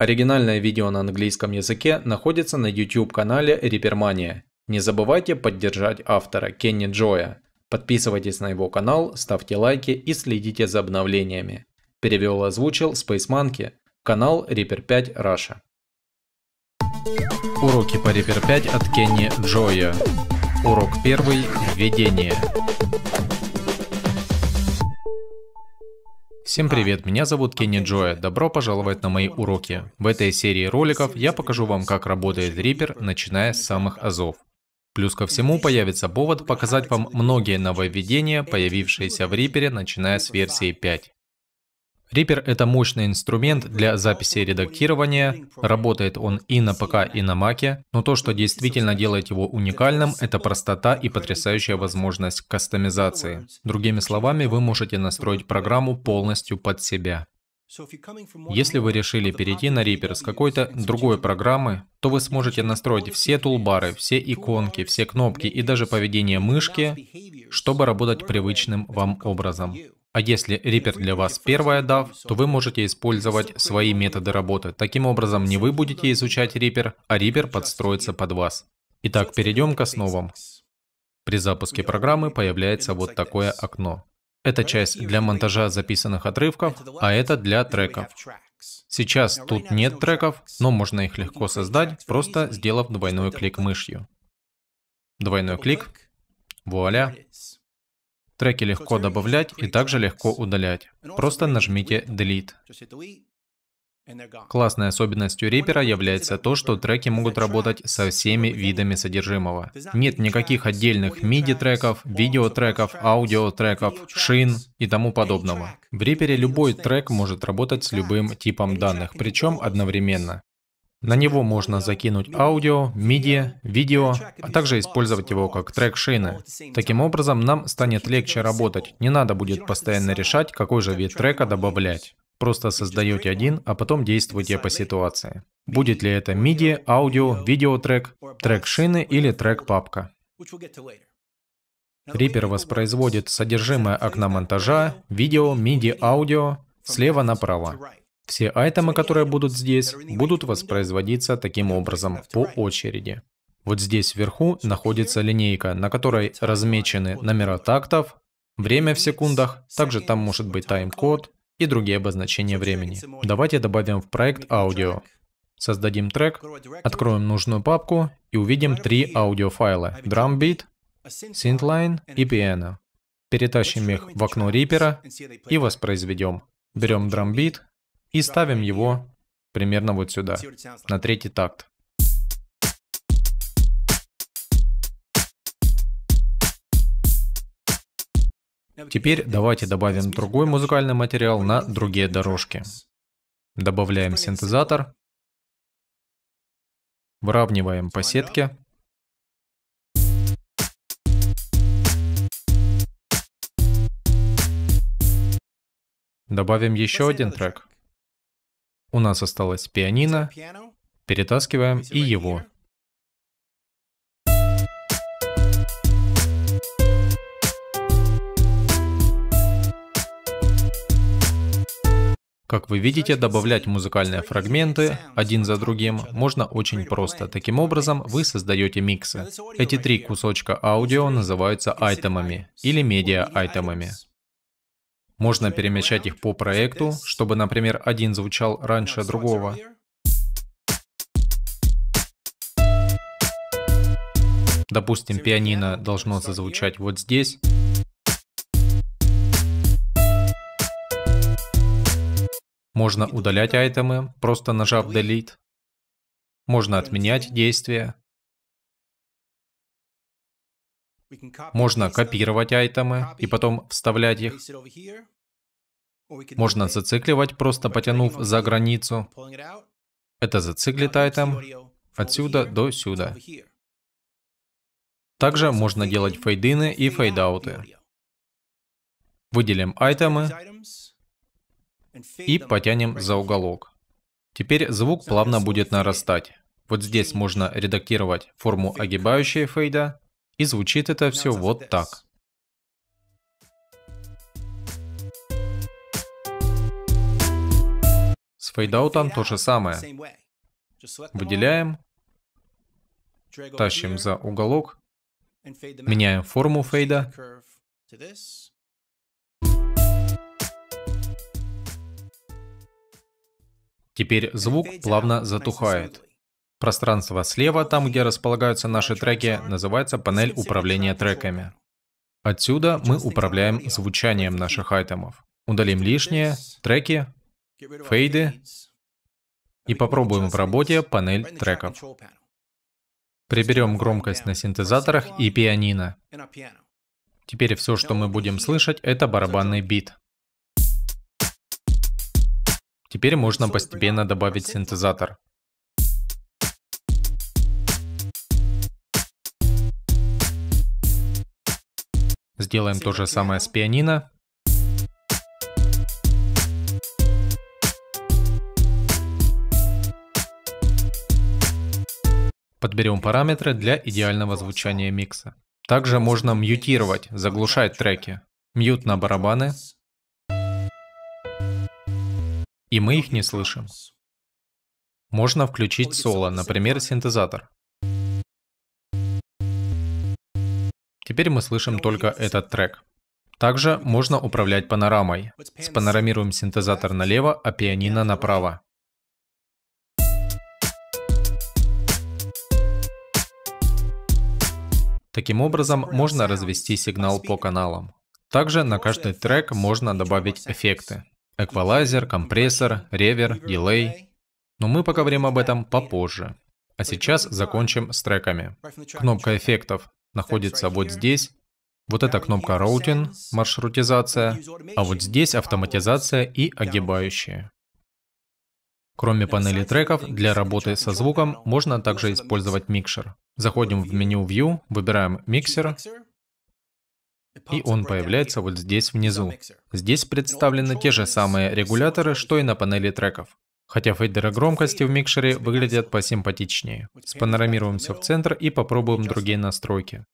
Оригинальное видео на английском языке находится на YouTube-канале Репермания. Не забывайте поддержать автора Кенни Джоя. Подписывайтесь на его канал, ставьте лайки и следите за обновлениями. Перевел и озвучил Space Monkey, канал Reaper 5 Russia. Уроки по Reaper 5 от Кенни Джоя. Урок первый. Введение. Всем а, привет, меня зовут Кенни Джоя. Добро пожаловать на мои уроки. В этой серии роликов я покажу вам, как работает Reaper, начиная с самых азов. Плюс ко всему появится повод показать вам многие нововведения, появившиеся в Reaper, начиная с версии 5. Reaper — это мощный инструмент для записи и редактирования. Работает он и на ПК, и на Маке. Но то, что действительно делает его уникальным, это простота и потрясающая возможность кастомизации. Другими словами, вы можете настроить программу полностью под себя. Если вы решили перейти на Reaper с какой-то другой программы, то вы сможете настроить все тулбары, все иконки, все кнопки и даже поведение мышки, чтобы работать привычным вам образом. А если Reaper для вас первая DAV, то вы можете использовать свои методы работы. Таким образом, не вы будете изучать Reaper, а Reaper подстроится под вас. Итак, перейдем к основам. При запуске программы появляется вот такое окно. Это часть для монтажа записанных отрывков, а это для треков. Сейчас тут нет треков, но можно их легко создать, просто сделав двойной клик мышью. Двойной клик. Вуаля, Треки легко добавлять и также легко удалять. Просто нажмите Delete. Классной особенностью Reaper является то, что треки могут работать со всеми видами содержимого. Нет никаких отдельных MIDI-треков, видеотреков, аудиотреков, шин и тому подобного. В Reaper любой трек может работать с любым типом данных, причем одновременно. На него можно закинуть аудио, MIDI, видео, а также использовать его как трек шины. Таким образом, нам станет легче работать, не надо будет постоянно решать, какой же вид трека добавлять. Просто создаете один, а потом действуйте по ситуации. Будет ли это MIDI, аудио, видеотрек, трек шины или трек папка. Reaper воспроизводит содержимое окна монтажа, видео, MIDI, аудио, слева направо. Все айтемы, которые будут здесь, будут воспроизводиться таким образом, по очереди. Вот здесь вверху находится линейка, на которой размечены номера тактов, время в секундах, также там может быть тайм-код и другие обозначения времени. Давайте добавим в проект аудио. Создадим трек, откроем нужную папку и увидим три аудиофайла — drumbeat, synthline и piano. Перетащим их в окно Reaper и воспроизведем. Берем драмбит и ставим его примерно вот сюда, на третий такт. Теперь давайте добавим другой музыкальный материал на другие дорожки. Добавляем синтезатор, выравниваем по сетке, Добавим еще один трек. У нас осталось пианино. Перетаскиваем и его. Как вы видите, добавлять музыкальные фрагменты один за другим можно очень просто. Таким образом, вы создаете миксы. Эти три кусочка аудио называются айтемами или медиа-айтемами. Можно перемещать их по проекту, чтобы, например, один звучал раньше другого. Допустим, пианино должно зазвучать вот здесь. Можно удалять айтемы, просто нажав Delete. Можно отменять действия. Можно копировать айтемы и потом вставлять их. Можно зацикливать, просто потянув за границу. Это зациклит айтем отсюда до сюда. Также можно делать фейдины и фейдауты. Выделим айтемы и потянем за уголок. Теперь звук плавно будет нарастать. Вот здесь можно редактировать форму огибающей фейда, и звучит это все вот так. С фейдаутом то же самое. Выделяем, тащим за уголок, меняем форму фейда. Теперь звук плавно затухает. Пространство слева, там где располагаются наши треки, называется панель управления треками. Отсюда мы управляем uh, звучанием наших айтемов. Удалим лишнее, треки, фейды и попробуем в работе панель треков. Приберем громкость на синтезаторах и пианино. Теперь все, что мы будем слышать, это барабанный бит. Теперь можно постепенно добавить синтезатор. Сделаем то же самое с пианино. Подберем параметры для идеального звучания микса. Также можно мьютировать, заглушать треки. Мьют на барабаны. И мы их не слышим. Можно включить соло, например, синтезатор. Теперь мы слышим только этот трек. Также можно управлять панорамой. Спанорамируем синтезатор налево, а пианино направо. Таким образом, можно развести сигнал по каналам. Также на каждый трек можно добавить эффекты. Эквалайзер, компрессор, ревер, дилей. Но мы поговорим об этом попозже. А сейчас закончим с треками. Кнопка эффектов находится вот здесь. Вот эта кнопка Routing, маршрутизация, а вот здесь автоматизация и огибающие. Кроме панели треков, для работы со звуком можно также использовать микшер. Заходим в меню View, выбираем миксер, и он появляется вот здесь внизу. Здесь представлены те же самые регуляторы, что и на панели треков. Хотя фейдеры громкости в микшере выглядят посимпатичнее. Спанорамируемся в центр и попробуем другие настройки.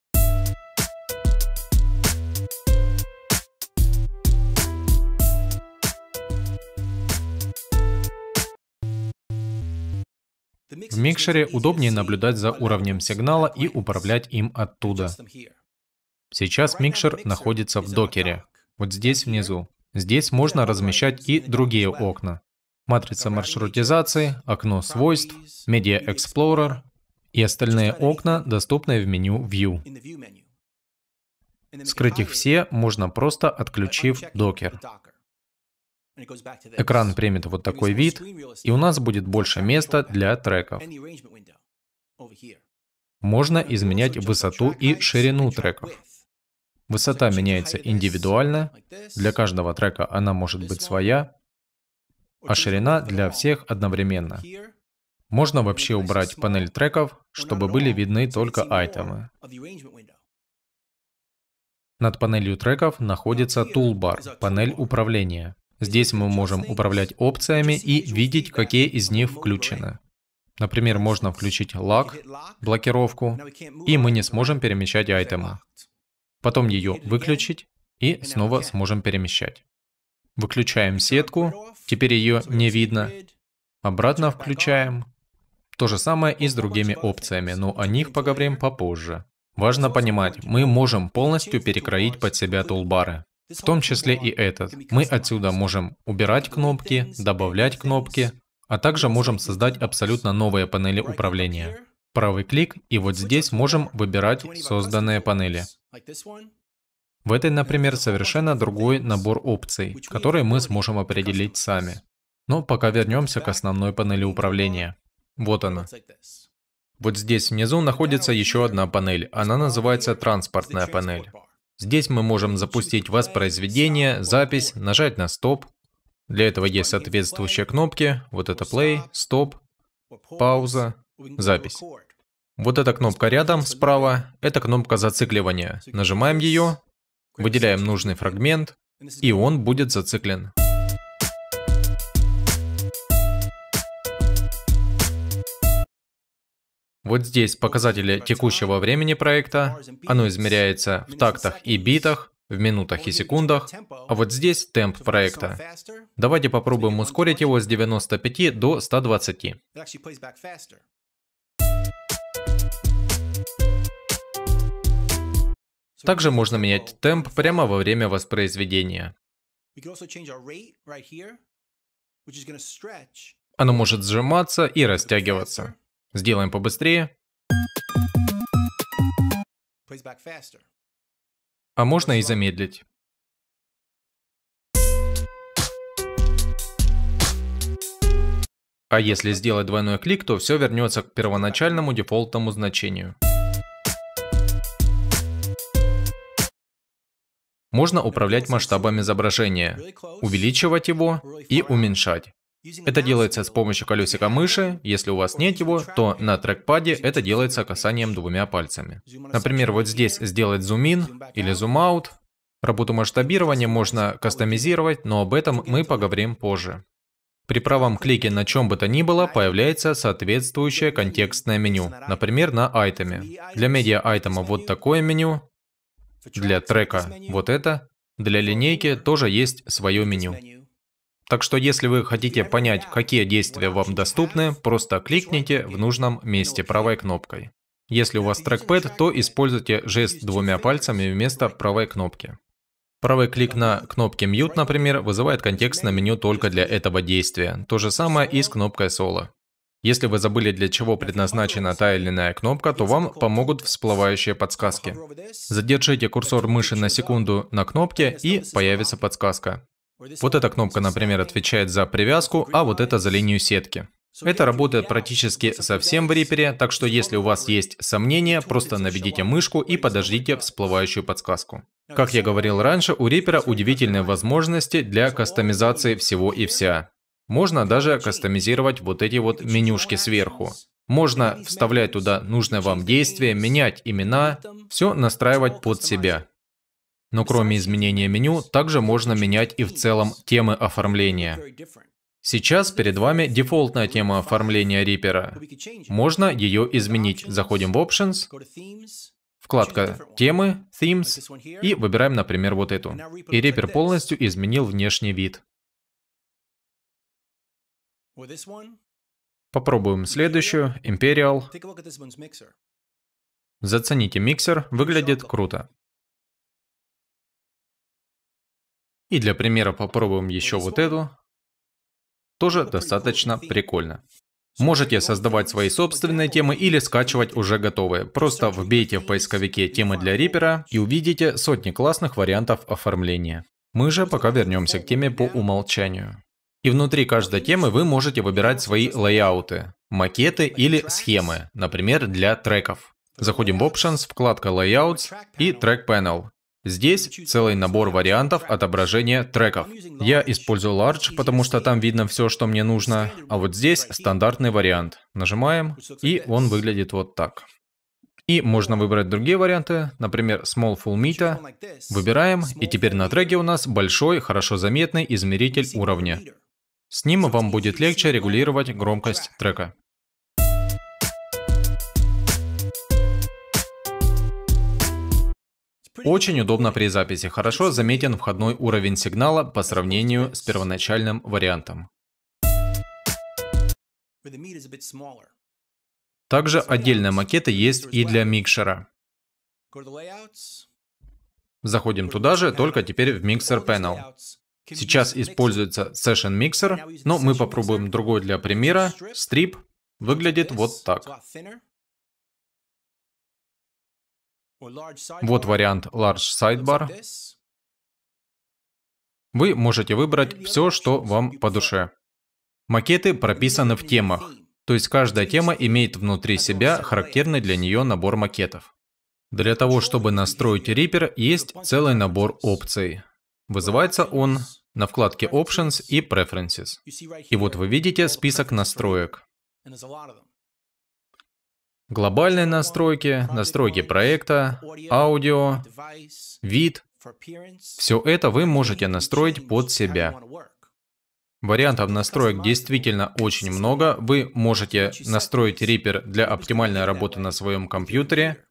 В микшере удобнее наблюдать за уровнем сигнала и управлять им оттуда. Сейчас микшер находится в докере, вот здесь внизу. Здесь можно размещать и другие окна. Матрица маршрутизации, окно свойств, Media Explorer и остальные окна, доступные в меню View. Скрыть их все можно просто отключив докер. Экран примет вот такой вид, и у нас будет больше места для треков. Можно изменять высоту и ширину треков. Высота меняется индивидуально, для каждого трека она может быть своя, а ширина для всех одновременно. Можно вообще убрать панель треков, чтобы были видны только айтемы. Над панелью треков находится Toolbar, панель управления. Здесь мы можем управлять опциями и видеть, какие из них включены. Например, можно включить лак, блокировку, и мы не сможем перемещать айтемы. Потом ее выключить, и снова сможем перемещать. Выключаем сетку, теперь ее не видно. Обратно включаем. То же самое и с другими опциями, но о них поговорим попозже. Важно понимать, мы можем полностью перекроить под себя тулбары. В том числе и этот. Мы отсюда можем убирать кнопки, добавлять кнопки, а также можем создать абсолютно новые панели управления. Правый клик, и вот здесь можем выбирать созданные панели. В этой, например, совершенно другой набор опций, которые мы сможем определить сами. Но пока вернемся к основной панели управления. Вот она. Вот здесь внизу находится еще одна панель. Она называется транспортная панель. Здесь мы можем запустить воспроизведение, запись, нажать на стоп. Для этого есть соответствующие кнопки. Вот это play, стоп, пауза, запись. Вот эта кнопка рядом, справа, это кнопка зацикливания. Нажимаем ее, выделяем нужный фрагмент, и он будет зациклен. Вот здесь показатели текущего времени проекта, оно измеряется в тактах и битах, в минутах и секундах, а вот здесь темп проекта. Давайте попробуем ускорить его с 95 до 120. Также можно менять темп прямо во время воспроизведения. Оно может сжиматься и растягиваться. Сделаем побыстрее. А можно и замедлить. А если сделать двойной клик, то все вернется к первоначальному дефолтному значению. Можно управлять масштабом изображения, увеличивать его и уменьшать. Это делается с помощью колесика мыши, если у вас нет его, то на трекпаде это делается касанием двумя пальцами. Например, вот здесь сделать зумин или зумаут. Работу масштабирования можно кастомизировать, но об этом мы поговорим позже. При правом клике на чем бы то ни было появляется соответствующее контекстное меню, например, на айтеме. Для медиа айтема вот такое меню, для трека вот это, для линейки тоже есть свое меню. Так что если вы хотите понять, какие действия вам доступны, просто кликните в нужном месте правой кнопкой. Если у вас трекпэд, то используйте жест двумя пальцами вместо правой кнопки. Правый клик на кнопке Mute, например, вызывает контекстное меню только для этого действия. То же самое и с кнопкой Solo. Если вы забыли, для чего предназначена та или иная кнопка, то вам помогут всплывающие подсказки. Задержите курсор мыши на секунду на кнопке, и появится подсказка. Вот эта кнопка, например, отвечает за привязку, а вот эта за линию сетки. Это работает практически совсем в Reaper, так что если у вас есть сомнения, просто наведите мышку и подождите всплывающую подсказку. Как я говорил раньше, у Reaper удивительные возможности для кастомизации всего и вся. Можно даже кастомизировать вот эти вот менюшки сверху. Можно вставлять туда нужное вам действие, менять имена, все настраивать под себя. Но кроме изменения меню, также можно менять и в целом темы оформления. Сейчас перед вами дефолтная тема оформления Reaper. Можно ее изменить. Заходим в Options, вкладка «Темы», «Themes» и выбираем, например, вот эту. И Reaper полностью изменил внешний вид. Попробуем следующую, Imperial. Зацените миксер, выглядит круто. И для примера попробуем еще вот эту. Тоже достаточно прикольно. Можете создавать свои собственные темы или скачивать уже готовые. Просто вбейте в поисковике темы для Reaper и увидите сотни классных вариантов оформления. Мы же пока вернемся к теме по умолчанию. И внутри каждой темы вы можете выбирать свои лайауты, макеты или схемы, например, для треков. Заходим в Options, вкладка Layouts и Track Panel. Здесь целый набор вариантов отображения треков. Я использую Large, потому что там видно все, что мне нужно. А вот здесь стандартный вариант. Нажимаем, и он выглядит вот так. И можно выбрать другие варианты, например, Small Full Meter. Выбираем, и теперь на треке у нас большой, хорошо заметный измеритель уровня. С ним вам будет легче регулировать громкость трека. Очень удобно при записи. Хорошо заметен входной уровень сигнала по сравнению с первоначальным вариантом. Также отдельные макеты есть и для микшера. Заходим туда же, только теперь в Mixer Panel. Сейчас используется Session Mixer, но мы попробуем другой для примера. Strip выглядит вот так. Вот вариант Large Sidebar. Вы можете выбрать все, что вам по душе. Макеты прописаны в темах, то есть каждая тема имеет внутри себя характерный для нее набор макетов. Для того, чтобы настроить Reaper, есть целый набор опций. Вызывается он на вкладке Options и Preferences. И вот вы видите список настроек. Глобальные настройки, настройки проекта, аудио, вид. Все это вы можете настроить под себя. Вариантов настроек действительно очень много. Вы можете настроить Reaper для оптимальной работы на своем компьютере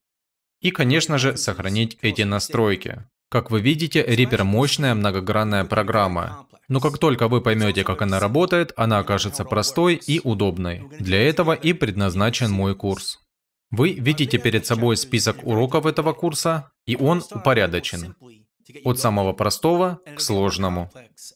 и, конечно же, сохранить эти настройки. Как вы видите, Reaper мощная многогранная программа. Но как только вы поймете, как она работает, она окажется простой и удобной. Для этого и предназначен мой курс. Вы видите перед собой список уроков этого курса, и он упорядочен. От самого простого к сложному.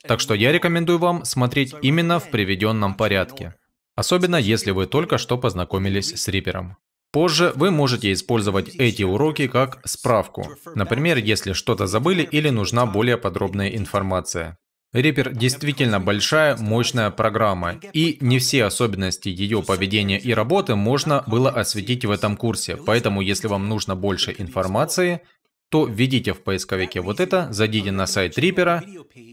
Так что я рекомендую вам смотреть именно в приведенном порядке. Особенно если вы только что познакомились с Рипером. Позже вы можете использовать эти уроки как справку. Например, если что-то забыли или нужна более подробная информация. Репер действительно большая, мощная программа, и не все особенности ее поведения и работы можно было осветить в этом курсе, поэтому если вам нужно больше информации, то введите в поисковике вот это, зайдите на сайт Рипера,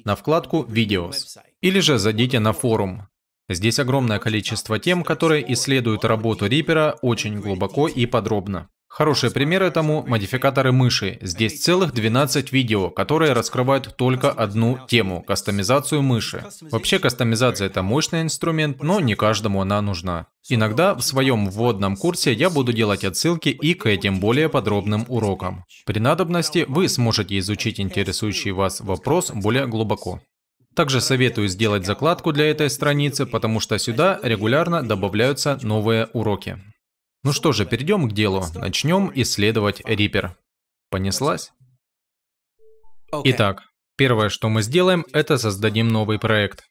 на вкладку «Videos», или же зайдите на форум. Здесь огромное количество тем, которые исследуют работу Рипера очень глубоко и подробно. Хороший пример этому – модификаторы мыши. Здесь целых 12 видео, которые раскрывают только одну тему – кастомизацию мыши. Вообще кастомизация – это мощный инструмент, но не каждому она нужна. Иногда в своем вводном курсе я буду делать отсылки и к этим более подробным урокам. При надобности вы сможете изучить интересующий вас вопрос более глубоко. Также советую сделать закладку для этой страницы, потому что сюда регулярно добавляются новые уроки. Ну что же, перейдем к делу. Начнем исследовать Reaper. Понеслась? Итак, первое, что мы сделаем, это создадим новый проект.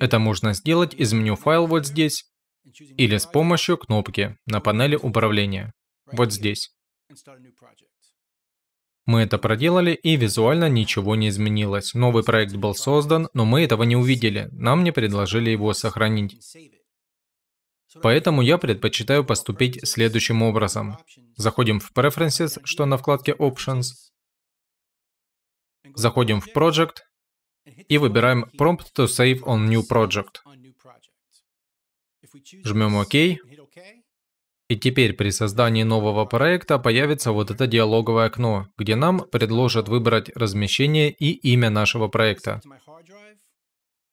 Это можно сделать из меню «Файл» вот здесь, или с помощью кнопки на панели управления, вот здесь. Мы это проделали, и визуально ничего не изменилось. Новый проект был создан, но мы этого не увидели. Нам не предложили его сохранить. Поэтому я предпочитаю поступить следующим образом. Заходим в Preferences, что на вкладке Options. Заходим в Project и выбираем Prompt to Save on New Project. Жмем ОК. И теперь при создании нового проекта появится вот это диалоговое окно, где нам предложат выбрать размещение и имя нашего проекта.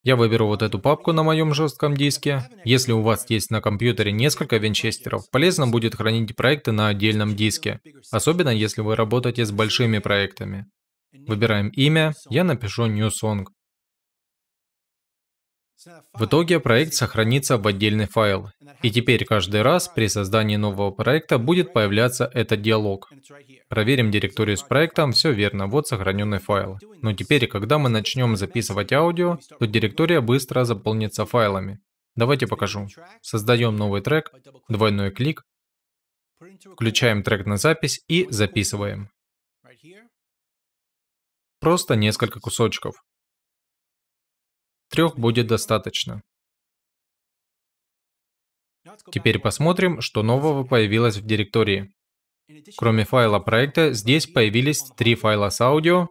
Я выберу вот эту папку на моем жестком диске. Если у вас есть на компьютере несколько винчестеров, полезно будет хранить проекты на отдельном диске, особенно если вы работаете с большими проектами. Выбираем имя, я напишу New Song. В итоге проект сохранится в отдельный файл, и теперь каждый раз при создании нового проекта будет появляться этот диалог. Проверим директорию с проектом, все верно, вот сохраненный файл. Но теперь, когда мы начнем записывать аудио, то директория быстро заполнится файлами. Давайте покажу. Создаем новый трек, двойной клик, включаем трек на запись и записываем. Просто несколько кусочков. Трех будет достаточно. Теперь посмотрим, что нового появилось в директории. Кроме файла проекта, здесь появились три файла с аудио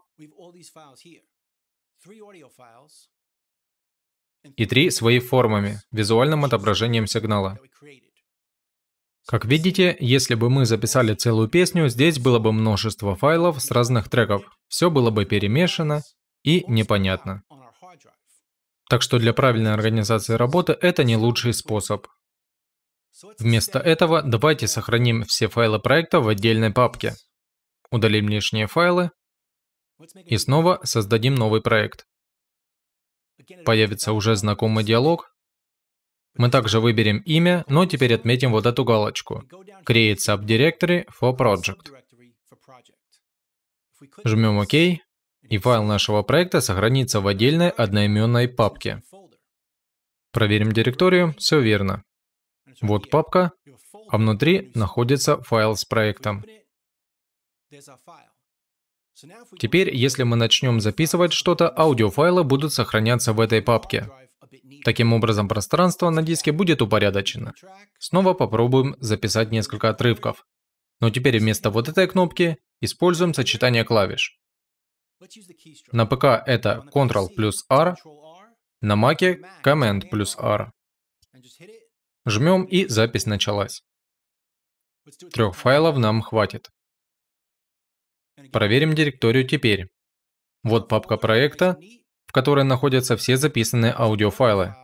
и три с формами, визуальным отображением сигнала. Как видите, если бы мы записали целую песню, здесь было бы множество файлов с разных треков. Все было бы перемешано и непонятно. Так что для правильной организации работы это не лучший способ. Вместо этого давайте сохраним все файлы проекта в отдельной папке. Удалим лишние файлы. И снова создадим новый проект. Появится уже знакомый диалог. Мы также выберем имя, но теперь отметим вот эту галочку. Create Subdirectory for Project. Жмем ОК. OK и файл нашего проекта сохранится в отдельной одноименной папке. Проверим директорию, все верно. Вот папка, а внутри находится файл с проектом. Теперь, если мы начнем записывать что-то, аудиофайлы будут сохраняться в этой папке. Таким образом, пространство на диске будет упорядочено. Снова попробуем записать несколько отрывков. Но теперь вместо вот этой кнопки используем сочетание клавиш. На ПК это Ctrl плюс R, на Маке Command плюс R. Жмем и запись началась. Трех файлов нам хватит. Проверим директорию теперь. Вот папка проекта, в которой находятся все записанные аудиофайлы.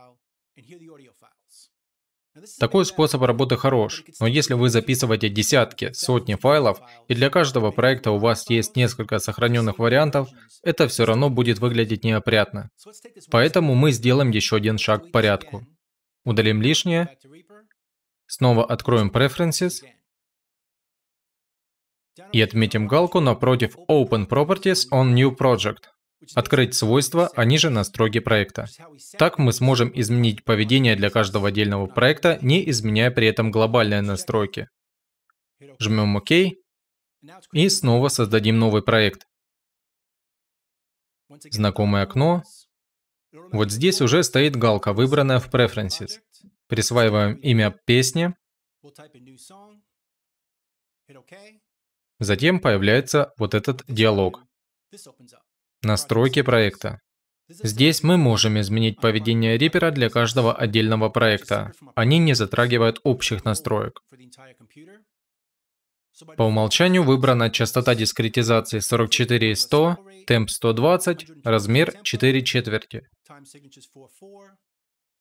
Такой способ работы хорош, но если вы записываете десятки, сотни файлов, и для каждого проекта у вас есть несколько сохраненных вариантов, это все равно будет выглядеть неопрятно. Поэтому мы сделаем еще один шаг к порядку. Удалим лишнее. Снова откроем Preferences. И отметим галку напротив Open Properties on New Project открыть свойства, они же настройки проекта. Так мы сможем изменить поведение для каждого отдельного проекта, не изменяя при этом глобальные настройки. Жмем ОК и снова создадим новый проект. Знакомое окно. Вот здесь уже стоит галка, выбранная в Preferences. Присваиваем имя песни. Затем появляется вот этот диалог. Настройки проекта. Здесь мы можем изменить поведение рипера для каждого отдельного проекта. Они не затрагивают общих настроек. По умолчанию выбрана частота дискретизации 44 из 100, темп 120, размер 4 четверти.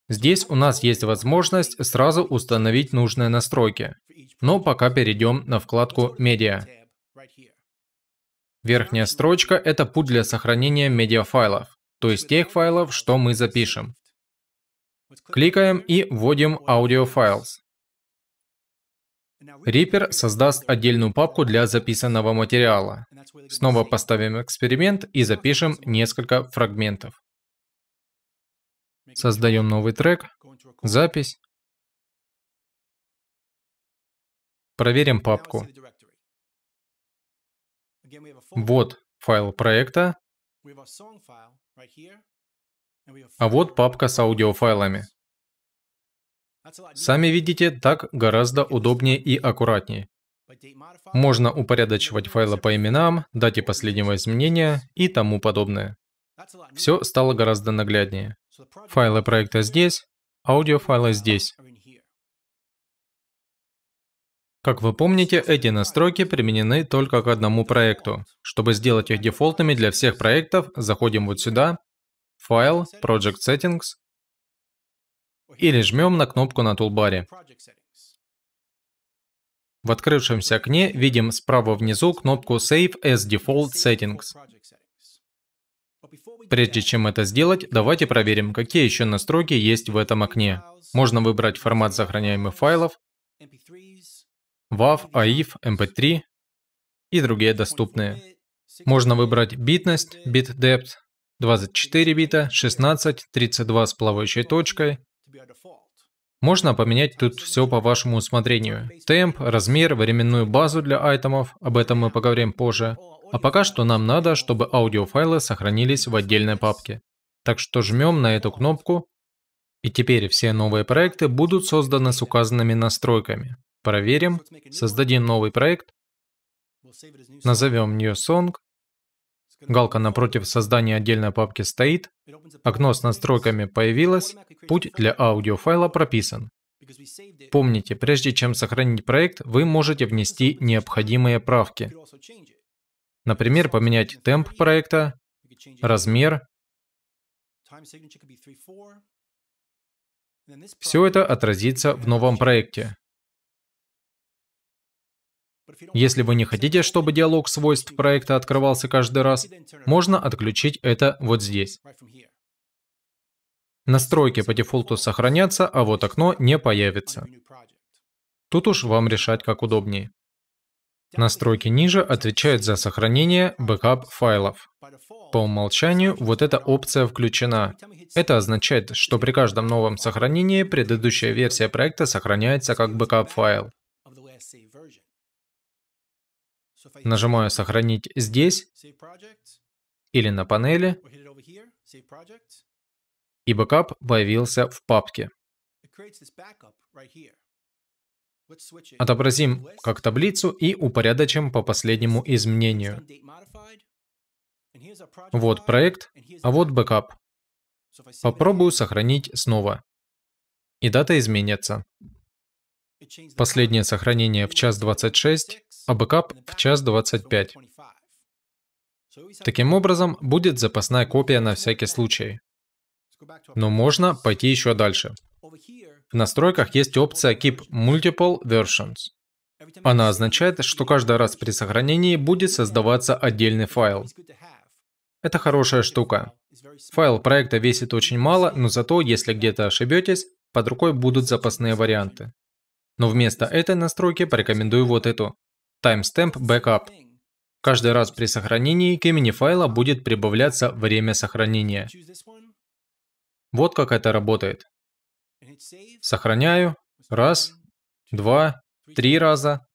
Здесь у нас есть возможность сразу установить нужные настройки. Но пока перейдем на вкладку «Медиа». Верхняя строчка – это путь для сохранения медиафайлов, то есть тех файлов, что мы запишем. Кликаем и вводим Audio Files. Reaper создаст отдельную папку для записанного материала. Снова поставим эксперимент и запишем несколько фрагментов. Создаем новый трек, запись. Проверим папку. Вот файл проекта, а вот папка с аудиофайлами. Сами видите, так гораздо удобнее и аккуратнее. Можно упорядочивать файлы по именам, дате последнего изменения и тому подобное. Все стало гораздо нагляднее. Файлы проекта здесь, аудиофайлы здесь. Как вы помните, эти настройки применены только к одному проекту. Чтобы сделать их дефолтными для всех проектов, заходим вот сюда, файл, Project Settings, или жмем на кнопку на тулбаре. В открывшемся окне видим справа внизу кнопку Save as Default Settings. Прежде чем это сделать, давайте проверим, какие еще настройки есть в этом окне. Можно выбрать формат сохраняемых файлов, WAV, AIF, MP3 и другие доступные. Можно выбрать битность, бит depth, 24 бита, 16, 32 с плавающей точкой. Можно поменять тут все по вашему усмотрению. Темп, размер, временную базу для айтемов, об этом мы поговорим позже. А пока что нам надо, чтобы аудиофайлы сохранились в отдельной папке. Так что жмем на эту кнопку, и теперь все новые проекты будут созданы с указанными настройками. Проверим, создадим новый проект, назовем New Song, галка напротив создания отдельной папки стоит, окно с настройками появилось, путь для аудиофайла прописан. Помните, прежде чем сохранить проект, вы можете внести необходимые правки. Например, поменять темп проекта, размер. Все это отразится в новом проекте. Если вы не хотите, чтобы диалог свойств проекта открывался каждый раз, можно отключить это вот здесь. Настройки по дефолту сохранятся, а вот окно не появится. Тут уж вам решать как удобнее. Настройки ниже отвечают за сохранение бэкап файлов. По умолчанию вот эта опция включена. Это означает, что при каждом новом сохранении предыдущая версия проекта сохраняется как бэкап файл. Нажимаю «Сохранить здесь» или на панели, и бэкап появился в папке. Отобразим как таблицу и упорядочим по последнему изменению. Вот проект, а вот бэкап. Попробую сохранить снова. И дата изменится последнее сохранение в час 26, а бэкап в час 25. Таким образом, будет запасная копия на всякий случай. Но можно пойти еще дальше. В настройках есть опция Keep Multiple Versions. Она означает, что каждый раз при сохранении будет создаваться отдельный файл. Это хорошая штука. Файл проекта весит очень мало, но зато, если где-то ошибетесь, под рукой будут запасные варианты. Но вместо этой настройки порекомендую вот эту. Timestamp Backup. Каждый раз при сохранении к имени файла будет прибавляться время сохранения. Вот как это работает. Сохраняю. Раз, два, три раза.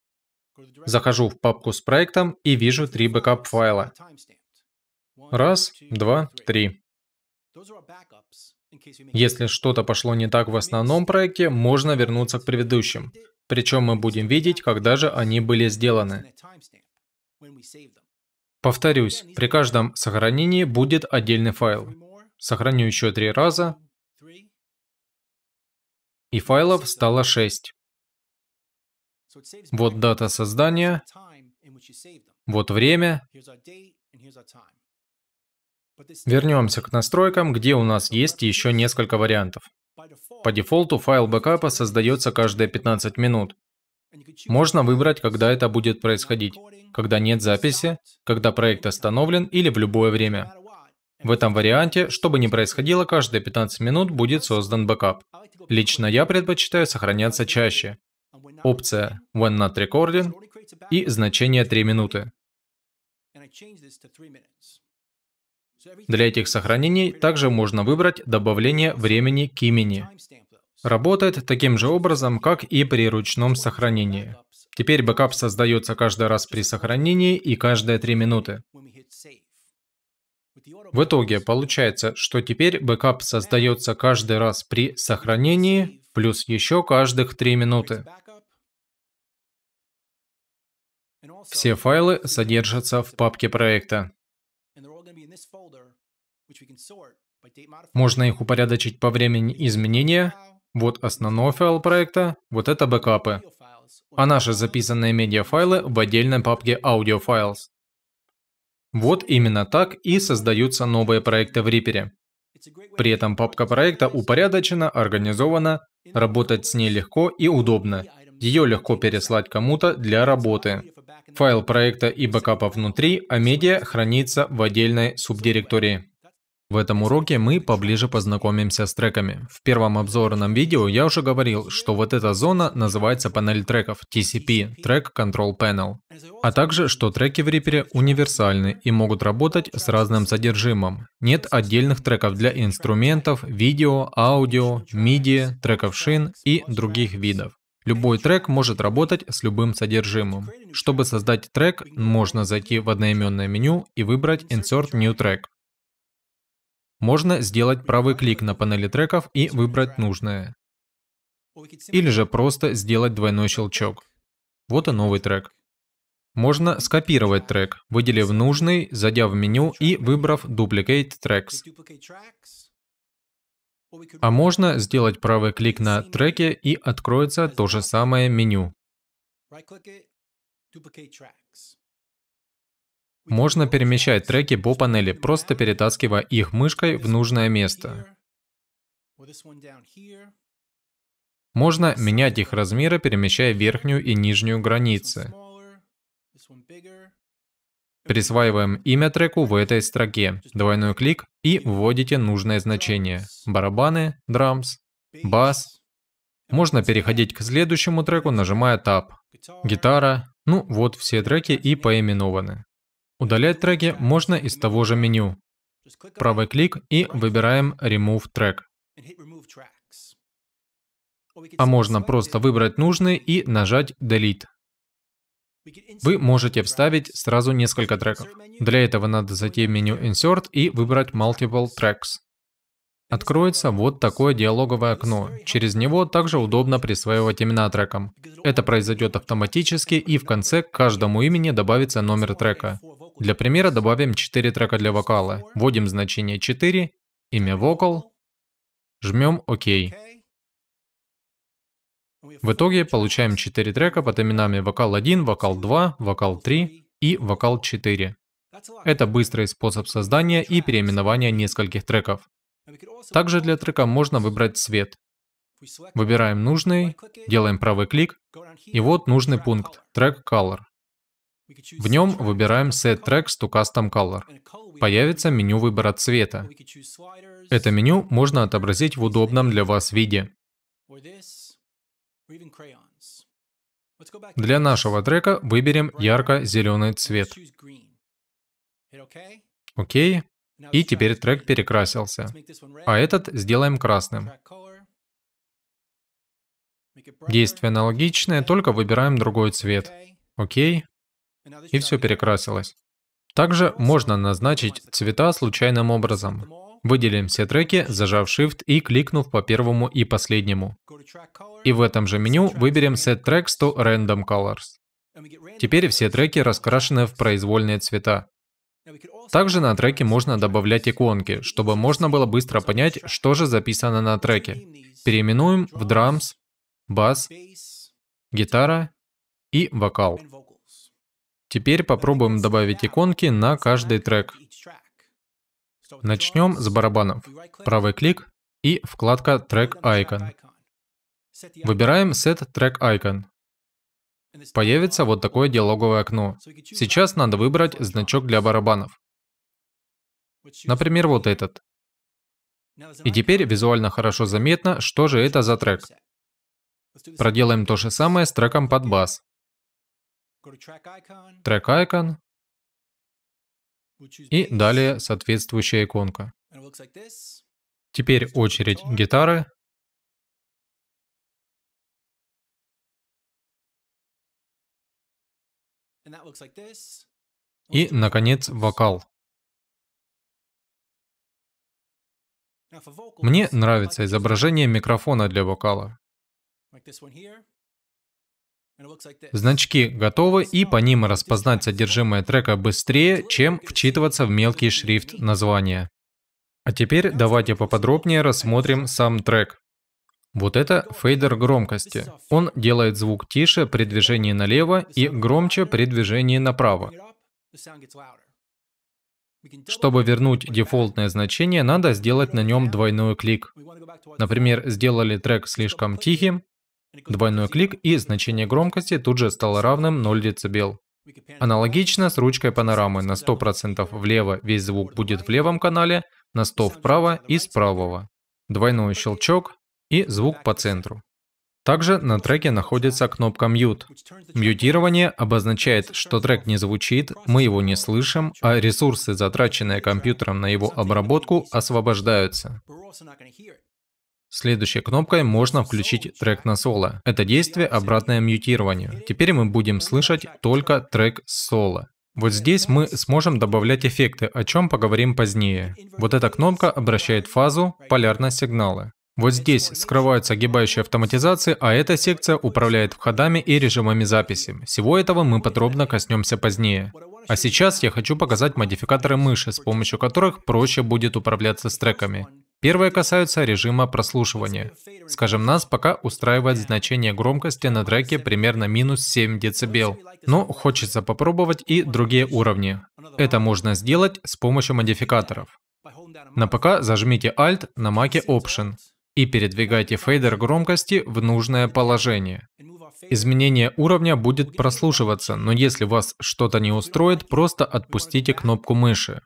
Захожу в папку с проектом и вижу три бэкап файла. Раз, два, три. Если что-то пошло не так в основном проекте, можно вернуться к предыдущим. Причем мы будем видеть, когда же они были сделаны. Повторюсь, при каждом сохранении будет отдельный файл. Сохраню еще три раза. И файлов стало 6. Вот дата создания, вот время, Вернемся к настройкам, где у нас есть еще несколько вариантов. По дефолту файл бэкапа создается каждые 15 минут. Можно выбрать, когда это будет происходить, когда нет записи, когда проект остановлен или в любое время. В этом варианте, что бы ни происходило, каждые 15 минут будет создан бэкап. Лично я предпочитаю сохраняться чаще. Опция When Not Recording и значение 3 минуты. Для этих сохранений также можно выбрать добавление времени к имени. Работает таким же образом, как и при ручном сохранении. Теперь бэкап создается каждый раз при сохранении и каждые 3 минуты. В итоге получается, что теперь бэкап создается каждый раз при сохранении, плюс еще каждых 3 минуты. Все файлы содержатся в папке проекта. Можно их упорядочить по времени изменения. Вот основной файл проекта, вот это бэкапы. А наши записанные медиафайлы в отдельной папке Audio Files. Вот именно так и создаются новые проекты в Reaper. При этом папка проекта упорядочена, организована, работать с ней легко и удобно. Ее легко переслать кому-то для работы. Файл проекта и бэкапа внутри, а медиа хранится в отдельной субдиректории. В этом уроке мы поближе познакомимся с треками. В первом обзорном видео я уже говорил, что вот эта зона называется панель треков TCP – Track Control Panel. А также, что треки в Reaper универсальны и могут работать с разным содержимым. Нет отдельных треков для инструментов, видео, аудио, MIDI, треков шин и других видов. Любой трек может работать с любым содержимым. Чтобы создать трек, можно зайти в одноименное меню и выбрать Insert New Track. Можно сделать правый клик на панели треков и выбрать нужное. Или же просто сделать двойной щелчок. Вот и новый трек. Можно скопировать трек, выделив нужный, зайдя в меню и выбрав Duplicate Tracks. А можно сделать правый клик на треке и откроется то же самое меню. Right click it, duplicate tracks. Можно перемещать треки по панели, просто перетаскивая их мышкой в нужное место. Можно менять их размеры, перемещая верхнюю и нижнюю границы. Присваиваем имя треку в этой строке, двойной клик и вводите нужное значение. Барабаны, драмс, бас. Можно переходить к следующему треку, нажимая Tab. Гитара. Ну вот все треки и поименованы. Удалять треки можно из того же меню. Правый клик и выбираем Remove Track. А можно просто выбрать нужный и нажать Delete. Вы можете вставить сразу несколько треков. Для этого надо зайти в меню Insert и выбрать Multiple Tracks. Откроется вот такое диалоговое окно. Через него также удобно присваивать имена трекам. Это произойдет автоматически и в конце к каждому имени добавится номер трека. Для примера добавим 4 трека для вокала. Вводим значение 4, имя вокал, жмем ОК. В итоге получаем 4 трека под именами вокал 1, вокал 2, вокал 3 и вокал 4. Это быстрый способ создания и переименования нескольких треков. Также для трека можно выбрать цвет. Выбираем нужный, делаем правый клик, и вот нужный пункт Track Color. В нем выбираем Set Tracks to Custom Color. Появится меню выбора цвета. Это меню можно отобразить в удобном для вас виде. Для нашего трека выберем ярко-зеленый цвет. Окей. И теперь трек перекрасился. А этот сделаем красным. Действие аналогичное, только выбираем другой цвет. Окей. И все перекрасилось. Также можно назначить цвета случайным образом. Выделим все треки, зажав Shift и кликнув по первому и последнему. И в этом же меню выберем Set Tracks to Random Colors. Теперь все треки раскрашены в произвольные цвета. Также на треке можно добавлять иконки, чтобы можно было быстро понять, что же записано на треке. Переименуем в драмс, бас, гитара и вокал. Теперь попробуем добавить иконки на каждый трек. Начнем с барабанов. Правый клик и вкладка Track Icon. Выбираем Set Track Icon. Появится вот такое диалоговое окно. Сейчас надо выбрать значок для барабанов. Например, вот этот. И теперь визуально хорошо заметно, что же это за трек. Проделаем то же самое с треком под бас. Трек icon. И далее соответствующая иконка. Теперь очередь гитары. И, наконец, вокал. Мне нравится изображение микрофона для вокала. Значки готовы, и по ним распознать содержимое трека быстрее, чем вчитываться в мелкий шрифт названия. А теперь давайте поподробнее рассмотрим сам трек. Вот это фейдер громкости. Он делает звук тише при движении налево и громче при движении направо. Чтобы вернуть дефолтное значение, надо сделать на нем двойной клик. Например, сделали трек слишком тихим, двойной клик и значение громкости тут же стало равным 0 дБ. Аналогично с ручкой панорамы. На 100% влево весь звук будет в левом канале, на 100 вправо и с правого. Двойной щелчок, и звук по центру. Также на треке находится кнопка «Мьют». Мьютирование обозначает, что трек не звучит, мы его не слышим, а ресурсы, затраченные компьютером на его обработку, освобождаются. Следующей кнопкой можно включить трек на соло. Это действие обратное мьютированию. Теперь мы будем слышать только трек соло. Вот здесь мы сможем добавлять эффекты, о чем поговорим позднее. Вот эта кнопка обращает фазу, полярность сигнала. Вот здесь скрываются огибающие автоматизации, а эта секция управляет входами и режимами записи. Всего этого мы подробно коснемся позднее. А сейчас я хочу показать модификаторы мыши, с помощью которых проще будет управляться с треками. Первые касаются режима прослушивания. Скажем, нас пока устраивает значение громкости на треке примерно минус 7 дБ, но хочется попробовать и другие уровни. Это можно сделать с помощью модификаторов. На ПК зажмите Alt, на Маке Option и передвигайте фейдер громкости в нужное положение. Изменение уровня будет прослушиваться, но если вас что-то не устроит, просто отпустите кнопку мыши.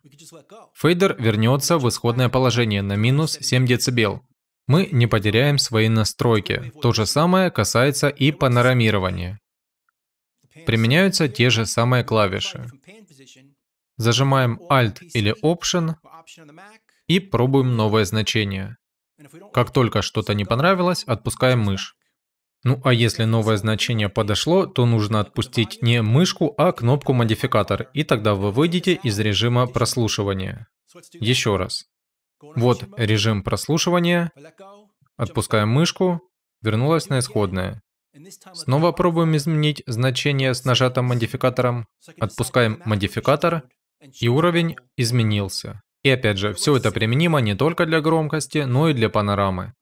Фейдер вернется в исходное положение на минус 7 дБ. Мы не потеряем свои настройки. То же самое касается и панорамирования. Применяются те же самые клавиши. Зажимаем Alt или Option и пробуем новое значение. Как только что-то не понравилось, отпускаем мышь. Ну а если новое значение подошло, то нужно отпустить не мышку, а кнопку модификатор, и тогда вы выйдете из режима прослушивания. Еще раз. Вот режим прослушивания. Отпускаем мышку. Вернулась на исходное. Снова пробуем изменить значение с нажатым модификатором. Отпускаем модификатор. И уровень изменился. И опять же, все это применимо не только для громкости, но и для панорамы.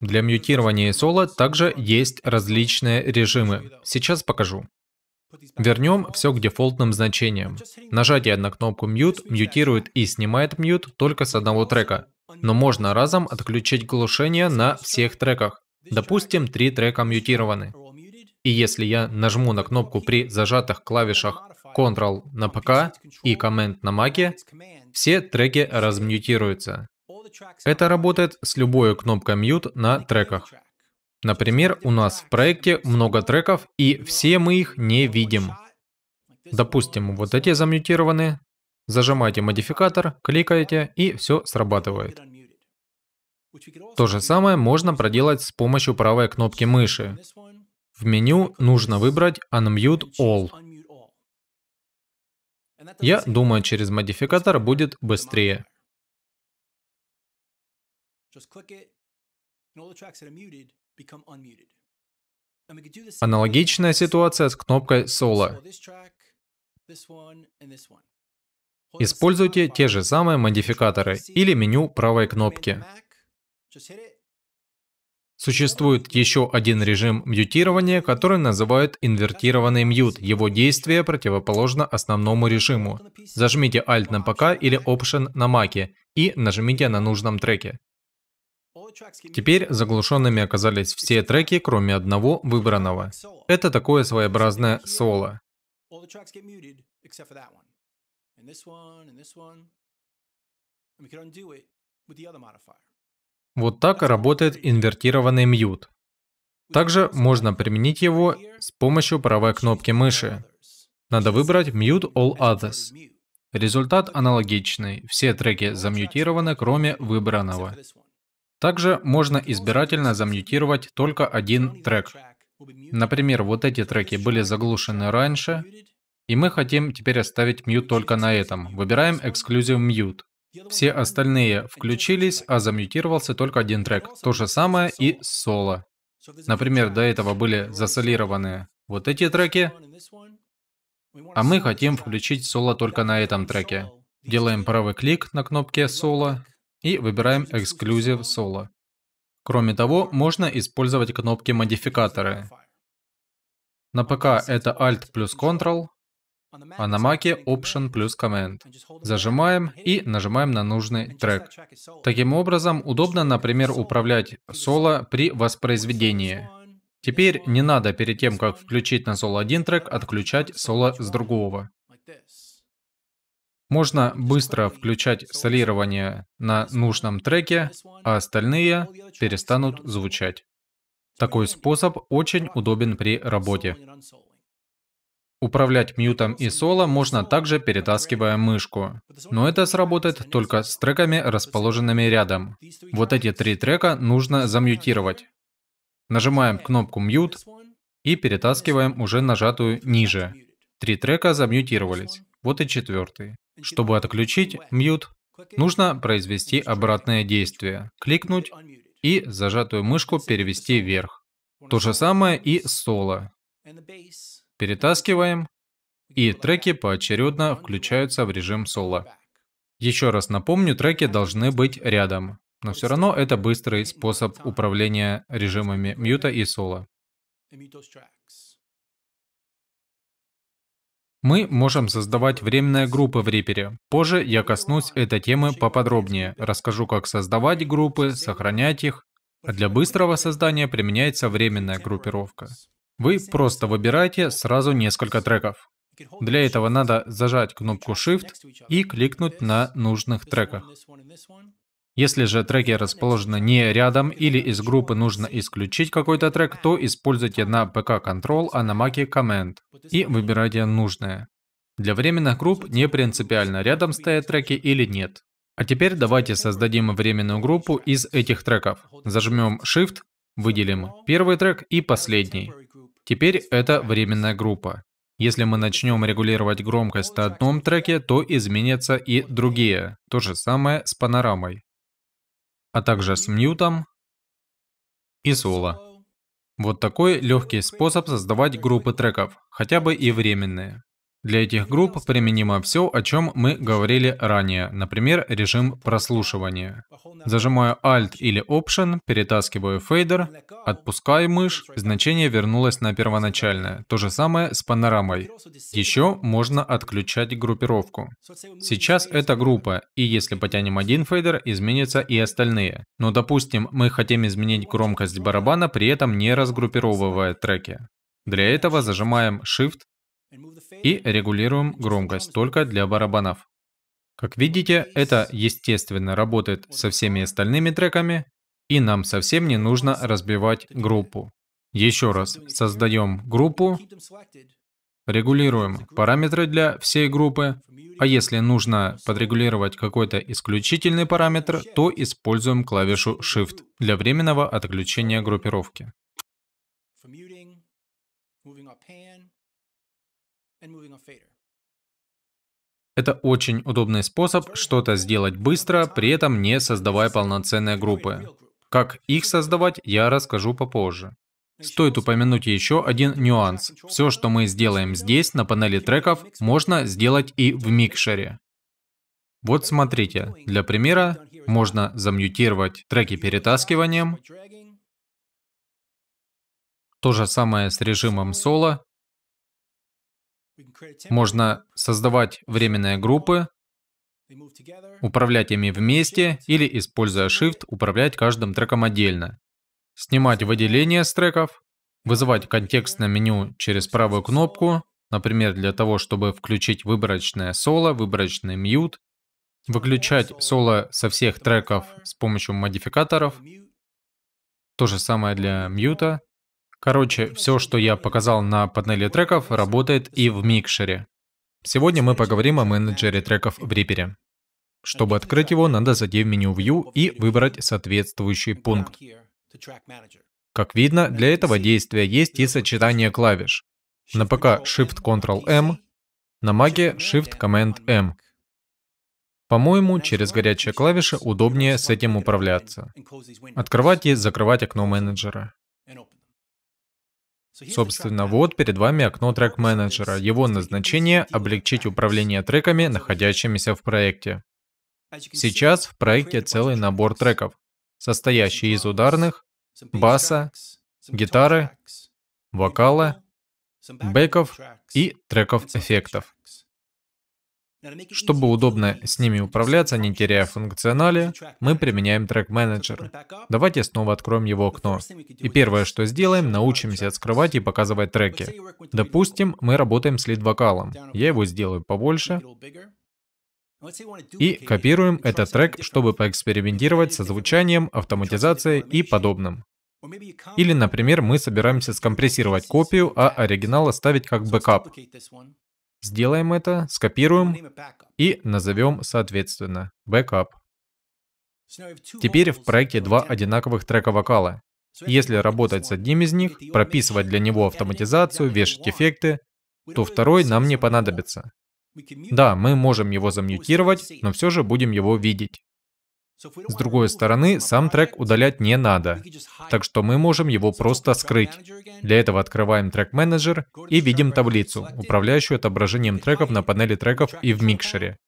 Для мьютирования и соло также есть различные режимы. Сейчас покажу. Вернем все к дефолтным значениям. Нажатие на кнопку Mute мьютирует и снимает мьют только с одного трека. Но можно разом отключить глушение на всех треках. Допустим, три трека мьютированы. И если я нажму на кнопку при зажатых клавишах Ctrl на ПК и Command на Маке, все треки размьютируются. Это работает с любой кнопкой mute на треках. Например, у нас в проекте много треков, и все мы их не видим. Допустим, вот эти замьютированы. Зажимаете модификатор, кликаете, и все срабатывает. То же самое можно проделать с помощью правой кнопки мыши. В меню нужно выбрать Unmute All. Я думаю, через модификатор будет быстрее. Аналогичная ситуация с кнопкой solo. Используйте те же самые модификаторы или меню правой кнопки. Существует еще один режим мьютирования, который называют инвертированный мьют. Его действие противоположно основному режиму. Зажмите Alt на ПК или Option на Маке и нажмите на нужном треке. Теперь заглушенными оказались все треки, кроме одного выбранного. Это такое своеобразное соло. And this one, and this one. And we could undo it with the other modifier. Вот так работает инвертированный мьют. Также можно применить его с помощью правой кнопки мыши. Надо выбрать Mute All Others. Результат аналогичный. Все треки замьютированы, кроме выбранного. Также можно избирательно замьютировать только один трек. Например, вот эти треки были заглушены раньше, и мы хотим теперь оставить мьют только на этом. Выбираем Exclusive Mute. Все остальные включились, а замьютировался только один трек. То же самое и с соло. Например, до этого были засолированы вот эти треки, а мы хотим включить соло только на этом треке. Делаем правый клик на кнопке соло и выбираем эксклюзив соло. Кроме того, можно использовать кнопки модификаторы. На ПК это Alt плюс Ctrl, а на маке Option плюс Command. Зажимаем и нажимаем на нужный трек. Таким образом, удобно, например, управлять соло при воспроизведении. Теперь не надо перед тем, как включить на соло один трек, отключать соло с другого. Можно быстро включать солирование на нужном треке, а остальные перестанут звучать. Такой способ очень удобен при работе. Управлять мьютом и соло можно также перетаскивая мышку. Но это сработает только с треками, расположенными рядом. Вот эти три трека нужно замьютировать. Нажимаем кнопку «Мьют» и перетаскиваем уже нажатую ниже. Три трека замьютировались. Вот и четвертый. Чтобы отключить мьют, нужно произвести обратное действие. Кликнуть и зажатую мышку перевести вверх. То же самое и с соло перетаскиваем, и треки поочередно включаются в режим соло. Еще раз напомню, треки должны быть рядом, но все равно это быстрый способ управления режимами мьюта и соло. Мы можем создавать временные группы в Reaper. Позже я коснусь этой темы поподробнее, расскажу, как создавать группы, сохранять их. Для быстрого создания применяется временная группировка. Вы просто выбираете сразу несколько треков. Для этого надо зажать кнопку Shift и кликнуть на нужных треках. Если же треки расположены не рядом или из группы нужно исключить какой-то трек, то используйте на ПК Control, а на Mac Command и выбирайте нужное. Для временных групп не принципиально, рядом стоят треки или нет. А теперь давайте создадим временную группу из этих треков. Зажмем Shift, выделим первый трек и последний. Теперь это временная группа. Если мы начнем регулировать громкость на одном треке, то изменятся и другие. То же самое с панорамой. А также с мьютом и соло. Вот такой легкий способ создавать группы треков, хотя бы и временные. Для этих групп применимо все, о чем мы говорили ранее, например, режим прослушивания. Зажимаю Alt или Option, перетаскиваю фейдер, отпускаю мышь, значение вернулось на первоначальное. То же самое с панорамой. Еще можно отключать группировку. Сейчас это группа, и если потянем один фейдер, изменятся и остальные. Но допустим, мы хотим изменить громкость барабана, при этом не разгруппировывая треки. Для этого зажимаем Shift, и регулируем громкость только для барабанов. Как видите, это естественно работает со всеми остальными треками, и нам совсем не нужно разбивать группу. Еще раз, создаем группу, регулируем параметры для всей группы, а если нужно подрегулировать какой-то исключительный параметр, то используем клавишу Shift для временного отключения группировки. Это очень удобный способ что-то сделать быстро, при этом не создавая полноценные группы. Как их создавать, я расскажу попозже. Стоит упомянуть еще один нюанс. Все, что мы сделаем здесь, на панели треков, можно сделать и в микшере. Вот смотрите, для примера можно замьютировать треки перетаскиванием. То же самое с режимом соло можно создавать временные группы, управлять ими вместе или, используя Shift, управлять каждым треком отдельно. Снимать выделение с треков, вызывать контекстное меню через правую кнопку, например, для того, чтобы включить выборочное соло, выборочный мьют, выключать соло со всех треков с помощью модификаторов, то же самое для мьюта, Короче, все, что я показал на панели треков, работает и в микшере. Сегодня мы поговорим о менеджере треков в Reaper. Чтобы открыть его, надо зайти в меню View и выбрать соответствующий пункт. Как видно, для этого действия есть и сочетание клавиш. На ПК Shift-Ctrl-M, на маке Shift-Command-M. По-моему, через горячие клавиши удобнее с этим управляться. Открывать и закрывать окно менеджера. Собственно, вот перед вами окно трек-менеджера. Его назначение — облегчить управление треками, находящимися в проекте. Сейчас в проекте целый набор треков, состоящий из ударных, баса, гитары, вокала, бэков и треков-эффектов. Чтобы удобно с ними управляться, не теряя функционали, мы применяем Track Manager. Давайте снова откроем его окно. И первое, что сделаем, научимся открывать и показывать треки. Допустим, мы работаем с лид-вокалом. Я его сделаю побольше. И копируем этот трек, чтобы поэкспериментировать со звучанием, автоматизацией и подобным. Или, например, мы собираемся скомпрессировать копию, а оригинал оставить как бэкап. Сделаем это, скопируем и назовем соответственно «Backup». Теперь в проекте два одинаковых трека вокала. Если работать с одним из них, прописывать для него автоматизацию, вешать эффекты, то второй нам не понадобится. Да, мы можем его замьютировать, но все же будем его видеть. С другой стороны, сам трек удалять не надо, так что мы можем его просто скрыть. Для этого открываем трек менеджер и видим таблицу, управляющую отображением треков на панели треков и в микшере.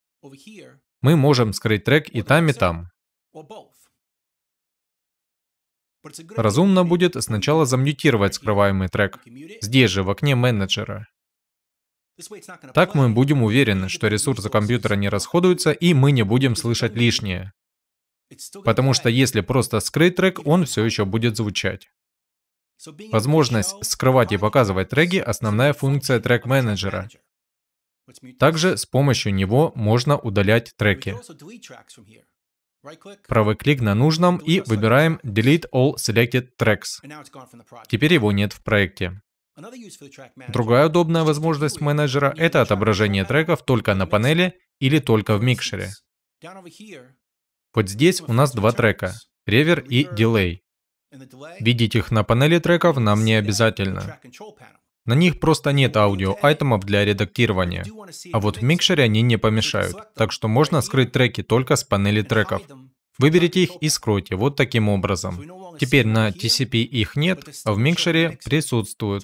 Мы можем скрыть трек и там, и там. Разумно будет сначала замьютировать скрываемый трек, здесь же, в окне менеджера. Так мы будем уверены, что ресурсы компьютера не расходуются, и мы не будем слышать лишнее. Потому что если просто скрыть трек, он все еще будет звучать. Возможность скрывать и показывать треки – основная функция трек-менеджера. Также с помощью него можно удалять треки. Правый клик на нужном и выбираем Delete All Selected Tracks. Теперь его нет в проекте. Другая удобная возможность менеджера – это отображение треков только на панели или только в микшере. Вот здесь у нас два трека — ревер и дилей. Видеть их на панели треков нам не обязательно. На них просто нет аудио-айтемов для редактирования. А вот в микшере они не помешают, так что можно скрыть треки только с панели треков. Выберите их и скройте вот таким образом. Теперь на TCP их нет, а в микшере присутствуют.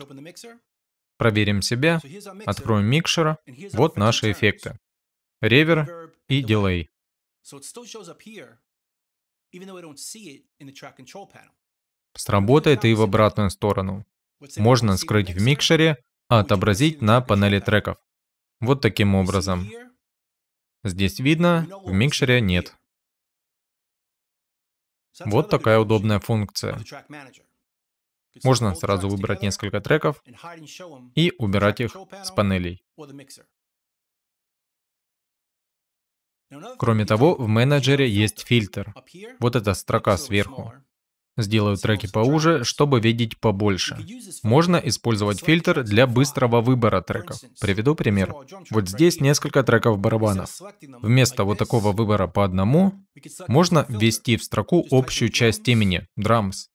Проверим себя, откроем микшера, вот наши эффекты. Ревер и дилей. So it still shows up here, even though I don't see it in the track control panel. Сработает и в обратную сторону. Можно скрыть в микшере, а отобразить на панели треков. Вот таким образом. Здесь видно, в микшере нет. Вот такая удобная функция. Можно сразу выбрать несколько треков и убирать их с панелей. Кроме того, в менеджере есть фильтр. Вот эта строка сверху. Сделаю треки поуже, чтобы видеть побольше. Можно использовать фильтр для быстрого выбора треков. Приведу пример. Вот здесь несколько треков барабанов. Вместо вот такого выбора по одному, можно ввести в строку общую часть имени, drums.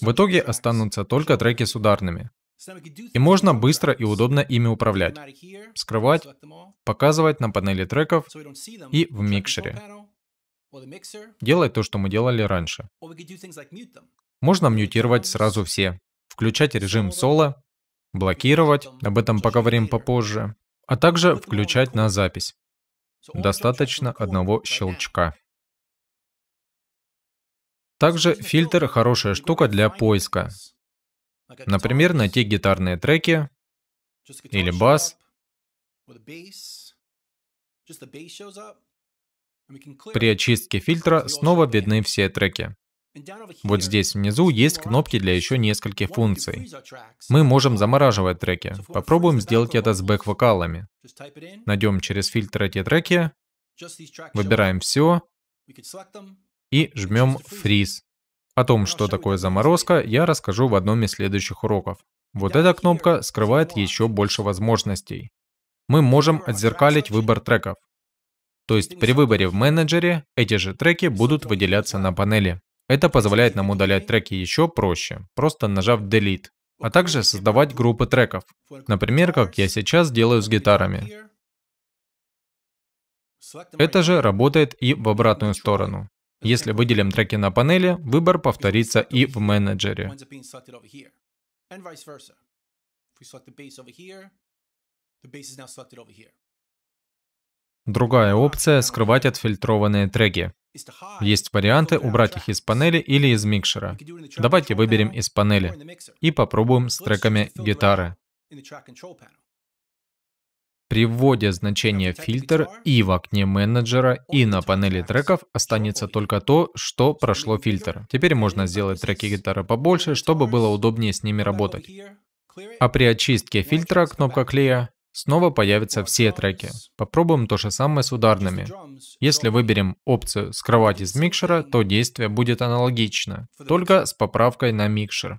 В итоге останутся только треки с ударными. И можно быстро и удобно ими управлять, скрывать, показывать на панели треков и в микшере. Делать то, что мы делали раньше. Можно мьютировать сразу все, включать режим соло, блокировать, об этом поговорим попозже, а также включать на запись. Достаточно одного щелчка. Также фильтр хорошая штука для поиска. Например, найти гитарные треки или бас, при очистке фильтра снова видны все треки. Вот здесь внизу есть кнопки для еще нескольких функций. Мы можем замораживать треки. Попробуем сделать это с бэк-вокалами. Найдем через фильтр эти треки, выбираем все и жмем «Фриз». О том, что такое заморозка, я расскажу в одном из следующих уроков. Вот эта кнопка скрывает еще больше возможностей. Мы можем отзеркалить выбор треков. То есть при выборе в менеджере эти же треки будут выделяться на панели. Это позволяет нам удалять треки еще проще, просто нажав Delete, а также создавать группы треков. Например, как я сейчас делаю с гитарами. Это же работает и в обратную сторону. Если выделим треки на панели, выбор повторится и в менеджере. Другая опция — скрывать отфильтрованные треки. Есть варианты убрать их из панели или из микшера. Давайте выберем из панели и попробуем с треками гитары. При вводе значения фильтр и в окне менеджера, и на панели треков останется только то, что прошло фильтр. Теперь можно сделать треки гитары побольше, чтобы было удобнее с ними работать. А при очистке фильтра кнопка клея снова появятся все треки. Попробуем то же самое с ударными. Если выберем опцию «Скрывать из микшера», то действие будет аналогично, только с поправкой на микшер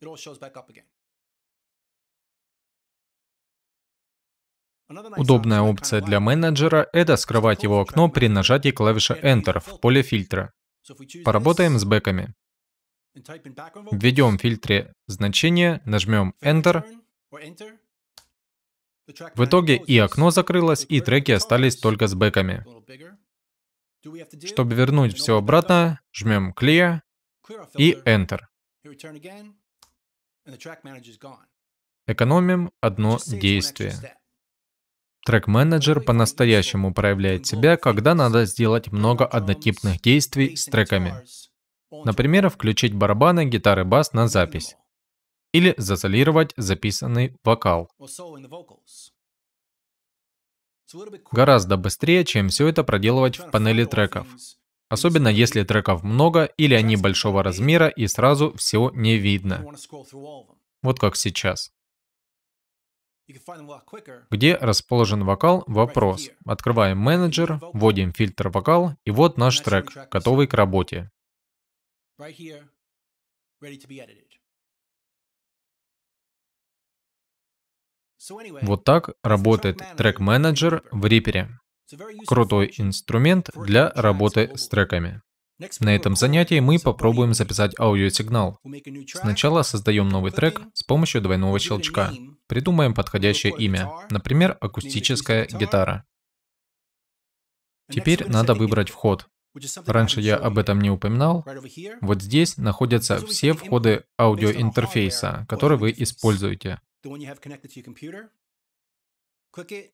it all shows back up again. Удобная опция для менеджера – это скрывать его окно при нажатии клавиши Enter в поле фильтра. Поработаем с бэками. Введем в фильтре значение, нажмем Enter. В итоге и окно закрылось, и треки остались только с бэками. Чтобы вернуть все обратно, жмем Clear и Enter. Экономим одно действие. Трек-менеджер по-настоящему проявляет себя, когда надо сделать много однотипных действий с треками. Например, включить барабаны, гитары, бас на запись. Или засолировать записанный вокал. Гораздо быстрее, чем все это проделывать в панели треков. Особенно если треков много или они большого размера и сразу все не видно. Вот как сейчас. Где расположен вокал? Вопрос. Открываем менеджер, вводим фильтр вокал, и вот наш трек, готовый к работе. Вот так работает трек-менеджер в Reaper. Крутой инструмент для работы с треками. На этом занятии мы попробуем записать аудиосигнал. Сначала создаем новый трек с помощью двойного щелчка. Придумаем подходящее имя, например, акустическая гитара. Теперь надо выбрать вход. Раньше я об этом не упоминал. Вот здесь находятся все входы аудиоинтерфейса, который вы используете.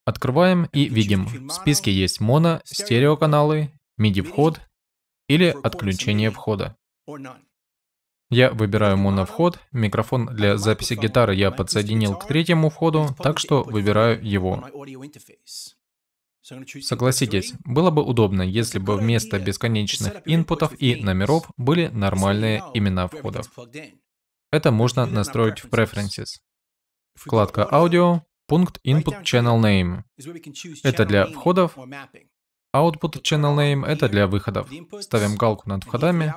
Открываем и видим, в списке есть моно, стереоканалы, MIDI-вход или отключение входа. Я выбираю моновход, микрофон для записи гитары я подсоединил к третьему входу, так что выбираю его. Согласитесь, было бы удобно, если бы вместо бесконечных инпутов и номеров были нормальные имена входов. Это можно настроить в Preferences. Вкладка «Аудио», Пункт Input Channel Name — это для входов, Output Channel Name — это для выходов. Ставим галку над входами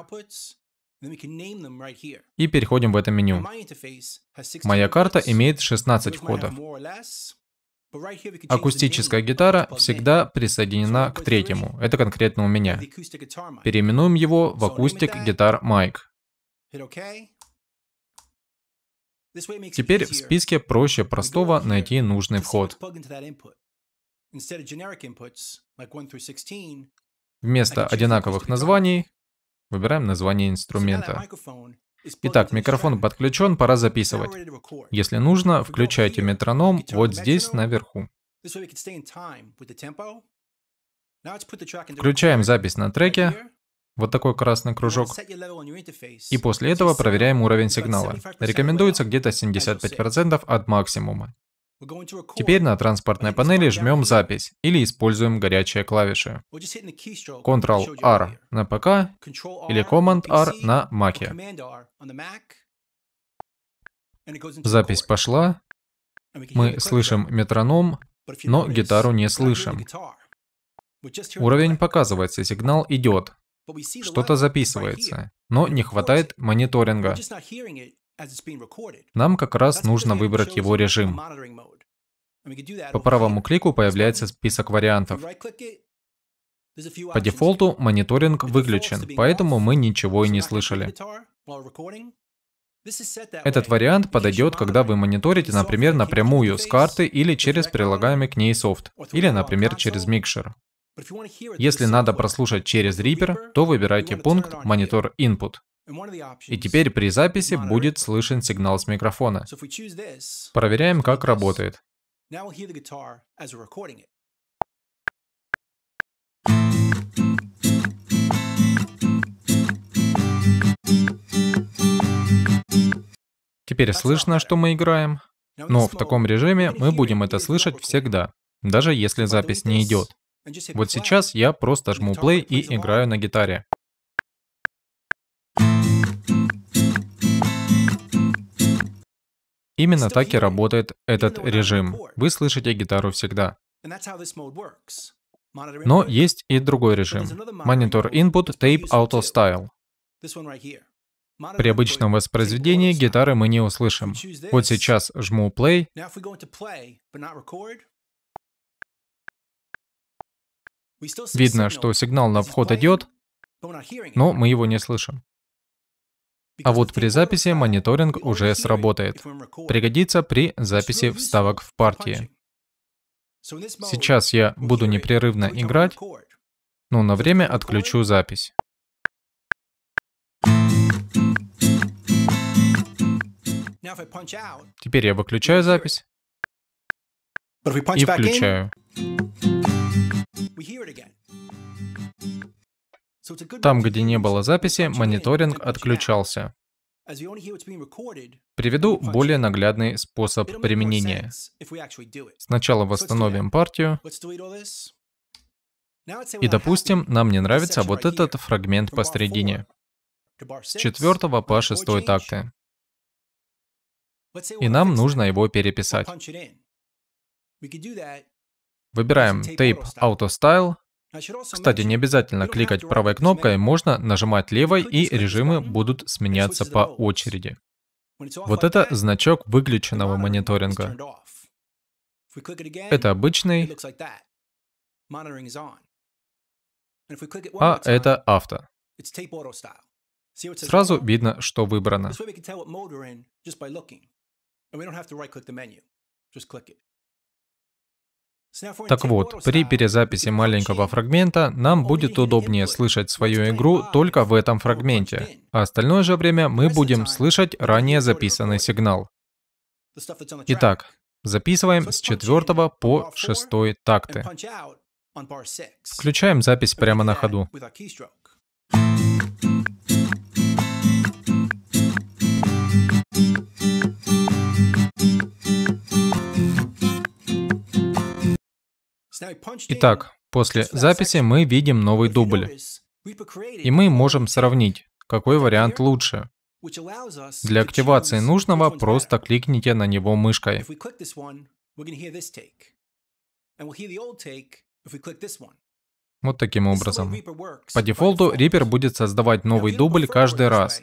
и переходим в это меню. Моя карта имеет 16 входов. Акустическая гитара всегда присоединена к третьему, это конкретно у меня. Переименуем его в Acoustic Guitar Mic. Теперь в списке проще простого найти нужный вход. Вместо одинаковых названий выбираем название инструмента. Итак, микрофон подключен, пора записывать. Если нужно, включайте метроном вот здесь наверху. Включаем запись на треке. Вот такой красный кружок. И после этого проверяем уровень сигнала. Рекомендуется где-то 75% от максимума. Теперь на транспортной панели жмем «Запись» или используем горячие клавиши. Ctrl-R на ПК или Command-R на Mac. Запись пошла. Мы слышим метроном, но гитару не слышим. Уровень показывается, сигнал идет, что-то записывается, но не хватает мониторинга. Нам как раз нужно выбрать его режим. По правому клику появляется список вариантов. По дефолту мониторинг выключен, поэтому мы ничего и не слышали. Этот вариант подойдет, когда вы мониторите, например, напрямую с карты или через прилагаемый к ней софт, или, например, через микшер. Если надо прослушать через Reaper, то выбирайте пункт «Монитор Input». И теперь при записи будет слышен сигнал с микрофона. Проверяем, как работает. Теперь слышно, что мы играем, но в таком режиме мы будем это слышать всегда, даже если запись не идет. Вот сейчас я просто жму play и играю на гитаре. Именно так и работает этот режим. Вы слышите гитару всегда. Но есть и другой режим. Monitor Input Tape Auto Style. При обычном воспроизведении гитары мы не услышим. Вот сейчас жму play. Видно, что сигнал на вход идет, но мы его не слышим. А вот при записи мониторинг уже сработает. Пригодится при записи вставок в партии. Сейчас я буду непрерывно играть, но на время отключу запись. Теперь я выключаю запись и включаю. Там, где не было записи, мониторинг отключался. Приведу более наглядный способ применения. Сначала восстановим партию. И, допустим, нам не нравится вот этот фрагмент посередине. С четвертого по шестой такты. И нам нужно его переписать. Выбираем Tape Auto Style. Кстати, не обязательно кликать правой кнопкой, можно нажимать левой, и режимы будут сменяться по очереди. Вот это значок выключенного мониторинга. Это обычный, а это авто. Сразу видно, что выбрано. Так вот, при перезаписи маленького фрагмента нам будет удобнее слышать свою игру только в этом фрагменте, а остальное же время мы будем слышать ранее записанный сигнал. Итак, записываем с 4 по 6 такты. Включаем запись прямо на ходу. Thank you. Итак, после записи мы видим новый дубль. И мы можем сравнить, какой вариант лучше. Для активации нужного просто кликните на него мышкой. Вот таким образом. По дефолту Reaper будет создавать новый дубль каждый раз.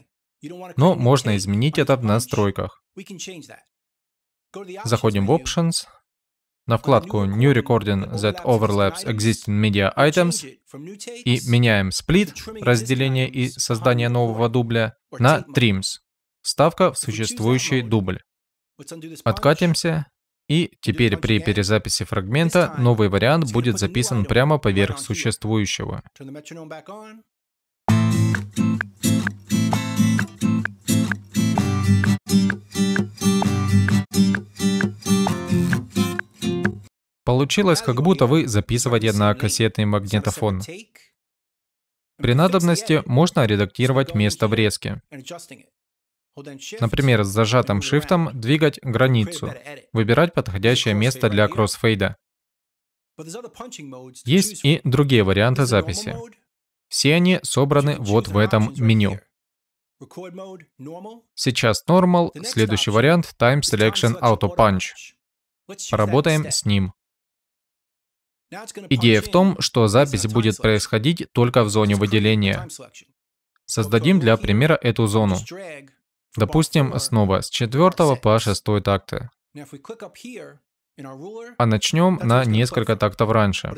Но можно изменить это в настройках. Заходим в Options, на вкладку New Recording that overlaps existing media items и меняем split, разделение и создание нового дубля, на trims, вставка в существующий дубль. Откатимся, и теперь при перезаписи фрагмента новый вариант будет записан прямо поверх существующего. Получилось, как будто вы записываете на кассетный магнитофон. При надобности можно редактировать место врезки. Например, с зажатым шифтом двигать границу, выбирать подходящее место для кроссфейда. Есть и другие варианты записи. Все они собраны вот в этом меню. Сейчас Normal, следующий вариант Time Selection Auto Punch. Поработаем с ним. Идея в том, что запись будет происходить только в зоне выделения. Создадим для примера эту зону. Допустим, снова с 4 по 6 такты. А начнем на несколько тактов раньше.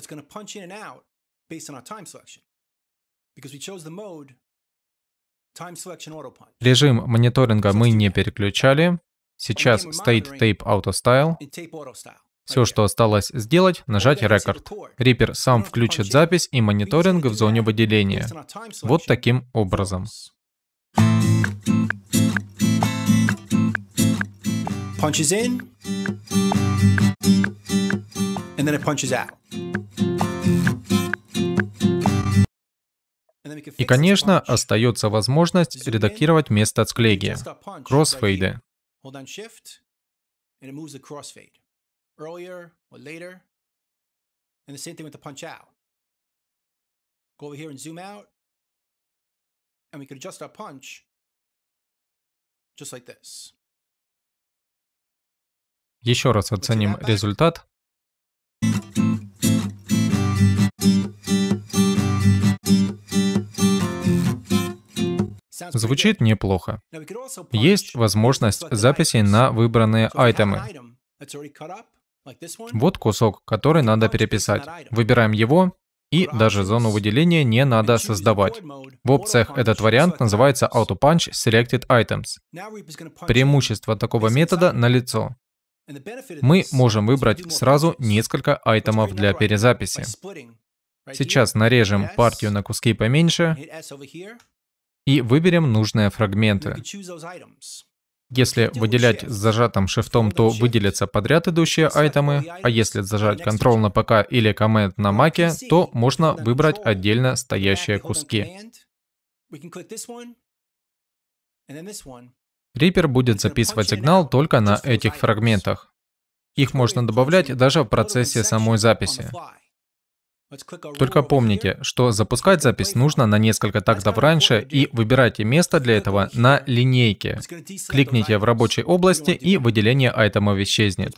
Режим мониторинга мы не переключали. Сейчас стоит Tape Auto Style. Все, что осталось сделать, нажать рекорд. Reaper сам включит запись и мониторинг в зоне выделения. Вот таким образом. Punches in, and then it punches out. И, конечно, остается возможность редактировать место отсклейки, кроссфейды earlier or later. And the same thing with the punch out. Go over here and zoom out. And we could adjust our punch just like this. Еще раз оценим результат. Звучит неплохо. Есть возможность записи на выбранные айтемы. Вот кусок, который надо переписать. Выбираем его, и даже зону выделения не надо создавать. В опциях этот вариант называется AutoPunch Selected Items. Преимущество такого метода налицо. Мы можем выбрать сразу несколько айтемов для перезаписи. Сейчас нарежем партию на куски поменьше и выберем нужные фрагменты. Если выделять с зажатым шифтом, то выделятся подряд идущие айтемы, а если зажать Ctrl на ПК или Command на Маке, то можно выбрать отдельно стоящие куски. Reaper будет записывать сигнал только на этих фрагментах. Их можно добавлять даже в процессе самой записи. Только помните, что запускать запись нужно на несколько тактов раньше и выбирайте место для этого на линейке. Кликните в рабочей области и выделение айтемов исчезнет.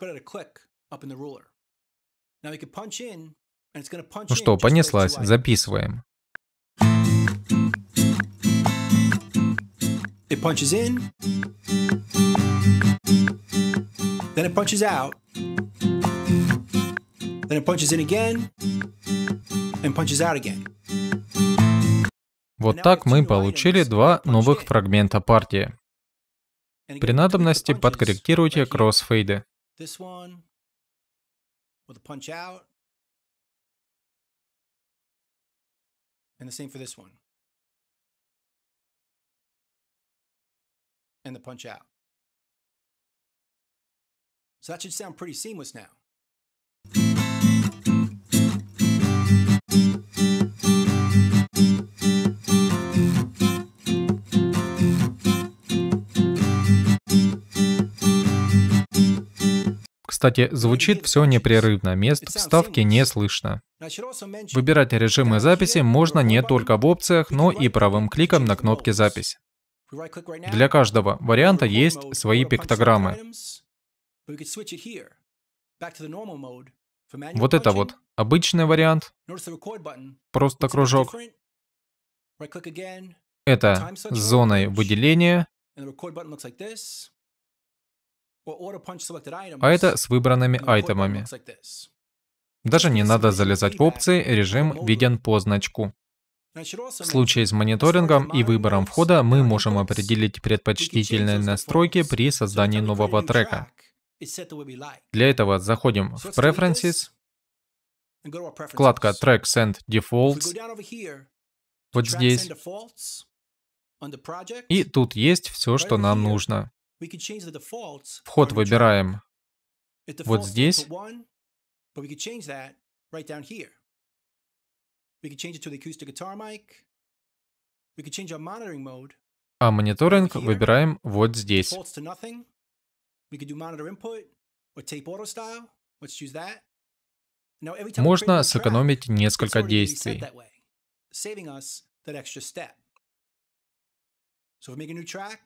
Ну что, понеслась, записываем. It punches in, then it punches out. Then it punches in again and punches out again. Вот так мы получили два новых фрагмента партии. При надобности подкорректируйте кроссфейды. And the same for this one. And the punch out. So that should sound pretty seamless now. Кстати, звучит все непрерывно, мест вставки не слышно. Выбирать режимы записи можно не только в опциях, но и правым кликом на кнопке «Запись». Для каждого варианта есть свои пиктограммы. Вот это вот. Обычный вариант. Просто кружок. Это с зоной выделения. А это с выбранными айтемами. Даже не надо залезать в опции режим «Виден по значку». В случае с мониторингом и выбором входа мы можем определить предпочтительные настройки при создании нового трека. Для этого заходим в Preferences, Вкладка Track Send Defaults. Вот здесь. И тут есть все, что нам нужно. Вход а выбираем вот здесь. А мониторинг выбираем вот здесь. Можно сэкономить несколько действий.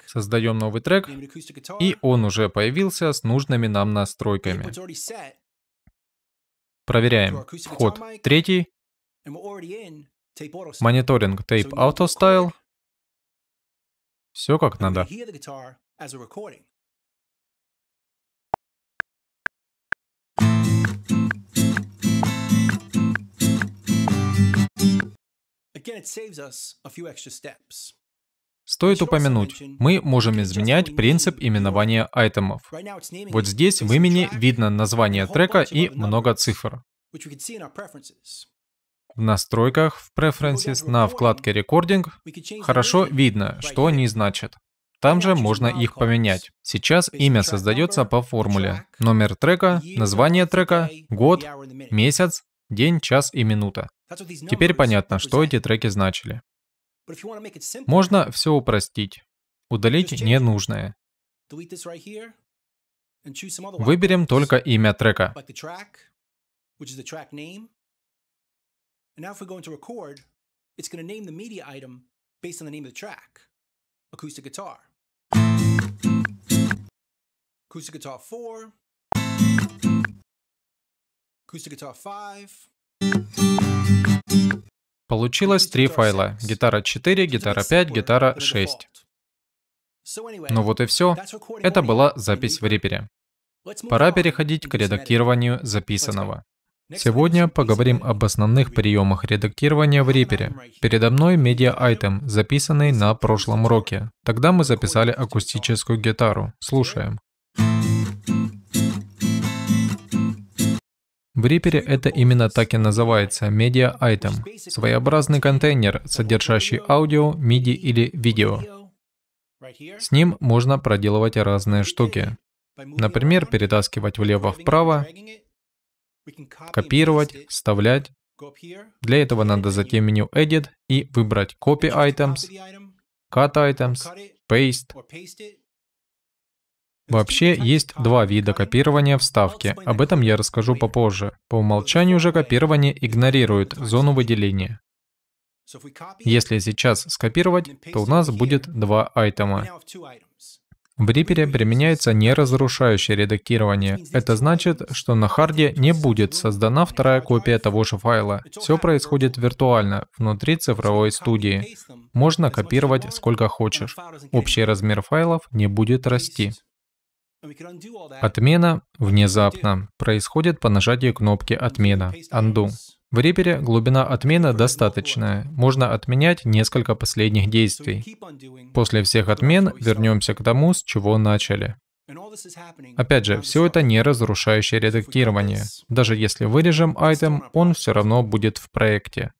Создаем новый трек, и он уже появился с нужными нам настройками. Проверяем вход третий, мониторинг Tape Auto Style, все как надо. Стоит упомянуть, мы можем изменять принцип именования айтемов. Вот здесь в имени видно название трека и много цифр. В настройках в Preferences на вкладке Recording хорошо видно, что они значат. Там же можно их поменять. Сейчас имя создается по формуле. Номер трека, название трека, год, месяц, день, час и минута. Теперь понятно, что эти треки значили. Можно все упростить, удалить ненужное. Выберем только имя трека. acoustic guitar. Acoustic Получилось три файла. Гитара 4, гитара 5, гитара 6. Ну вот и все. Это была запись в Reaper. Пора переходить к редактированию записанного. Сегодня поговорим об основных приемах редактирования в Reaper. Передо мной медиа Item, записанный на прошлом уроке. Тогда мы записали акустическую гитару. Слушаем. В Reaper это именно так и называется – Media Item – своеобразный контейнер, содержащий аудио, MIDI или видео. С ним можно проделывать разные штуки. Например, перетаскивать влево-вправо, копировать, вставлять. Для этого надо зайти в меню Edit и выбрать Copy Items, Cut Items, Paste Вообще, есть два вида копирования вставки. Об этом я расскажу попозже. По умолчанию же копирование игнорирует зону выделения. Если сейчас скопировать, то у нас будет два айтема. В Reaper применяется неразрушающее редактирование. Это значит, что на харде не будет создана вторая копия того же файла. Все происходит виртуально, внутри цифровой студии. Можно копировать сколько хочешь. Общий размер файлов не будет расти. Отмена внезапно происходит по нажатию кнопки «Отмена» — «Undo». В репере глубина отмена достаточная, можно отменять несколько последних действий. После всех отмен вернемся к тому, с чего начали. Опять же, все это не разрушающее редактирование. Даже если вырежем айтем, он все равно будет в проекте.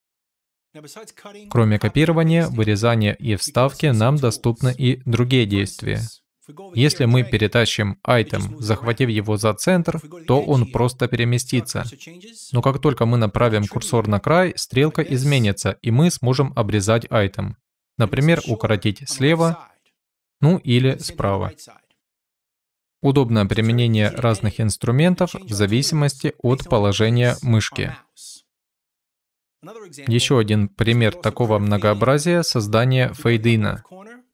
Кроме копирования, вырезания и вставки, нам доступны и другие действия. Если мы перетащим айтем, захватив его за центр, то он просто переместится. Но как только мы направим курсор на край, стрелка изменится, и мы сможем обрезать айтем. Например, укоротить слева, ну или справа. Удобное применение разных инструментов в зависимости от положения мышки. Еще один пример такого многообразия — создание фейдина.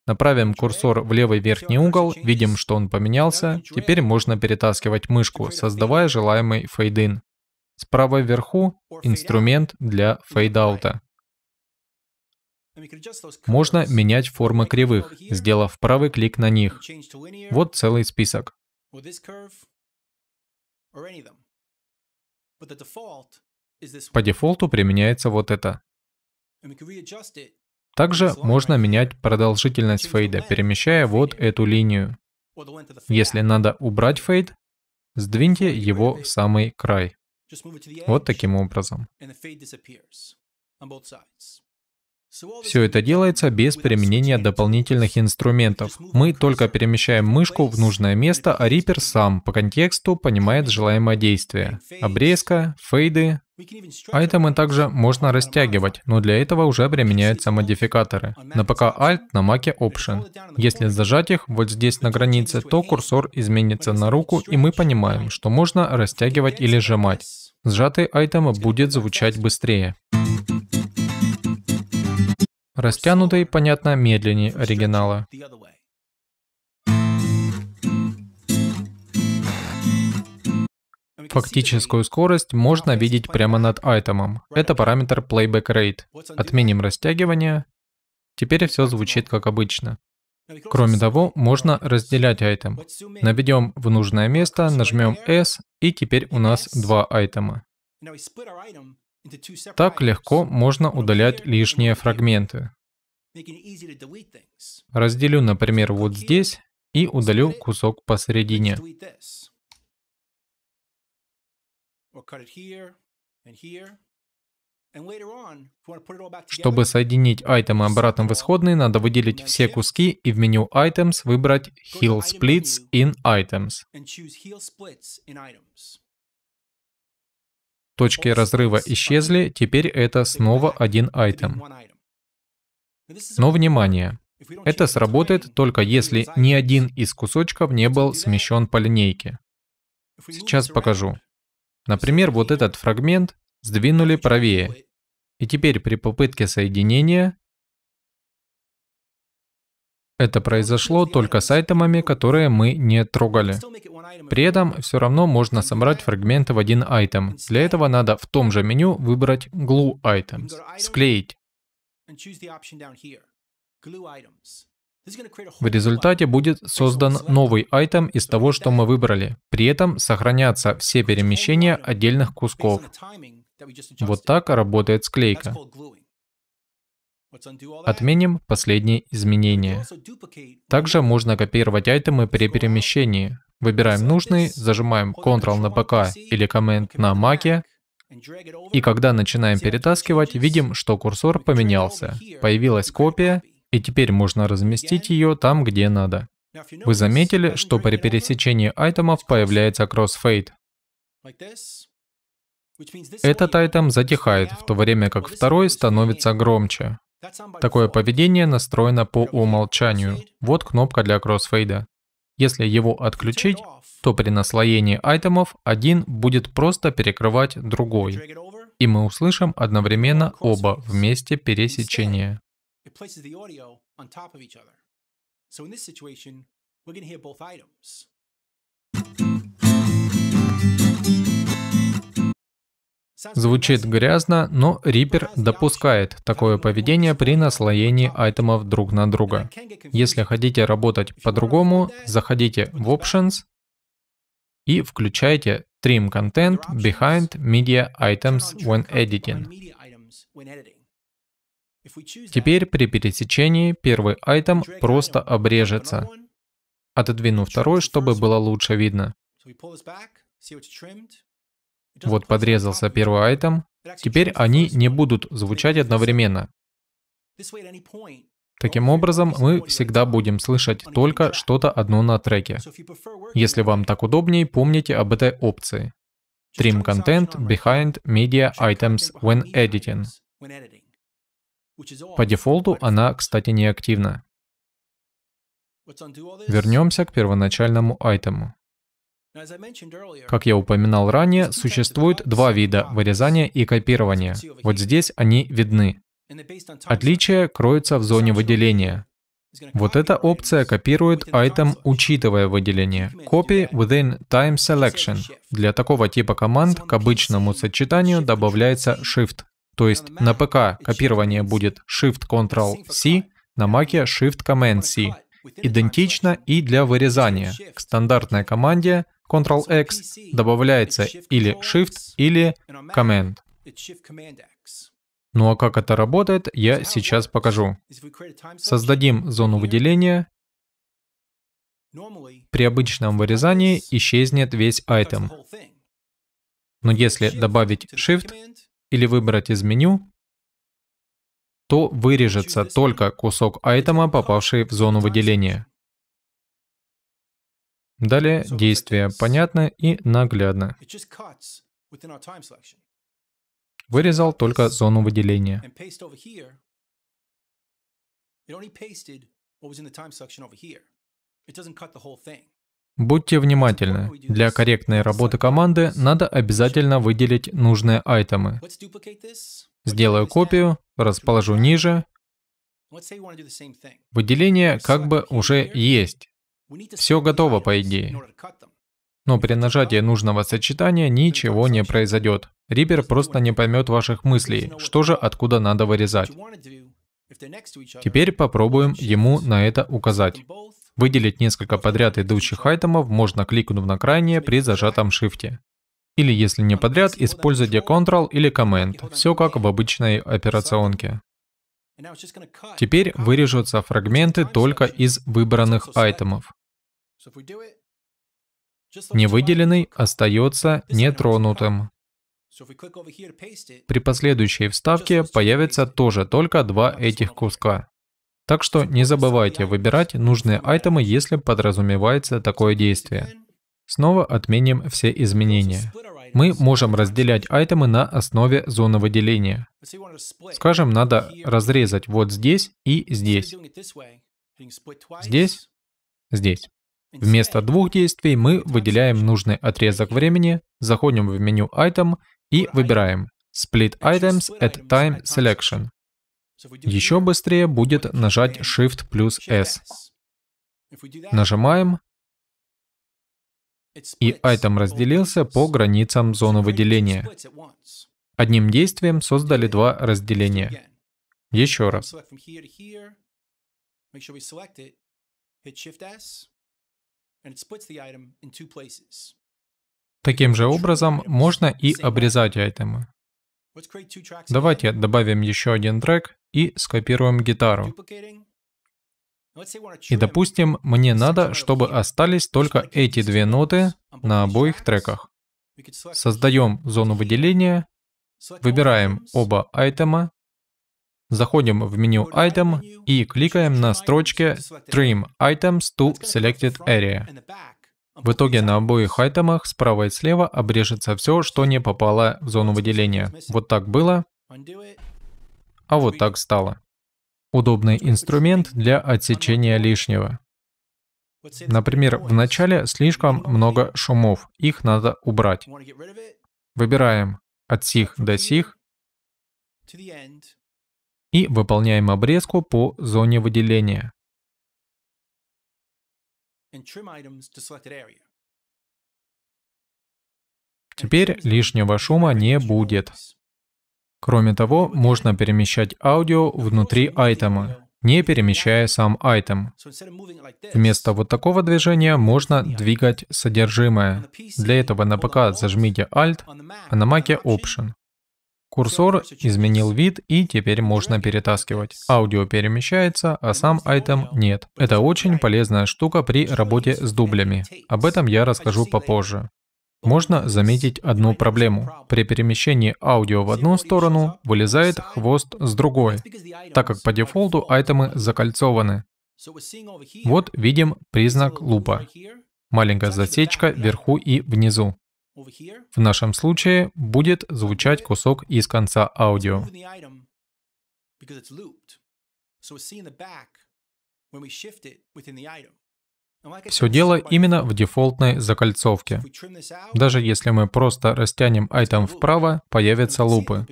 Направим курсор в левый верхний угол, видим, что он поменялся. Теперь можно перетаскивать мышку, создавая желаемый фейдин. Справа вверху инструмент для фейдаута. Можно менять формы кривых, сделав правый клик на них. Вот целый список. По дефолту применяется вот это. Также можно менять продолжительность фейда, перемещая вот эту линию. Если надо убрать фейд, сдвиньте его в самый край. Вот таким образом. Все это делается без применения дополнительных инструментов. Мы только перемещаем мышку в нужное место, а Reaper сам по контексту понимает желаемое действие. Обрезка, фейды. Айтемы также можно растягивать, но для этого уже применяются модификаторы. На пока Alt, на Маке Option. Если зажать их вот здесь на границе, то курсор изменится на руку, и мы понимаем, что можно растягивать или сжимать. Сжатый айтем будет звучать быстрее. Растянутый, понятно, медленнее оригинала. Фактическую скорость можно видеть прямо над айтемом. Это параметр playback rate. Отменим растягивание. Теперь все звучит как обычно. Кроме того, можно разделять айтем. Наведем в нужное место, нажмем S, и теперь у нас два айтема. Так легко можно удалять лишние фрагменты. Разделю, например, вот здесь и удалю кусок посередине. Чтобы соединить айтемы обратно в исходный, надо выделить все куски и в меню Items выбрать Heal Splits in Items. Точки разрыва исчезли, теперь это снова один айтем. Но внимание! Это сработает только если ни один из кусочков не был смещен по линейке. Сейчас покажу. Например, вот этот фрагмент сдвинули правее. И теперь при попытке соединения это произошло только с айтемами, которые мы не трогали. При этом все равно можно собрать фрагменты в один айтем. Для этого надо в том же меню выбрать Glue Items, склеить. В результате будет создан новый айтем из того, что мы выбрали. При этом сохранятся все перемещения отдельных кусков. Вот так работает склейка. Отменим последние изменения. Также можно копировать айтемы при перемещении. Выбираем нужный, зажимаем Ctrl на ПК или Command на Маке, и когда начинаем перетаскивать, видим, что курсор поменялся. Появилась копия, и теперь можно разместить ее там, где надо. Вы заметили, что при пересечении айтемов появляется кроссфейд. Этот айтем затихает, в то время как второй становится громче. Такое поведение настроено по умолчанию. Вот кнопка для кроссфейда. Если его отключить, то при наслоении айтемов один будет просто перекрывать другой, и мы услышим одновременно оба в месте пересечения. Звучит грязно, но Reaper допускает такое поведение при наслоении айтемов друг на друга. Если хотите работать по-другому, заходите в Options и включайте Trim Content Behind Media Items When Editing. Теперь при пересечении первый айтем просто обрежется. Отодвину второй, чтобы было лучше видно. Вот подрезался первый айтем. Теперь они не будут звучать одновременно. Таким образом, мы всегда будем слышать только что-то одно на треке. Если вам так удобнее, помните об этой опции. Trim content behind media items when editing. По дефолту она, кстати, не активна. Вернемся к первоначальному айтему. Как я упоминал ранее, существует два вида — вырезания и копирования. Вот здесь они видны. Отличие кроется в зоне выделения. Вот эта опция копирует item, учитывая выделение. Copy within time selection. Для такого типа команд к обычному сочетанию добавляется Shift. То есть на ПК копирование будет Shift-Ctrl-C, на маке Shift-Command-C. Идентично и для вырезания. К стандартной команде Ctrl-X, добавляется или Shift, или Command. Ну а как это работает, я сейчас покажу. Создадим зону выделения. При обычном вырезании исчезнет весь айтем. Но если добавить Shift или выбрать из меню, то вырежется только кусок айтема, попавший в зону выделения. Далее действия понятно и наглядно. Вырезал только зону выделения. Будьте внимательны. Для корректной работы команды надо обязательно выделить нужные айтемы. Сделаю копию, расположу ниже. Выделение как бы уже есть. Все готово, по идее. Но при нажатии нужного сочетания ничего не произойдет. Рипер просто не поймет ваших мыслей, что же откуда надо вырезать. Теперь попробуем ему на это указать. Выделить несколько подряд идущих айтемов можно кликнув на крайнее при зажатом шифте. Или если не подряд, используйте Ctrl или Command, все как в обычной операционке. Теперь вырежутся фрагменты только из выбранных айтемов. Не выделенный остается нетронутым. При последующей вставке появится тоже только два этих куска. Так что не забывайте выбирать нужные айтемы, если подразумевается такое действие. Снова отменим все изменения. Мы можем разделять айтемы на основе зоны выделения. Скажем, надо разрезать вот здесь и здесь. Здесь, здесь. Вместо двух действий мы выделяем нужный отрезок времени, заходим в меню Item и выбираем Split Items at Time Selection. Еще быстрее будет нажать Shift плюс S. Нажимаем, и Item разделился по границам зоны выделения. Одним действием создали два разделения. Еще раз. Таким же образом можно и обрезать айтемы. Давайте добавим еще один трек и скопируем гитару. И допустим, мне надо, чтобы остались только эти две ноты на обоих треках. Создаем зону выделения, выбираем оба айтема Заходим в меню Item и кликаем на строчке Trim Items to Selected Area. В итоге на обоих айтемах справа и слева обрежется все, что не попало в зону выделения. Вот так было, а вот так стало. Удобный инструмент для отсечения лишнего. Например, в начале слишком много шумов, их надо убрать. Выбираем от сих до сих и выполняем обрезку по зоне выделения. Теперь лишнего шума не будет. Кроме того, можно перемещать аудио внутри айтема, не перемещая сам айтем. Вместо вот такого движения можно двигать содержимое. Для этого на ПК зажмите Alt, а на Mac Option. Курсор изменил вид и теперь можно перетаскивать. Аудио перемещается, а сам айтем нет. Это очень полезная штука при работе с дублями. Об этом я расскажу попозже. Можно заметить одну проблему. При перемещении аудио в одну сторону вылезает хвост с другой, так как по дефолту айтемы закольцованы. Вот видим признак лупа. Маленькая засечка вверху и внизу. В нашем случае будет звучать кусок из конца аудио. Все дело именно в дефолтной закольцовке. Даже если мы просто растянем item вправо, появятся лупы.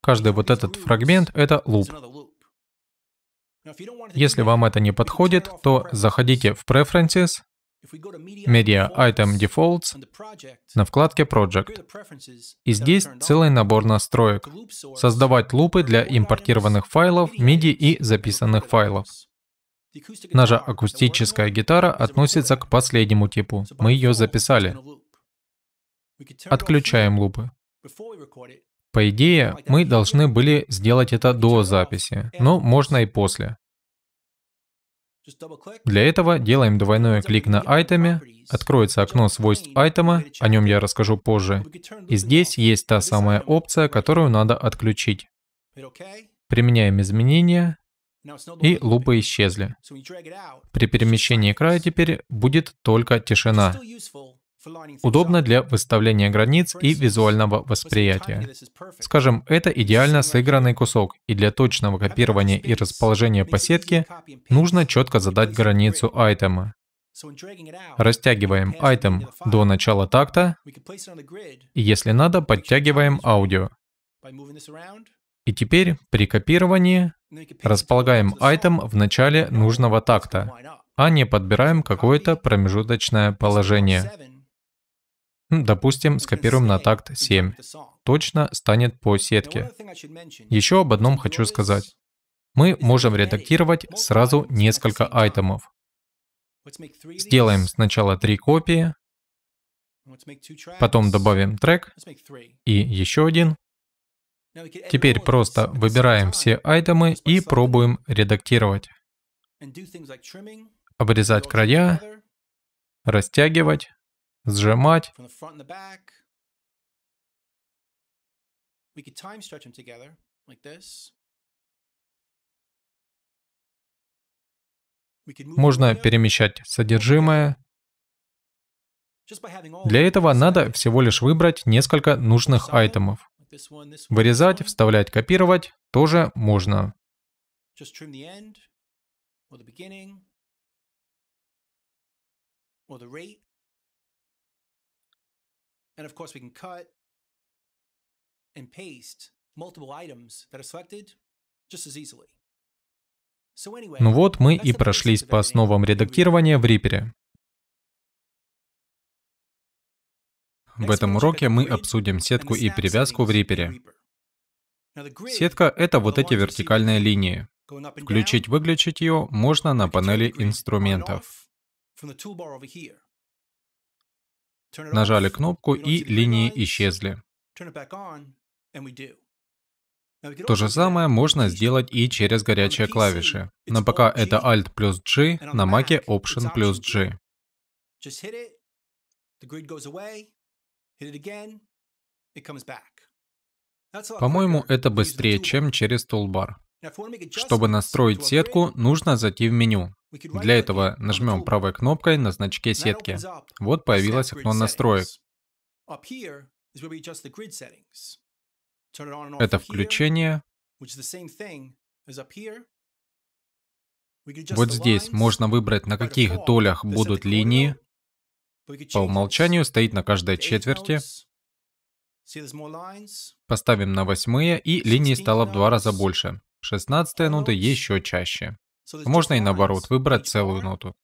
Каждый вот этот фрагмент — это луп. Если вам это не подходит, то заходите в Preferences, Media Item Defaults на вкладке Project. И здесь целый набор настроек. Создавать лупы для импортированных файлов, MIDI и записанных файлов. Наша акустическая гитара относится к последнему типу. Мы ее записали. Отключаем лупы. По идее, мы должны были сделать это до записи, но можно и после. Для этого делаем двойной клик на айтеме, откроется окно свойств айтема, о нем я расскажу позже. И здесь есть та самая опция, которую надо отключить. Применяем изменения, и лупы исчезли. При перемещении края теперь будет только тишина. Удобно для выставления границ и визуального восприятия. Скажем, это идеально сыгранный кусок, и для точного копирования и расположения по сетке нужно четко задать границу айтема. Растягиваем айтем до начала такта, и если надо, подтягиваем аудио. И теперь при копировании располагаем айтем в начале нужного такта, а не подбираем какое-то промежуточное положение. Допустим, скопируем на такт 7. Точно станет по сетке. Еще об одном хочу сказать. Мы можем редактировать сразу несколько айтемов. Сделаем сначала три копии, потом добавим трек и еще один. Теперь просто выбираем все айтемы и пробуем редактировать. Обрезать края, растягивать сжимать. Можно перемещать содержимое. Для этого надо всего лишь выбрать несколько нужных айтемов. Вырезать, вставлять, копировать тоже можно. Or the rate. And of course, we can cut and paste multiple items that are selected just as easily. Ну вот мы и прошлись по основам редактирования в Reaper. В этом уроке мы обсудим сетку и привязку в Reaper. Сетка — это вот эти вертикальные линии. Включить-выключить ее можно на панели инструментов нажали кнопку, и линии исчезли. То же самое можно сделать и через горячие клавиши, На пока это Alt плюс G, на Mac Option плюс G. По-моему, это быстрее, чем через Toolbar. Чтобы настроить сетку, нужно зайти в меню. Для этого нажмем правой кнопкой на значке сетки. Вот появилось окно настроек. Это включение. Вот здесь можно выбрать, на каких долях будут линии. По умолчанию стоит на каждой четверти. Поставим на восьмые, и линии стало в два раза больше. Шестнадцатая нота еще чаще. Можно и наоборот, выбрать целую ноту.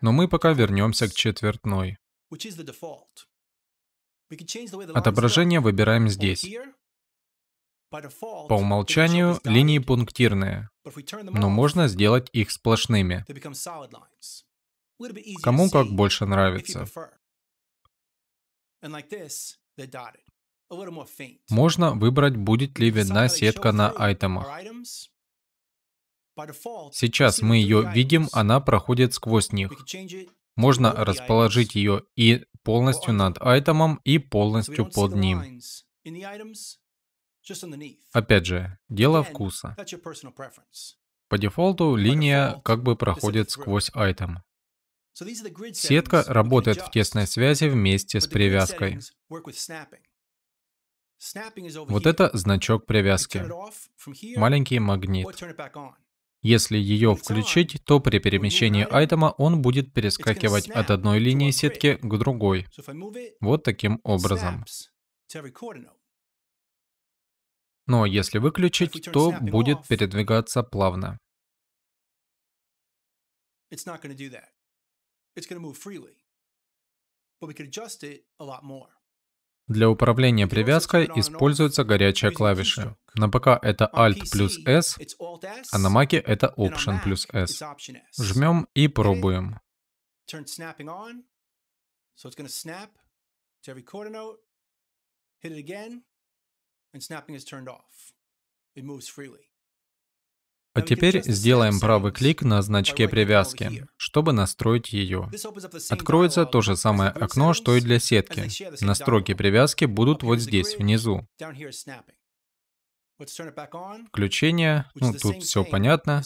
Но мы пока вернемся к четвертной. Отображение выбираем здесь. По умолчанию линии пунктирные, но можно сделать их сплошными. Кому как больше нравится. Можно выбрать, будет ли видна сетка на айтемах. Сейчас мы ее видим, она проходит сквозь них. Можно расположить ее и полностью над айтемом, и полностью под ним. Опять же, дело вкуса. По дефолту линия как бы проходит сквозь айтем. Сетка работает в тесной связи вместе с привязкой. Вот это значок привязки. Маленький магнит. Если ее включить, то при перемещении айтема он будет перескакивать от одной линии сетки к другой. Вот таким образом. Но если выключить, то будет передвигаться плавно. But we could adjust it a lot more. Для управления привязкой используются горячие клавиши. На ПК это Alt плюс S, а на Mac это Option плюс S. Жмем и пробуем. It moves freely. А теперь сделаем правый клик на значке привязки, чтобы настроить ее. Откроется то же самое окно, что и для сетки. Настройки привязки будут вот здесь, внизу. Включение, ну тут все понятно.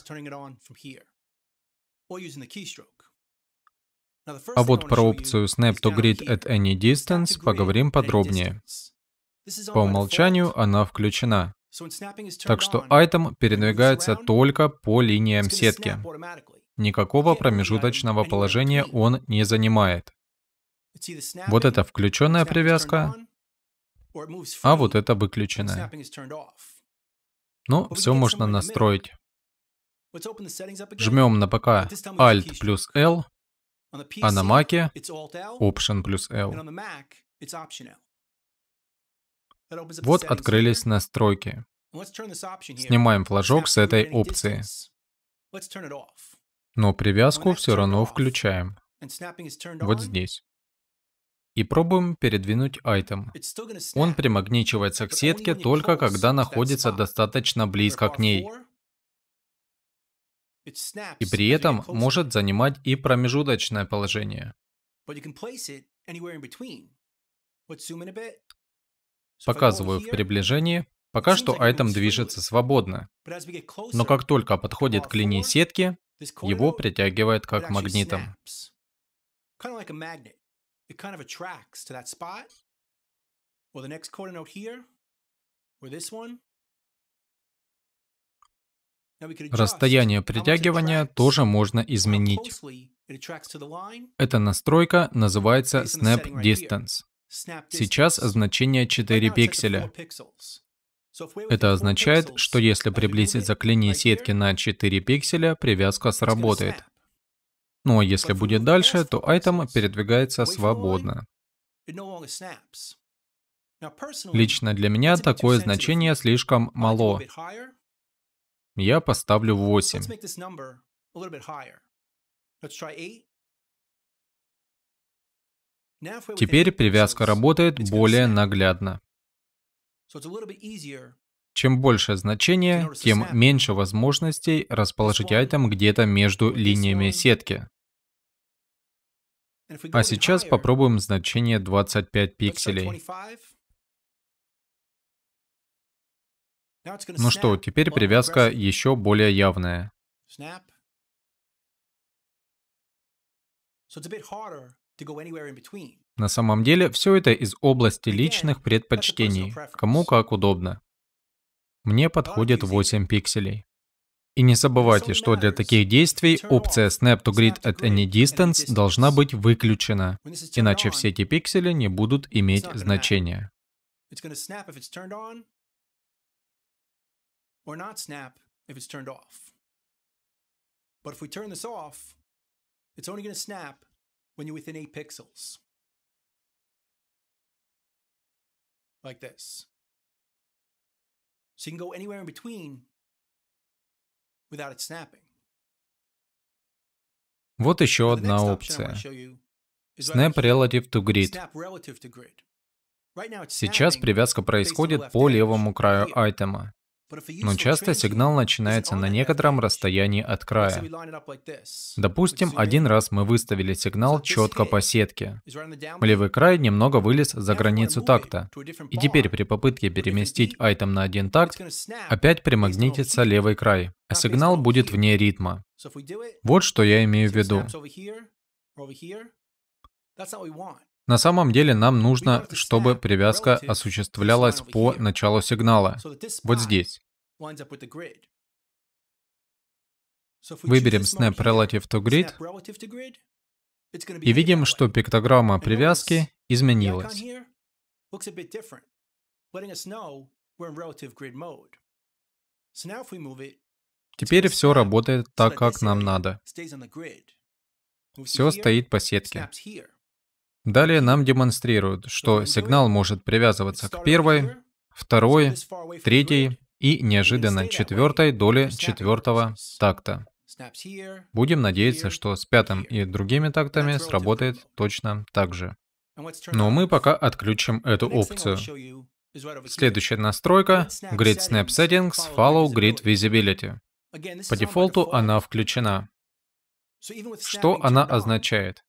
А вот про опцию Snap to Grid at any distance поговорим подробнее. По умолчанию она включена. Так что item передвигается только по линиям сетки. Никакого промежуточного положения он не занимает. Вот это включенная привязка, а вот это выключенная. Ну, все можно настроить. Жмем на ПК Alt плюс L, а на Маке Option плюс L. Вот открылись настройки. Снимаем флажок с этой опции. Но привязку все равно включаем. Вот здесь. И пробуем передвинуть айтем. Он примагничивается к сетке только когда находится достаточно близко к ней. И при этом может занимать и промежуточное положение. Показываю в приближении. Пока что айтем движется свободно. Но как только подходит к линии сетки, его притягивает как магнитом. Расстояние притягивания тоже можно изменить. Эта настройка называется Snap Distance. Сейчас значение 4 пикселя. Это означает, что если приблизить заклиние сетки на 4 пикселя, привязка сработает. Но ну, а если будет дальше, то айтем передвигается свободно. Лично для меня такое значение слишком мало. Я поставлю 8. Теперь привязка работает более наглядно. Чем больше значение, тем меньше возможностей расположить айтем где-то между линиями сетки. А сейчас попробуем значение 25 пикселей. Ну что, теперь привязка еще более явная. На самом деле, все это из области личных предпочтений, кому как удобно. Мне подходит 8 пикселей. И не забывайте, что для таких действий опция Snap to Grid at any distance должна быть выключена, иначе все эти пиксели не будут иметь значения. But if we turn this off, it's only going to snap when you're within 8 pixels. Like this. So you can go anywhere in between without it snapping. Вот еще одна опция. Snap Relative to Grid. Сейчас привязка происходит по левому краю айтема. Но часто сигнал начинается на некотором расстоянии от края. Допустим, один раз мы выставили сигнал четко по сетке. Левый край немного вылез за границу такта. И теперь при попытке переместить айтем на один такт, опять примагнитится левый край, а сигнал будет вне ритма. Вот что я имею в виду. На самом деле нам нужно, чтобы привязка осуществлялась по началу сигнала, вот здесь. Выберем Snap Relative to Grid и видим, что пиктограмма привязки изменилась. Теперь все работает так, как нам надо. Все стоит по сетке. Далее нам демонстрируют, что сигнал может привязываться к первой, второй, третьей и неожиданно четвертой доле четвертого такта. Будем надеяться, что с пятым и другими тактами сработает точно так же. Но мы пока отключим эту опцию. Следующая настройка — Grid Snap Settings Follow Grid Visibility. По дефолту она включена. Что она означает?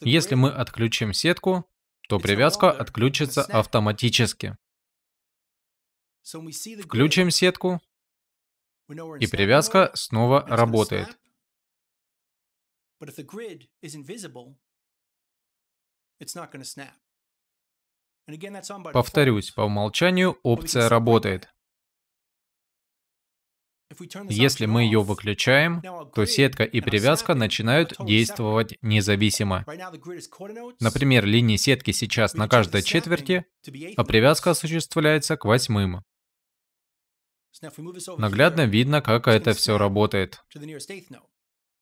Если мы отключим сетку, то привязка отключится автоматически. Включим сетку, и привязка снова работает. Повторюсь, по умолчанию опция работает. Если мы ее выключаем, то сетка и привязка начинают действовать независимо. Например, линии сетки сейчас на каждой четверти, а привязка осуществляется к восьмым. Наглядно видно, как это все работает.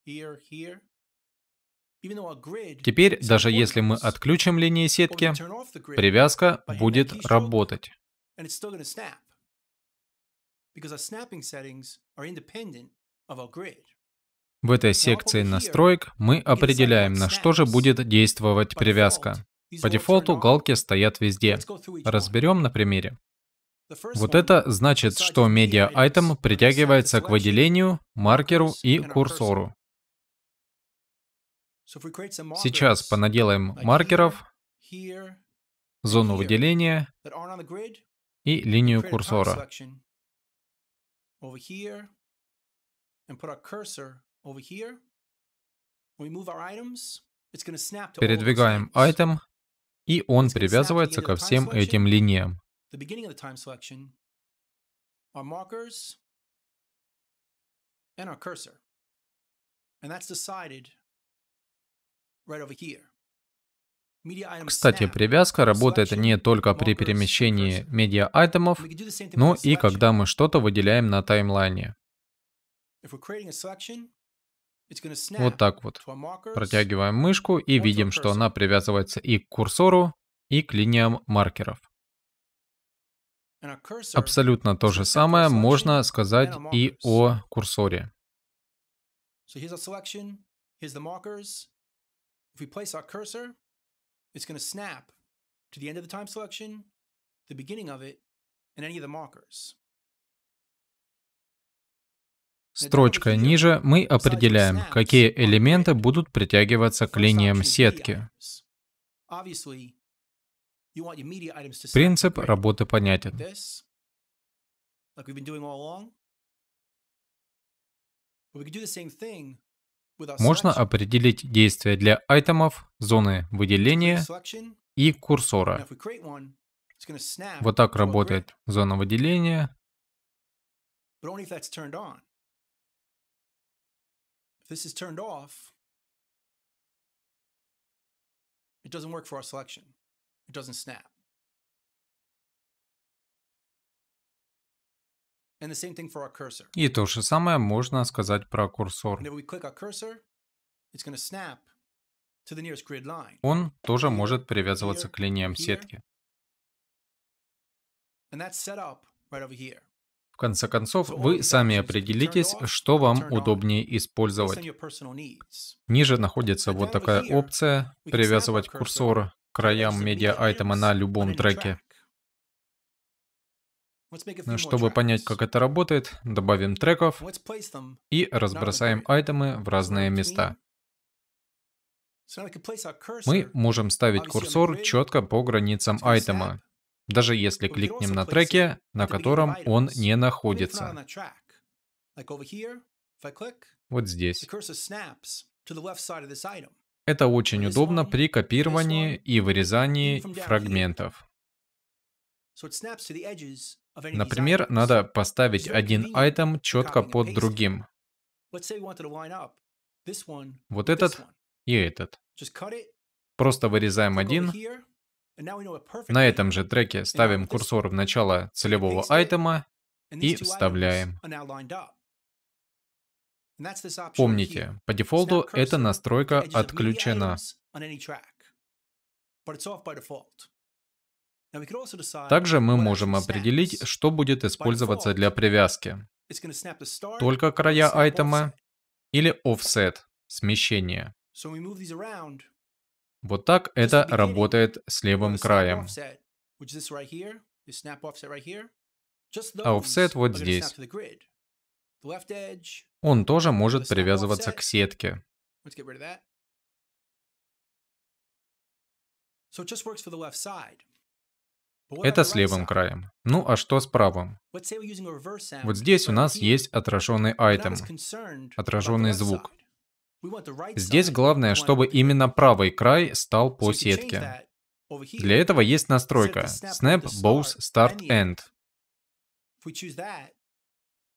Теперь, даже если мы отключим линии сетки, привязка будет работать. В этой секции настроек мы определяем, на что же будет действовать привязка. По дефолту галки стоят везде. Разберем на примере. Вот это значит, что медиа item притягивается к выделению, маркеру и курсору. Сейчас понаделаем маркеров, зону выделения и линию курсора. over here and put our cursor over here, when we move our items, it's going to snap to Передвигаем item, и он привязывается ко всем этим линиям. The beginning of the time selection, our markers, and our cursor. And that's decided right over here. Кстати, привязка работает не только при перемещении медиа-айтемов, но и когда мы что-то выделяем на таймлайне. Вот так вот. Протягиваем мышку и видим, что она привязывается и к курсору, и к линиям маркеров. Абсолютно то же самое можно сказать и о курсоре it's going to snap to the end of the time selection, the beginning of it, and any of the markers. Строчка ниже мы определяем, какие элементы будут притягиваться к линиям сетки. Принцип работы понятен. Like we've been doing all along. But we could do the same thing можно определить действия для айтемов, зоны выделения и курсора. Вот так работает зона выделения. It doesn't work for our selection. It doesn't snap. И то же самое можно сказать про курсор. Он тоже может привязываться к линиям сетки. В конце концов, вы сами определитесь, что вам удобнее использовать. Ниже находится вот такая опция «Привязывать курсор к краям медиа-айтема на любом треке». Э, чтобы понять, как это работает, добавим треков и разбросаем айтемы в разные места. Мы можем ставить курсор четко по границам айтема, даже если кликнем на треке, на котором он не находится. Вот здесь. Это очень удобно при копировании и вырезании фрагментов. Например, надо поставить один айтем четко под другим. Вот этот и этот. Просто вырезаем один. На этом же треке ставим курсор в начало целевого айтема и вставляем. Помните, по дефолту эта настройка отключена. Также мы можем определить, что будет использоваться для привязки. Только края айтема или offset, смещение. Вот так это работает с левым краем. А offset вот здесь. Он тоже может привязываться к сетке. Это с левым краем. Ну а что с правым? Вот здесь у нас есть отраженный айтем, отраженный звук. Здесь главное, чтобы именно правый край стал по сетке. Для этого есть настройка Snap Both Start End.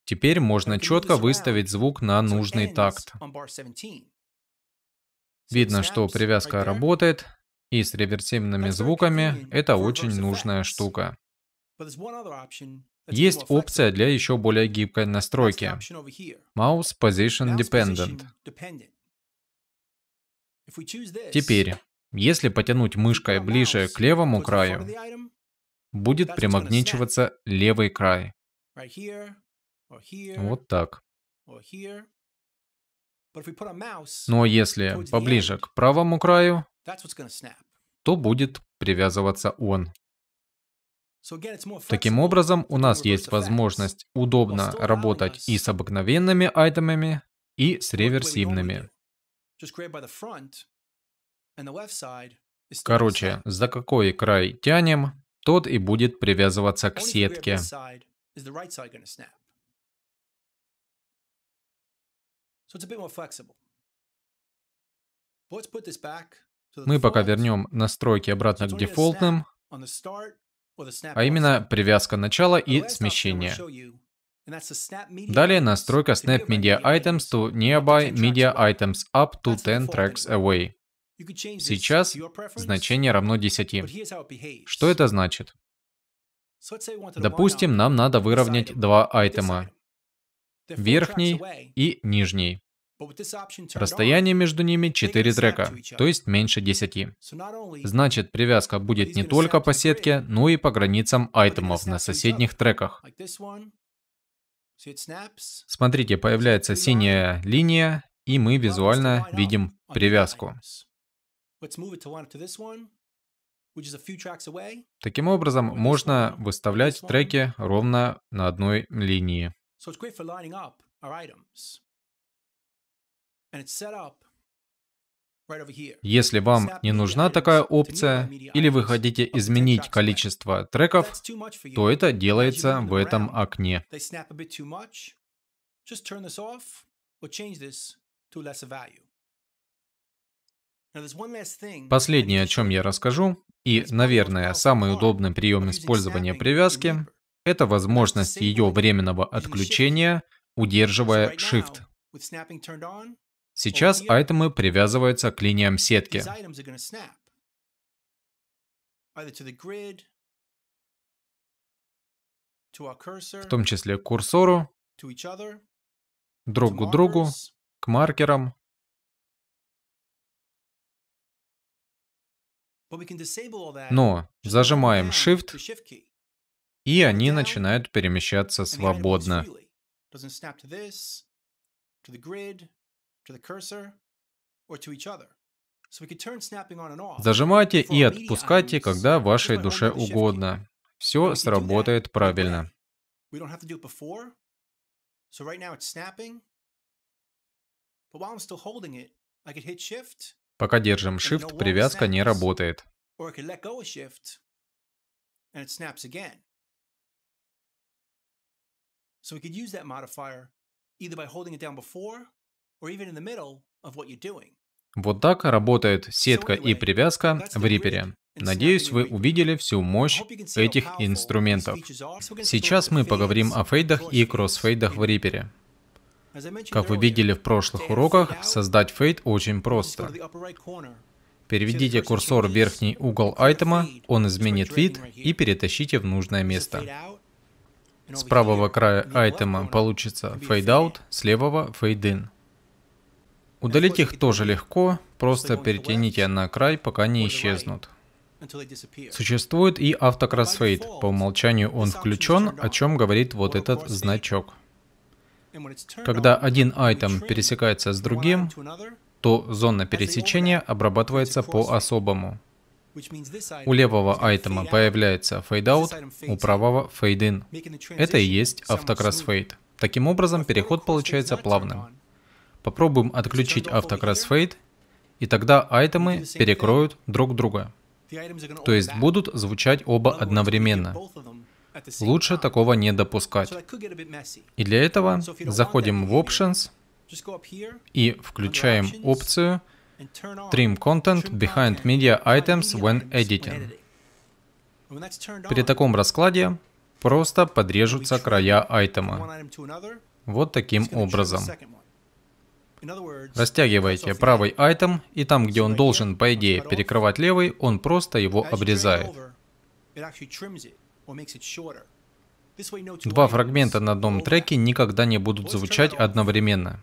Теперь можно четко выставить звук на нужный такт. Видно, что привязка работает, и с реверсивными звуками это очень нужная штука. Есть опция для еще более гибкой настройки. Mouse Position Dependent. Теперь, если потянуть мышкой ближе к левому краю, будет примагничиваться левый край. Вот так. Но если поближе к правому краю, то будет привязываться он. Таким образом, у нас есть возможность удобно работать и с обыкновенными айтемами, и с реверсивными. Короче, за какой край тянем, тот и будет привязываться к сетке. So it's a bit more flexible. But let's put this back мы пока вернем настройки обратно к дефолтным, а именно привязка начала и смещение. Далее настройка Snap Media Items to Nearby Media Items Up to 10 Tracks Away. Сейчас значение равно 10. Что это значит? Допустим, нам надо выровнять два айтема. Верхний и нижний. Расстояние между ними 4 трека, то есть меньше 10. Значит, привязка будет не только по сетке, но и по границам айтемов на соседних треках. Смотрите, появляется синяя линия, и мы визуально видим привязку. Таким образом, можно выставлять треки ровно на одной линии. Если вам не нужна такая опция, или вы хотите изменить количество треков, то это делается в этом окне. Последнее, о чем я расскажу, и, наверное, самый удобный прием использования привязки, это возможность ее временного отключения, удерживая Shift. Сейчас айтемы привязываются к линиям сетки. В том числе к курсору, друг к другу, к маркерам. Но зажимаем Shift, и они начинают перемещаться свободно to the cursor, or to each other. Зажимайте и отпускайте, когда вашей душе угодно. Все сработает правильно. Пока держим Shift, привязка не работает. So we could use that modifier either by holding it down before вот так работает сетка и привязка в Рипере. Надеюсь, вы увидели всю мощь этих инструментов. Сейчас мы поговорим о фейдах и кроссфейдах в Рипере. Как вы видели в прошлых уроках, создать фейд очень просто. Переведите курсор в верхний угол айтема, он изменит вид, и перетащите в нужное место. С правого края айтема получится фейдаут, с левого фейдин. Удалить их тоже легко, просто перетяните на край, пока не исчезнут. Существует и автокроссфейд, по умолчанию он включен, о чем говорит вот этот значок. Когда один айтем пересекается с другим, то зона пересечения обрабатывается по-особому. У левого айтема появляется фейдаут, у правого фейдин. Это и есть автокроссфейд. Таким образом, переход получается плавным. Попробуем отключить автокрасфейд, и тогда айтемы перекроют друг друга. То есть будут звучать оба одновременно. Лучше такого не допускать. И для этого заходим в Options и включаем опцию Trim Content Behind Media Items When Editing. При таком раскладе просто подрежутся края айтема. Вот таким образом. Растягиваете правый айтем, и там, где он должен, по идее, перекрывать левый, он просто его обрезает. Два фрагмента на одном треке никогда не будут звучать одновременно.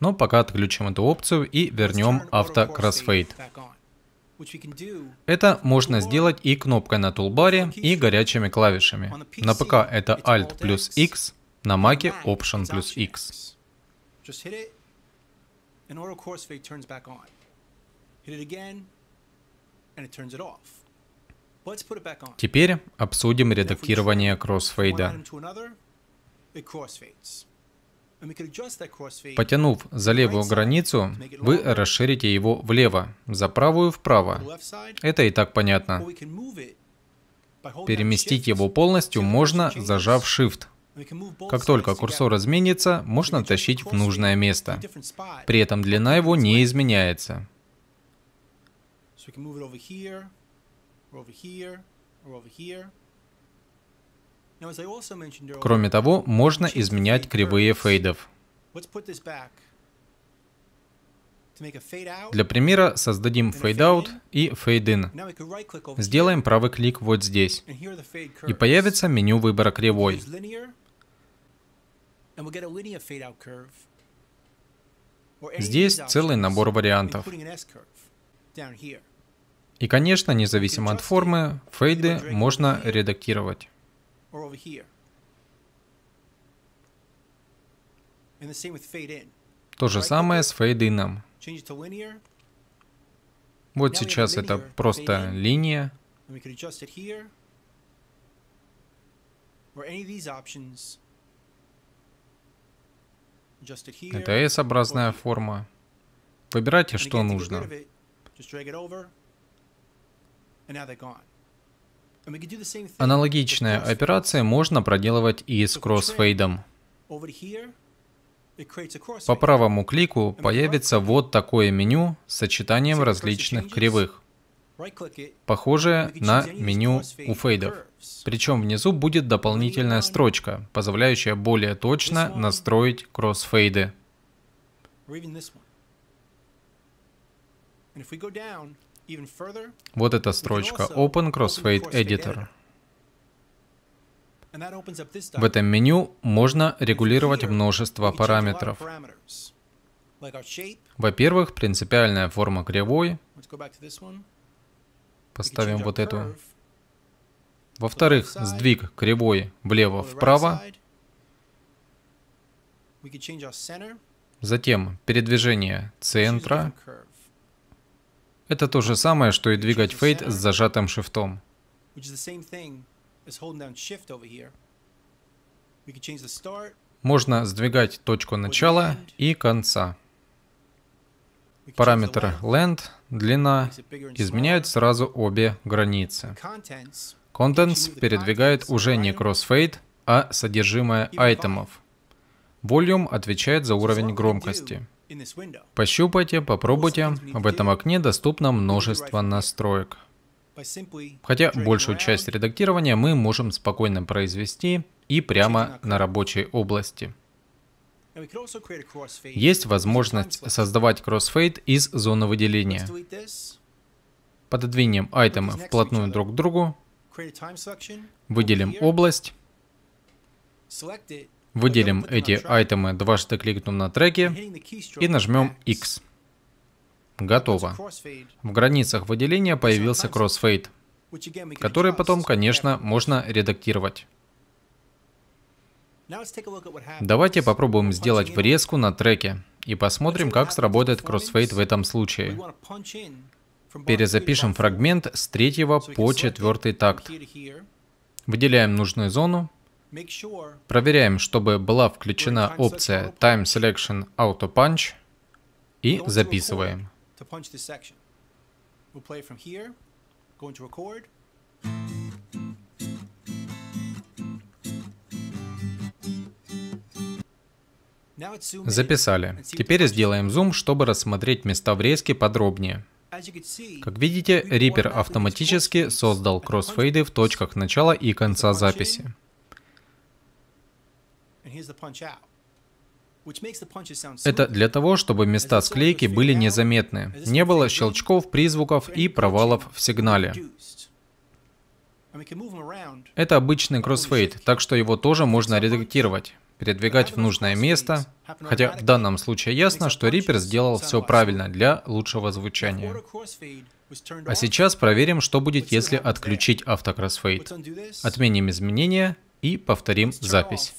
Но пока отключим эту опцию и вернем авто Crossfade. Это можно сделать и кнопкой на тулбаре, и горячими клавишами. На ПК это Alt плюс X, на Маке Option плюс X and auto course fade turns back on. Hit it again, and it turns it off. Let's put it back on. Теперь обсудим редактирование кроссфейда. Потянув за левую границу, вы расширите его влево, за правую вправо. Это и так понятно. Переместить его полностью можно, зажав Shift. Как только курсор изменится, можно тащить в нужное место. При этом длина его не изменяется. Кроме того, можно изменять кривые фейдов. Для примера создадим фейдаут и фейдин. Сделаем правый клик вот здесь. И появится меню выбора кривой. Здесь целый набор вариантов. И, конечно, независимо от формы, фейды можно редактировать. То же самое с фейдином. Вот сейчас это просто линия. Or any of these options это S-образная форма. Выбирайте, что нужно. Аналогичная операция можно проделывать и с кроссфейдом. По правому клику появится вот такое меню с сочетанием различных кривых похожее на меню у фейдов. Причем внизу будет дополнительная строчка, позволяющая более точно настроить кроссфейды. Вот эта строчка Open Crossfade Editor. В этом меню можно регулировать множество параметров. Во-первых, принципиальная форма кривой. Поставим вот эту. Во-вторых, сдвиг кривой влево-вправо. Затем передвижение центра. Это то же самое, что и двигать фейт с зажатым шифтом. Можно сдвигать точку начала и конца. Параметры length, длина, изменяют сразу обе границы. Contents передвигает уже не crossfade, а содержимое айтемов. Volume отвечает за уровень громкости. Пощупайте, попробуйте. В этом окне доступно множество настроек. Хотя большую часть редактирования мы можем спокойно произвести и прямо на рабочей области. Есть возможность создавать кроссфейд из зоны выделения. Пододвинем айтемы вплотную друг к другу, выделим область, выделим эти айтемы, дважды кликнув на треке и нажмем X. Готово. В границах выделения появился кроссфейд, который потом, конечно, можно редактировать. Давайте попробуем сделать врезку на треке и посмотрим, как сработает кроссфейт в этом случае. Перезапишем фрагмент с третьего по четвертый такт. Выделяем нужную зону. Проверяем, чтобы была включена опция Time Selection Auto Punch и записываем. Записали. Теперь сделаем зум, чтобы рассмотреть места врезки подробнее. Как видите, Reaper автоматически создал кроссфейды в точках начала и конца записи. Это для того, чтобы места склейки были незаметны, не было щелчков, призвуков и провалов в сигнале. Это обычный кроссфейд, так что его тоже можно редактировать передвигать в нужное место, хотя в данном случае ясно, что Reaper сделал все правильно для лучшего звучания. А сейчас проверим, что будет, если отключить автокроссфейд. Отменим изменения и повторим запись.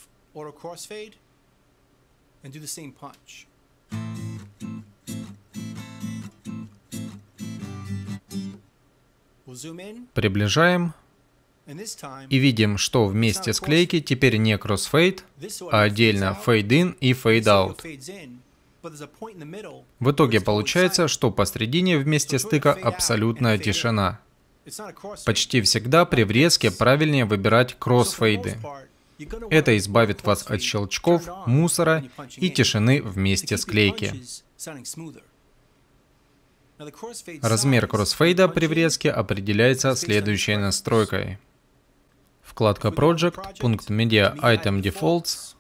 Приближаем. И видим, что вместе склейки теперь не crossfade, а отдельно fade in и fade out. В итоге получается, что посредине вместе стыка абсолютная тишина. Почти всегда при врезке правильнее выбирать кроссфейды. Это избавит вас от щелчков, мусора и тишины вместе склейки. Размер кроссфейда при врезке определяется следующей настройкой вкладка Project, пункт Media Item Defaults.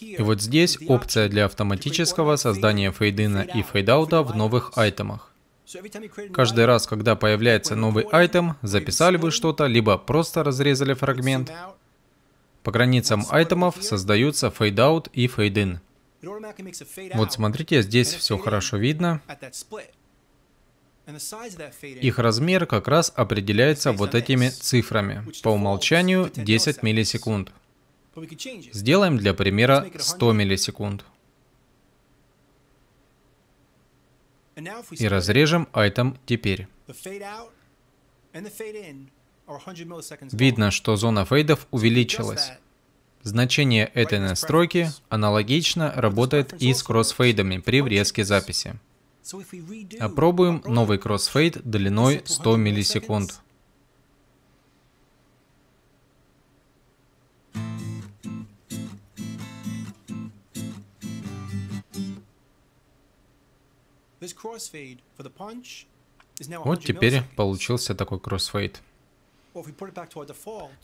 И вот здесь опция для автоматического создания фейдина и фейдаута в новых айтемах. Каждый раз, когда появляется новый айтем, записали вы что-то, либо просто разрезали фрагмент, по границам айтемов создаются фейдаут и фейдин. Вот смотрите, здесь все хорошо видно. Их размер как раз определяется вот этими цифрами. По умолчанию 10 миллисекунд. Сделаем для примера 100 миллисекунд. И разрежем item теперь. Видно, что зона фейдов увеличилась. Значение этой настройки аналогично работает и с кроссфейдами при врезке записи. Опробуем а новый кроссфейд длиной 100 миллисекунд. Вот теперь получился такой кроссфейд.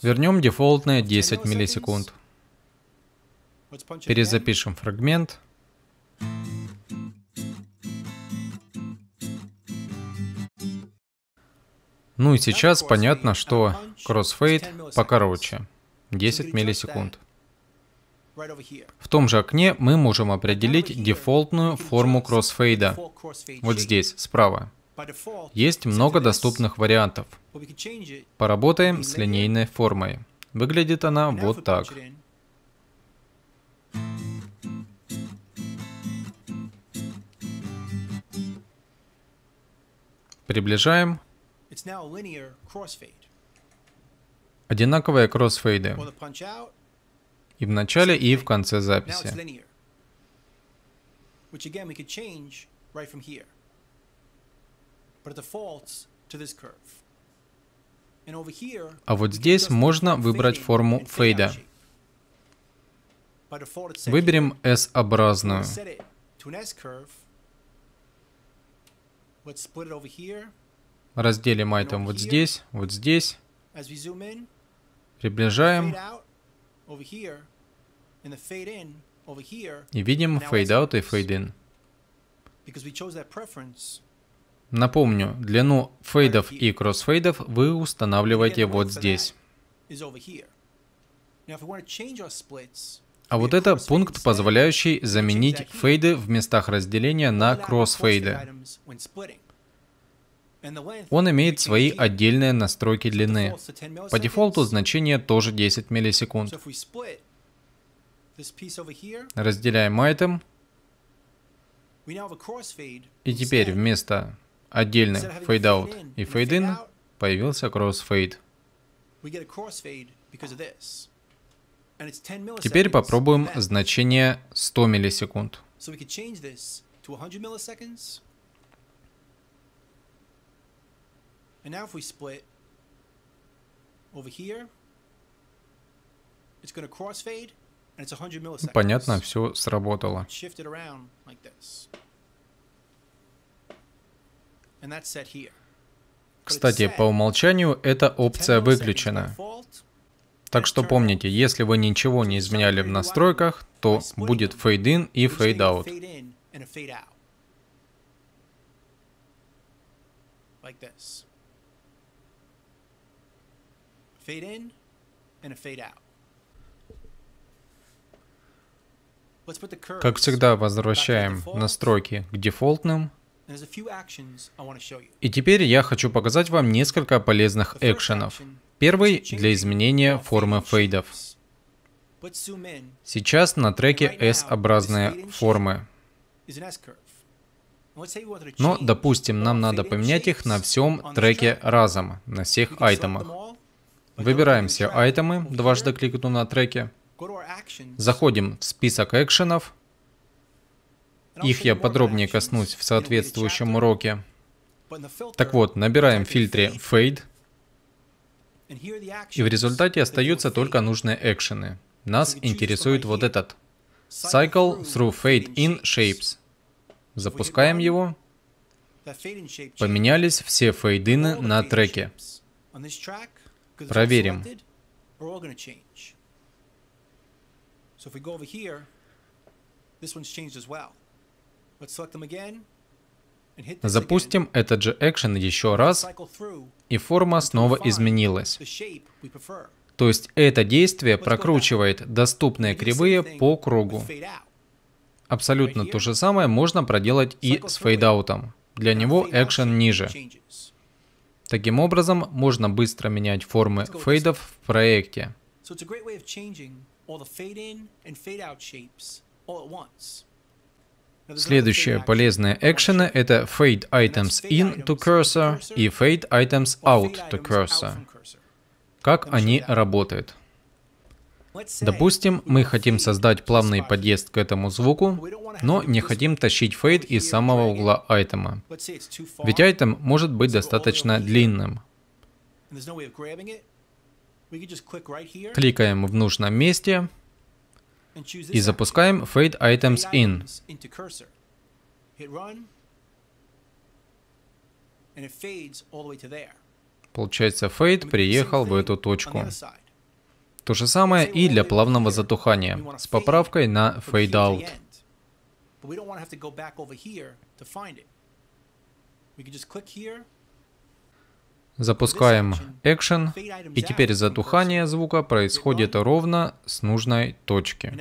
Вернем дефолтное 10 миллисекунд. Перезапишем фрагмент. Ну и сейчас понятно, что кроссфейд покороче, 10 миллисекунд. В том же окне мы можем определить дефолтную форму кроссфейда, вот здесь, справа. Есть много доступных вариантов. Поработаем с линейной формой. Выглядит она вот так. Приближаем Одинаковые кроссфейды и в начале, и в конце записи. А вот здесь можно выбрать форму фейда. Выберем S-образную разделим item вот здесь, вот здесь. Приближаем. И видим fade out и fade in. Напомню, длину фейдов и кроссфейдов вы устанавливаете вот здесь. А вот это пункт, позволяющий заменить фейды в местах разделения на кроссфейды. Он имеет свои отдельные настройки длины. По дефолту значение тоже 10 миллисекунд. Разделяем item. И теперь вместо отдельных fade-out и fade-in появился crossfade. Теперь попробуем значение 100 миллисекунд. And now if we split over here, it's going to crossfade, and it's 100 milliseconds. Понятно, все сработало. Shift it around like this. And that's set here. Кстати, по умолчанию эта опция выключена. Так что помните, если вы ничего не изменяли в настройках, то будет Fade In и Fade Out. Like this fade in and a fade out. Как всегда, возвращаем настройки к дефолтным. И теперь я хочу показать вам несколько полезных экшенов. Первый для изменения формы фейдов. Сейчас на треке S-образные формы. Но, допустим, нам надо поменять их на всем треке разом, на всех айтемах. Выбираем все айтемы, дважды кликну на треке. Заходим в список экшенов. Их я подробнее коснусь в соответствующем уроке. Так вот, набираем в фильтре Fade. И в результате остаются только нужные экшены. Нас интересует вот этот. Cycle through Fade in Shapes. Запускаем его. Поменялись все фейдины на треке. Проверим. Запустим этот же экшен еще раз, и форма снова изменилась. То есть это действие прокручивает доступные кривые по кругу. Абсолютно то же самое можно проделать и с фейдаутом. Для него экшен ниже. Таким образом, можно быстро менять формы фейдов в проекте. Следующие полезные экшены — это Fade Items In to Cursor и Fade Items Out to Cursor. Как они работают? Допустим, мы хотим создать плавный подъезд к этому звуку, но не хотим тащить фейд из самого угла айтема. Ведь айтем может быть достаточно длинным. Кликаем в нужном месте и запускаем Fade Items In. Получается, фейд приехал в эту точку. То же самое и для плавного затухания, с поправкой на fade out. Запускаем Action, и теперь затухание звука происходит ровно с нужной точки.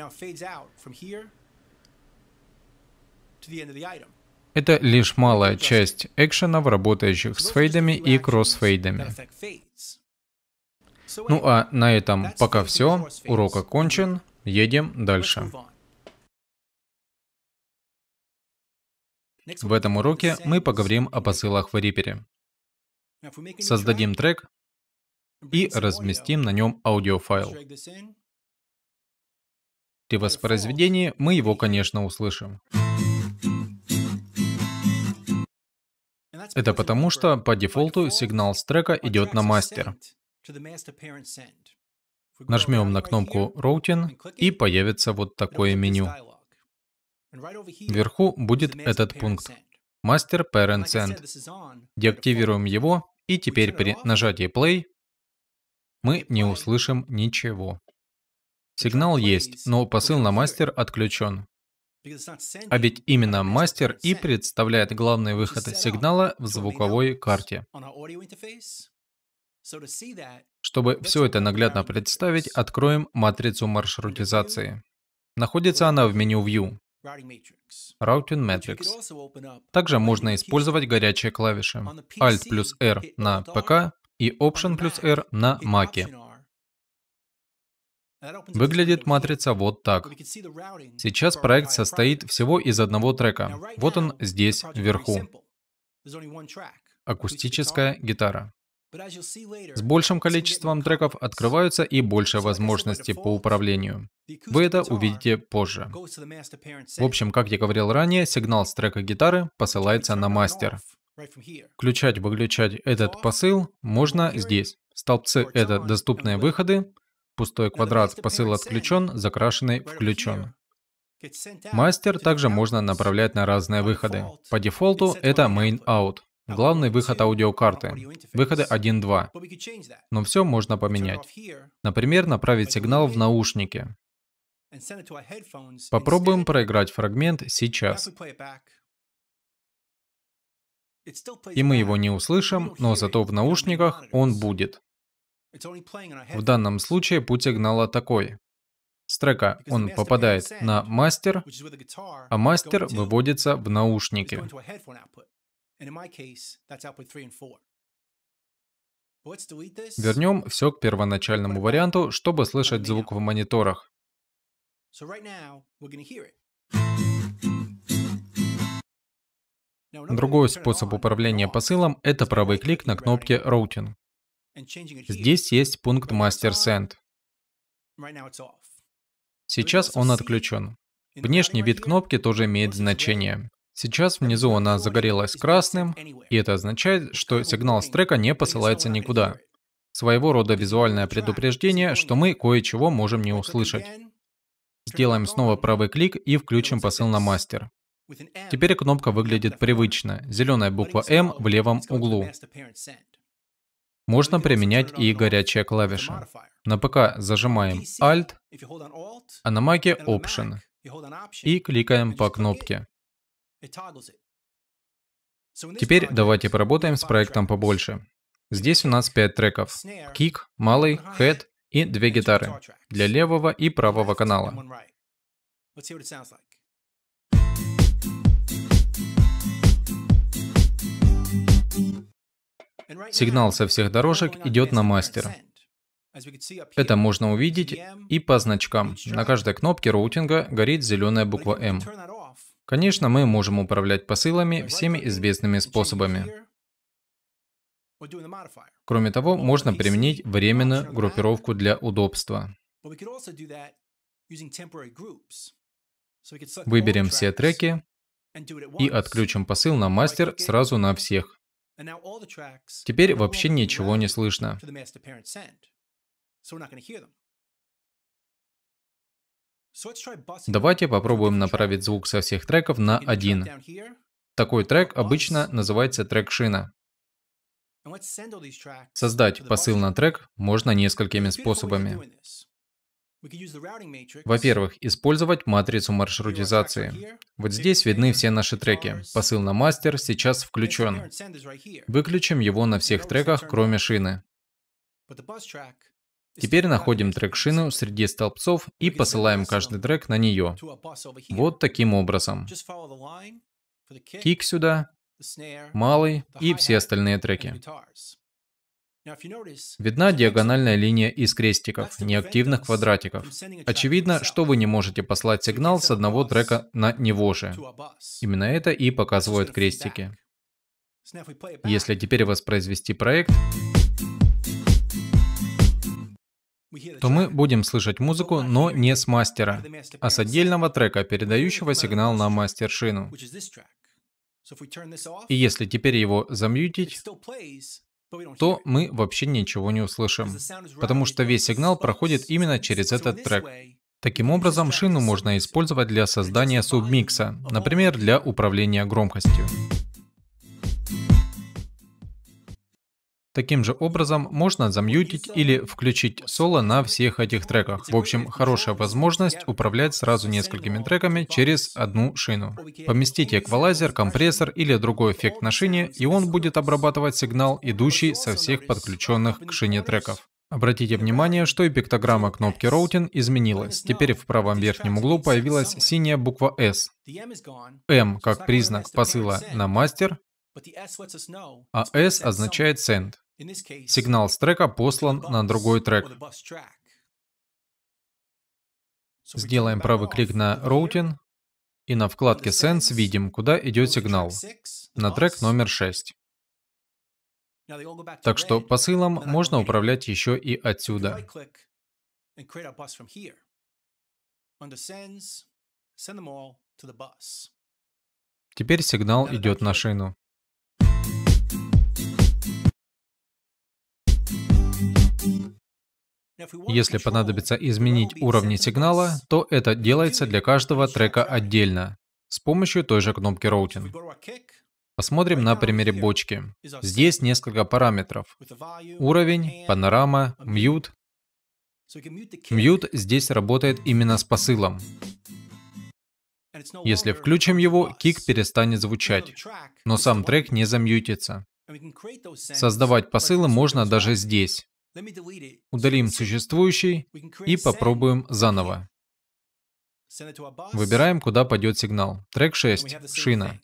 Это лишь малая часть экшенов, работающих с фейдами и кроссфейдами. Ну а на этом пока все. Урок окончен. Едем дальше. В этом уроке мы поговорим о посылах в Reaper. Создадим трек и разместим на нем аудиофайл. При воспроизведении мы его, конечно, услышим. Это потому, что по дефолту сигнал с трека идет на мастер. Нажмем на кнопку «Роутин» и появится вот такое меню. Вверху будет этот пункт «Master Parent Send». Деактивируем его, и теперь при нажатии «Play» мы не услышим ничего. Сигнал есть, но посыл на мастер отключен. А ведь именно мастер и представляет главный выход сигнала в звуковой карте. Чтобы все это наглядно представить, откроем матрицу маршрутизации. Находится она в меню View. Routing Matrix. Также можно использовать горячие клавиши Alt плюс R на ПК и Option плюс R на Маке. Выглядит матрица вот так. Сейчас проект состоит всего из одного трека. Вот он здесь, вверху. Акустическая гитара. С большим количеством треков открываются и больше возможностей по управлению. Вы это увидите позже. В общем, как я говорил ранее, сигнал с трека гитары посылается на мастер. Включать-выключать этот посыл можно здесь. Столбцы — это доступные выходы, пустой квадрат посыл отключен, закрашенный включен. Мастер также можно направлять на разные выходы. По дефолту это main out. Главный выход аудиокарты. Выходы 1.2. Но все можно поменять. Например, направить сигнал в наушники. Попробуем проиграть фрагмент сейчас. И мы его не услышим, но зато в наушниках он будет. В данном случае путь сигнала такой. С трека он попадает на мастер, а мастер выводится в наушники. And in my case, that's output 3 and 4. Вернем все к первоначальному варианту, чтобы слышать звук в мониторах. Другой способ управления посылом – это правый клик на кнопке «Routing». Здесь есть пункт «Master Send». Сейчас он отключен. Внешний вид кнопки тоже имеет значение. Сейчас внизу она загорелась красным, и это означает, что сигнал с трека не посылается никуда. Своего рода визуальное предупреждение, что мы кое-чего можем не услышать. Сделаем снова правый клик и включим посыл на мастер. Теперь кнопка выглядит привычно. Зеленая буква M в левом углу. Можно применять и горячие клавиши. На ПК зажимаем Alt, а на Маке Option и кликаем по кнопке. Теперь давайте поработаем с проектом побольше. Здесь у нас 5 треков. Кик, малый, хэт и две гитары для левого и правого канала. Сигнал со всех дорожек идет на мастер. Это можно увидеть и по значкам. На каждой кнопке роутинга горит зеленая буква M. Конечно, мы можем управлять посылами всеми известными способами. Кроме того, можно применить временную группировку для удобства. Выберем все треки и отключим посыл на мастер сразу на всех. Теперь вообще ничего не слышно. Давайте попробуем направить звук со всех треков на один. Такой трек обычно называется трек-шина. Создать посыл на трек можно несколькими способами. Во-первых, использовать матрицу маршрутизации. Вот здесь видны все наши треки. Посыл на мастер сейчас включен. Выключим его на всех треках, кроме шины. Теперь находим трек-шину среди столбцов и посылаем каждый трек на нее. Вот таким образом. Кик сюда, малый и все остальные треки. Видна диагональная линия из крестиков, неактивных квадратиков. Очевидно, что вы не можете послать сигнал с одного трека на него же. Именно это и показывают крестики. Если теперь воспроизвести проект, то мы будем слышать музыку, но не с мастера, а с отдельного трека, передающего сигнал на мастершину. И если теперь его замьютить, то мы вообще ничего не услышим, потому что весь сигнал проходит именно через этот трек. Таким образом, шину можно использовать для создания субмикса, например, для управления громкостью. Таким же образом можно замьютить или включить соло на всех этих треках. В общем, хорошая возможность управлять сразу несколькими треками через одну шину. Поместите эквалайзер, компрессор или другой эффект на шине, и он будет обрабатывать сигнал, идущий со всех подключенных к шине треков. Обратите внимание, что и пиктограмма кнопки Routing изменилась. Теперь в правом верхнем углу появилась синяя буква S. M как признак посыла на мастер, а S означает send. Сигнал с трека послан на другой трек. Сделаем правый клик на Routing, и на вкладке Sense видим, куда идет сигнал, на трек номер 6. Так что посылом можно управлять еще и отсюда. Теперь сигнал идет на шину. Если понадобится изменить уровни сигнала, то это делается для каждого трека отдельно, с помощью той же кнопки Routing. Посмотрим на примере бочки. Здесь несколько параметров. Уровень, панорама, мьют. Мьют здесь работает именно с посылом. Если включим его, кик перестанет звучать, но сам трек не замьютится. Создавать посылы можно даже здесь. Удалим существующий и попробуем заново. Выбираем, куда пойдет сигнал. Трек 6, шина.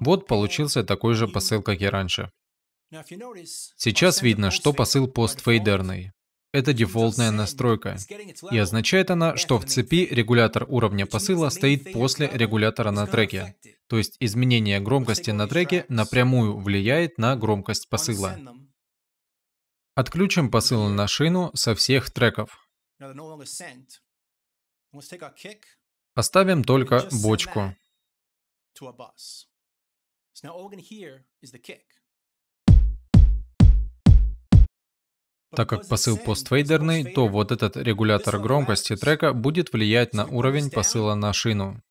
Вот получился такой же посыл, как и раньше. Сейчас видно, что посыл постфейдерный. Это дефолтная настройка. И означает она, что в цепи регулятор уровня посыла стоит после регулятора на треке. То есть изменение громкости на треке напрямую влияет на громкость посыла. Отключим посыл на шину со всех треков. Оставим только бочку. Так как посыл постфейдерный, то вот этот регулятор громкости трека будет влиять на уровень посыла на шину.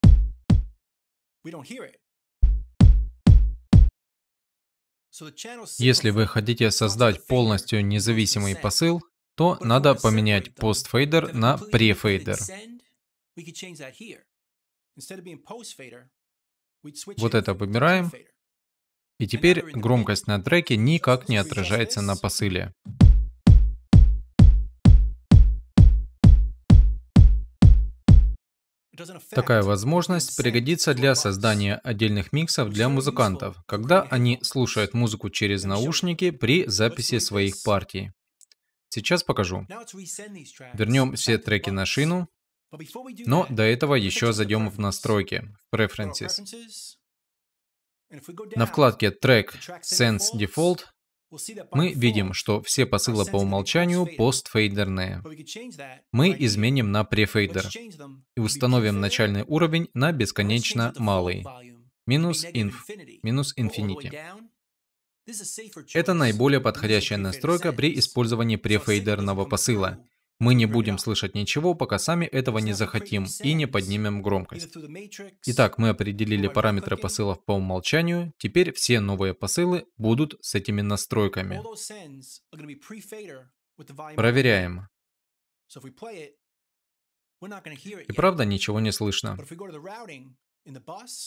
Если вы хотите создать полностью независимый посыл, то надо поменять постфейдер на префейдер. Вот это выбираем. И теперь громкость на треке никак не отражается на посыле. Такая возможность пригодится для создания отдельных миксов для музыкантов, когда они слушают музыку через наушники при записи своих партий. Сейчас покажу. Вернем все треки на шину, но до этого еще зайдем в настройки, в Preferences. На вкладке Track Sense Default мы видим, что все посылы по умолчанию постфейдерные. Мы изменим на префейдер и установим начальный уровень на бесконечно малый. Минус инф, минус инфинити. Это наиболее подходящая настройка при использовании префейдерного посыла. Мы не будем слышать ничего, пока сами этого не захотим и не поднимем громкость. Итак, мы определили параметры посылов по умолчанию. Теперь все новые посылы будут с этими настройками. Проверяем. И правда ничего не слышно.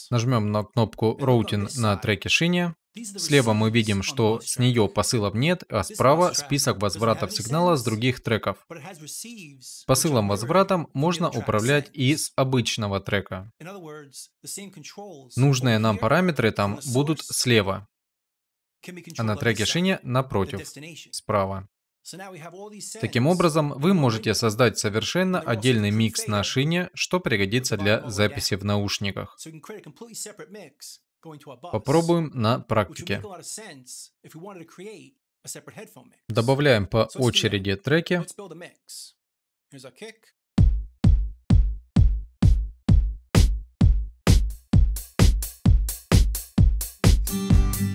Нажмем на кнопку Routing на треке шине. Слева мы видим, что с нее посылов нет, а справа список возвратов сигнала с других треков. Посылом-возвратом можно управлять и с обычного трека. Нужные нам параметры там будут слева, а на треке шине напротив, справа. Таким образом, вы можете создать совершенно отдельный микс на шине, что пригодится для записи в наушниках. Попробуем на практике. Добавляем по очереди треки. thank you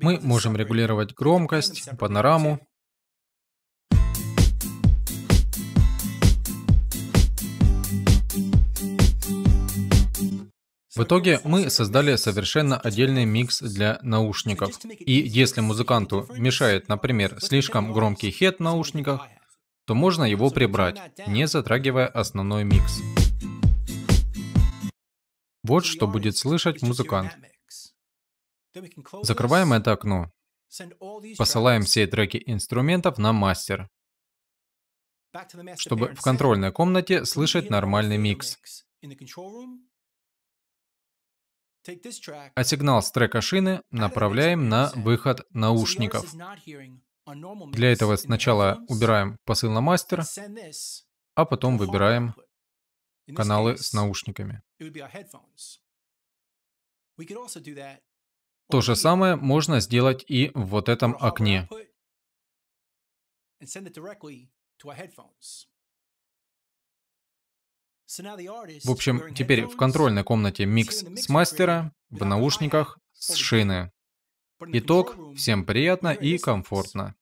Мы можем регулировать громкость, панораму. В итоге мы создали совершенно отдельный микс для наушников. И если музыканту мешает, например, слишком громкий хет в наушниках, то можно его прибрать, не затрагивая основной микс. Вот что будет слышать музыкант. Закрываем это окно. Посылаем все треки инструментов на мастер, чтобы в контрольной комнате слышать нормальный микс. А сигнал с трека шины направляем на выход наушников. Для этого сначала убираем посыл на мастер, а потом выбираем каналы с наушниками. То же самое можно сделать и в вот этом окне. В общем, теперь в контрольной комнате микс с мастера, в наушниках, с шины. Итог, всем приятно и комфортно.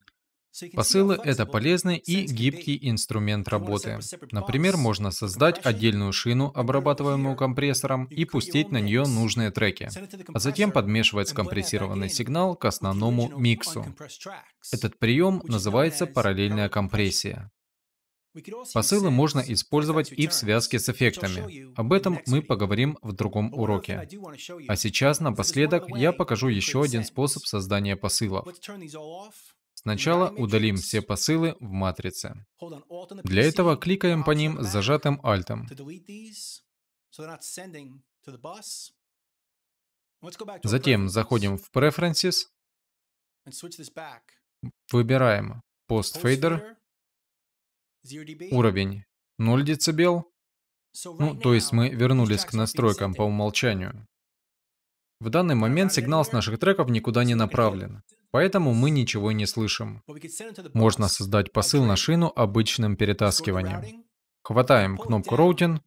Посылы — это полезный и гибкий инструмент работы. Например, можно создать отдельную шину, обрабатываемую компрессором, и пустить на нее нужные треки, а затем подмешивать скомпрессированный сигнал к основному миксу. Этот прием называется параллельная компрессия. Посылы можно использовать и в связке с эффектами. Об этом мы поговорим в другом уроке. А сейчас напоследок я покажу еще один способ создания посылов. Сначала удалим все посылы в матрице. Для этого кликаем по ним с зажатым Альтом. Затем заходим в Preferences, выбираем Post Fader, уровень 0 дБ, ну, то есть мы вернулись к настройкам по умолчанию. В данный момент сигнал с наших треков никуда не направлен. Поэтому мы ничего не слышим. Можно создать посыл на шину обычным перетаскиванием. Хватаем кнопку Routing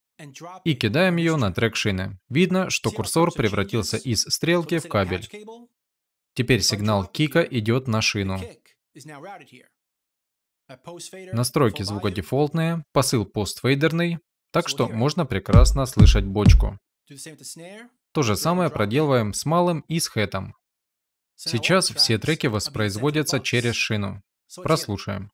и кидаем ее на трек шины. Видно, что курсор превратился из стрелки в кабель. Теперь сигнал кика идет на шину. Настройки звука дефолтные, посыл постфейдерный, так что можно прекрасно слышать бочку. То же самое проделываем с малым и с хэтом. Сейчас все треки воспроизводятся через шину. Прослушаем.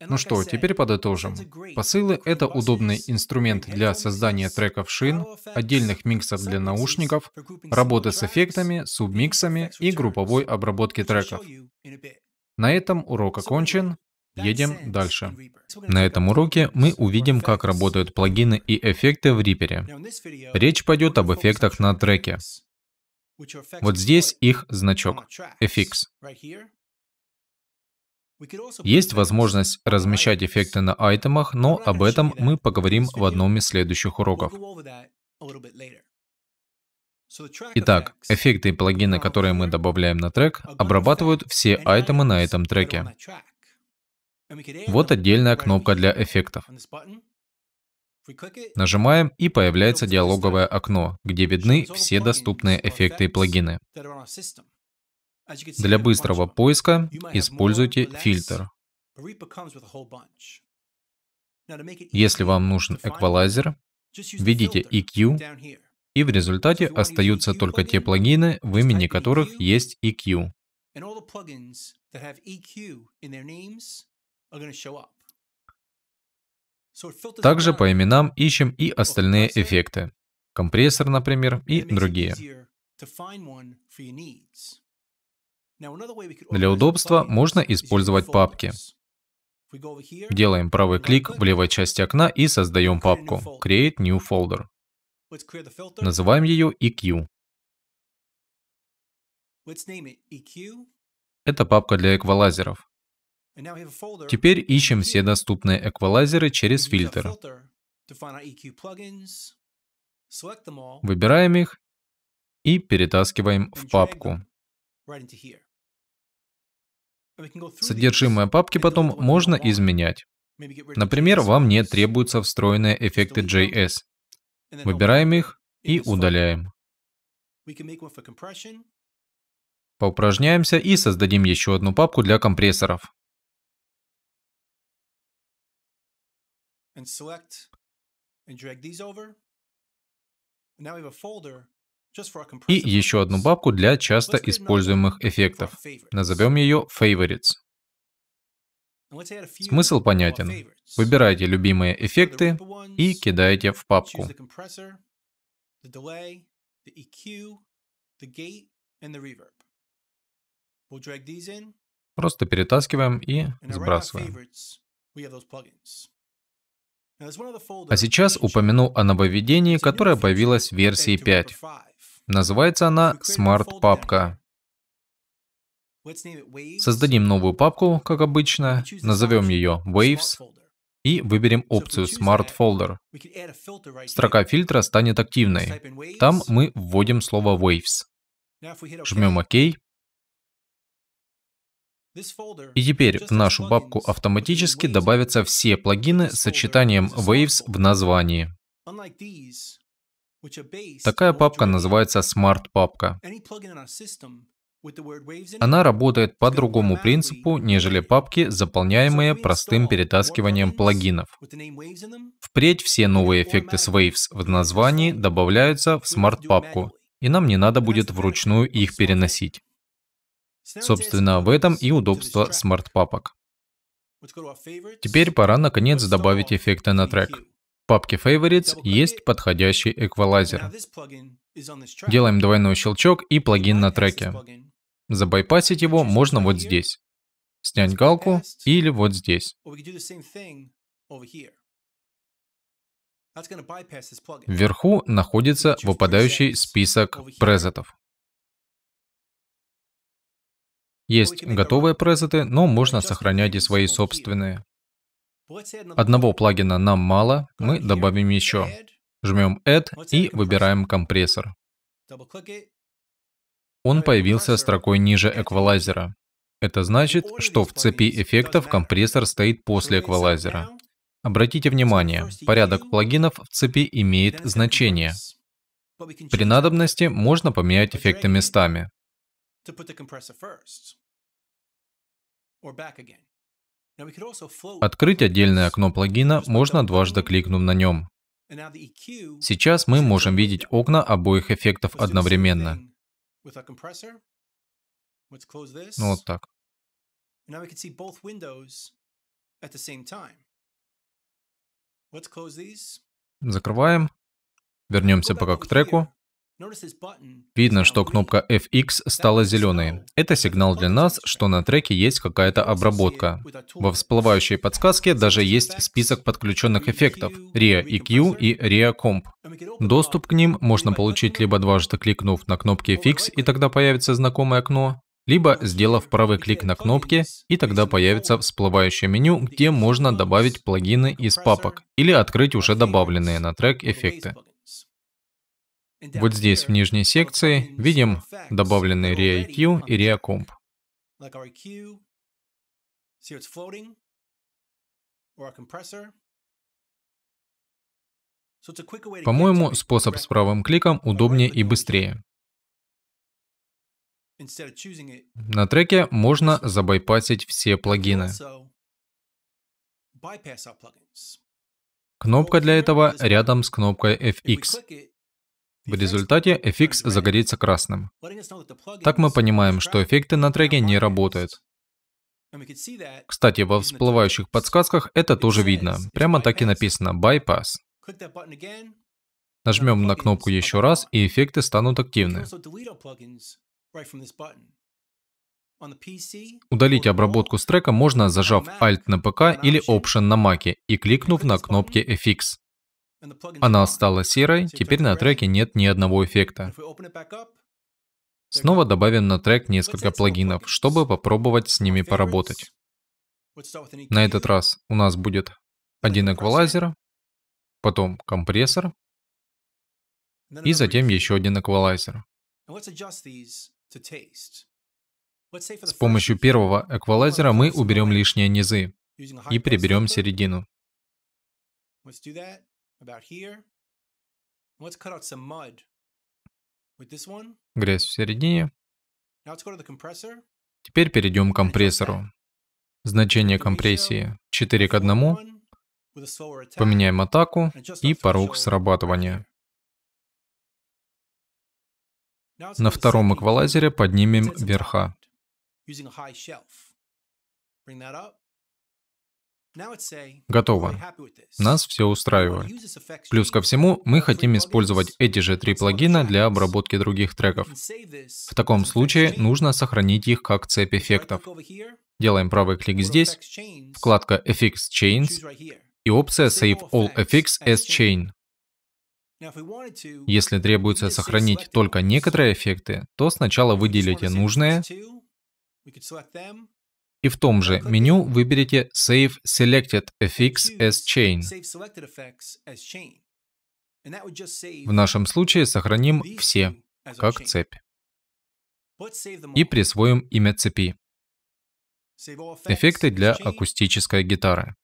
Ну что, теперь подытожим. Посылы — это удобный инструмент для создания треков шин, отдельных миксов для наушников, работы с эффектами, субмиксами и групповой обработки треков. На этом урок окончен. Едем дальше. На этом уроке мы увидим, как работают плагины и эффекты в Reaper. Речь пойдет об эффектах на треке. Вот здесь их значок, FX. Есть возможность размещать эффекты на айтемах, но об этом мы поговорим в одном из следующих уроков. Итак, эффекты и плагины, которые мы добавляем на трек, обрабатывают все айтемы на этом треке. Вот отдельная кнопка для эффектов. Нажимаем, и появляется диалоговое окно, где видны все доступные эффекты и плагины. Для быстрого поиска используйте фильтр. Если вам нужен эквалайзер, введите EQ, и в результате остаются только те плагины, в имени которых есть EQ. Также по именам ищем и остальные эффекты. Компрессор, например, и другие. Для удобства можно использовать папки. Делаем правый клик в левой части окна и создаем папку Create New Folder. Называем ее EQ. E Это папка для эквалайзеров. Теперь ищем все доступные эквалайзеры через фильтр. E Выбираем их и перетаскиваем в папку. Содержимое папки потом можно изменять. Например, вам не требуются встроенные эффекты JS. Выбираем их и удаляем. Поупражняемся и создадим еще одну папку для компрессоров. and select and drag these over. And now we have a folder и еще одну папку для часто используемых эффектов. Назовем ее Favorites. Смысл понятен. Выбирайте любимые эффекты и кидайте в папку. E Просто перетаскиваем и сбрасываем. А сейчас упомяну о нововведении, которое появилось в версии 5. Называется она Smart Папка. Создадим новую папку, как обычно, назовем ее Waves и выберем опцию Smart Folder. Строка фильтра станет активной. Там мы вводим слово Waves. Жмем ОК, и теперь в нашу папку автоматически добавятся все плагины с сочетанием Waves в названии. Такая папка называется Smart папка. Она работает по другому принципу, нежели папки, заполняемые простым перетаскиванием плагинов. Впредь все новые эффекты с Waves в названии добавляются в Smart папку, и нам не надо будет вручную их переносить. Собственно, в этом и удобство смарт-папок. Теперь пора, наконец, добавить эффекты на трек. В папке Favorites есть подходящий эквалайзер. Делаем двойной щелчок и плагин на треке. Забайпасить его можно вот здесь. Снять галку или вот здесь. Вверху находится выпадающий список презетов. Есть готовые пресеты, но можно сохранять и свои собственные. Одного плагина нам мало, мы добавим еще. Жмем Add и выбираем компрессор. Он появился строкой ниже эквалайзера. Это значит, что в цепи эффектов компрессор стоит после эквалайзера. Обратите внимание, порядок плагинов в цепи имеет значение. При надобности можно поменять эффекты местами. Открыть отдельное окно плагина можно дважды кликнув на нем. E Сейчас мы можем видеть окна обоих эффектов одновременно. Ну Вот так. Закрываем. Вернемся пока к треку. Видно, что кнопка FX стала зеленой. Это сигнал для нас, что на треке есть какая-то обработка. Во всплывающей подсказке даже есть список подключенных эффектов RIA EQ и RIA Comp. Доступ к ним можно получить либо дважды кликнув на кнопке FX, и тогда появится знакомое окно, либо сделав правый клик на кнопке, и тогда появится всплывающее меню, где можно добавить плагины из папок или открыть уже добавленные на трек эффекты. Вот здесь, в нижней секции, видим добавленный ReIQ и ReaComp. По-моему, способ с правым кликом удобнее и быстрее. На треке можно забайпасить все плагины. Кнопка для этого рядом с кнопкой FX. В результате FX загорится красным. Так мы понимаем, что эффекты на треке не работают. Кстати, во всплывающих подсказках это тоже видно. Прямо так и написано «Bypass». Нажмем на кнопку еще раз, и эффекты станут активны. Удалить обработку с трека можно, зажав Alt на ПК или Option на Mac и кликнув на кнопке FX. Она стала серой, теперь на треке нет ни одного эффекта. Снова добавим на трек несколько плагинов, чтобы попробовать с ними поработать. На этот раз у нас будет один эквалайзер, потом компрессор, и затем еще один эквалайзер. С помощью первого эквалайзера мы уберем лишние низы и приберем середину about here. Let's cut out some mud with this one. Грязь в середине. Now let's go to the compressor. Теперь перейдем к компрессору. Значение компрессии 4 к 1. Поменяем атаку и порог срабатывания. На втором эквалайзере поднимем верха. Готово. Нас все устраивает. Плюс ко всему, мы хотим использовать эти же три плагина для обработки других треков. В таком случае нужно сохранить их как цепь эффектов. Делаем правый клик здесь, вкладка FX Chains и опция Save All FX as Chain. Если требуется сохранить только некоторые эффекты, то сначала выделите нужные, и в том же меню выберите Save Selected Effects as Chain. В нашем случае сохраним все, как цепь, и присвоим имя цепи. Эффекты для акустической гитары.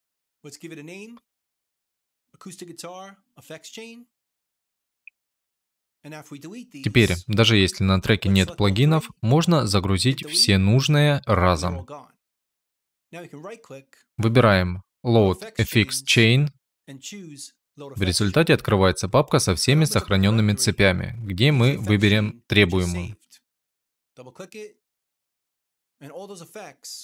Теперь, даже если на треке нет плагинов, можно загрузить все нужные разом. Выбираем Load FX Chain. В результате открывается папка со всеми сохраненными цепями, где мы выберем требуемую.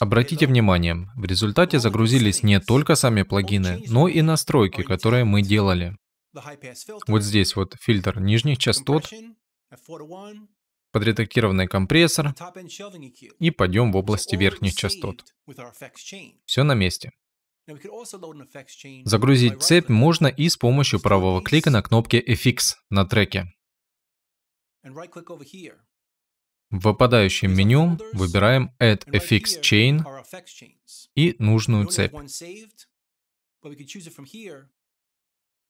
Обратите внимание, в результате загрузились не только сами плагины, но и настройки, которые мы делали. Вот здесь вот фильтр нижних частот, подредактированный компрессор и подъем в области верхних частот. Все на месте. Загрузить цепь можно и с помощью правого клика на кнопке FX на треке. В выпадающем меню выбираем Add FX Chain и нужную цепь.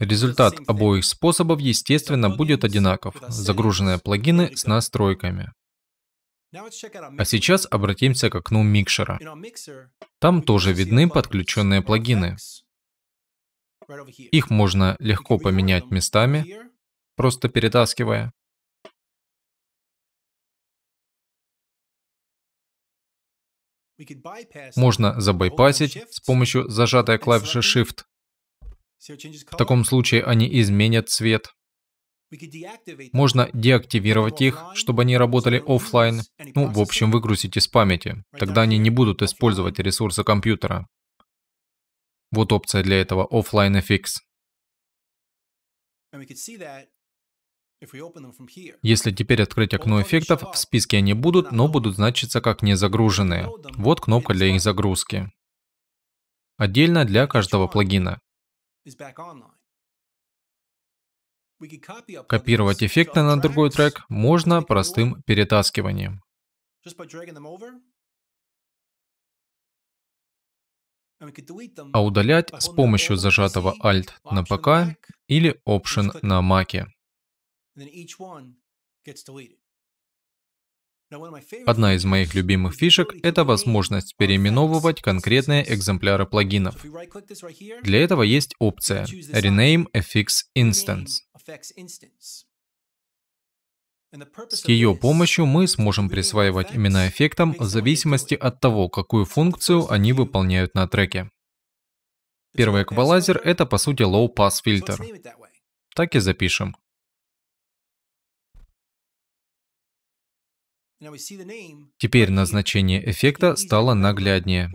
Результат обоих способов, естественно, будет одинаков, загруженные плагины с настройками. А сейчас обратимся к окну микшера. Там тоже видны подключенные плагины. Их можно легко поменять местами, просто перетаскивая. Можно забайпасить с помощью зажатой клавиши Shift в таком случае они изменят цвет. Можно деактивировать их, чтобы они работали офлайн. Ну, в общем, выгрузить из памяти. Тогда они не будут использовать ресурсы компьютера. Вот опция для этого офлайн FX. Если теперь открыть окно эффектов, в списке они будут, но будут значиться как не загруженные. Вот кнопка для их загрузки. Отдельно для каждого плагина. Копировать эффекты на другой трек можно простым перетаскиванием. А удалять с помощью зажатого Alt на ПК или Option на Маке. Одна из моих любимых фишек – это возможность переименовывать конкретные экземпляры плагинов. Для этого есть опция Rename FX Instance. С ее помощью мы сможем присваивать имена эффектам в зависимости от того, какую функцию они выполняют на треке. Первый эквалайзер – это, по сути, low-pass фильтр. Так и запишем. Теперь назначение эффекта стало нагляднее.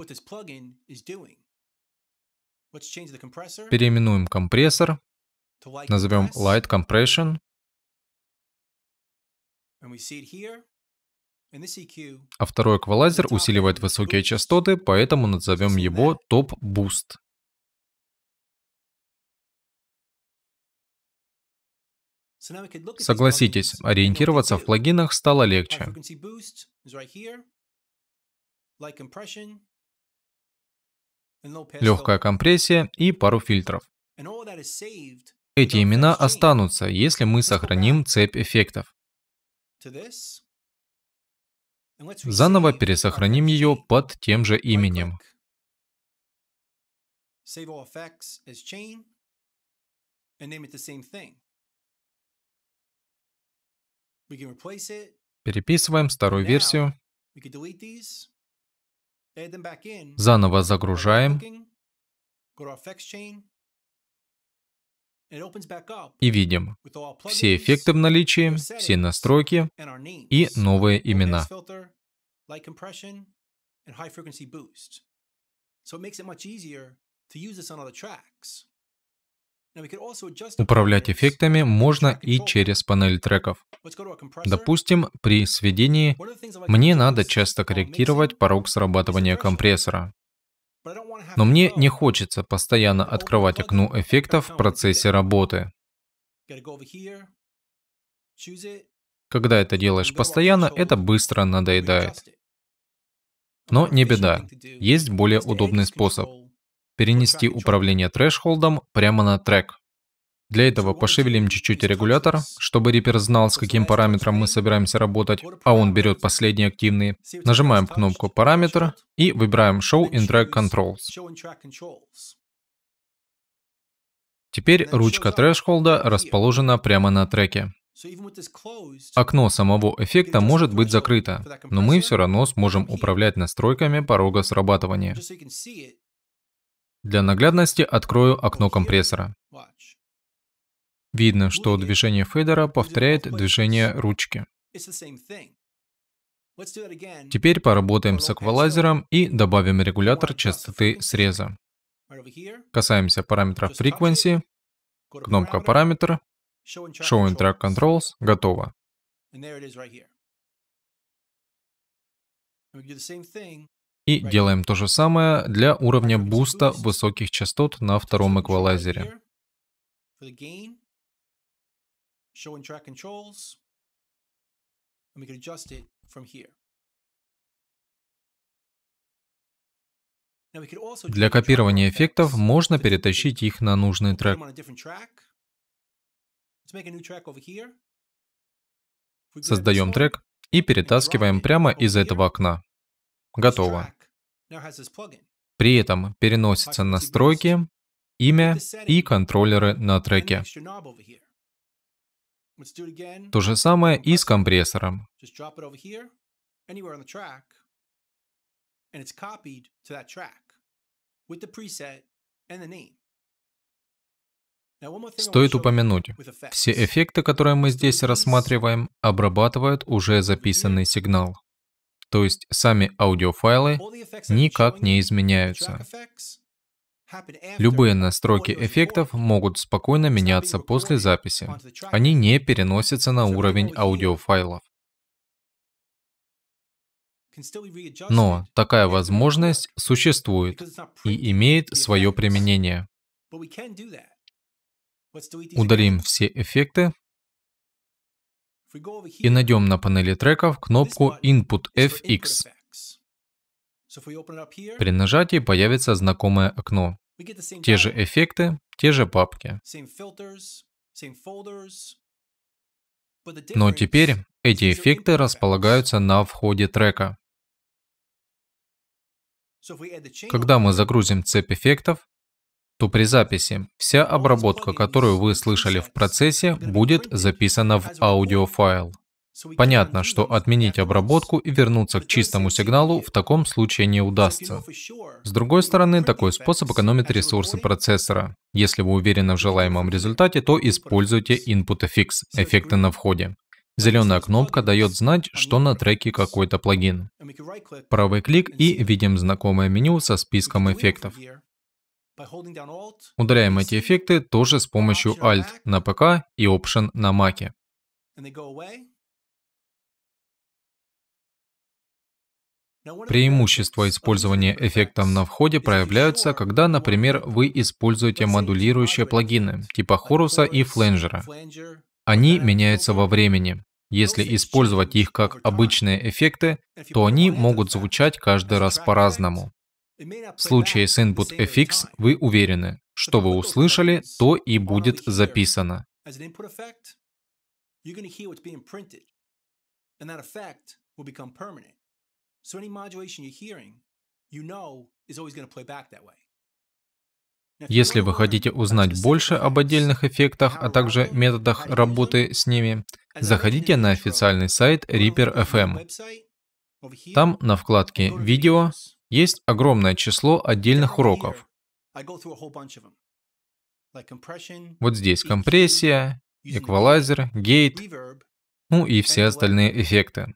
Переименуем компрессор, назовем Light Compression. E а второй эквалайзер усиливает высокие частоты, поэтому назовем его Top Boost. Согласитесь, ориентироваться в плагинах стало легче. Легкая компрессия и пару фильтров. Эти имена останутся, если мы сохраним цепь эффектов. Заново пересохраним ее под тем же именем. Save all effects as chain and name it the same thing. Переписываем старую версию. Заново загружаем. И видим все эффекты в наличии, все настройки и новые имена. Управлять эффектами можно и через панель треков. Допустим, при сведении мне надо часто корректировать порог срабатывания компрессора. Но мне не хочется постоянно открывать окно эффектов в процессе работы. Когда это делаешь постоянно, это быстро надоедает. Но не беда, есть более удобный способ перенести управление трэшхолдом прямо на трек. Для этого пошевелим чуть-чуть регулятор, чтобы рипер знал, с каким параметром мы собираемся работать, а он берет последний активный. Нажимаем кнопку «Параметр» и выбираем «Show in Track Controls». Теперь ручка трэшхолда расположена прямо на треке. Окно самого эффекта может быть закрыто, но мы все равно сможем управлять настройками порога срабатывания. Для наглядности открою окно компрессора. Видно, что движение фейдера повторяет движение ручки. Теперь поработаем с эквалайзером и добавим регулятор частоты среза. Касаемся параметров frequency, кнопка параметр, show and track controls, готово. И делаем то же самое для уровня буста высоких частот на втором эквалайзере. Для копирования эффектов можно перетащить их на нужный трек. Создаем трек и перетаскиваем прямо из этого окна. Готово. При этом переносятся настройки, имя и контроллеры на треке. То же самое и с компрессором. Стоит упомянуть, все эффекты, которые мы здесь рассматриваем, обрабатывают уже записанный сигнал то есть сами аудиофайлы, никак не изменяются. Любые настройки эффектов могут спокойно меняться после записи. Они не переносятся на уровень аудиофайлов. Но такая возможность существует и имеет свое применение. Удалим все эффекты, и найдем на панели треков кнопку Input FX. При нажатии появится знакомое окно. Те же эффекты, те же папки. Но теперь эти эффекты располагаются на входе трека. Когда мы загрузим цепь эффектов, то при записи вся обработка, которую вы слышали в процессе, будет записана в аудиофайл. Понятно, что отменить обработку и вернуться к чистому сигналу в таком случае не удастся. С другой стороны, такой способ экономит ресурсы процессора. Если вы уверены в желаемом результате, то используйте input fix эффекты на входе. Зеленая кнопка дает знать, что на треке какой-то плагин. Правый клик и видим знакомое меню со списком эффектов. Удаляем эти эффекты тоже с помощью Alt на ПК и Option на Маке. Преимущества использования эффектов на входе проявляются, когда, например, вы используете модулирующие плагины типа Хоруса и Фленджера. Они меняются во времени. Если использовать их как обычные эффекты, то они могут звучать каждый раз по-разному. В случае с Input FX вы уверены, что вы услышали, то и будет записано. Если вы хотите узнать больше об отдельных эффектах, а также методах работы с ними, заходите на официальный сайт FM. Там на вкладке «Видео» Есть огромное число отдельных уроков. Вот здесь компрессия, эквалайзер, гейт, ну и все остальные e. эффекты.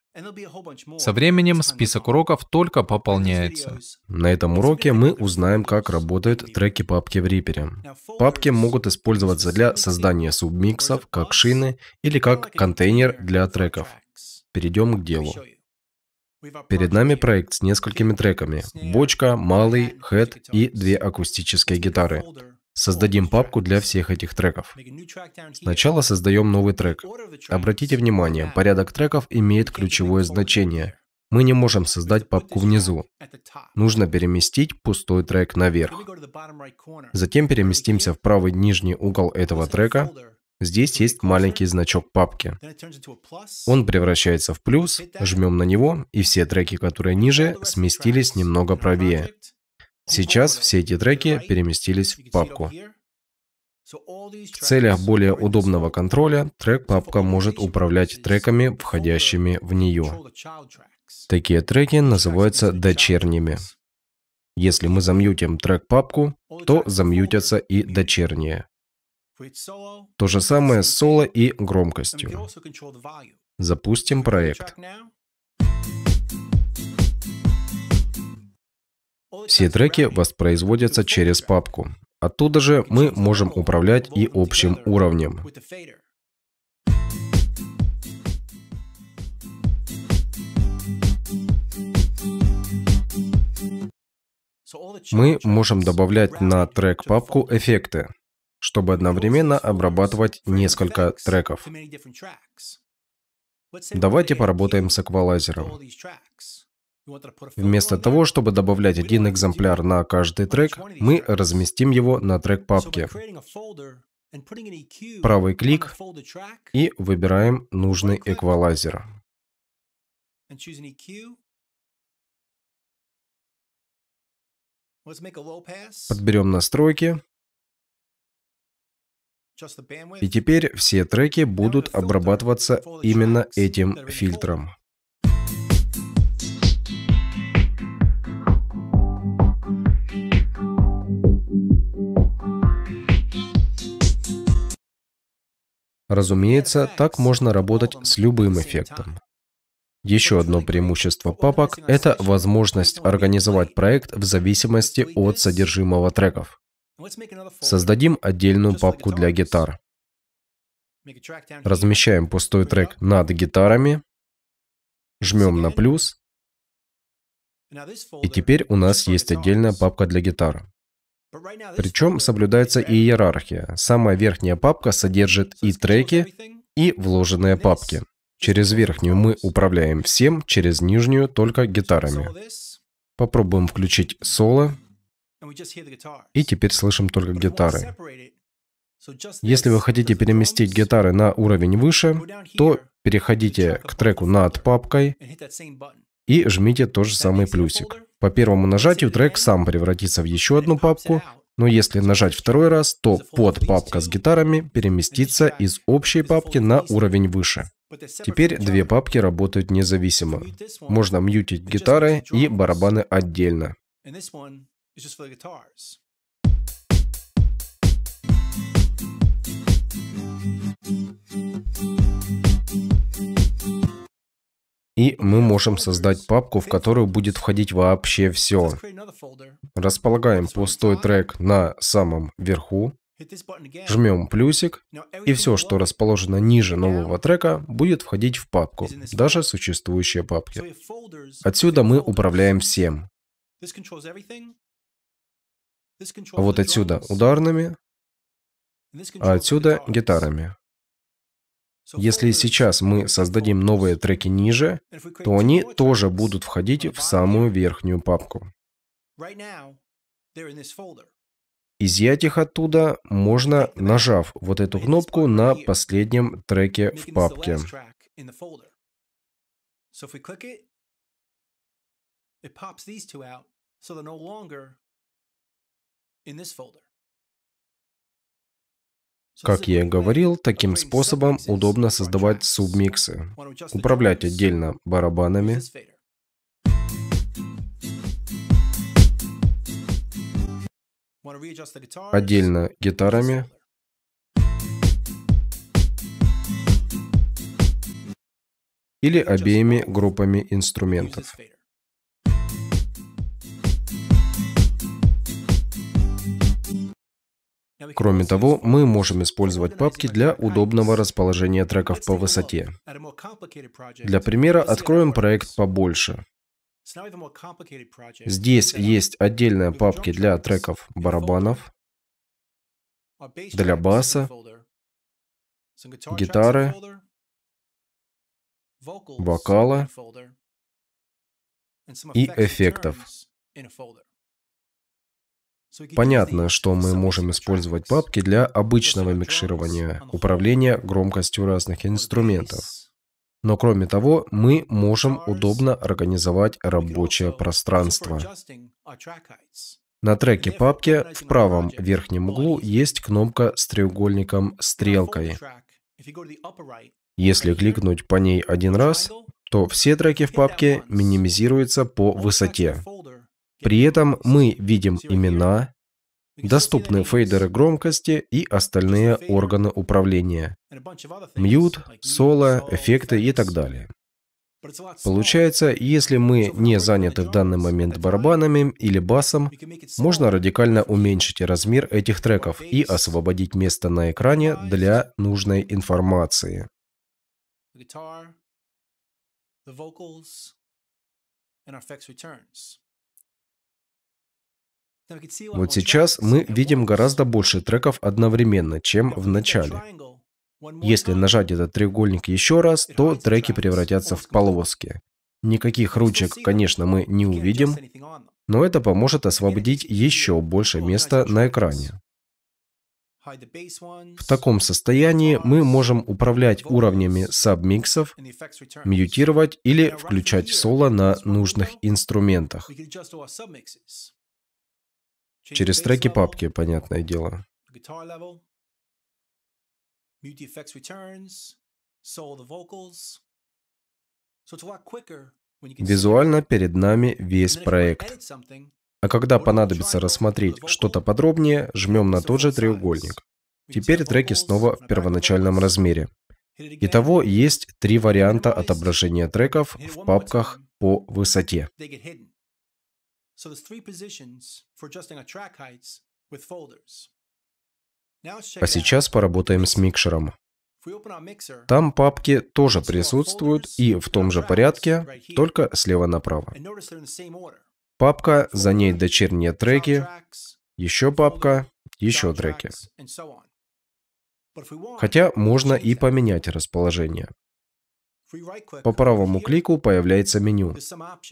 Со временем список уроков только пополняется. На этом уроке мы узнаем, как работают треки папки в Reaper. Папки могут использоваться для создания субмиксов, как шины или как контейнер для треков. Перейдем к делу. Перед нами проект с несколькими треками. Бочка, малый, хэт и две акустические гитары. Создадим папку для всех этих треков. Сначала создаем новый трек. Обратите внимание, порядок треков имеет ключевое значение. Мы не можем создать папку внизу. Нужно переместить пустой трек наверх. Затем переместимся в правый нижний угол этого трека Здесь есть маленький значок папки. Он превращается в плюс, жмем на него, и все треки, которые ниже, сместились немного правее. Сейчас все эти треки переместились в папку. В целях более удобного контроля трек-папка может управлять треками, входящими в нее. Такие треки называются дочерними. Если мы замьютим трек-папку, то замьютятся и дочерние. То же самое с соло и громкостью. Запустим проект. Все треки воспроизводятся через папку. Оттуда же мы можем управлять и общим уровнем. Мы можем добавлять на трек папку эффекты чтобы одновременно обрабатывать несколько треков. Давайте поработаем с эквалайзером. Вместо того, чтобы добавлять один экземпляр на каждый трек, мы разместим его на трек папке. Правый клик и выбираем нужный эквалайзер. Подберем настройки и теперь все треки будут обрабатываться именно этим фильтром. Разумеется, так можно работать с любым эффектом. Еще одно преимущество папок – это возможность организовать проект в зависимости от содержимого треков. Создадим отдельную папку для гитар. Размещаем пустой трек над гитарами. Жмем на плюс. И теперь у нас есть отдельная папка для гитар. Причем соблюдается и иерархия. Самая верхняя папка содержит и треки, и вложенные папки. Через верхнюю мы управляем всем, через нижнюю только гитарами. Попробуем включить соло. И теперь слышим только гитары. Если вы хотите переместить гитары на уровень выше, то переходите к треку над папкой и жмите тот же самый плюсик. По первому нажатию трек сам превратится в еще одну папку, но если нажать второй раз, то под папка с гитарами переместится из общей папки на уровень выше. Теперь две папки работают независимо. Можно мьютить гитары и барабаны отдельно is just for the guitars. И мы можем создать папку, в которую будет входить вообще все. Располагаем пустой трек на самом верху. Жмем плюсик, и все, что расположено ниже нового трека, будет входить в папку, даже существующие папки. Отсюда мы управляем всем. Вот отсюда ударными, а отсюда гитарами. Если сейчас мы создадим новые треки ниже, то они тоже будут входить в самую верхнюю папку. Изъять их оттуда можно, нажав вот эту кнопку на последнем треке в папке. So if we click it, it pops these two out, so they're no longer как я и говорил, таким способом удобно создавать субмиксы, управлять отдельно барабанами, отдельно гитарами, или обеими группами инструментов. Кроме того, мы можем использовать папки для удобного расположения треков по высоте. Для примера откроем проект побольше. Здесь есть отдельные папки для треков барабанов, для баса, гитары, вокала и эффектов. Понятно, что мы можем использовать папки для обычного микширования, управления громкостью разных инструментов. Но кроме того, мы можем удобно организовать рабочее пространство. На треке папки в правом верхнем углу есть кнопка с треугольником стрелкой. Если кликнуть по ней один раз, то все треки в папке минимизируются по высоте. При этом мы видим имена, доступны фейдеры громкости и остальные органы управления, мьют, соло, эффекты и так далее. Получается, если мы не заняты в данный момент барабанами или басом, можно радикально уменьшить размер этих треков и освободить место на экране для нужной информации. The vocals and our effects returns. Вот сейчас мы видим гораздо больше треков одновременно, чем в начале. Если нажать этот треугольник еще раз, то треки превратятся в полоски. Никаких ручек, конечно, мы не увидим, но это поможет освободить еще больше места на экране. В таком состоянии мы можем управлять уровнями сабмиксов, мьютировать или включать соло на нужных инструментах. Через треки папки, понятное дело. Визуально перед нами весь проект. А когда понадобится рассмотреть что-то подробнее, жмем на тот же треугольник. Теперь треки снова в первоначальном размере. Итого есть три варианта отображения треков в папках по высоте. So there's three positions for adjusting our track heights with folders. А сейчас поработаем с микшером. Там папки тоже присутствуют и в том же порядке, только слева направо. Папка, за ней дочерние треки, еще папка, еще треки. Хотя можно и поменять расположение. По правому клику появляется меню.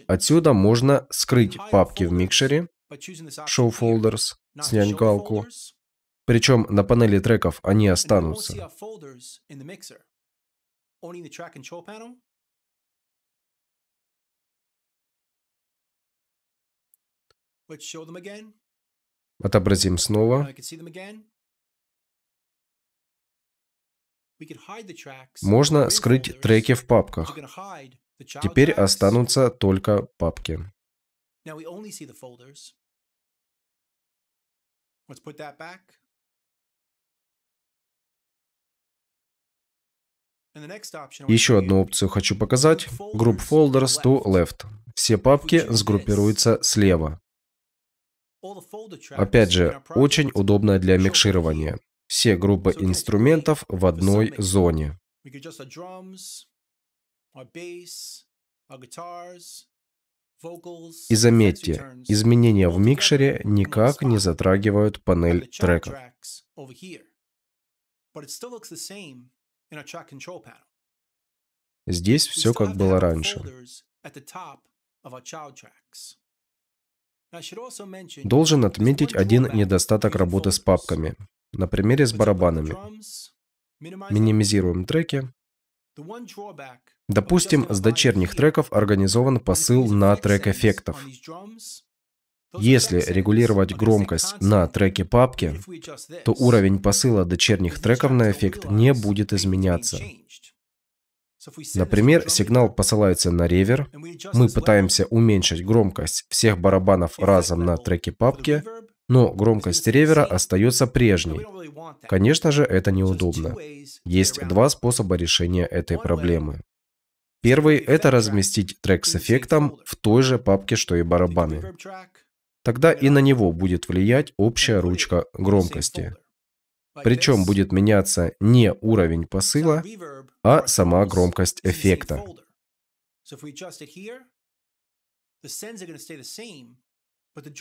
Отсюда можно скрыть папки в микшере, Show Folders, снять галку. Причем на панели треков они останутся. Отобразим снова. Можно скрыть треки в папках. Теперь останутся только папки. Еще одну опцию хочу показать. Group folders to left. Все папки сгруппируются слева. Опять же, очень удобно для микширования все группы инструментов в одной зоне. Uh, И заметьте, изменения в микшере никак не затрагивают панель треков. Здесь все как было раньше. Должен отметить один недостаток работы с папками. На примере с барабанами. Минимизируем треки. Допустим, с дочерних треков организован посыл на трек эффектов. Если регулировать громкость на треке папки, то уровень посыла дочерних треков на эффект не будет изменяться. Например, сигнал посылается на ревер, мы пытаемся уменьшить громкость всех барабанов разом на треке папки, но громкость ревера остается прежней. Конечно же, это неудобно. Есть два способа решения этой проблемы. Первый – это разместить трек с эффектом в той же папке, что и барабаны. Тогда и на него будет влиять общая ручка громкости. Причем будет меняться не уровень посыла, а сама громкость эффекта.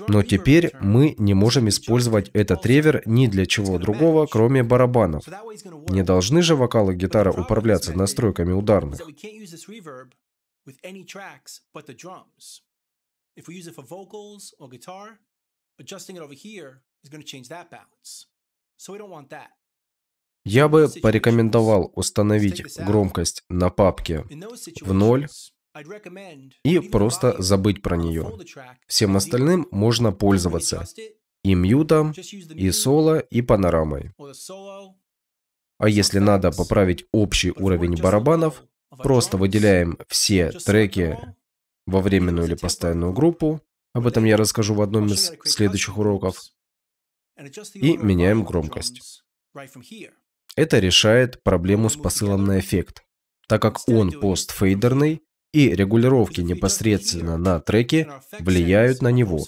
Но теперь мы не можем использовать этот ревер ни для чего другого, кроме барабанов. Не должны же вокалы гитары управляться настройками ударных. Я бы порекомендовал установить громкость на папке в ноль, и просто забыть про нее. Всем остальным можно пользоваться и мьютом, и соло, и панорамой. А если надо поправить общий уровень барабанов, просто выделяем все треки во временную или постоянную группу, об этом я расскажу в одном из следующих уроков, и меняем громкость. Это решает проблему с посылом на эффект. Так как он постфейдерный, и регулировки непосредственно на треке влияют на него.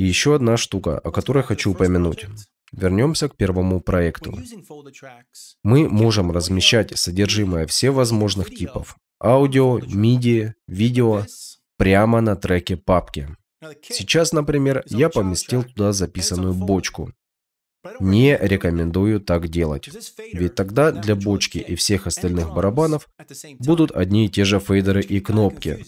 Еще одна штука, о которой хочу упомянуть. Вернемся к первому проекту. Мы можем размещать содержимое всех возможных типов – аудио, MIDI, видео – прямо на треке папки. Сейчас, например, я поместил туда записанную бочку. Не рекомендую так делать, ведь тогда для бочки и всех остальных барабанов будут одни и те же фейдеры и кнопки.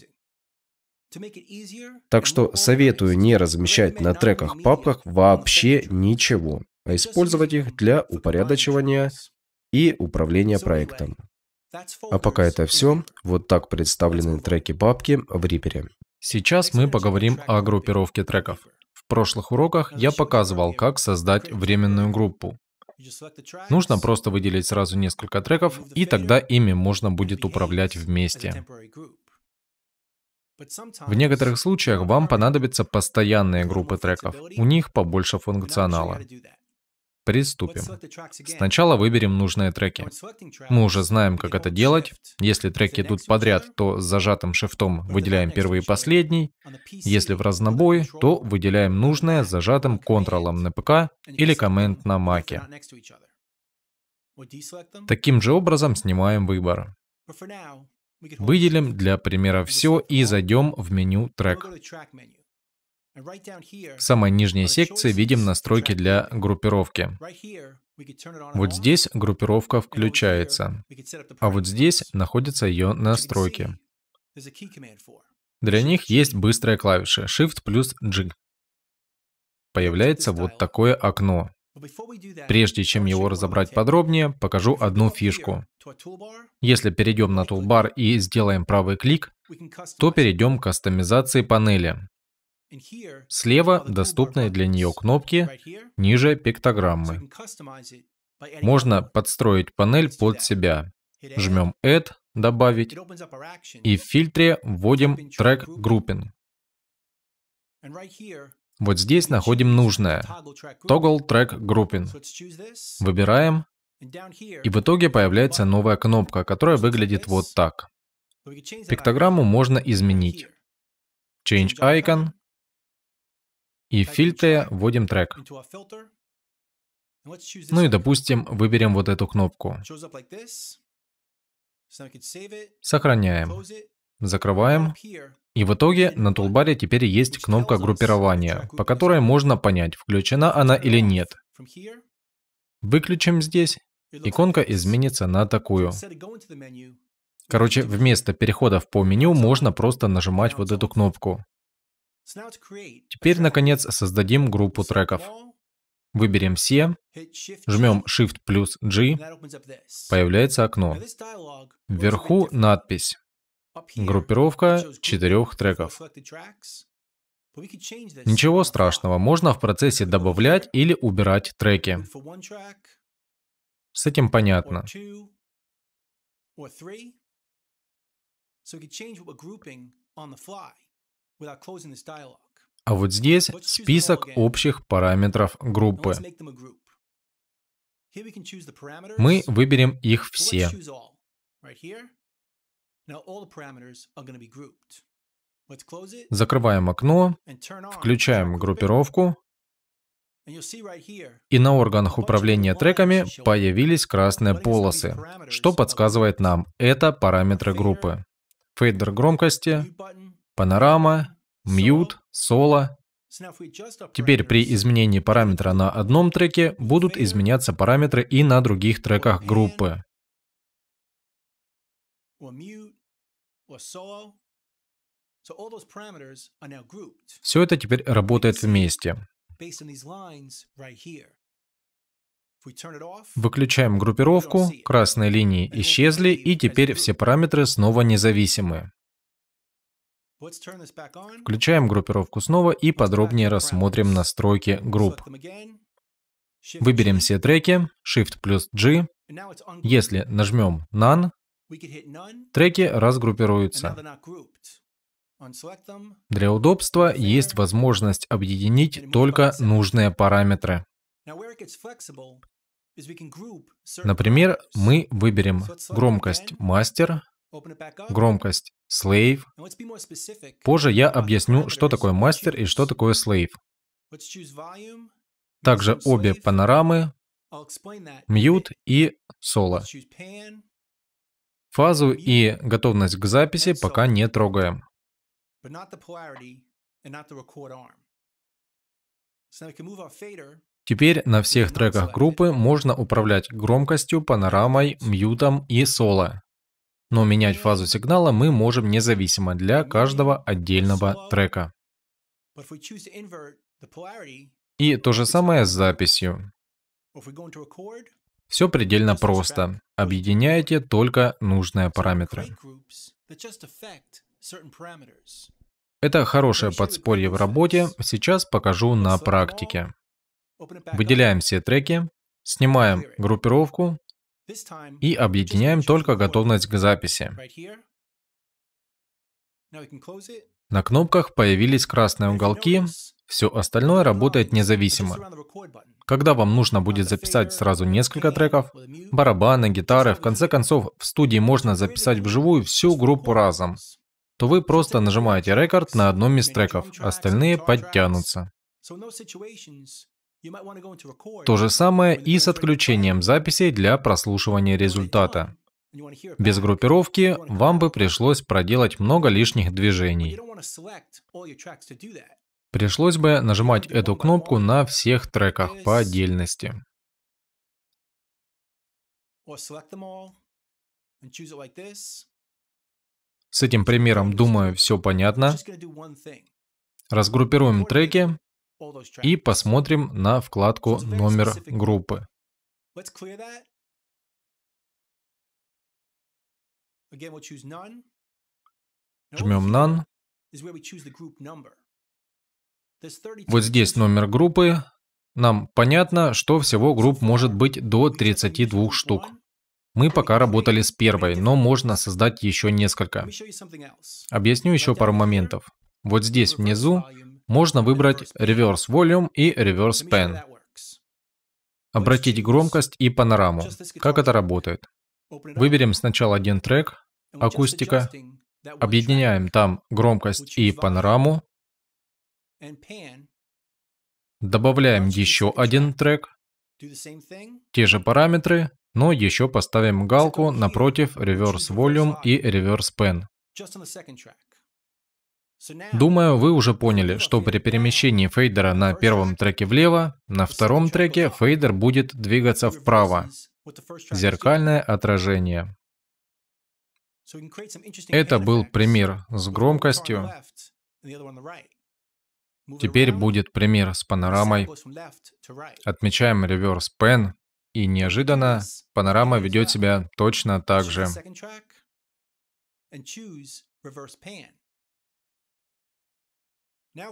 Так что советую не размещать на треках папках вообще ничего, а использовать их для упорядочивания и управления проектом. А пока это все, вот так представлены треки папки в Рипере. Сейчас мы поговорим о группировке треков. В прошлых уроках я показывал, как создать временную группу. Нужно просто выделить сразу несколько треков, и тогда ими можно будет управлять вместе. В некоторых случаях вам понадобятся постоянные группы треков. У них побольше функционала. Приступим. Сначала выберем нужные треки. Мы уже знаем, как это делать. Если треки идут подряд, то с зажатым шифтом выделяем первый и последний. Если в разнобой, то выделяем нужное с зажатым контролом на ПК или коммент на маке. Таким же образом снимаем выбор. Выделим для примера все и зайдем в меню трек. В самой нижней секции видим настройки для группировки. Вот здесь группировка включается, а вот здесь находятся ее настройки. Для них есть быстрая клавиша Shift плюс G. Появляется вот такое окно. Прежде чем его разобрать подробнее, покажу одну фишку. Если перейдем на toolbar и сделаем правый клик, то перейдем к кастомизации панели. Слева доступные для нее кнопки, ниже пиктограммы. Можно подстроить панель под себя. Жмем Add, добавить, и в фильтре вводим Track Grouping. Вот здесь находим нужное. Toggle Track Grouping. Выбираем. И в итоге появляется новая кнопка, которая выглядит вот так. Пиктограмму можно изменить. Change Icon и в фильтре вводим трек. Ну и, допустим, выберем вот эту кнопку. Сохраняем. Закрываем. И в итоге на тулбаре теперь есть кнопка группирования, по которой можно понять, включена она или нет. Выключим здесь, иконка изменится на такую. Короче, вместо переходов по меню можно просто нажимать вот эту кнопку. Теперь, наконец, создадим группу треков. Выберем все, жмем Shift плюс G, появляется окно. Вверху надпись «Группировка четырех треков». Ничего страшного, можно в процессе добавлять или убирать треки. С этим понятно. So we could change what we're grouping on the fly. А вот здесь список общих параметров группы. Мы выберем их все. Закрываем окно, включаем группировку, и на органах управления треками появились красные полосы, что подсказывает нам, это параметры группы. Фейдер громкости, панорама, мьют, соло. Теперь при изменении параметра на одном треке будут изменяться параметры и на других треках группы. Все это теперь работает вместе. Выключаем группировку, красные линии исчезли, и теперь все параметры снова независимы. Включаем группировку снова и подробнее рассмотрим настройки групп. Выберем все треки, Shift плюс G. Если нажмем None, треки разгруппируются. Для удобства есть возможность объединить только нужные параметры. Например, мы выберем громкость мастер, громкость slave. Позже я объясню, что такое мастер и что такое slave. Также обе панорамы, мьют и соло. Фазу и готовность к записи пока не трогаем. Теперь на всех треках группы можно управлять громкостью, панорамой, мьютом и соло но менять фазу сигнала мы можем независимо для каждого отдельного трека. И то же самое с записью. Все предельно просто. Объединяете только нужные параметры. Это хорошее подспорье в работе, сейчас покажу на практике. Выделяем все треки, снимаем группировку, и объединяем только готовность к записи. На кнопках появились красные уголки, все остальное работает независимо. Когда вам нужно будет записать сразу несколько треков, барабаны, гитары, в конце концов, в студии можно записать вживую всю группу разом, то вы просто нажимаете рекорд на одном из треков, остальные подтянутся. То же самое и с отключением записей для прослушивания результата. Без группировки вам бы пришлось проделать много лишних движений. Пришлось бы нажимать эту кнопку на всех треках по отдельности. С этим примером, думаю, все понятно. Разгруппируем треки и посмотрим на вкладку «Номер группы». Жмем «None». Вот здесь номер группы. Нам понятно, что всего групп может быть до 32 штук. Мы пока работали с первой, но можно создать еще несколько. Объясню еще пару моментов. Вот здесь внизу можно выбрать Reverse Volume и Reverse Pan. Обратить громкость и панораму. Как это работает? Выберем сначала один трек, акустика, объединяем там громкость и панораму, добавляем еще один трек, те же параметры, но еще поставим галку напротив Reverse Volume и Reverse Pan. Думаю, вы уже поняли, что при перемещении фейдера на первом треке влево, на втором треке фейдер будет двигаться вправо. Зеркальное отражение. Это был пример с громкостью. Теперь будет пример с панорамой. Отмечаем реверс пен, и неожиданно панорама ведет себя точно так же.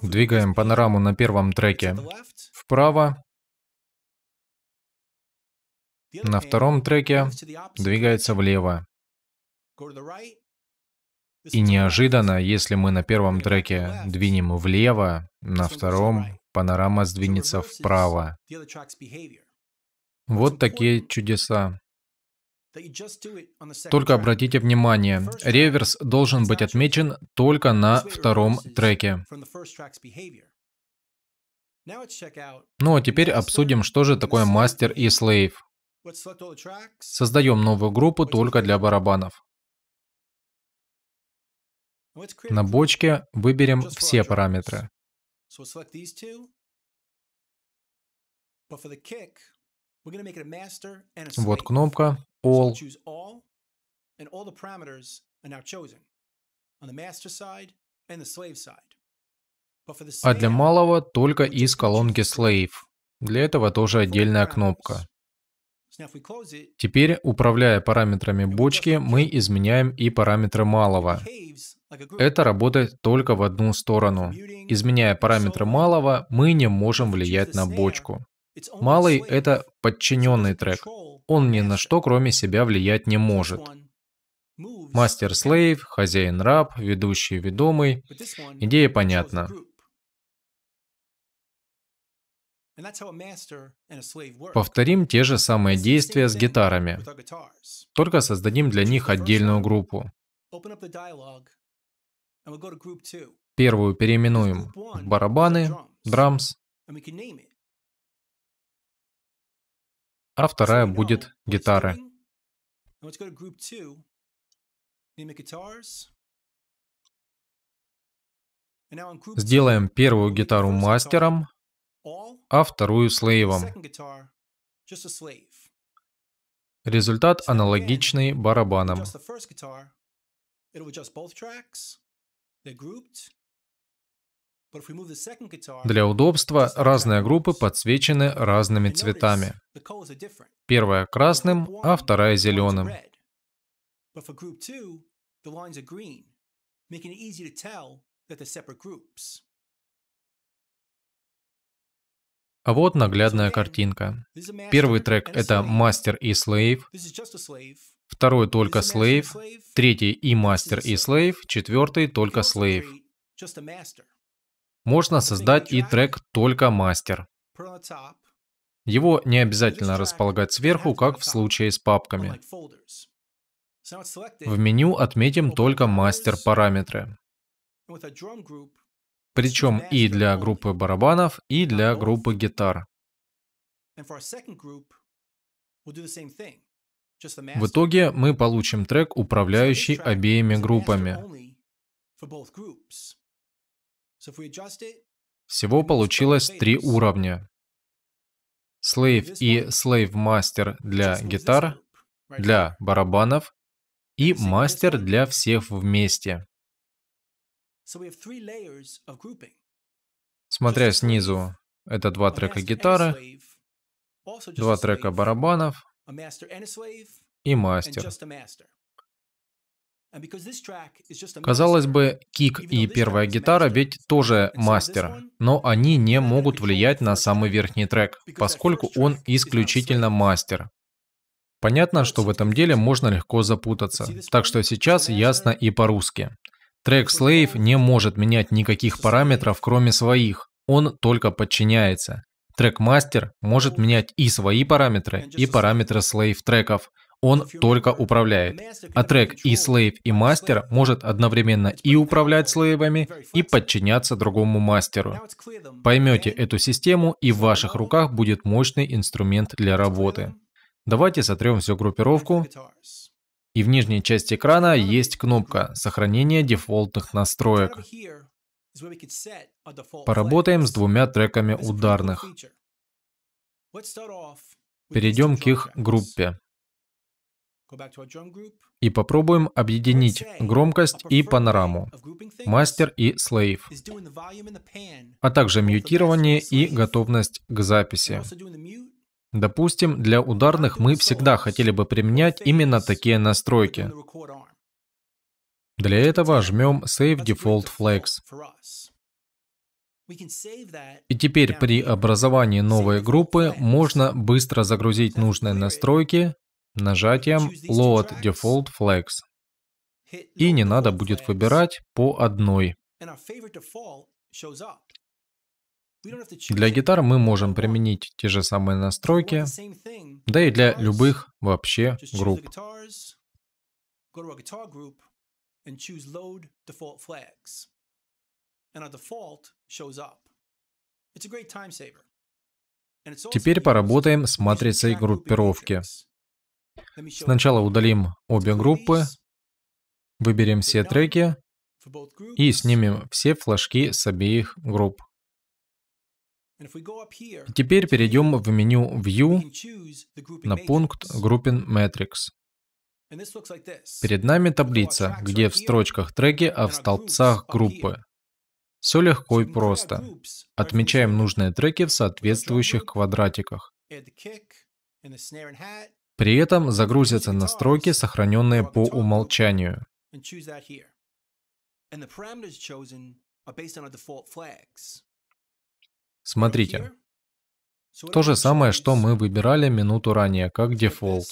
Двигаем панораму на первом треке вправо. На втором треке двигается влево. И неожиданно, если мы на первом треке двинем влево, на втором панорама сдвинется вправо. Вот такие чудеса. Только обратите внимание, реверс должен быть отмечен только на втором треке. Ну а теперь обсудим, что же такое мастер и слейв. Создаем новую группу только для барабанов. На бочке выберем все параметры. Вот кнопка All. А для малого только из колонки Slave. Для этого тоже отдельная кнопка. Теперь, управляя параметрами бочки, мы изменяем и параметры малого. Это работает только в одну сторону. Изменяя параметры малого, мы не можем влиять на бочку. Малый — это подчиненный трек. Он ни на что, кроме себя, влиять не может. Мастер-слейв, хозяин-раб, ведущий-ведомый. Идея понятна. Повторим те же самые действия с гитарами, только создадим для них отдельную группу. Первую переименуем в барабаны, драмс, а вторая будет гитары. Сделаем первую гитару мастером, а вторую слейвом. Результат аналогичный барабанам. Для удобства разные группы подсвечены разными цветами. Первая красным, а вторая зеленым. А вот наглядная картинка. Первый трек — это «Мастер и Слейв», второй — только «Слейв», третий — и «Мастер и Слейв», четвертый — только «Слейв». Можно создать и трек только мастер. Его не обязательно располагать сверху, как в случае с папками. В меню отметим только мастер параметры. Причем и для группы барабанов, и для группы гитар. В итоге мы получим трек, управляющий обеими группами. Всего получилось три уровня. Slave и Slave Master для гитар, для барабанов и мастер для всех вместе. Смотря снизу, это два трека гитары, два трека барабанов и мастер. Казалось бы, кик и первая гитара ведь тоже мастер, но они не uh, могут влиять на самый верхний трек, поскольку он исключительно мастер. Понятно, что в этом деле можно легко запутаться, так что сейчас ясно и по-русски. Трек Slave не может менять никаких параметров, кроме своих, он только подчиняется. Трек-мастер может менять и свои параметры, и параметры слейв-треков – он только управляет. А трек и слейв, и мастер может одновременно и управлять слейвами, и подчиняться другому мастеру. Поймете эту систему, и в ваших руках будет мощный инструмент для работы. Давайте сотрем всю группировку. И в нижней части экрана есть кнопка «Сохранение дефолтных настроек». Поработаем с двумя треками ударных. Перейдем к их группе. И попробуем объединить громкость и панораму, мастер и слейв, а также мьютирование и готовность к записи. Допустим, для ударных мы всегда хотели бы применять именно такие настройки. Для этого жмем Save Default Flex. И теперь при образовании новой группы можно быстро загрузить нужные настройки нажатием Load Default Flags. И не надо будет выбирать по одной. Для гитар мы можем применить те же самые настройки, да и для любых вообще групп. Теперь поработаем с матрицей группировки. Сначала удалим обе группы, выберем все треки и снимем все флажки с обеих групп. Теперь перейдем в меню View на пункт Grouping Matrix. Перед нами таблица, где в строчках треки, а в столбцах группы. Все легко и просто. Отмечаем нужные треки в соответствующих квадратиках. При этом загрузятся настройки, сохраненные по умолчанию. Смотрите. То же самое, что мы выбирали минуту ранее, как дефолт.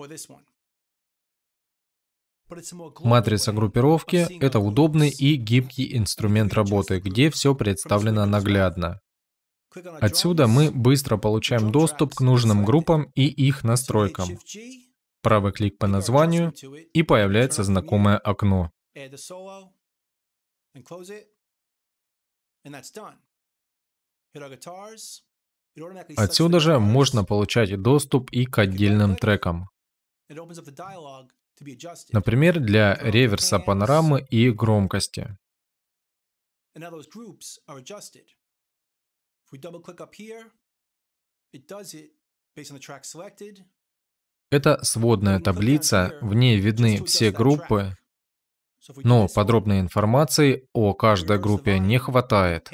Or this one. Матрица группировки — это удобный и гибкий инструмент работы, где все представлено наглядно. Отсюда мы быстро получаем доступ к нужным группам и их настройкам. Правый клик по названию, и появляется знакомое окно. Отсюда же можно получать доступ и к отдельным трекам. Например, для oh, реверса панорамы и громкости. Это сводная таблица, в ней видны все группы, но подробной информации о каждой группе не хватает.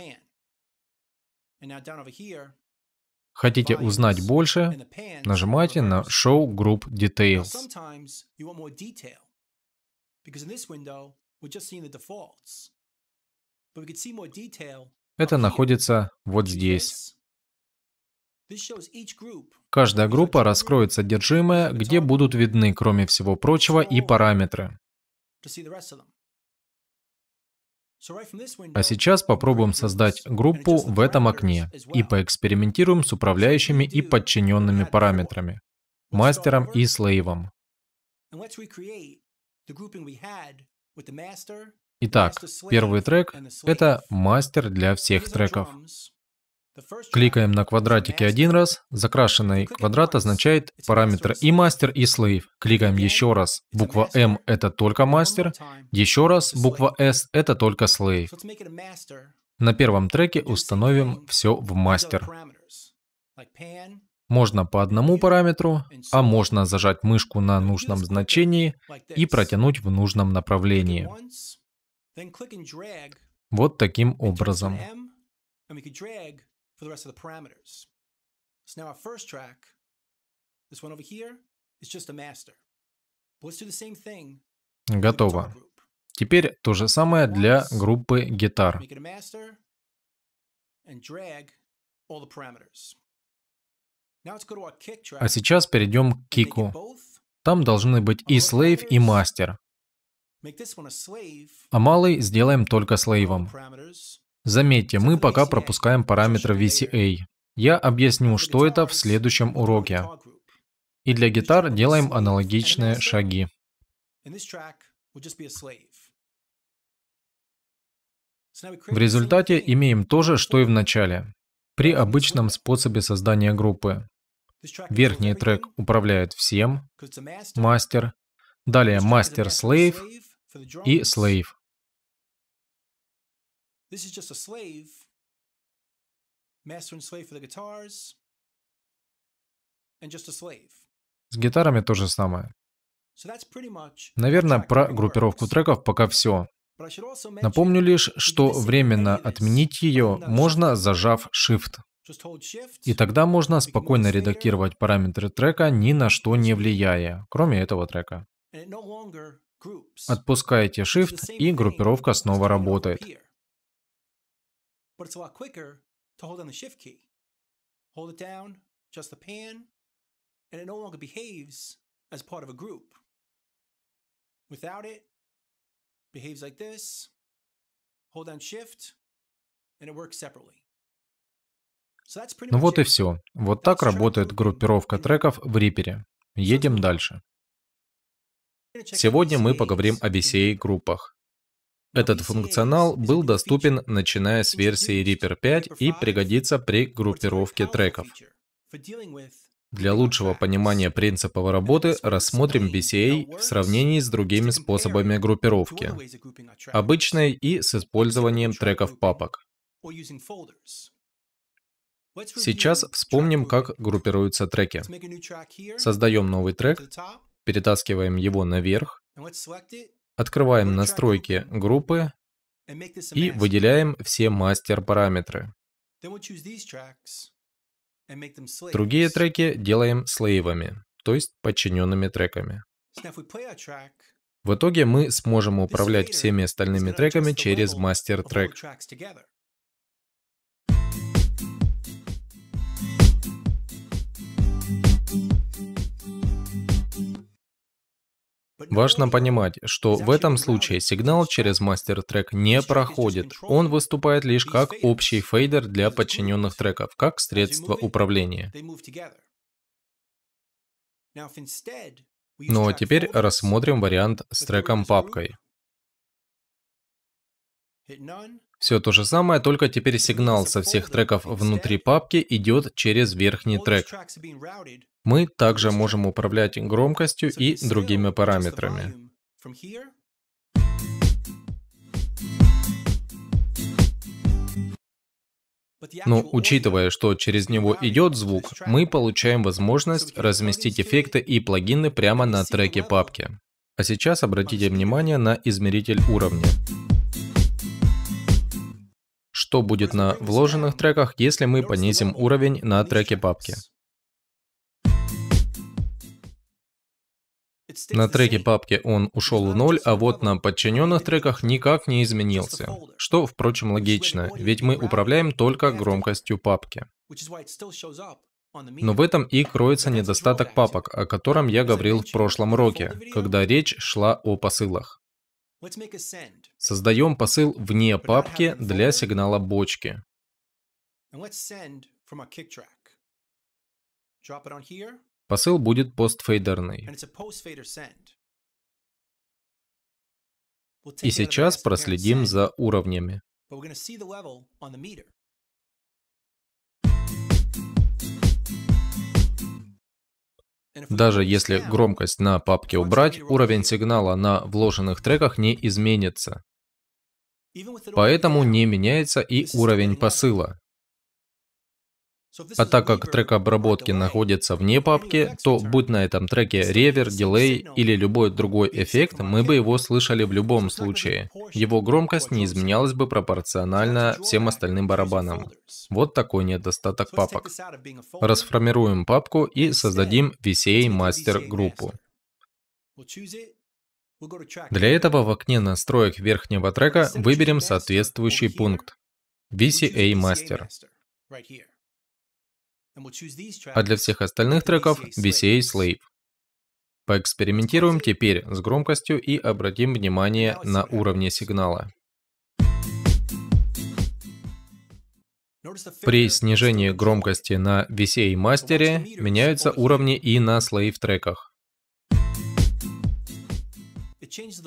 Хотите узнать больше? Нажимайте на Show Group Details. Это находится вот здесь. Каждая группа раскроет содержимое, где будут видны, кроме всего прочего, и параметры. А сейчас попробуем создать группу в этом окне и поэкспериментируем с управляющими и подчиненными параметрами, мастером и слейвом. Итак, первый трек — это мастер для всех треков. Кликаем на квадратике один раз. Закрашенный квадрат означает параметр и мастер, и слейв. Кликаем еще раз. Буква M — это только мастер. Еще раз. Буква S — это только слейв. На первом треке установим все в мастер. Можно по одному параметру, а можно зажать мышку на нужном значении и протянуть в нужном направлении. Вот таким образом for the rest of the parameters. So now our first track, this one over here, is just a master. But let's do the same thing. Готово. Теперь то же самое для группы гитар. Make it a master and drag all the parameters. А сейчас перейдем к кику. Там должны быть и слейв, и мастер. А малый сделаем только слейвом. Заметьте, мы пока пропускаем параметр VCA. Я объясню, что это в следующем уроке. И для гитар делаем аналогичные шаги. В результате имеем то же, что и в начале, при обычном способе создания группы. Верхний трек управляет всем, мастер, далее мастер-слейв и слейв. This is just a slave. Master and slave for the guitars. And just a slave. С гитарами то же самое. Наверное, про группировку треков пока все. Напомню лишь, что временно отменить ее uh, можно, зажав Shift. И тогда можно спокойно редактировать параметры трека, ни на что не влияя, кроме этого трека. Отпускаете Shift, и группировка снова работает but it's a lot quicker to hold down the shift key. Hold it down, adjust the pan, and it no longer behaves as part of a group. Without it, behaves like this, hold down shift, and it works separately. Ну вот и все. Вот так работает группировка треков в Reaper. Едем дальше. Сегодня мы поговорим о VCA-группах. Этот функционал был доступен начиная с версии Reaper 5 и пригодится при группировке треков. Для лучшего понимания принципов работы рассмотрим BCA в сравнении с другими способами группировки, обычной и с использованием треков папок. Сейчас вспомним, как группируются треки. Создаем новый трек, перетаскиваем его наверх, Открываем настройки группы и выделяем все мастер-параметры. Другие треки делаем слейвами, то есть подчиненными треками. В итоге мы сможем управлять всеми остальными треками через мастер-трек. Важно понимать, что в этом случае сигнал через мастер-трек не проходит. Он выступает лишь как общий фейдер для подчиненных треков, как средство управления. Но ну, а теперь рассмотрим вариант с треком папкой. Все то же самое, только теперь сигнал со всех треков внутри папки идет через верхний трек. Мы также можем управлять громкостью и другими параметрами. Но учитывая, что через него идет звук, мы получаем возможность разместить эффекты и плагины прямо на треке папки. А сейчас обратите внимание на измеритель уровня что будет на вложенных треках, если мы понизим уровень на треке папки. На треке папки он ушел в ноль, а вот на подчиненных треках никак не изменился. Что, впрочем, логично, ведь мы управляем только громкостью папки. Но в этом и кроется недостаток папок, о котором я говорил в прошлом уроке, когда речь шла о посылах. Создаем посыл вне папки для сигнала бочки. Посыл будет постфейдерный. И сейчас проследим за уровнями. Даже если громкость на папке убрать, уровень сигнала на вложенных треках не изменится. Поэтому не меняется и уровень посыла. А так как трек обработки находится вне папки, то будь на этом треке ревер, дилей или любой другой эффект, мы бы его слышали в любом случае. Его громкость не изменялась бы пропорционально всем остальным барабанам. Вот такой недостаток папок. Расформируем папку и создадим VCA мастер группу. Для этого в окне настроек верхнего трека выберем соответствующий пункт VCA Master. А для всех остальных треков VCA Slave. Поэкспериментируем теперь с громкостью и обратим внимание на уровни сигнала. При снижении громкости на VCA мастере меняются уровни и на слейв треках.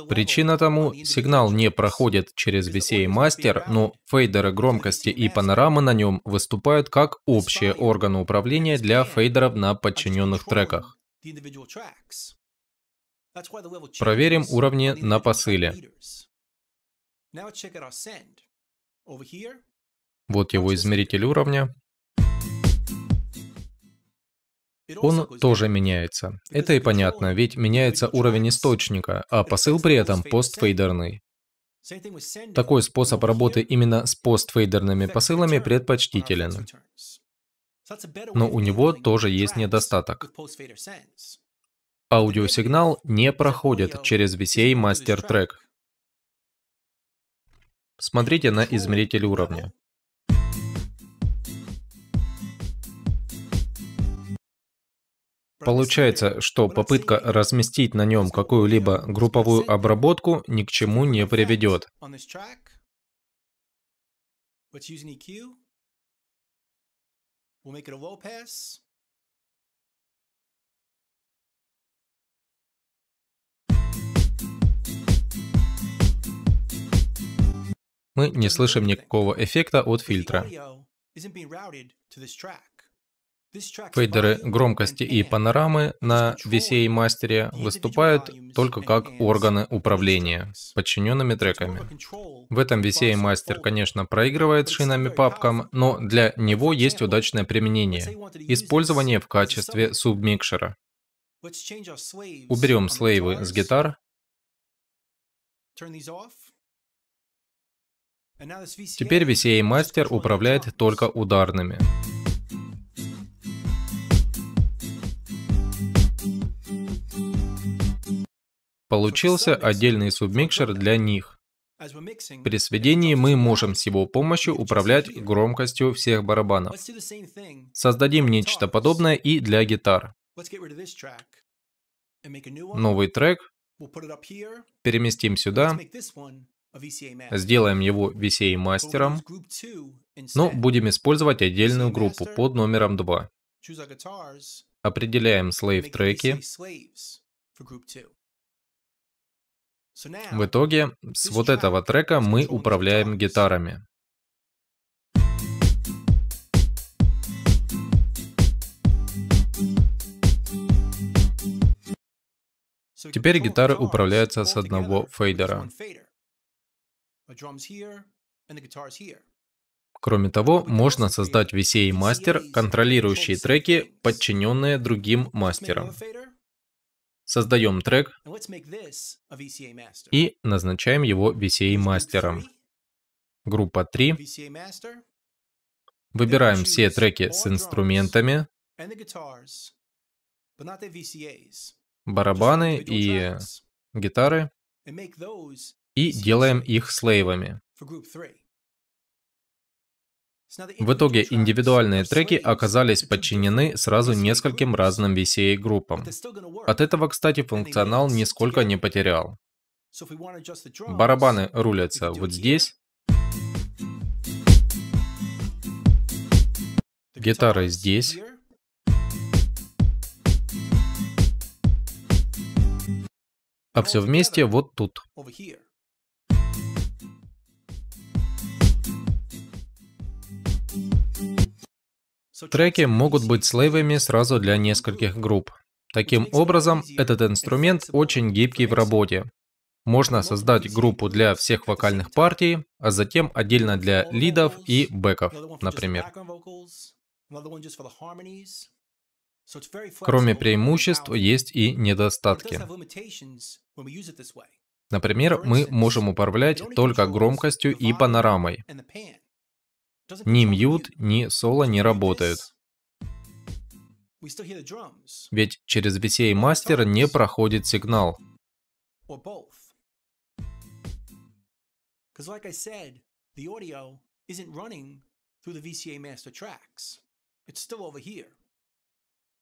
Причина тому – сигнал не проходит через VCA мастер, но фейдеры громкости и панорамы на нем выступают как общие органы управления для фейдеров на подчиненных треках. Проверим уровни на посыле. Вот его измеритель уровня он тоже меняется. Это и понятно, ведь меняется уровень источника, а посыл при этом постфейдерный. Такой способ работы именно с постфейдерными посылами предпочтителен. Но у него тоже есть недостаток. Аудиосигнал не проходит через VCA Master Track. Смотрите на измеритель уровня. Получается, что попытка разместить на нем какую-либо групповую обработку ни к чему не приведет. Мы не слышим никакого эффекта от фильтра. Фейдеры громкости и панорамы на VCA мастере выступают только как органы управления, подчиненными треками. В этом VCA мастер, конечно, проигрывает шинами папкам, но для него есть удачное применение – использование в качестве субмикшера. Уберем слейвы с гитар, Теперь VCA мастер управляет только ударными. Получился отдельный субмикшер для них. При сведении мы можем с его помощью управлять громкостью всех барабанов. Создадим нечто подобное и для гитар. Новый трек. Переместим сюда. Сделаем его VCA мастером, но будем использовать отдельную группу под номером 2. Определяем слейв треки. В итоге, с вот этого трека мы управляем гитарами. Теперь гитары управляются с одного фейдера. Кроме того, можно создать VCA-мастер, контролирующий треки, подчиненные другим мастерам. Создаем трек и назначаем его VCA мастером. Группа 3. Выбираем все треки с инструментами, барабаны и гитары и делаем их слейвами. В итоге индивидуальные треки оказались подчинены сразу нескольким разным VCA-группам. От этого, кстати, функционал нисколько не потерял. Барабаны рулятся вот здесь. Гитары здесь. А все вместе вот тут. Треки могут быть слейвами сразу для нескольких групп. Таким образом, этот инструмент очень гибкий в работе. Можно создать группу для всех вокальных партий, а затем отдельно для лидов и бэков, например. Кроме преимуществ, есть и недостатки. Например, мы можем управлять только громкостью и панорамой. Ни мьют, ни соло не работают. Ведь через VCA мастер не проходит сигнал.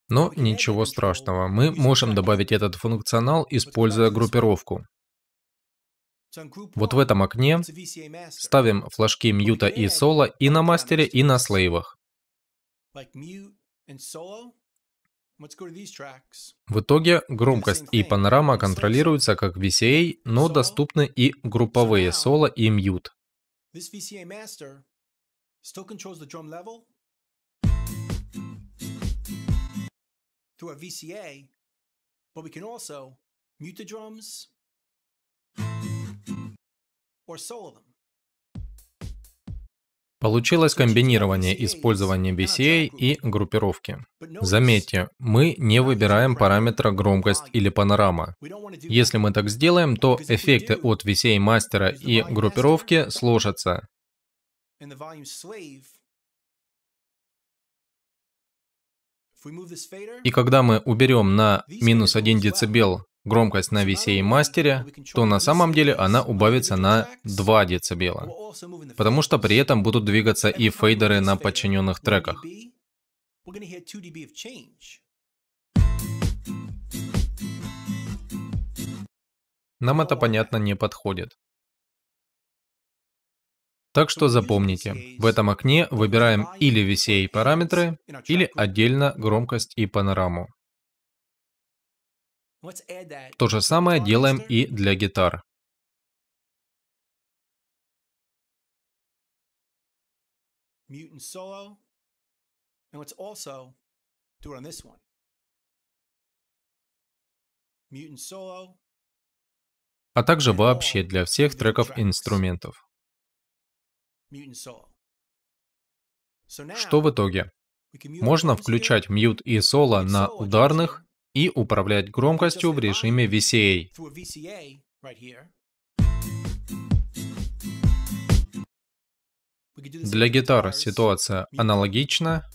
Но ничего страшного, мы можем добавить этот функционал, используя группировку. Вот в этом окне ставим флажки мьюта и соло и на мастере, и на слейвах. В итоге громкость и панорама контролируются как VCA, но доступны и групповые соло и мьют. VCA, but we can also mute the drums Получилось комбинирование использования BCA и группировки. Заметьте, мы не выбираем параметра громкость или панорама. Если мы так сделаем, то эффекты от VCA мастера и группировки сложатся. И когда мы уберем на минус 1 дБ громкость на VCA мастере, то на самом деле она убавится на 2 дБ, потому что при этом будут двигаться и фейдеры на подчиненных треках. Нам это, понятно, не подходит. Так что запомните, в этом окне выбираем или VCA параметры, или отдельно громкость и панораму. То же самое делаем и для гитар. А также вообще для всех треков инструментов. Что в итоге? Можно включать мьют и соло на ударных и управлять громкостью в режиме VCA. Для гитар ситуация аналогична.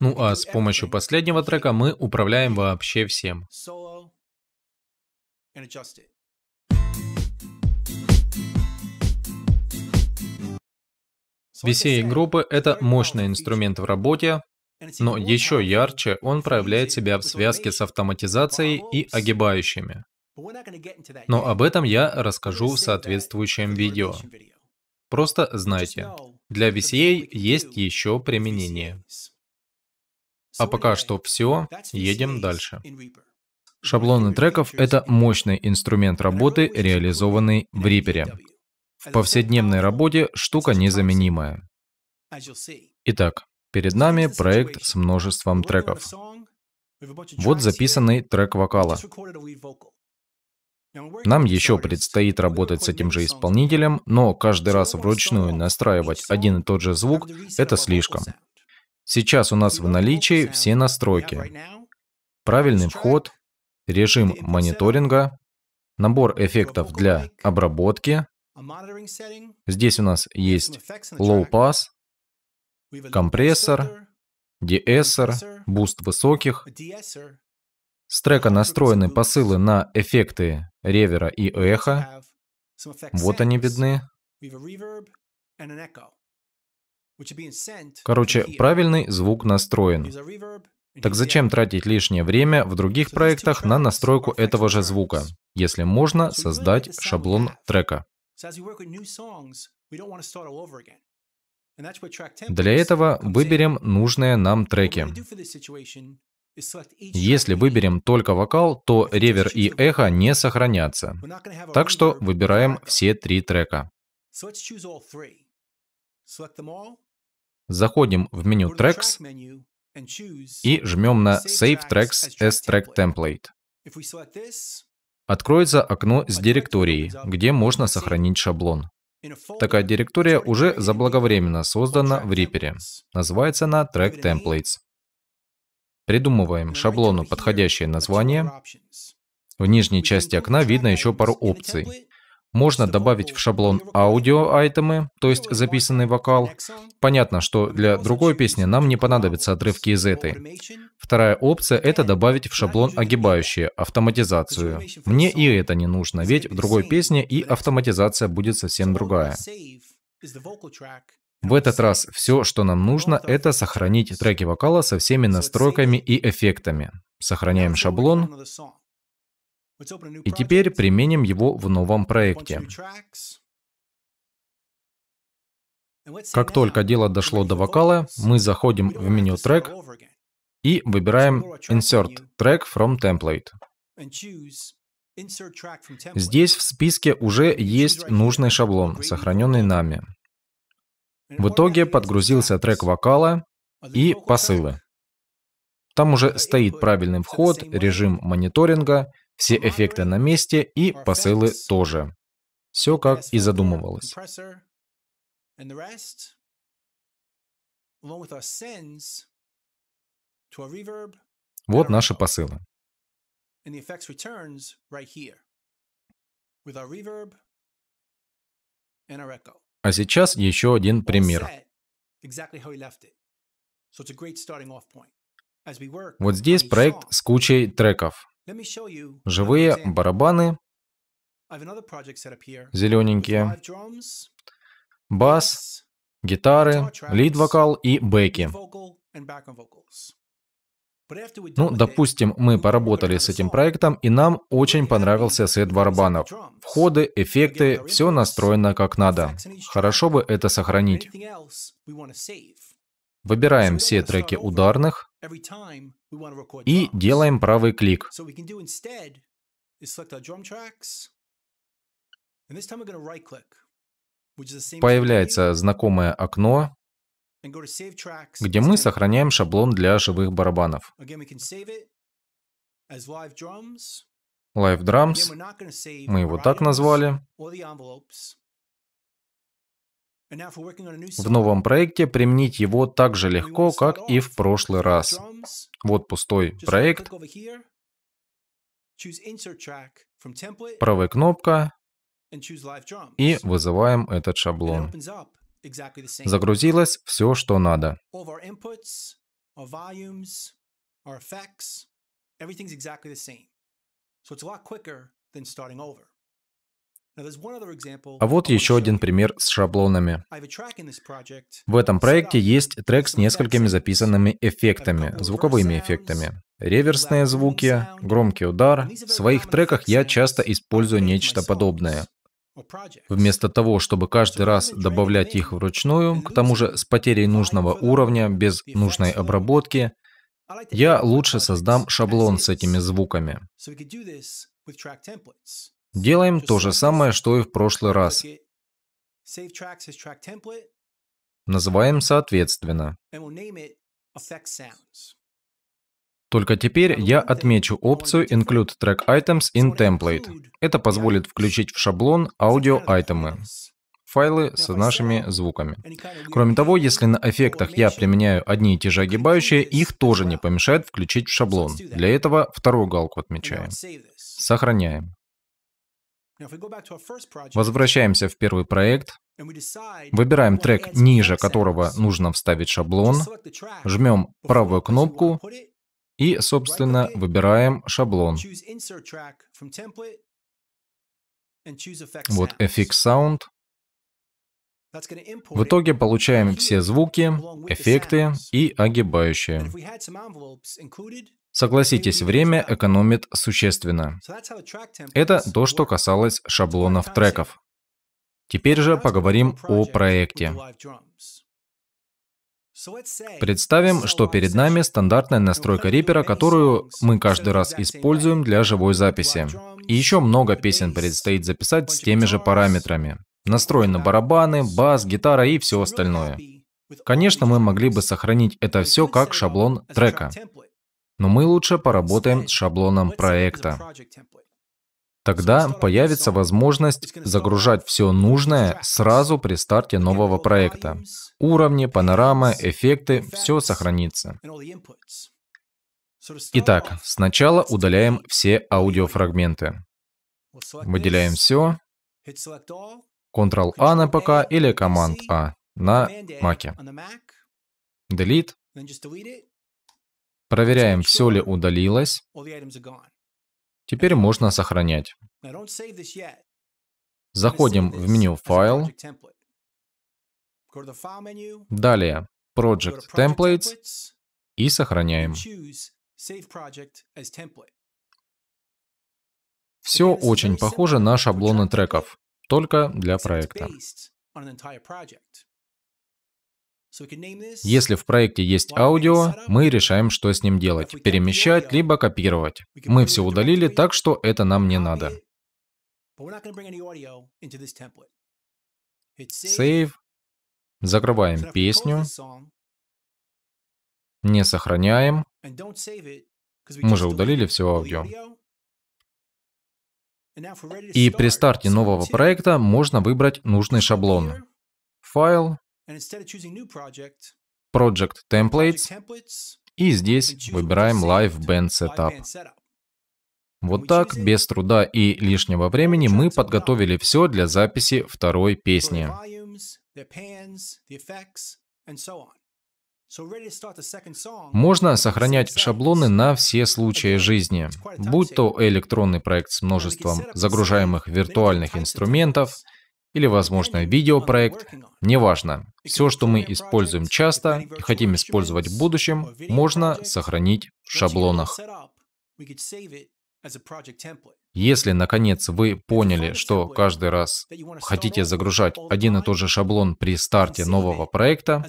Ну а с помощью последнего трека мы управляем вообще всем. and adjust it. VCA группы — это мощный инструмент в работе, но еще ярче он проявляет себя в связке с автоматизацией и огибающими. Но об этом я расскажу в соответствующем видео. Просто знайте, для VCA есть еще применение. А пока что все, едем дальше. Шаблоны треков — это мощный инструмент работы, реализованный в Reaper. В повседневной работе штука незаменимая. Итак, перед нами проект с множеством треков. Вот записанный трек вокала. Нам еще предстоит работать с этим же исполнителем, но каждый раз вручную настраивать один и тот же звук – это слишком. Сейчас у нас в наличии все настройки. Правильный вход, режим мониторинга, набор эффектов для обработки, Здесь у нас есть low pass, компрессор, деэссор, буст высоких. С трека настроены посылы на эффекты ревера и эхо. Вот они видны. Короче, правильный звук настроен. Так зачем тратить лишнее время в других проектах на настройку этого же звука, если можно создать шаблон трека? As we work with new songs, we don't want to start all over again. Для этого выберем нужные нам треки. Если выберем только вокал, то ревер и эхо не сохранятся. Так что выбираем все три трека. Заходим в меню Tracks и жмем на Save Tracks as Track Template. Откроется окно с директорией, где можно сохранить шаблон. Такая директория уже заблаговременно создана в Reaper. Называется она Track Templates. Придумываем шаблону подходящее название. В нижней части окна видно еще пару опций. Можно добавить в шаблон аудио-айтемы, то есть записанный вокал. Понятно, что для другой песни нам не понадобятся отрывки из этой. Вторая опция – это добавить в шаблон огибающие, автоматизацию. Мне и это не нужно, ведь в другой песне и автоматизация будет совсем другая. В этот раз все, что нам нужно, это сохранить треки вокала со всеми настройками и эффектами. Сохраняем шаблон. И теперь применим его в новом проекте. Как только дело дошло до вокала, мы заходим в меню трек и выбираем Insert Track from Template. Здесь в списке уже есть нужный шаблон, сохраненный нами. В итоге подгрузился трек вокала и посылы. Там уже стоит правильный вход, режим мониторинга, все эффекты на месте и посылы тоже. Все как и задумывалось. Вот наши посылы. А сейчас еще один пример. Вот здесь проект с кучей треков. Живые барабаны, зелененькие, бас, гитары, лид-вокал и бэки. Ну, ну, допустим, мы поработали с этим проектом, и нам очень понравился сет барабанов. Входы, эффекты, все настроено как надо. Хорошо бы это сохранить. Выбираем все треки ударных и делаем правый клик. Появляется знакомое окно, где мы сохраняем шаблон для живых барабанов. Live Drums, мы его так назвали. В новом проекте применить его так же легко, как и в прошлый раз. Вот пустой проект. Правая кнопка. И вызываем этот шаблон. Загрузилось все, что надо. А вот еще один пример с шаблонами. В этом проекте есть трек с несколькими записанными эффектами, звуковыми эффектами. Реверсные звуки, громкий удар. В своих треках я часто использую нечто подобное. Вместо того, чтобы каждый раз добавлять их вручную, к тому же с потерей нужного уровня, без нужной обработки, я лучше создам шаблон с этими звуками. Делаем то же самое, что и в прошлый раз. Называем соответственно. Только теперь я отмечу опцию Include Track Items in Template. Это позволит включить в шаблон аудио-айтемы файлы с нашими звуками. Кроме того, если на эффектах я применяю одни и те же огибающие, их тоже не помешает включить в шаблон. Для этого вторую галку отмечаем. Сохраняем. Возвращаемся в первый проект. Выбираем трек, ниже которого нужно вставить шаблон. Жмем правую кнопку и, собственно, выбираем шаблон. Вот FX Sound. В итоге получаем все звуки, эффекты и огибающие. Согласитесь, время экономит существенно. Это то, что касалось шаблонов треков. Теперь же поговорим о проекте. Представим, что перед нами стандартная настройка рипера, которую мы каждый раз используем для живой записи. И еще много песен предстоит записать с теми же параметрами. Настроены барабаны, бас, гитара и все остальное. Конечно, мы могли бы сохранить это все как шаблон трека. Но мы лучше поработаем с шаблоном проекта. Тогда появится возможность загружать все нужное сразу при старте нового проекта. Уровни, панорамы, эффекты, все сохранится. Итак, сначала удаляем все аудиофрагменты. Выделяем все. Ctrl-A на ПК или Command-A на Mac. Delete. Проверяем, все ли удалилось. Теперь можно сохранять. Заходим в меню «Файл». Далее «Project Templates» и сохраняем. Все очень похоже на шаблоны треков, только для проекта. Если в проекте есть аудио, мы решаем, что с ним делать, перемещать, либо копировать. Мы все удалили, так что это нам не надо. Save. Закрываем песню. Не сохраняем. Мы же удалили все аудио. И при старте нового проекта можно выбрать нужный шаблон. Файл, Project Templates, и здесь выбираем Live Band Setup. Вот так, без труда и лишнего времени, мы подготовили все для записи второй песни. Можно сохранять шаблоны на все случаи жизни, будь то электронный проект с множеством загружаемых виртуальных инструментов, или, возможно, видеопроект, неважно. Все, что мы используем часто и хотим использовать в будущем, можно сохранить в шаблонах. Если, наконец, вы поняли, что каждый раз хотите загружать один и тот же шаблон при старте нового проекта,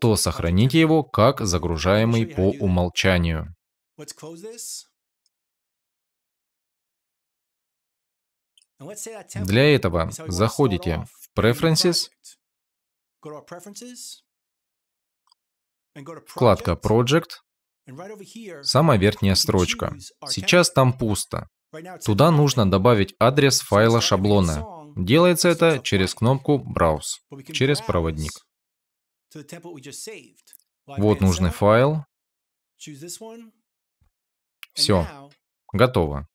то сохраните его как загружаемый по умолчанию. Для этого заходите в Preferences, вкладка Project, самая верхняя строчка. Сейчас там пусто. Туда нужно добавить адрес файла шаблона. Делается это через кнопку Browse, через проводник. Вот нужный файл. Все, готово.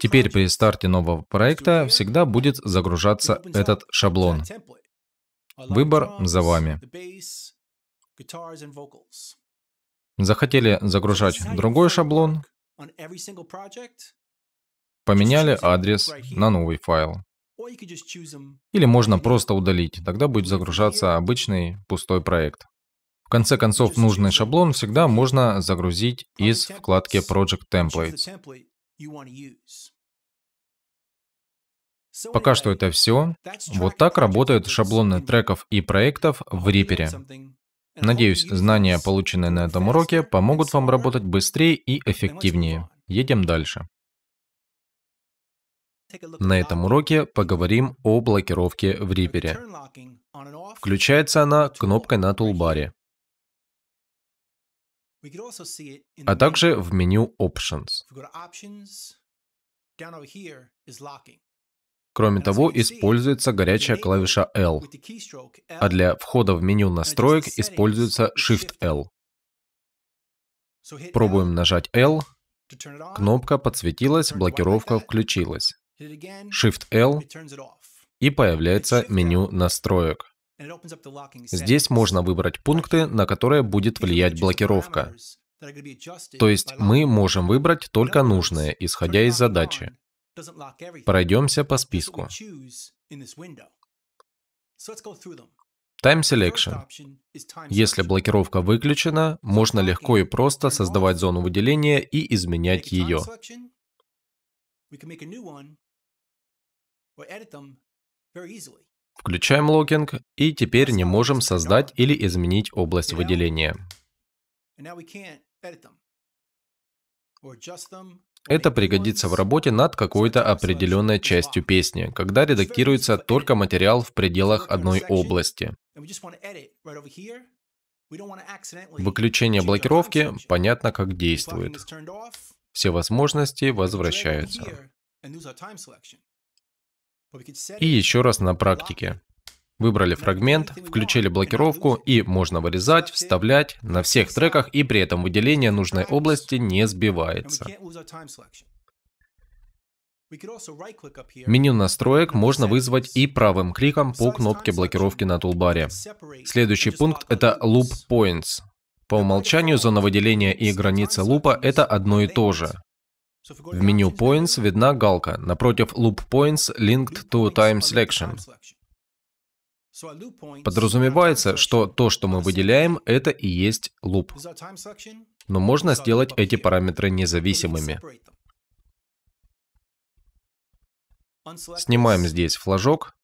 Теперь при старте нового проекта всегда будет загружаться этот шаблон. Выбор за вами. Захотели загружать другой шаблон, поменяли адрес на новый файл. Или можно просто удалить, тогда будет загружаться обычный пустой проект. В конце концов, нужный шаблон всегда можно загрузить из вкладки Project Templates. Пока что это все. Вот так работают шаблоны треков и проектов в Reaper. Надеюсь, знания, полученные на этом уроке, помогут вам работать быстрее и эффективнее. Едем дальше. На этом уроке поговорим о блокировке в Reaper. Включается она кнопкой на тулбаре а также в меню Options. Кроме того, используется горячая клавиша L, а для входа в меню настроек используется Shift-L. Пробуем нажать L, кнопка подсветилась, блокировка включилась. Shift-L, и появляется меню настроек. Здесь можно выбрать пункты, на которые будет влиять блокировка. То есть мы можем выбрать только нужное, исходя из задачи. Пройдемся по списку. Time Selection. Если блокировка выключена, можно легко и просто создавать зону выделения и изменять ее. Включаем локинг, и теперь не можем создать или изменить область выделения. Это пригодится в работе над какой-то определенной частью песни, когда редактируется только материал в пределах одной области. Выключение блокировки понятно как действует. Все возможности возвращаются. И еще раз на практике. Выбрали фрагмент, включили блокировку и можно вырезать, вставлять на всех треках и при этом выделение нужной области не сбивается. Меню настроек можно вызвать и правым кликом по кнопке блокировки на тулбаре. Следующий пункт это Loop Points. По умолчанию зона выделения и граница лупа это одно и то же. В меню Points видна галка напротив Loop Points Linked to Time Selection. Подразумевается, что то, что мы выделяем, это и есть луп. Но можно сделать эти параметры независимыми. Снимаем здесь флажок.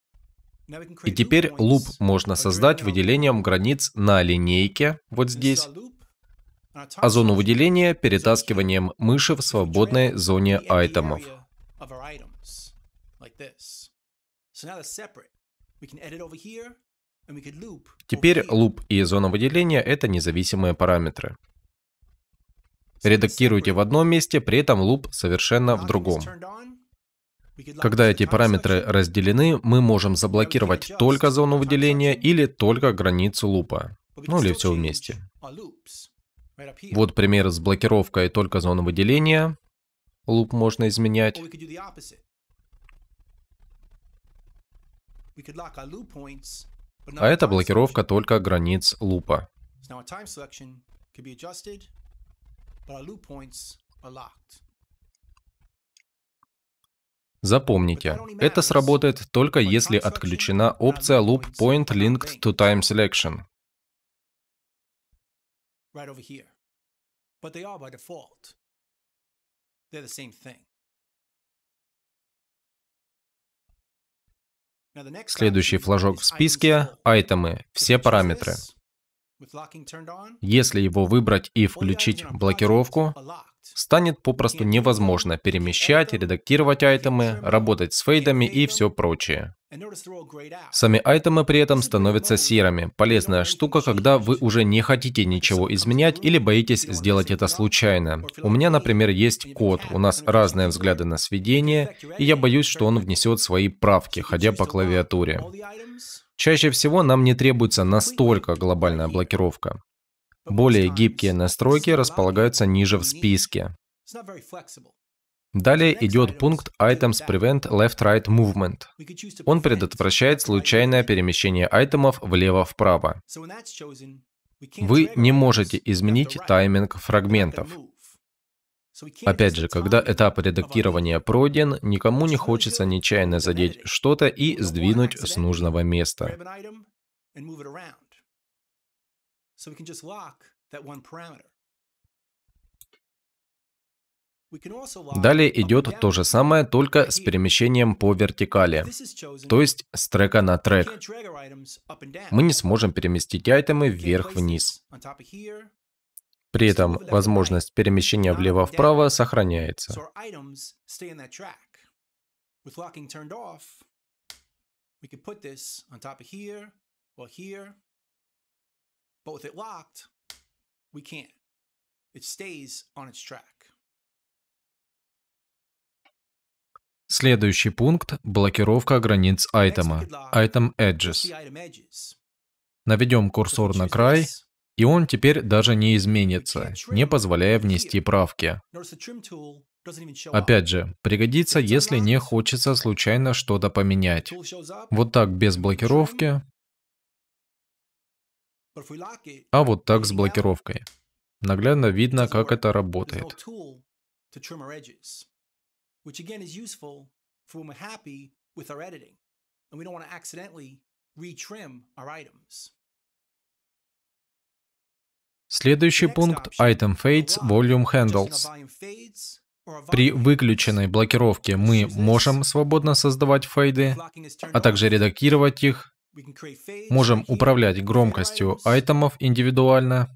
И теперь луп можно создать выделением границ на линейке, вот здесь, а зону выделения – перетаскиванием мыши в свободной зоне айтемов. Теперь луп и зона выделения – это независимые параметры. Редактируйте в одном месте, при этом луп совершенно в другом. Когда эти параметры разделены, мы можем заблокировать только зону выделения или только границу лупа. Ну или все вместе. Вот пример с блокировкой только зоны выделения. Луп можно изменять. А это блокировка только границ лупа. Запомните, это сработает только если отключена опция Loop Point Linked to Time Selection but they are by default. They're the same thing. Следующий флажок в списке – айтемы, все параметры. Если его выбрать и включить блокировку, Станет попросту невозможно перемещать, редактировать айтемы, работать с фейдами и все прочее. Сами айтемы при этом становятся серыми. Полезная штука, когда вы уже не хотите ничего изменять или боитесь сделать это случайно. У меня, например, есть код, у нас разные взгляды на сведения, и я боюсь, что он внесет свои правки, ходя по клавиатуре. Чаще всего нам не требуется настолько глобальная блокировка. Более гибкие настройки располагаются ниже в списке. Далее идет пункт Items Prevent Left-Right Movement. Он предотвращает случайное перемещение айтемов влево-вправо. Вы не можете изменить тайминг фрагментов. Опять же, когда этап редактирования пройден, никому не хочется нечаянно задеть что-то и сдвинуть с нужного места. So we can just lock that one parameter. Далее идет то же самое, только с перемещением по вертикали, то есть с трека на трек. Мы не сможем переместить айтемы вверх-вниз. При этом возможность перемещения влево-вправо сохраняется. But with it locked, we can't. It stays on its track. Следующий пункт – блокировка границ айтема, item edges. Наведем курсор на край, и он теперь даже не изменится, не позволяя внести правки. Опять же, пригодится, если не хочется случайно что-то поменять. Вот так без блокировки а вот так с блокировкой. Наглядно видно, как это работает. Следующий пункт – Item Fades Volume Handles. При выключенной блокировке мы можем свободно создавать фейды, а также редактировать их Можем управлять громкостью айтемов индивидуально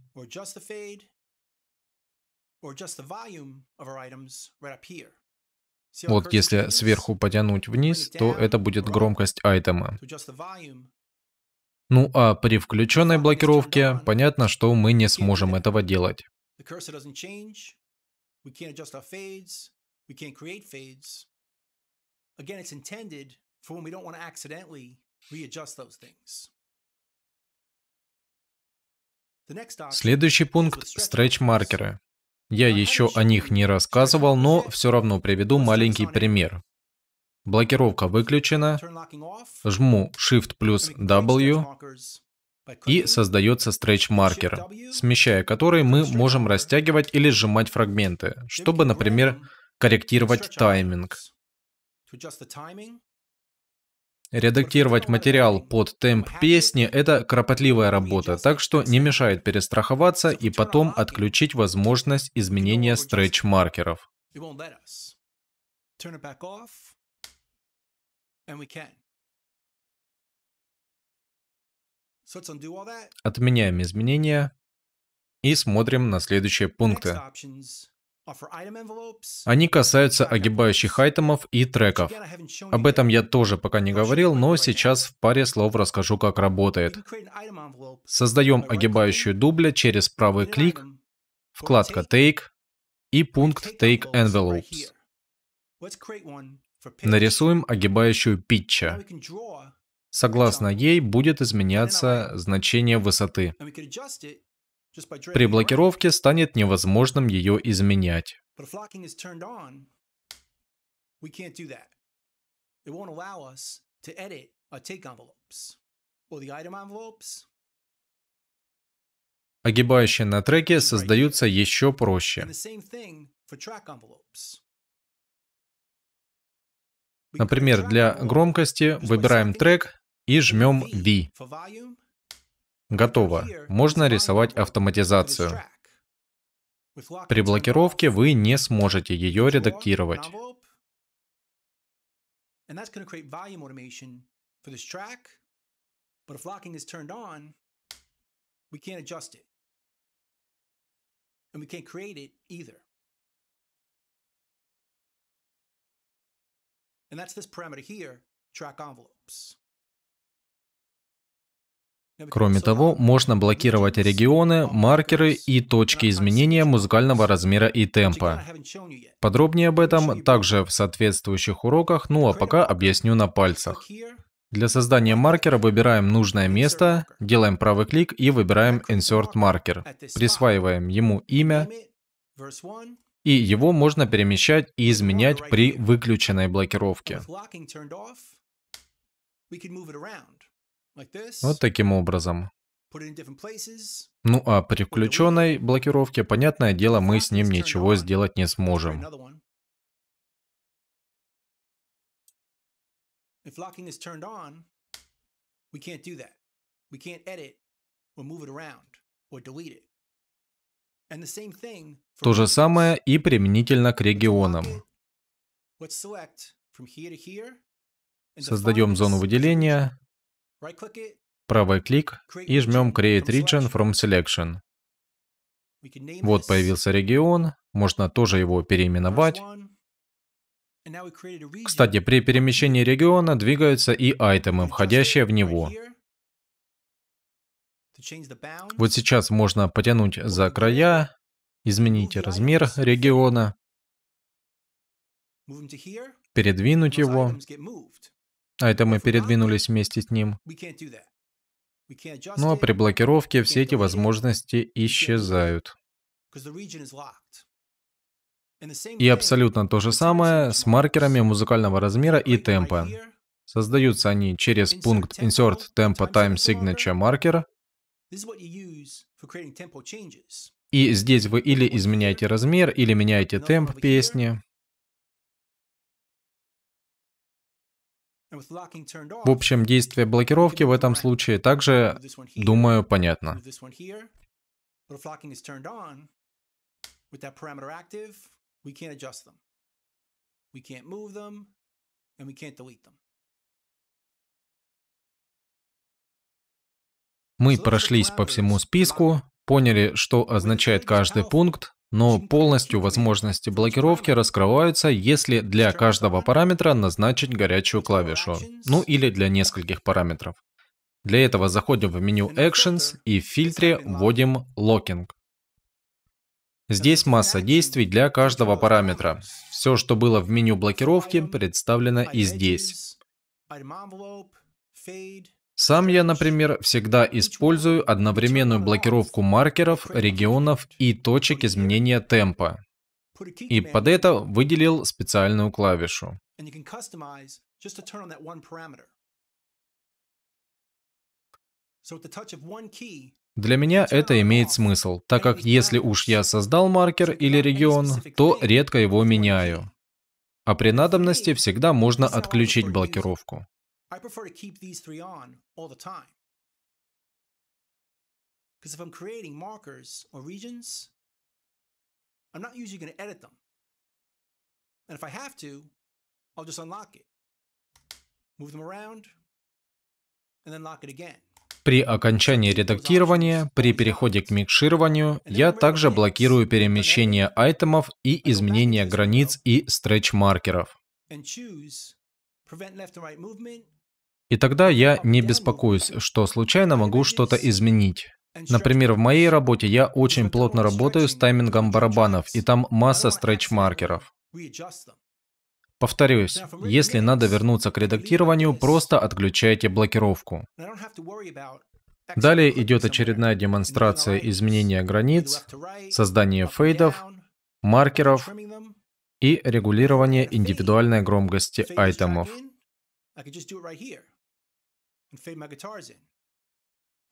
вот если сверху потянуть вниз, то это будет громкость айтема. Ну а при включенной блокировке понятно, что мы не сможем этого делать. Следующий пункт – стретч-маркеры. Я еще о них не рассказывал, но все равно приведу маленький пример. Блокировка выключена, жму Shift плюс W, и создается стретч-маркер, смещая который мы можем растягивать или сжимать фрагменты, чтобы, например, корректировать тайминг. Редактировать материал под темп песни – это кропотливая работа, так что не мешает перестраховаться и потом отключить возможность изменения стретч-маркеров. Отменяем изменения и смотрим на следующие пункты. Они касаются огибающих айтемов и треков. Об этом я тоже пока не говорил, но сейчас в паре слов расскажу, как работает. Создаем огибающую дубля через правый клик, вкладка Take и пункт Take Envelopes. Нарисуем огибающую питча. Согласно ей будет изменяться значение высоты. При блокировке станет невозможным ее изменять. Огибающие на треке создаются еще проще. Например, для громкости выбираем трек и жмем V. Готово. Можно рисовать автоматизацию. При блокировке вы не сможете ее редактировать. But if locking is turned on, we can't adjust it. And we can't create it either. And that's this parameter here, track envelopes. Кроме того, можно блокировать регионы, маркеры и точки изменения музыкального размера и темпа. Подробнее об этом также в соответствующих уроках, ну а пока объясню на пальцах. Для создания маркера выбираем нужное место, делаем правый клик и выбираем Insert Marker. Присваиваем ему имя, и его можно перемещать и изменять при выключенной блокировке. Вот таким образом. Ну а при включенной блокировке, понятное дело, мы с ним ничего сделать не сможем. То же самое и применительно к регионам. Создаем зону выделения, Правый клик и жмем Create Region from Selection. Вот появился регион, можно тоже его переименовать. Кстати, при перемещении региона двигаются и айтемы, входящие в него. Вот сейчас можно потянуть за края, изменить размер региона, передвинуть его. А это мы передвинулись вместе с ним. Ну а при блокировке все эти возможности исчезают. И абсолютно то же самое с маркерами музыкального размера и темпа. Создаются они через пункт Insert Tempo Time Signature Marker. И здесь вы или изменяете размер, или меняете темп песни. В общем, действие блокировки в этом случае также, думаю, понятно. Мы прошлись по всему списку, поняли, что означает каждый пункт, но полностью возможности блокировки раскрываются, если для каждого параметра назначить горячую клавишу, ну или для нескольких параметров. Для этого заходим в меню Actions и в фильтре вводим Locking. Здесь масса действий для каждого параметра. Все, что было в меню блокировки, представлено и здесь. Сам я, например, всегда использую одновременную блокировку маркеров, регионов и точек изменения темпа. И под это выделил специальную клавишу. Для меня это имеет смысл, так как если уж я создал маркер или регион, то редко его меняю. А при надобности всегда можно отключить блокировку. I prefer to keep these three on all the time. Because if I'm creating markers or regions, I'm not usually going to edit them. And if I have to, I'll just unlock it, move them around, and then lock it again. При окончании редактирования, при переходе к микшированию, я также блокирую перемещение айтемов и изменение границ и стретч-маркеров. and choose Prevent Left and Right Movement и тогда я не беспокоюсь, что случайно могу что-то изменить. Например, в моей работе я очень плотно работаю с таймингом барабанов, и там масса стретч-маркеров. Повторюсь, если надо вернуться к редактированию, просто отключайте блокировку. Далее идет очередная демонстрация изменения границ, создание фейдов, маркеров и регулирование индивидуальной громкости айтемов. and fade my guitars in,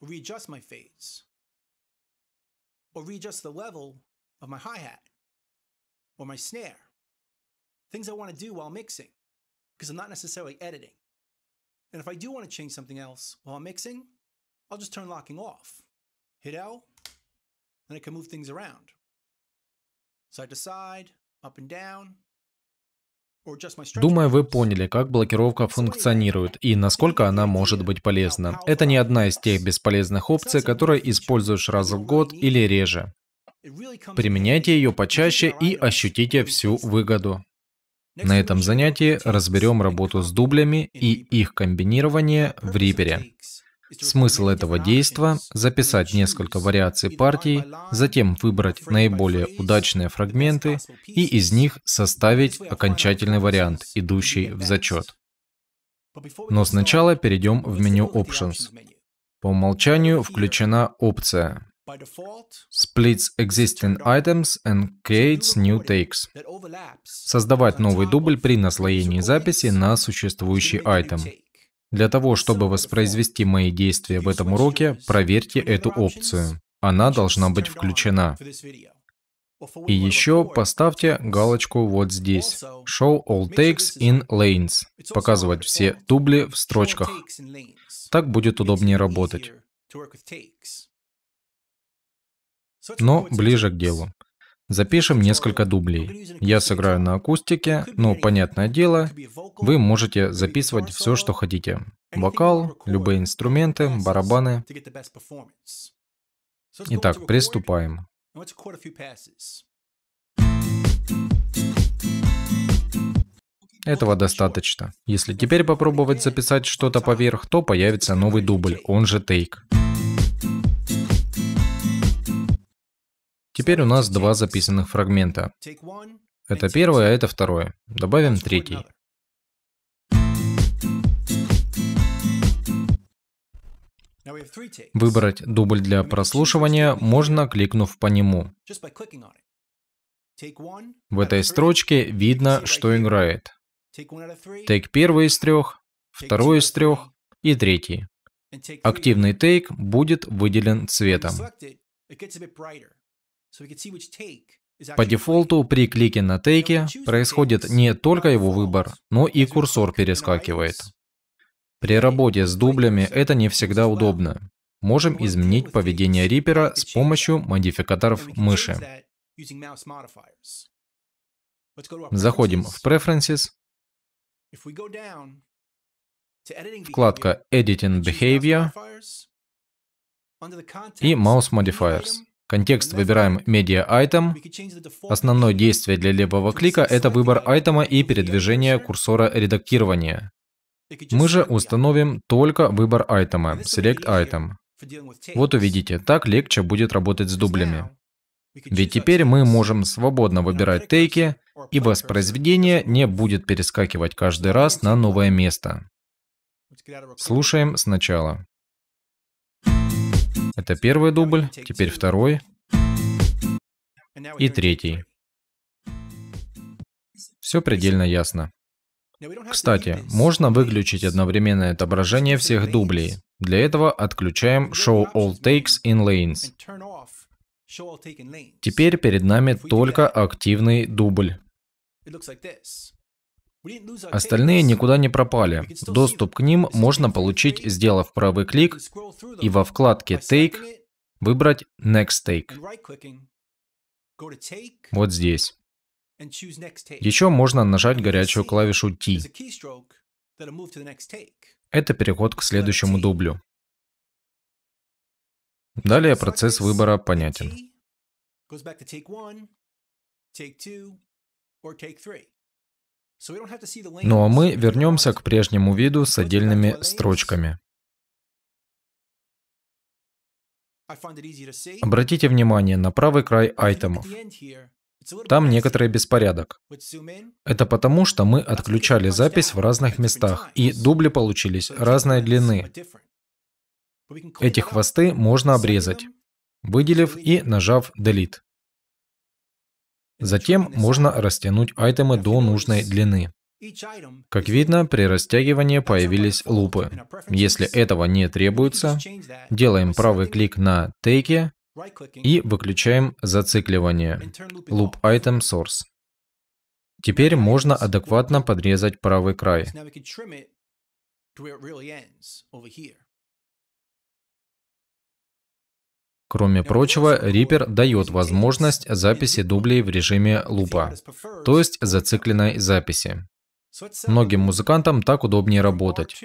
or readjust my fades, or readjust the level of my hi hat, or my snare, things I want to do while mixing, because I'm not necessarily editing. And if I do want to change something else while I'm mixing, I'll just turn locking off, hit L, and I can move things around. Side to side, up and down, Думаю, вы поняли, как блокировка функционирует и насколько она может быть полезна. Это не одна из тех бесполезных опций, которые используешь раз в год или реже. Применяйте ее почаще и ощутите всю выгоду. На этом занятии разберем работу с дублями и их комбинирование в Reaper. Смысл этого действа – записать несколько вариаций партий, затем выбрать наиболее удачные фрагменты и из них составить окончательный вариант, идущий в зачет. Но сначала перейдем в меню Options. По умолчанию включена опция Splits existing items and creates new takes. Создавать новый дубль при наслоении записи на существующий item. Для того, чтобы воспроизвести мои действия в этом уроке, проверьте эту опцию. Она должна быть включена. И еще поставьте галочку вот здесь. Show all takes in lanes. Показывать все дубли в строчках. Так будет удобнее работать. Но ближе к делу. Запишем несколько дублей. Я сыграю на акустике, но понятное дело, вы можете записывать все, что хотите. Вокал, любые инструменты, барабаны. Итак, приступаем. Этого достаточно. Если теперь попробовать записать что-то поверх, то появится новый дубль, он же тейк. Теперь у нас два записанных фрагмента. Это первое, а это второе. Добавим третий. Выбрать дубль для прослушивания можно, кликнув по нему. В этой строчке видно, что играет. Тейк первый из трех, второй из трех и третий. Активный тейк будет выделен цветом. По дефолту при клике на тейке происходит не только его выбор, но и курсор перескакивает. При работе с дублями это не всегда удобно. Можем изменить поведение рипера с помощью модификаторов мыши. Заходим в Preferences, вкладка Editing Behavior и Mouse Modifiers. Контекст выбираем Media Item. Основное действие для левого клика – это выбор айтема и передвижение курсора редактирования. Мы же установим только выбор айтема, Select Item. Вот увидите, так легче будет работать с дублями. Ведь теперь мы можем свободно выбирать тейки, и воспроизведение не будет перескакивать каждый раз на новое место. Слушаем сначала. Это первый дубль, теперь второй и третий. Все предельно ясно. Кстати, можно выключить одновременное отображение всех дублей. Для этого отключаем Show All Takes in Lanes. Теперь перед нами только активный дубль. Остальные никуда не пропали. Доступ к ним можно получить, сделав правый клик и во вкладке Take выбрать Next Take. Вот здесь. Еще можно нажать горячую клавишу T. Это переход к следующему дублю. Далее процесс выбора понятен. Ну а мы вернемся к прежнему виду с отдельными строчками. Обратите внимание на правый край айтемов. Там некоторый беспорядок. Это потому, что мы отключали запись в разных местах, и дубли получились разной длины. Эти хвосты можно обрезать, выделив и нажав Delete. Затем можно растянуть айтемы до нужной длины. Как видно, при растягивании появились лупы. Если этого не требуется, делаем правый клик на «Take» и выключаем зацикливание «Loop Item Source». Теперь можно адекватно подрезать правый край. Кроме прочего, Reaper дает возможность записи дублей в режиме лупа, то есть зацикленной записи. Многим музыкантам так удобнее работать.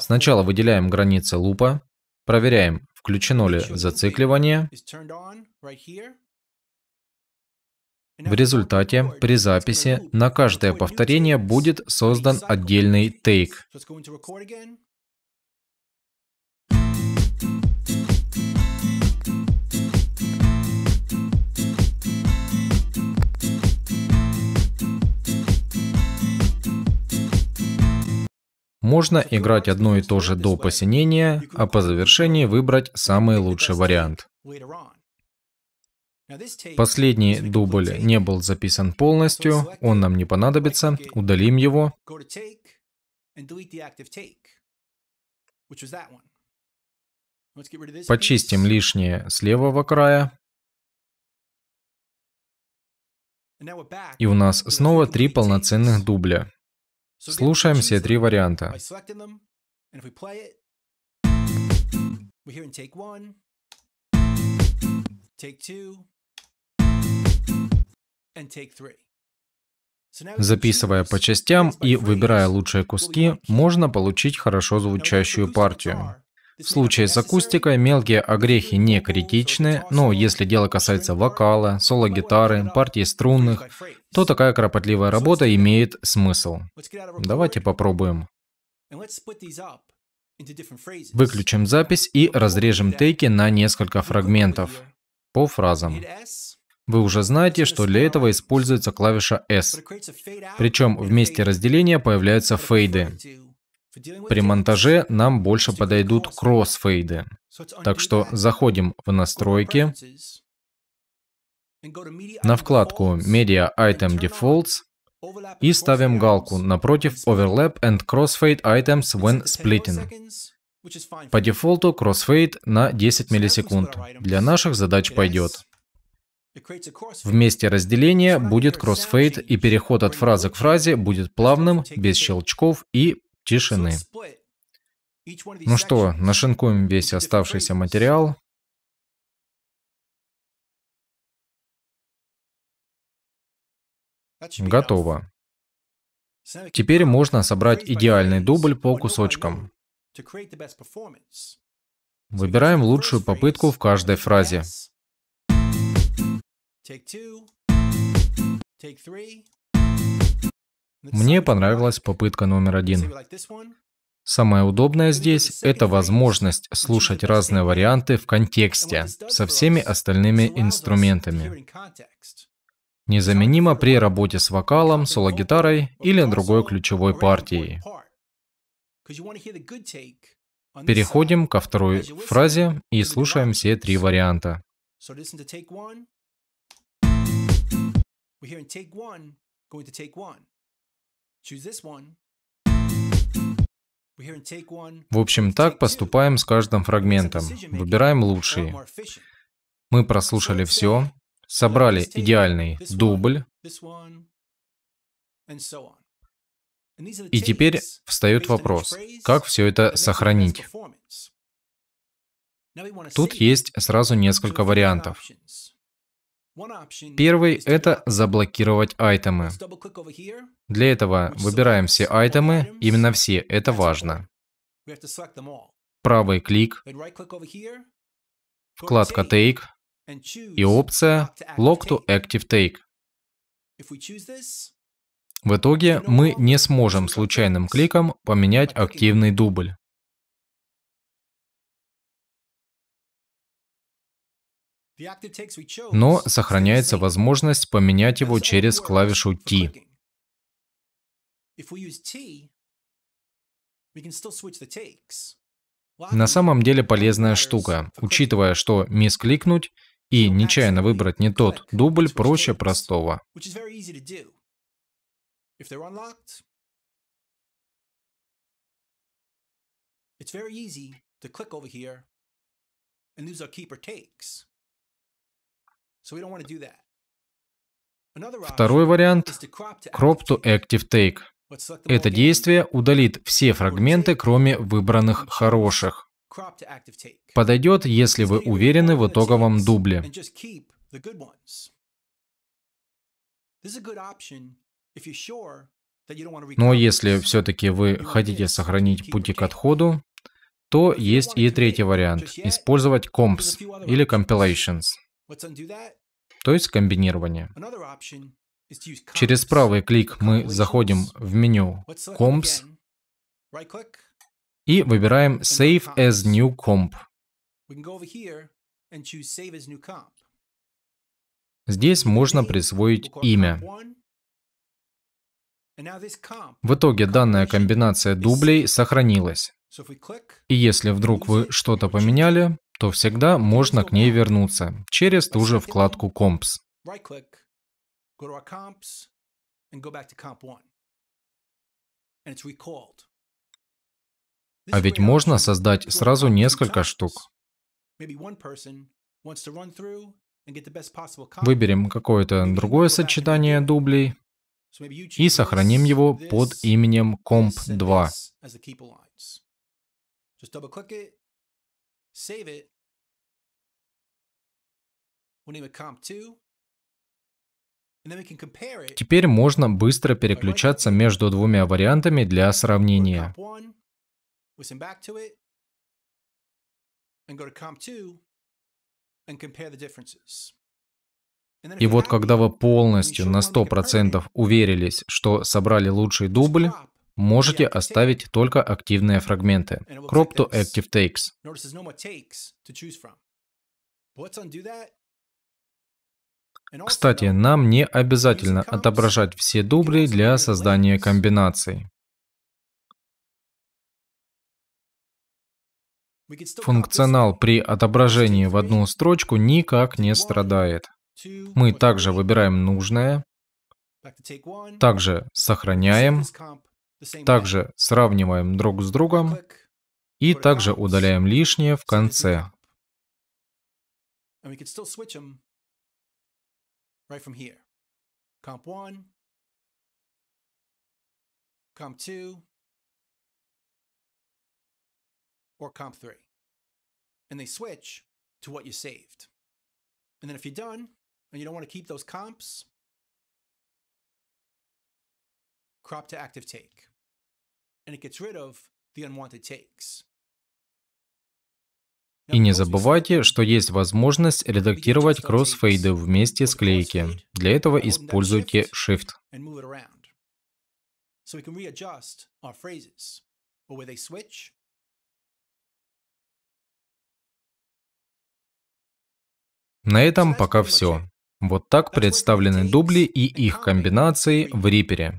Сначала выделяем границы лупа, проверяем, включено ли зацикливание. В результате при записи на каждое повторение будет создан отдельный тейк. Можно играть одно и то же до посинения, а по завершении выбрать самый лучший вариант. Последний дубль не был записан полностью, он нам не понадобится, удалим его. Почистим лишнее с левого края. И у нас снова три полноценных дубля. Слушаем все три варианта. Записывая по частям и выбирая лучшие куски, можно получить хорошо звучащую партию. В случае с акустикой мелкие огрехи не критичны, но если дело касается вокала, соло-гитары, партии струнных, то такая кропотливая работа имеет смысл. Давайте попробуем. Выключим запись и разрежем тейки на несколько фрагментов по фразам. Вы уже знаете, что для этого используется клавиша S. Причем вместе месте разделения появляются фейды. При монтаже нам больше подойдут кроссфейды. Так что заходим в настройки, на вкладку Media Item Defaults и ставим галку напротив Overlap and Crossfade Items when Splitting. По дефолту Crossfade на 10 миллисекунд. Для наших задач пойдет. В месте разделения будет кроссфейд, и переход от фразы к фразе будет плавным, без щелчков и тишины. Ну что, нашинкуем весь оставшийся материал. Готово. Теперь можно собрать идеальный дубль по кусочкам. Выбираем лучшую попытку в каждой фразе. Мне понравилась попытка номер один. Самое удобное здесь – это возможность слушать разные варианты в контексте со всеми остальными инструментами. Незаменимо при работе с вокалом, соло-гитарой или другой ключевой партией. Переходим ко второй фразе и слушаем все три варианта. We hear take one, going to take one. В общем, так поступаем с каждым фрагментом. Выбираем лучшие. Мы прослушали все, собрали идеальный дубль, и теперь встает вопрос, как все это сохранить? Тут есть сразу несколько вариантов. Первый — это заблокировать айтемы. Для этого выбираем все айтемы, именно все, это важно. Правый клик, вкладка Take и опция Lock to Active Take. В итоге мы не сможем случайным кликом поменять активный дубль. но сохраняется возможность поменять его через клавишу T. На самом деле полезная штука, учитывая, что мискликнуть и нечаянно выбрать не тот дубль проще простого. It's very easy to click over here and lose our keeper takes. Второй вариант – Crop to Active Take. Это действие удалит все фрагменты, кроме выбранных хороших. Подойдет, если вы уверены в итоговом дубле. Но если все-таки вы хотите сохранить пути к отходу, то есть и третий вариант – использовать comps или compilations то есть комбинирование. Через правый клик мы заходим в меню Comps и выбираем Save as New Comp. Здесь можно присвоить имя. В итоге данная комбинация дублей сохранилась. И если вдруг вы что-то поменяли, то всегда можно к ней вернуться через ту же вкладку Comps. А ведь можно создать сразу несколько штук. Выберем какое-то другое сочетание дублей и сохраним его под именем comp2. Save it. Теперь можно быстро переключаться между двумя вариантами для сравнения. И вот когда вы полностью на 100% уверились, что собрали лучший дубль, можете оставить только активные фрагменты. Crop to active takes. Кстати, нам не обязательно отображать все дубли для создания комбинаций. Функционал при отображении в одну строчку никак не страдает. Мы также выбираем нужное, также сохраняем также сравниваем друг с другом и также удаляем лишнее в конце. Comp 1, Comp 2, or Comp 3. And they switch to what you saved. And then if you're done and you don't want to keep those comps, crop to active take and it gets rid of the unwanted takes. И не забывайте, что есть возможность редактировать кроссфейды вместе с склейки. Для этого используйте Shift. На этом пока все. Вот так представлены дубли и их комбинации в Reaper.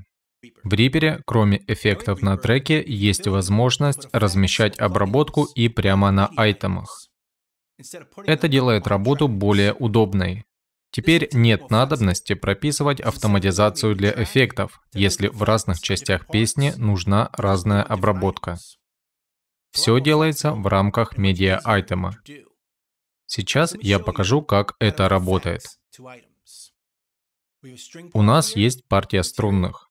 В Reaper, кроме эффектов на треке, есть возможность размещать обработку и прямо на айтемах. Это делает работу более удобной. Теперь нет надобности прописывать автоматизацию для эффектов, если в разных частях песни нужна разная обработка. Все делается в рамках медиа-айтема. Сейчас я покажу, как это работает. У нас есть партия струнных.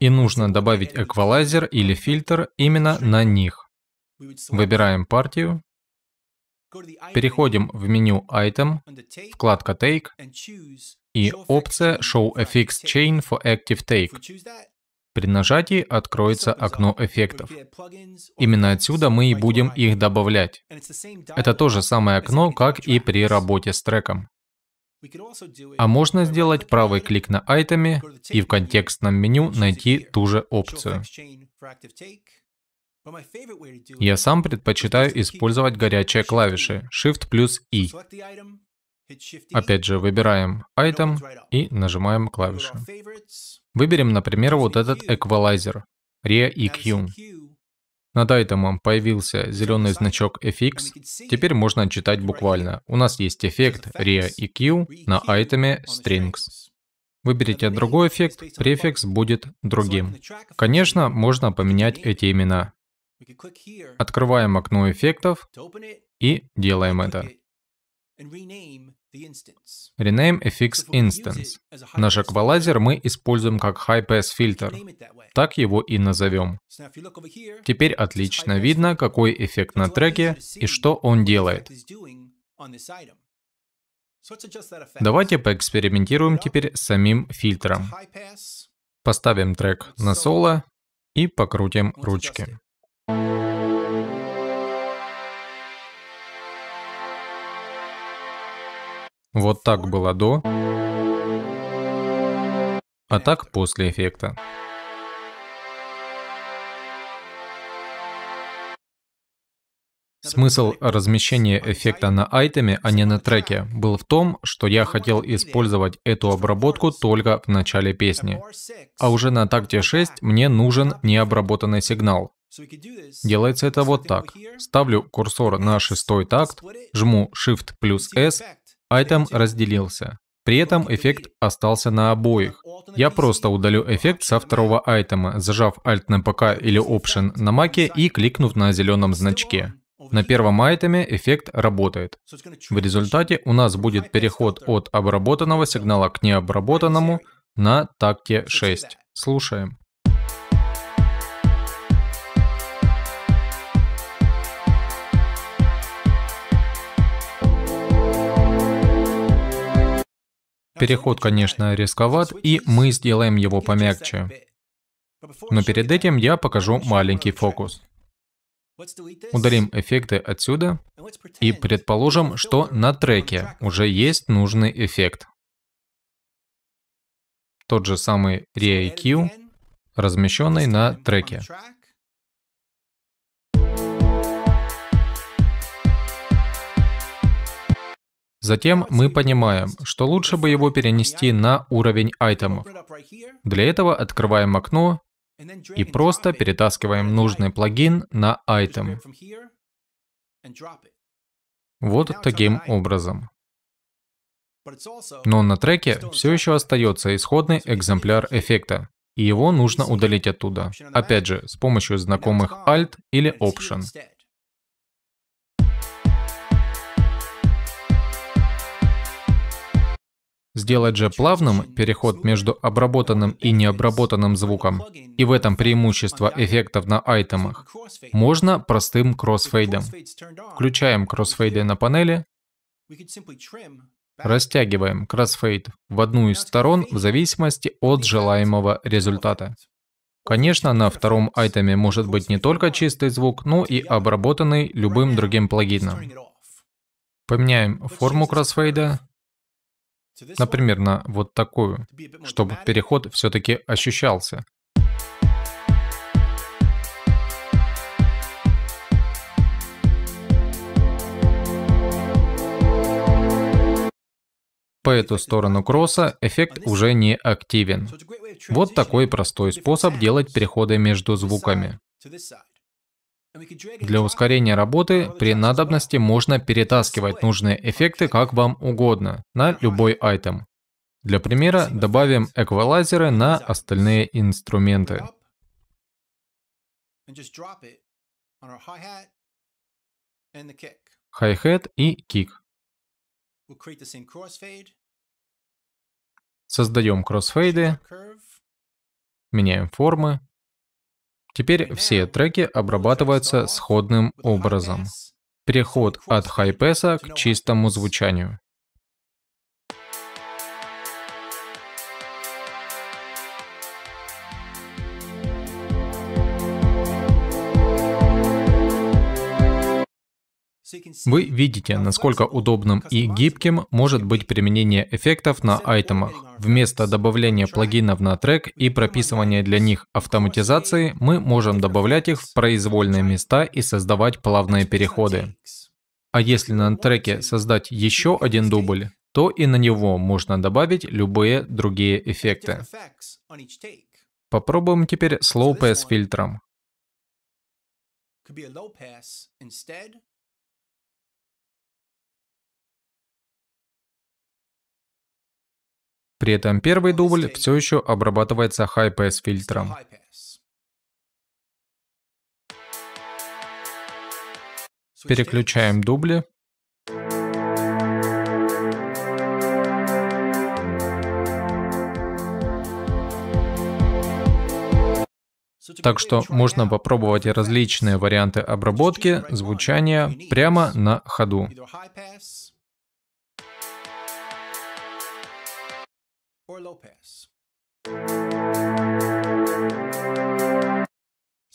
и нужно добавить эквалайзер или фильтр именно на них. Выбираем партию, переходим в меню Item, вкладка Take и опция Show FX Chain for Active Take. При нажатии откроется окно эффектов. Именно отсюда мы и будем их добавлять. Это то же самое окно, как и при работе с треком. А можно сделать правый клик на айтеме и в контекстном меню найти ту же опцию. Я сам предпочитаю использовать горячие клавиши Shift плюс I. Опять же, выбираем item и нажимаем клавиши. Выберем, например, вот этот эквалайзер, Re EQ. Над айтемом появился зеленый значок FX. Теперь можно читать буквально. У нас есть эффект RIA EQ на айтеме Strings. Выберите другой эффект, префикс будет другим. Конечно, можно поменять эти имена. Открываем окно эффектов и делаем это. Rename affix instance. Наш эквалайзер мы используем как high-pass фильтр. Так его и назовем. Теперь отлично видно, какой эффект на треке и что он делает. Давайте поэкспериментируем теперь с самим фильтром. Поставим трек на соло и покрутим ручки. Вот так было до, а так после эффекта. Смысл размещения эффекта на айтеме, а не на треке, был в том, что я хотел использовать эту обработку только в начале песни. А уже на такте 6 мне нужен необработанный сигнал. Делается это вот так. Ставлю курсор на шестой такт, жму Shift плюс S Айтем разделился. При этом эффект остался на обоих. Я просто удалю эффект со второго айтема, зажав Alt на ПК или Option на маке и кликнув на зеленом значке. На первом айтеме эффект работает. В результате у нас будет переход от обработанного сигнала к необработанному на такте 6. Слушаем. Переход, конечно, рисковат, и мы сделаем его помягче. Но перед этим я покажу маленький фокус. Удалим эффекты отсюда и предположим, что на треке уже есть нужный эффект. Тот же самый re EQ, размещенный на треке. Затем мы понимаем, что лучше бы его перенести на уровень айтемов. Для этого открываем окно и просто перетаскиваем нужный плагин на айтем. Вот таким образом. Но на треке все еще остается исходный экземпляр эффекта, и его нужно удалить оттуда. Опять же, с помощью знакомых Alt или Option. Сделать же плавным переход между обработанным и необработанным звуком, и в этом преимущество эффектов на айтемах, можно простым кроссфейдом. Включаем кроссфейды на панели, растягиваем кроссфейд в одну из сторон в зависимости от желаемого результата. Конечно, на втором айтеме может быть не только чистый звук, но и обработанный любым другим плагином. Поменяем форму кроссфейда Например, на вот такую, чтобы переход все-таки ощущался. По эту сторону кросса эффект уже не активен. Вот такой простой способ делать переходы между звуками. Для ускорения работы при надобности можно перетаскивать нужные эффекты как вам угодно на любой айтем. Для примера добавим эквалайзеры на остальные инструменты. Хай-хет и кик. Создаем кроссфейды, меняем формы. Теперь все треки обрабатываются сходным образом. Переход от хайпеса к чистому звучанию. Вы видите, насколько удобным и гибким может быть применение эффектов на айтемах. Вместо добавления плагинов на трек и прописывания для них автоматизации, мы можем добавлять их в произвольные места и создавать плавные переходы. А если на треке создать еще один дубль, то и на него можно добавить любые другие эффекты. Попробуем теперь slow pass фильтром. При этом первый дубль все еще обрабатывается High-Pass фильтром. Переключаем дубли. Так что можно попробовать различные варианты обработки, звучания прямо на ходу. or Lopez.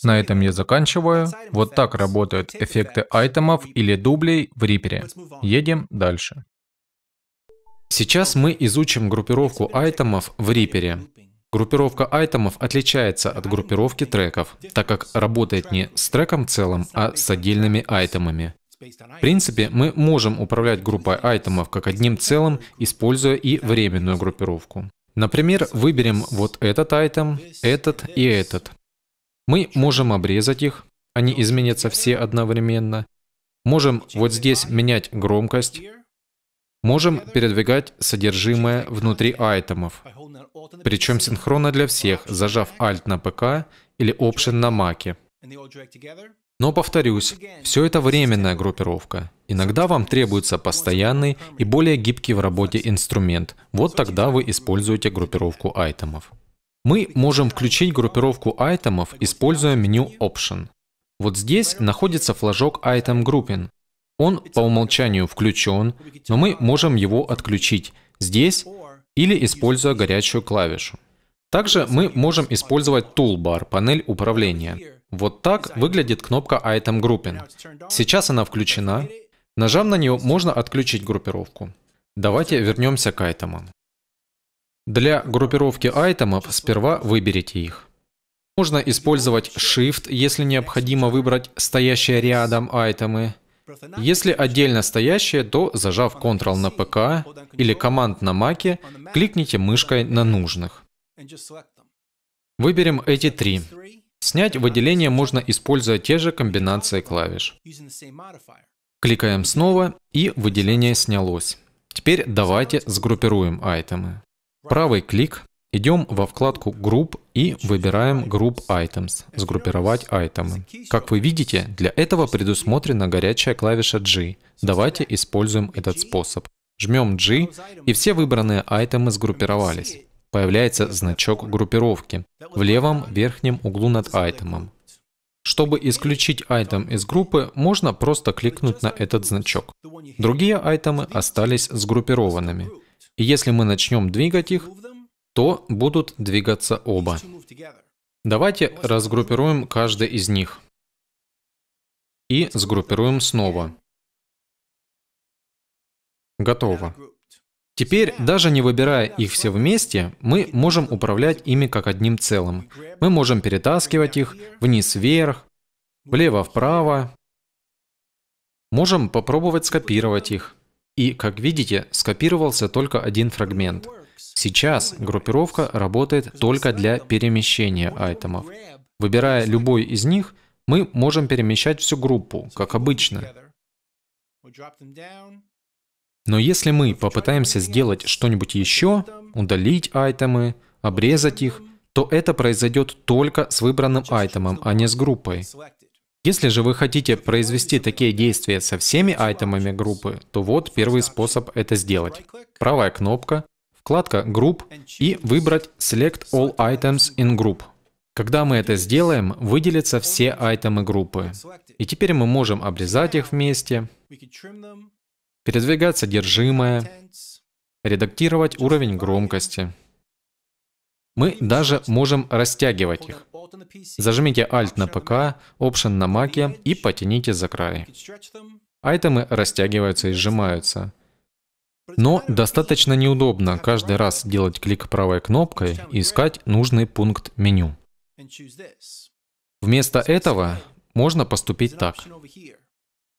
На этом я заканчиваю. Вот так работают эффекты айтемов или дублей в Reaper. Едем дальше. Сейчас мы изучим группировку айтемов в Reaper. Группировка айтемов отличается от группировки треков, так как работает не с треком целым, а с отдельными айтемами. В принципе, мы можем управлять группой айтемов как одним целым, используя и временную группировку. Например, выберем вот этот айтем, этот и этот. Мы можем обрезать их, они изменятся все одновременно. Можем вот здесь менять громкость. Можем передвигать содержимое внутри айтемов. Причем синхронно для всех, зажав Alt на ПК или Option на Маке. Но повторюсь, все это временная группировка. Иногда вам требуется постоянный и более гибкий в работе инструмент. Вот тогда вы используете группировку айтемов. Мы можем включить группировку айтемов, используя меню Option. Вот здесь находится флажок Item Grouping. Он по умолчанию включен, но мы можем его отключить здесь или используя горячую клавишу. Также мы можем использовать Toolbar, панель управления. Вот так выглядит кнопка Item Grouping. Сейчас она включена. Нажав на нее, можно отключить группировку. Давайте вернемся к айтемам. Для группировки айтемов сперва выберите их. Можно использовать Shift, если необходимо выбрать стоящие рядом айтемы. Если отдельно стоящие, то зажав Ctrl на ПК или Command на Маке, кликните мышкой на нужных. Выберем эти три. Снять выделение можно, используя те же комбинации клавиш. Кликаем снова, и выделение снялось. Теперь давайте сгруппируем айтемы. Правый клик, идем во вкладку Group и выбираем Group Items, сгруппировать айтемы. Как вы видите, для этого предусмотрена горячая клавиша G. Давайте используем этот способ. Жмем G, и все выбранные айтемы сгруппировались появляется значок группировки в левом верхнем углу над айтемом. Чтобы исключить айтем из группы, можно просто кликнуть на этот значок. Другие айтемы остались сгруппированными. И если мы начнем двигать их, то будут двигаться оба. Давайте разгруппируем каждый из них. И сгруппируем снова. Готово. Теперь, даже не выбирая их все вместе, мы можем управлять ими как одним целым. Мы можем перетаскивать их вниз-вверх, влево-вправо. Можем попробовать скопировать их. И, как видите, скопировался только один фрагмент. Сейчас группировка работает только для перемещения айтемов. Выбирая любой из них, мы можем перемещать всю группу, как обычно. Но если мы попытаемся сделать что-нибудь еще, удалить айтемы, обрезать их, то это произойдет только с выбранным айтемом, а не с группой. Если же вы хотите произвести такие действия со всеми айтемами группы, то вот первый способ это сделать. Правая кнопка, вкладка «Групп» и выбрать «Select all items in group». Когда мы это сделаем, выделятся все айтемы группы. И теперь мы можем обрезать их вместе, передвигать содержимое, редактировать уровень громкости. Мы даже можем растягивать их. Зажмите Alt на ПК, Option на Маке и потяните за край. Айтемы растягиваются и сжимаются. Но достаточно неудобно каждый раз делать клик правой кнопкой и искать нужный пункт меню. Вместо этого можно поступить так.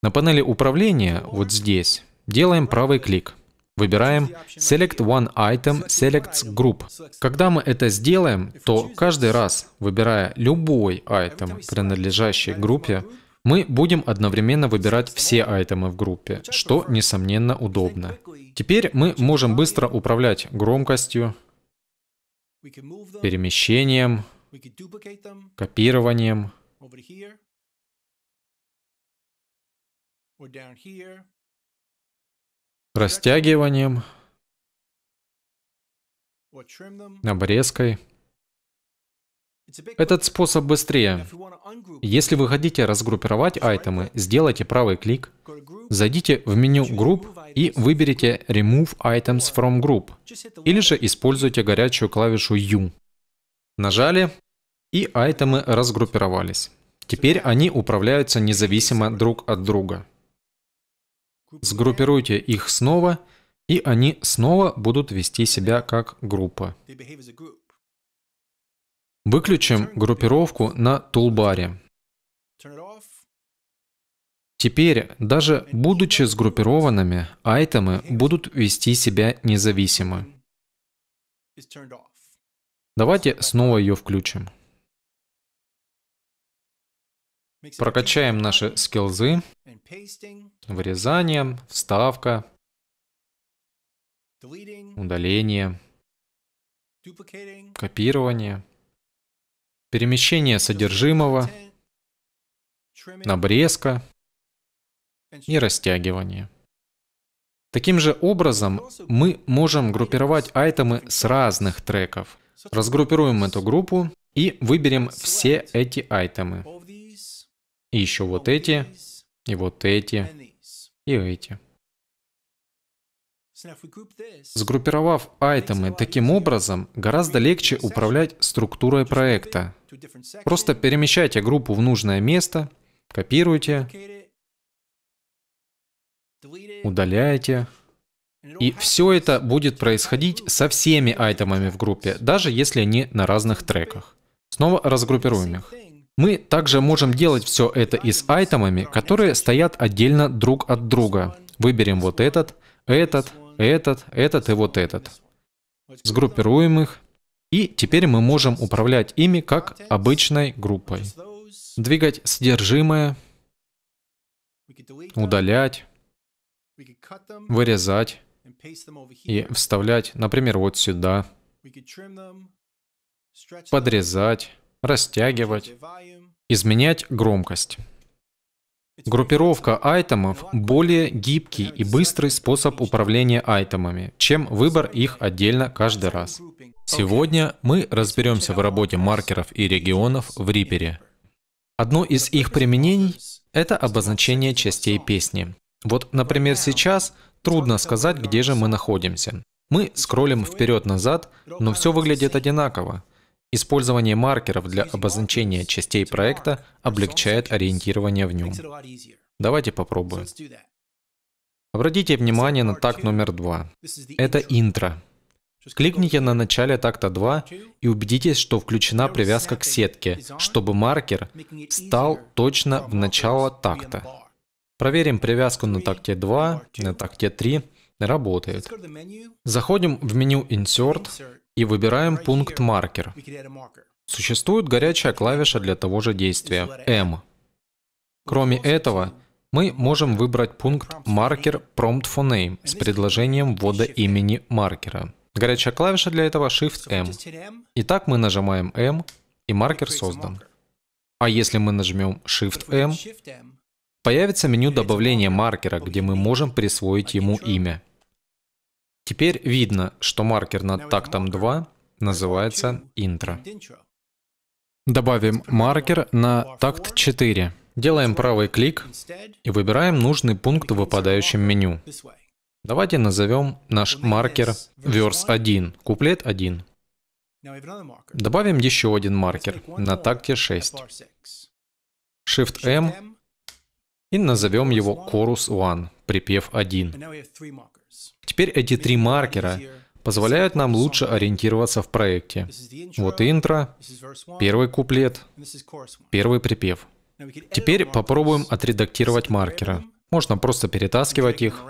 На панели управления, вот здесь, Делаем правый клик. Выбираем Select One Item Selects Group. Когда мы это сделаем, то каждый раз, выбирая любой item, принадлежащий группе, мы будем одновременно выбирать все айтемы в группе, что, несомненно, удобно. Теперь мы можем быстро управлять громкостью, перемещением, копированием, растягиванием, обрезкой. Этот способ быстрее. Если вы хотите разгруппировать айтемы, сделайте правый клик, зайдите в меню Групп и выберите Remove Items from Group, или же используйте горячую клавишу U. Нажали, и айтемы разгруппировались. Теперь они управляются независимо друг от друга. Сгруппируйте их снова, и они снова будут вести себя как группа. Выключим группировку на тулбаре. Теперь, даже будучи сгруппированными, айтемы будут вести себя независимо. Давайте снова ее включим. Прокачаем наши скиллзы. Вырезание, вставка, удаление, копирование, перемещение содержимого, набрезка и растягивание. Таким же образом мы можем группировать айтемы с разных треков. Разгруппируем эту группу и выберем все эти айтемы. И еще вот эти, и вот эти, и эти. Сгруппировав айтемы таким образом, гораздо легче управлять структурой проекта. Просто перемещайте группу в нужное место, копируйте, удаляйте, и все это будет происходить со всеми айтемами в группе, даже если они на разных треках. Снова разгруппируем их. Мы также можем делать все это и с айтемами, которые стоят отдельно друг от друга. Выберем вот этот, этот, этот, этот и вот этот. Сгруппируем их. И теперь мы можем управлять ими как обычной группой. Двигать содержимое, удалять, вырезать и вставлять, например, вот сюда, подрезать, растягивать, изменять громкость. Группировка айтемов — более гибкий и быстрый способ управления айтемами, чем выбор их отдельно каждый раз. Сегодня мы разберемся в работе маркеров и регионов в Рипере. Одно из их применений — это обозначение частей песни. Вот, например, сейчас трудно сказать, где же мы находимся. Мы скроллим вперед-назад, но все выглядит одинаково. Использование маркеров для обозначения частей проекта облегчает ориентирование в нем. Давайте попробуем. Обратите внимание на такт номер два. Это интро. Кликните на начале такта 2 и убедитесь, что включена привязка к сетке, чтобы маркер стал точно в начало такта. Проверим привязку на такте 2, на такте 3. Работает. Заходим в меню Insert, и выбираем пункт «Маркер». Существует горячая клавиша для того же действия «M». Кроме этого, мы можем выбрать пункт «Маркер Prompt for Name» с предложением ввода имени маркера. Горячая клавиша для этого Shift-M. Итак, мы нажимаем M, и маркер создан. А если мы нажмем Shift-M, появится меню добавления маркера, где мы можем присвоить ему имя. Теперь видно, что маркер над тактом 2 называется интро. Добавим маркер на такт 4. Делаем правый клик и выбираем нужный пункт в выпадающем меню. Давайте назовем наш маркер verse 1, куплет 1. Добавим еще один маркер на такте 6. Shift-M и назовем его Chorus 1, припев 1. Теперь эти три маркера позволяют нам лучше ориентироваться в проекте. Вот интро, первый куплет, первый припев. Теперь попробуем отредактировать маркеры. Можно просто перетаскивать их,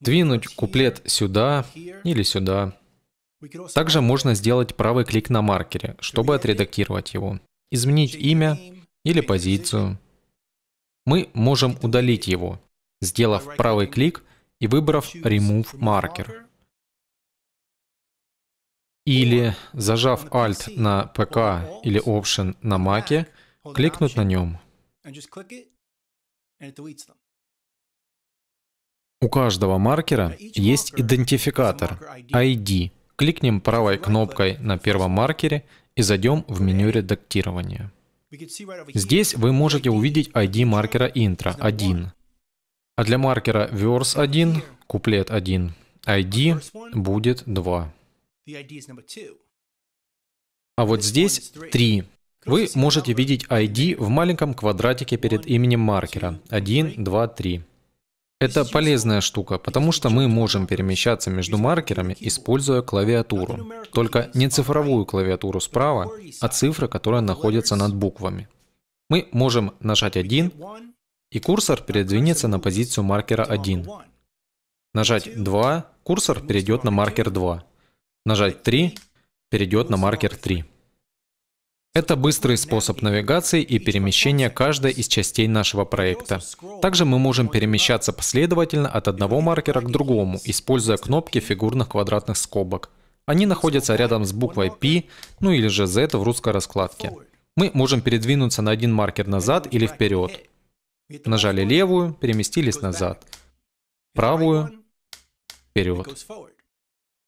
двинуть куплет сюда или сюда. Также можно сделать правый клик на маркере, чтобы отредактировать его, изменить имя или позицию. Мы можем удалить его, сделав правый клик и выбрав Remove Marker. Или, зажав Alt на ПК или Option на Маке, кликнуть на нем. У каждого маркера есть идентификатор ID. Кликнем правой кнопкой на первом маркере и зайдем в меню редактирования. Здесь вы можете увидеть ID маркера интро 1. А для маркера verse 1, куплет 1, ID будет 2. А вот здесь 3. Вы можете видеть ID в маленьком квадратике перед именем маркера. 1, 2, 3. Это полезная штука, потому что мы можем перемещаться между маркерами, используя клавиатуру. Только не цифровую клавиатуру справа, а цифры, которые находятся над буквами. Мы можем нажать 1 и курсор передвинется на позицию маркера 1. Нажать 2, курсор перейдет на маркер 2. Нажать 3, перейдет на маркер 3. Это быстрый способ навигации и перемещения каждой из частей нашего проекта. Также мы можем перемещаться последовательно от одного маркера к другому, используя кнопки фигурных квадратных скобок. Они находятся рядом с буквой P, ну или же Z в русской раскладке. Мы можем передвинуться на один маркер назад или вперед. Нажали левую, переместились назад. Правую, вперед.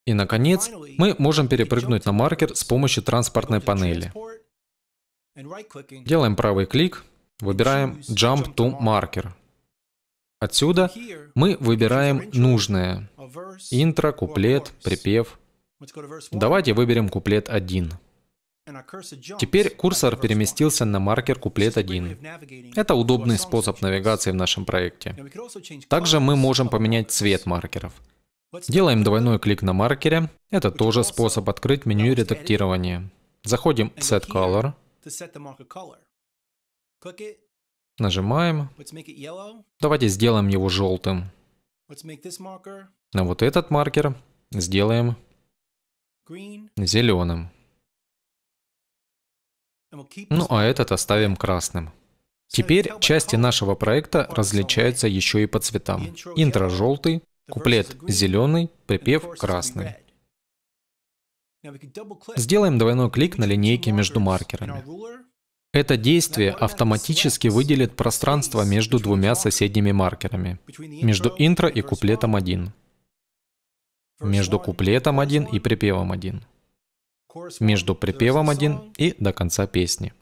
И, наконец, мы можем перепрыгнуть на маркер с помощью транспортной панели. Делаем правый клик, выбираем Jump to Marker. Отсюда мы выбираем нужное. Интро, куплет, припев. Давайте выберем куплет 1. Теперь курсор переместился на маркер куплет 1. Это удобный способ навигации в нашем проекте. Также мы можем поменять цвет маркеров. Делаем двойной клик на маркере. Это тоже способ открыть меню редактирования. Заходим в Set Color. Нажимаем. Давайте сделаем его желтым. А вот этот маркер сделаем зеленым. Ну а этот оставим красным. Теперь части нашего проекта различаются еще и по цветам. Интро желтый, куплет зеленый, припев красный. Сделаем двойной клик на линейке между маркерами. Это действие автоматически выделит пространство между двумя соседними маркерами, между интро и куплетом 1, между куплетом 1 и припевом 1 между припевом один и до конца песни.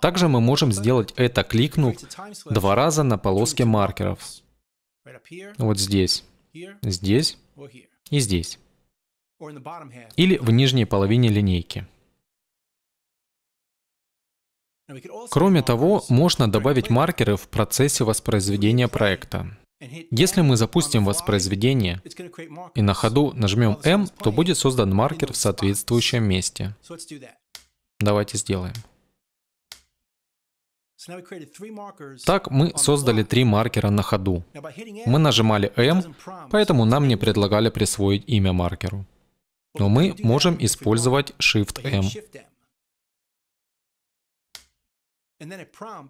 Также мы можем сделать это, кликнув два раза на полоске маркеров. Вот здесь, здесь и здесь. Или в нижней половине линейки. Кроме того, можно добавить маркеры в процессе воспроизведения проекта. Если мы запустим воспроизведение и на ходу нажмем M, то будет создан маркер в соответствующем месте. Давайте сделаем. Так мы создали три маркера на ходу. Мы нажимали M, поэтому нам не предлагали присвоить имя маркеру. Но мы можем использовать Shift-M.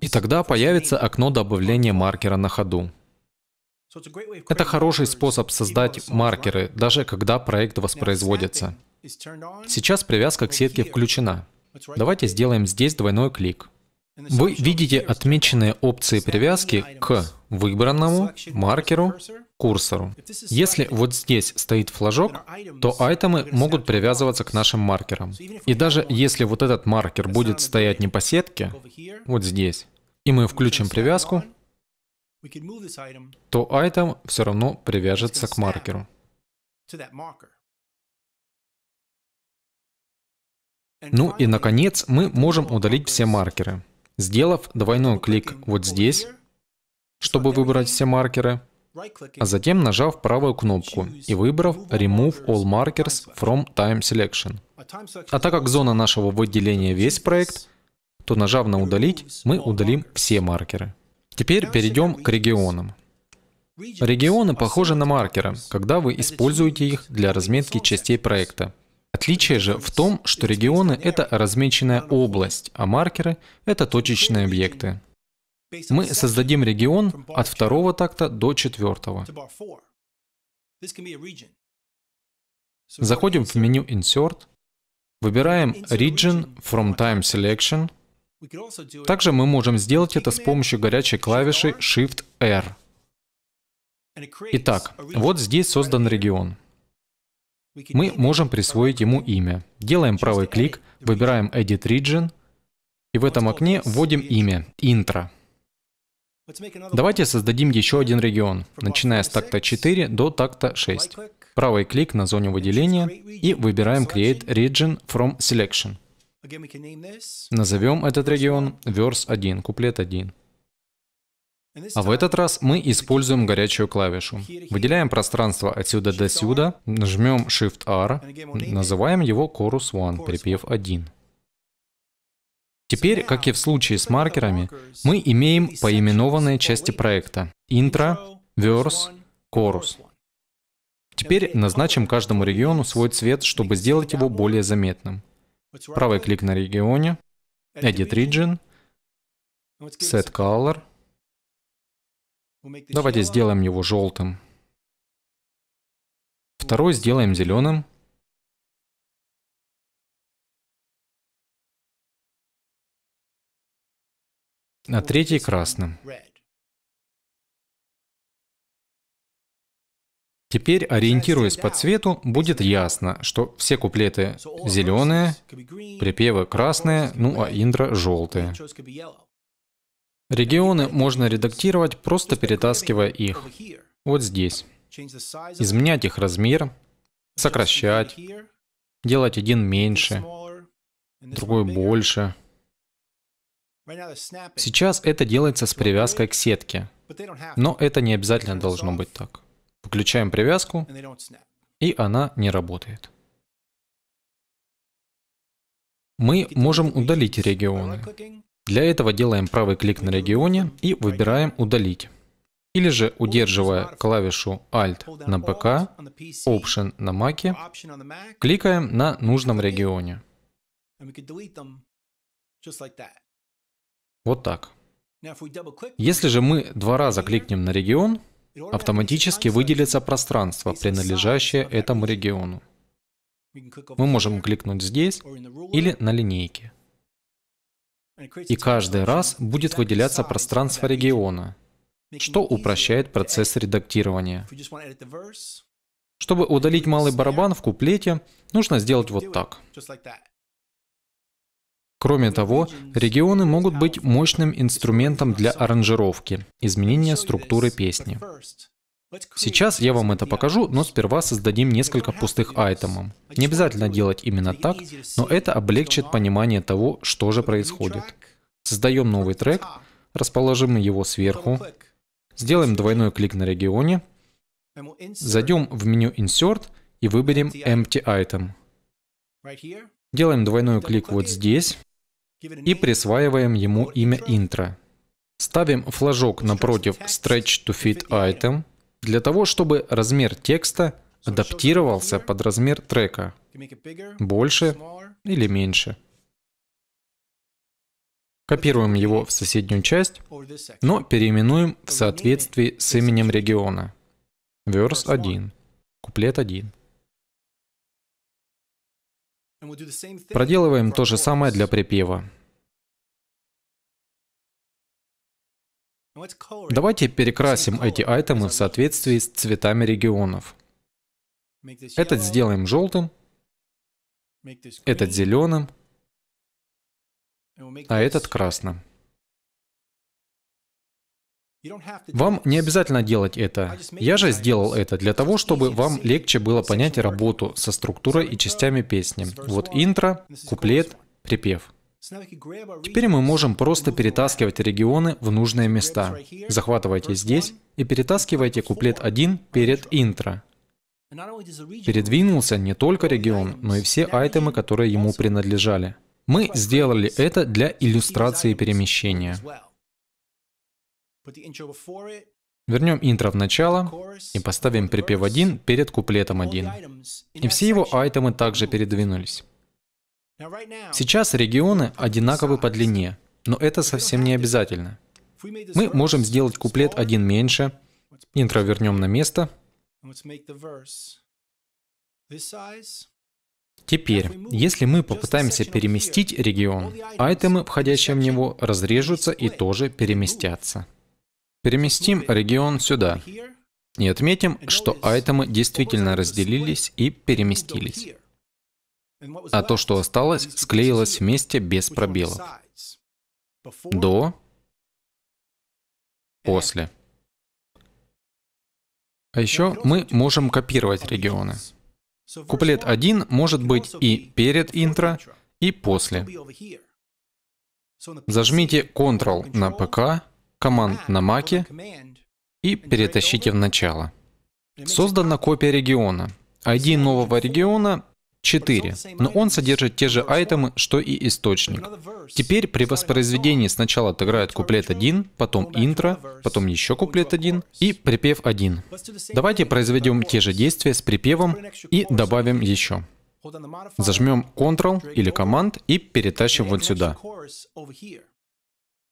И тогда появится окно добавления маркера на ходу. Это хороший способ создать маркеры, даже когда проект воспроизводится. Сейчас привязка к сетке включена. Давайте сделаем здесь двойной клик. Вы видите отмеченные опции привязки к выбранному маркеру курсору. Если вот здесь стоит флажок, то айтемы могут привязываться к нашим маркерам. И даже если вот этот маркер будет стоять не по сетке, вот здесь, и мы включим привязку, то item все равно привяжется к маркеру. Ну и, наконец, мы можем удалить все маркеры, сделав двойной клик вот здесь, чтобы выбрать все маркеры, а затем нажав правую кнопку и выбрав Remove All Markers from Time Selection. А так как зона нашего выделения весь проект, то нажав на «Удалить», мы удалим все маркеры. Теперь перейдем к регионам. Регионы похожи на маркеры, когда вы используете их для разметки частей проекта. Отличие же в том, что регионы — это размеченная область, а маркеры — это точечные объекты. Мы создадим регион от второго такта до четвертого. Заходим в меню Insert, выбираем Region from Time Selection, также мы можем сделать это с помощью горячей клавиши Shift-R. Итак, вот здесь создан регион. Мы можем присвоить ему имя. Делаем правый клик, выбираем Edit Region, и в этом окне вводим имя — Intro. Давайте создадим еще один регион, начиная с такта 4 до такта 6. Правый клик на зоне выделения и выбираем Create Region from Selection. Назовем этот регион верс 1, куплет 1. А в этот раз мы используем горячую клавишу. Выделяем пространство отсюда до сюда, нажмем Shift-R, называем его Chorus 1, припев 1. Теперь, как и в случае с маркерами, мы имеем поименованные части проекта. Intro, верс, Chorus. Теперь назначим каждому региону свой цвет, чтобы сделать его более заметным. Правый клик на регионе, Edit Region, Set Color. Давайте сделаем его желтым. Второй сделаем зеленым. А третий красным. Теперь, ориентируясь по цвету, будет ясно, что все куплеты зеленые, припевы красные, ну а индра желтые. Регионы можно редактировать, просто перетаскивая их. Вот здесь. Изменять их размер, сокращать, делать один меньше, другой больше. Сейчас это делается с привязкой к сетке, но это не обязательно должно быть так. Включаем привязку, и она не работает. Мы можем удалить регионы. Для этого делаем правый клик на регионе и выбираем «Удалить». Или же, удерживая клавишу Alt на ПК, Option на Mac, кликаем на нужном регионе. Вот так. Если же мы два раза кликнем на регион, автоматически выделится пространство, принадлежащее этому региону. Мы можем кликнуть здесь или на линейке. И каждый раз будет выделяться пространство региона, что упрощает процесс редактирования. Чтобы удалить малый барабан в куплете, нужно сделать вот так. Кроме того, регионы могут быть мощным инструментом для аранжировки, изменения структуры песни. Сейчас я вам это покажу, но сперва создадим несколько пустых айтемов. Не обязательно делать именно так, но это облегчит понимание того, что же происходит. Создаем новый трек, расположим его сверху, сделаем двойной клик на регионе, зайдем в меню Insert и выберем Empty Item. Делаем двойной клик вот здесь и присваиваем ему имя интро. Ставим флажок напротив Stretch to Fit Item для того, чтобы размер текста адаптировался под размер трека. Больше или меньше. Копируем его в соседнюю часть, но переименуем в соответствии с именем региона. Verse 1. Куплет 1. Проделываем то же самое для припева. Давайте перекрасим эти айтемы в соответствии с цветами регионов. Этот сделаем желтым, этот зеленым, а этот красным. Вам не обязательно делать это. Я же сделал это для того, чтобы вам легче было понять работу со структурой и частями песни. Вот интро, куплет, припев. Теперь мы можем просто перетаскивать регионы в нужные места. Захватывайте здесь и перетаскивайте куплет 1 перед интро. Передвинулся не только регион, но и все айтемы, которые ему принадлежали. Мы сделали это для иллюстрации перемещения. Вернем интро в начало и поставим припев один перед куплетом один. И все его айтемы также передвинулись. Сейчас регионы одинаковы по длине, но это совсем не обязательно. Мы можем сделать куплет один меньше, интро вернем на место. Теперь, если мы попытаемся переместить регион, айтемы, входящие в него, разрежутся и тоже переместятся. Переместим регион сюда и отметим, что айтемы действительно разделились и переместились. А то, что осталось, склеилось вместе без пробелов. До, после. А еще мы можем копировать регионы. Куплет 1 может быть и перед интро, и после. Зажмите Ctrl на ПК, команд а, на маке и перетащите в начало. Создана копия региона. ID нового региона 4, но он содержит те же айтемы, что и источник. Теперь при воспроизведении сначала отыграют куплет 1, потом интро, потом еще куплет 1 и припев 1. Давайте произведем те же действия с припевом и добавим еще. Зажмем Ctrl или Command и перетащим вот сюда.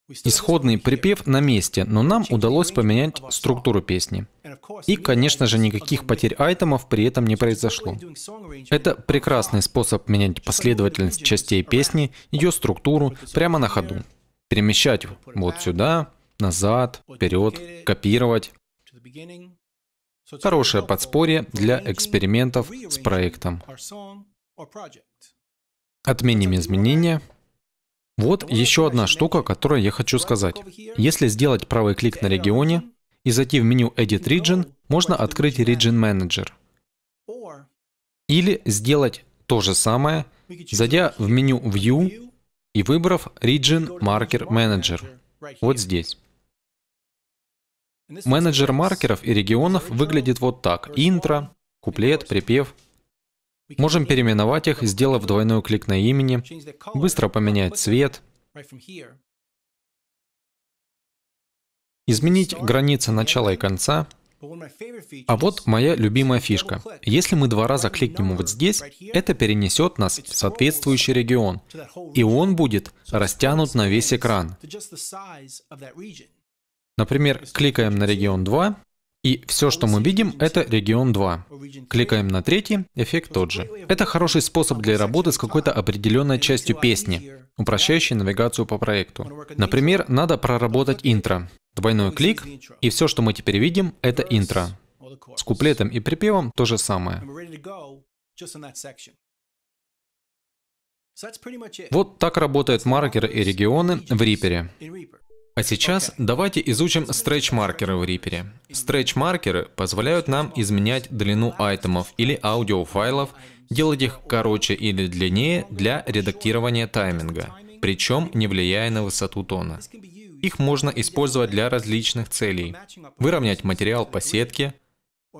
Исходный припев на месте, но нам удалось поменять структуру песни. И, конечно же, никаких потерь айтемов при этом не произошло. Это прекрасный способ менять последовательность частей песни, ее структуру прямо на ходу. Перемещать вот сюда, назад, вперед, копировать. Хорошее подспорье для экспериментов с проектом. Отменим изменения. Вот еще одна штука, которую я хочу сказать. Если сделать правый клик на регионе и зайти в меню Edit Region, можно открыть Region Manager. Или сделать то же самое, зайдя в меню View и выбрав Region Marker Manager. Вот здесь. Менеджер маркеров и регионов выглядит вот так. Интро, куплет, припев. Можем переименовать их, сделав двойной клик на имени, быстро поменять цвет, изменить границы начала и конца. А вот моя любимая фишка. Если мы два раза кликнем вот здесь, это перенесет нас в соответствующий регион, и он будет растянут на весь экран. Например, кликаем на регион 2, и все, что мы видим, это регион 2. Кликаем на третий, эффект тот же. Это хороший способ для работы с какой-то определенной частью песни, упрощающий навигацию по проекту. Например, надо проработать интро. Двойной клик, и все, что мы теперь видим, это интро. С куплетом и припевом то же самое. Вот так работают маркеры и регионы в Reaper. А сейчас давайте изучим стретч-маркеры в Reaper. Стретч-маркеры позволяют нам изменять длину айтемов или аудиофайлов, делать их короче или длиннее для редактирования тайминга, причем не влияя на высоту тона. Их можно использовать для различных целей. Выровнять материал по сетке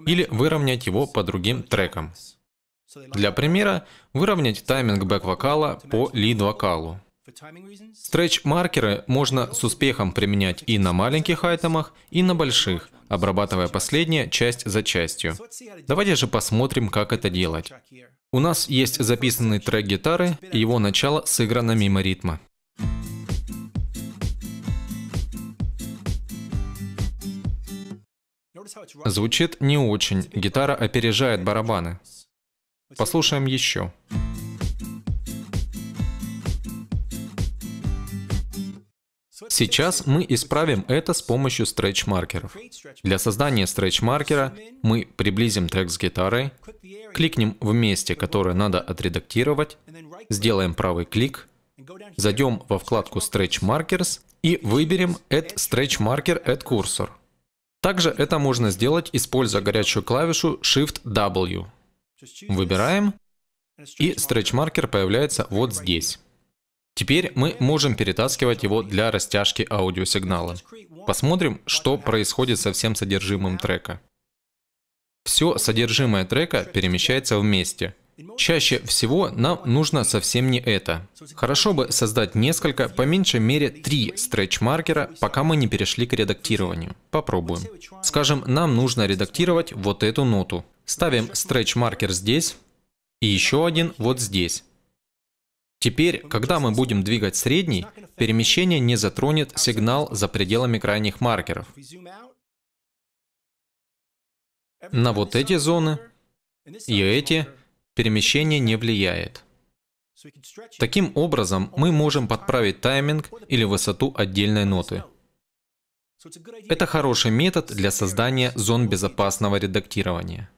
или выровнять его по другим трекам. Для примера, выровнять тайминг бэк-вокала по лид-вокалу. Стретч-маркеры можно с успехом применять и на маленьких айтемах, и на больших, обрабатывая последнее часть за частью. Давайте же посмотрим, как это делать. У нас есть записанный трек гитары, и его начало сыграно мимо ритма. Звучит не очень, гитара опережает барабаны. Послушаем еще. Еще. Сейчас мы исправим это с помощью стретч-маркеров. Для создания стретч-маркера мы приблизим трек с гитарой, кликнем в месте, которое надо отредактировать, сделаем правый клик, зайдем во вкладку Stretch Markers и выберем Add Stretch Marker Add Cursor. Также это можно сделать, используя горячую клавишу Shift W. Выбираем, и Stretch Marker появляется вот здесь. Теперь мы можем перетаскивать его для растяжки аудиосигнала. Посмотрим, что происходит со всем содержимым трека. Все содержимое трека перемещается вместе. Чаще всего нам нужно совсем не это. Хорошо бы создать несколько, по меньшей мере три стретч-маркера, пока мы не перешли к редактированию. Попробуем. Скажем, нам нужно редактировать вот эту ноту. Ставим стретч-маркер здесь и еще один вот здесь. Теперь, когда мы будем двигать средний, перемещение не затронет сигнал за пределами крайних маркеров. На вот эти зоны и эти перемещение не влияет. Таким образом, мы можем подправить тайминг или высоту отдельной ноты. Это хороший метод для создания зон безопасного редактирования.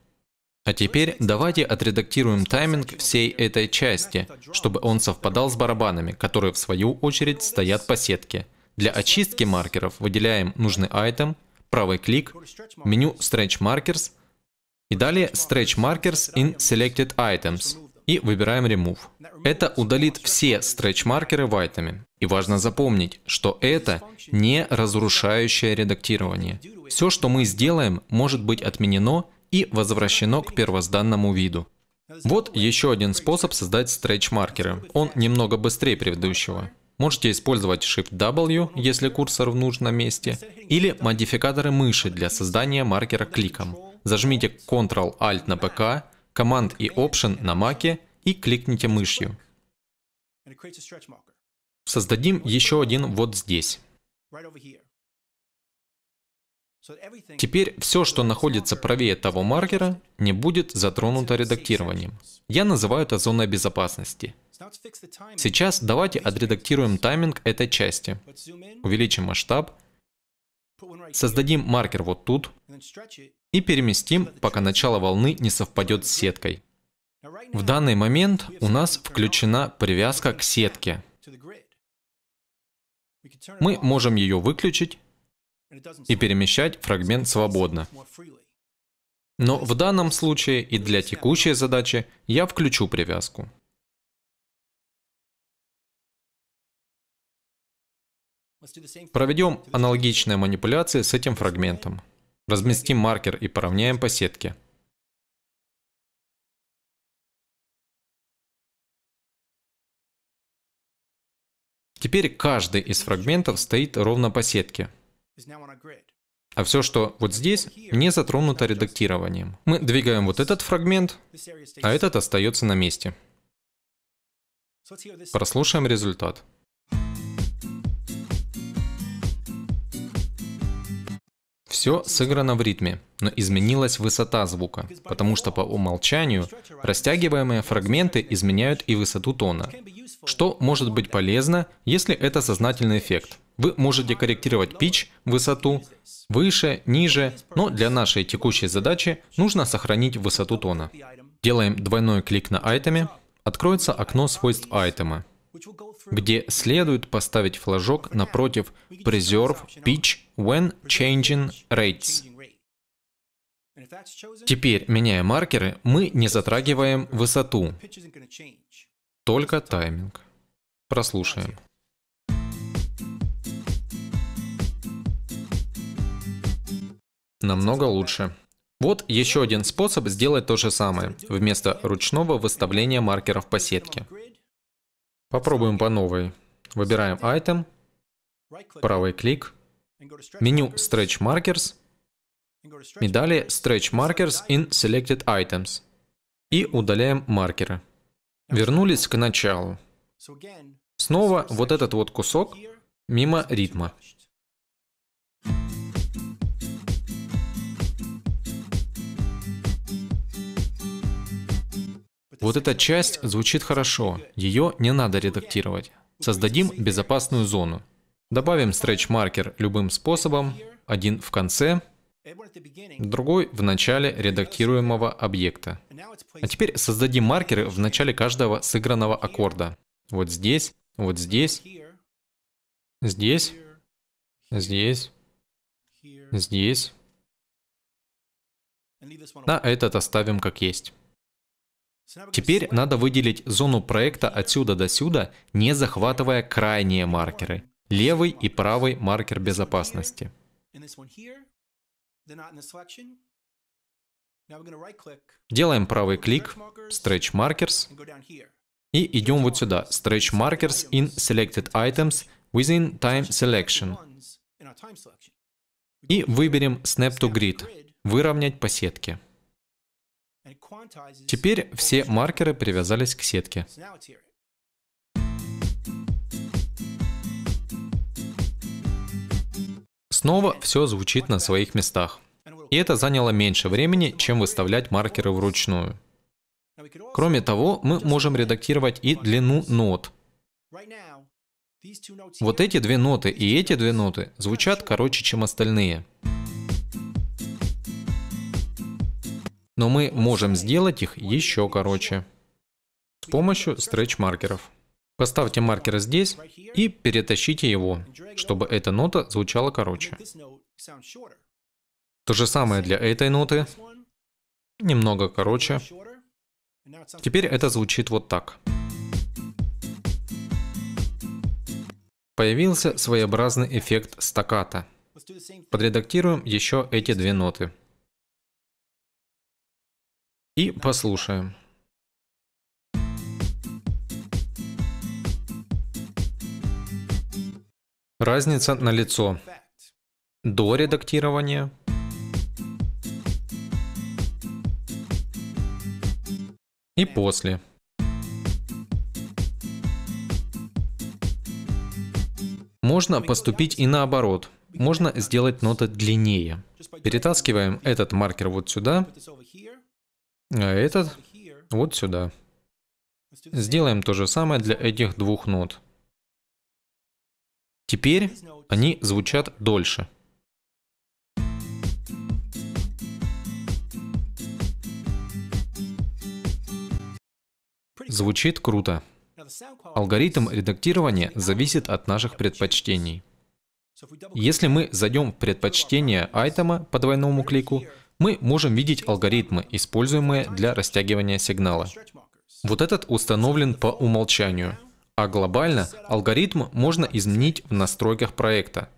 А теперь давайте отредактируем тайминг всей этой части, чтобы он совпадал с барабанами, которые в свою очередь стоят по сетке. Для очистки маркеров выделяем нужный айтем, правый клик, меню Stretch Markers и далее Stretch Markers in Selected Items и выбираем Remove. Это удалит все Stretch Markers в айтеме. И важно запомнить, что это не разрушающее редактирование. Все, что мы сделаем, может быть отменено и возвращено к первозданному виду. Вот еще один способ создать стретч-маркеры. Он немного быстрее предыдущего. Можете использовать Shift W, если курсор в нужном месте, или модификаторы мыши для создания маркера кликом. Зажмите Ctrl-Alt на ПК, Command и Option на Маке и кликните мышью. Создадим еще один вот здесь. Теперь все, что находится правее того маркера, не будет затронуто редактированием. Я называю это зоной безопасности. Сейчас давайте отредактируем тайминг этой части. Увеличим масштаб. Создадим маркер вот тут. И переместим, пока начало волны не совпадет с сеткой. В данный момент у нас включена привязка к сетке. Мы можем ее выключить и перемещать фрагмент свободно. Но в данном случае и для текущей задачи я включу привязку. Проведем аналогичные манипуляции с этим фрагментом. Разместим маркер и поравняем по сетке. Теперь каждый из фрагментов стоит ровно по сетке. А все, что вот здесь, не затронуто редактированием. Мы двигаем вот этот фрагмент, а этот остается на месте. Прослушаем результат. Все сыграно в ритме, но изменилась высота звука, потому что по умолчанию растягиваемые фрагменты изменяют и высоту тона, что может быть полезно, если это сознательный эффект – вы можете корректировать pitch, высоту, выше, ниже, но для нашей текущей задачи нужно сохранить высоту тона. Делаем двойной клик на айтеме, откроется окно свойств айтема, где следует поставить флажок напротив Preserve Pitch When Changing Rates. Теперь, меняя маркеры, мы не затрагиваем высоту, только тайминг. Прослушаем. намного лучше. Вот еще один способ сделать то же самое, вместо ручного выставления маркеров по сетке. Попробуем по новой. Выбираем Item, правый клик, меню Stretch Markers, медали Stretch Markers in Selected Items. И удаляем маркеры. Вернулись к началу. Снова вот этот вот кусок мимо ритма. Вот эта часть звучит хорошо, ее не надо редактировать. Создадим безопасную зону. Добавим стретч-маркер любым способом, один в конце, другой в начале редактируемого объекта. А теперь создадим маркеры в начале каждого сыгранного аккорда. Вот здесь, вот здесь, здесь, здесь, здесь. На этот оставим как есть. Теперь надо выделить зону проекта отсюда до сюда, не захватывая крайние маркеры. Левый и правый маркер безопасности. Делаем правый клик, Stretch Markers, и идем вот сюда, Stretch Markers in Selected Items within Time Selection. И выберем Snap to Grid, выровнять по сетке. Теперь все маркеры привязались к сетке. Снова все звучит на своих местах. И это заняло меньше времени, чем выставлять маркеры вручную. Кроме того, мы можем редактировать и длину нот. Вот эти две ноты и эти две ноты звучат короче, чем остальные. Но мы можем сделать их еще короче с помощью стретч-маркеров. Поставьте маркер здесь и перетащите его, чтобы эта нота звучала короче. То же самое для этой ноты, немного короче. Теперь это звучит вот так. Появился своеобразный эффект стаката. Подредактируем еще эти две ноты и послушаем. Разница на лицо. До редактирования и после. Можно поступить и наоборот. Можно сделать ноты длиннее. Перетаскиваем этот маркер вот сюда а этот вот сюда. Сделаем то же самое для этих двух нот. Теперь они звучат дольше. Звучит круто. Алгоритм редактирования зависит от наших предпочтений. Если мы зайдем в предпочтение айтема по двойному клику, мы можем видеть алгоритмы, используемые для растягивания сигнала. Вот этот установлен по умолчанию, а глобально алгоритм можно изменить в настройках проекта.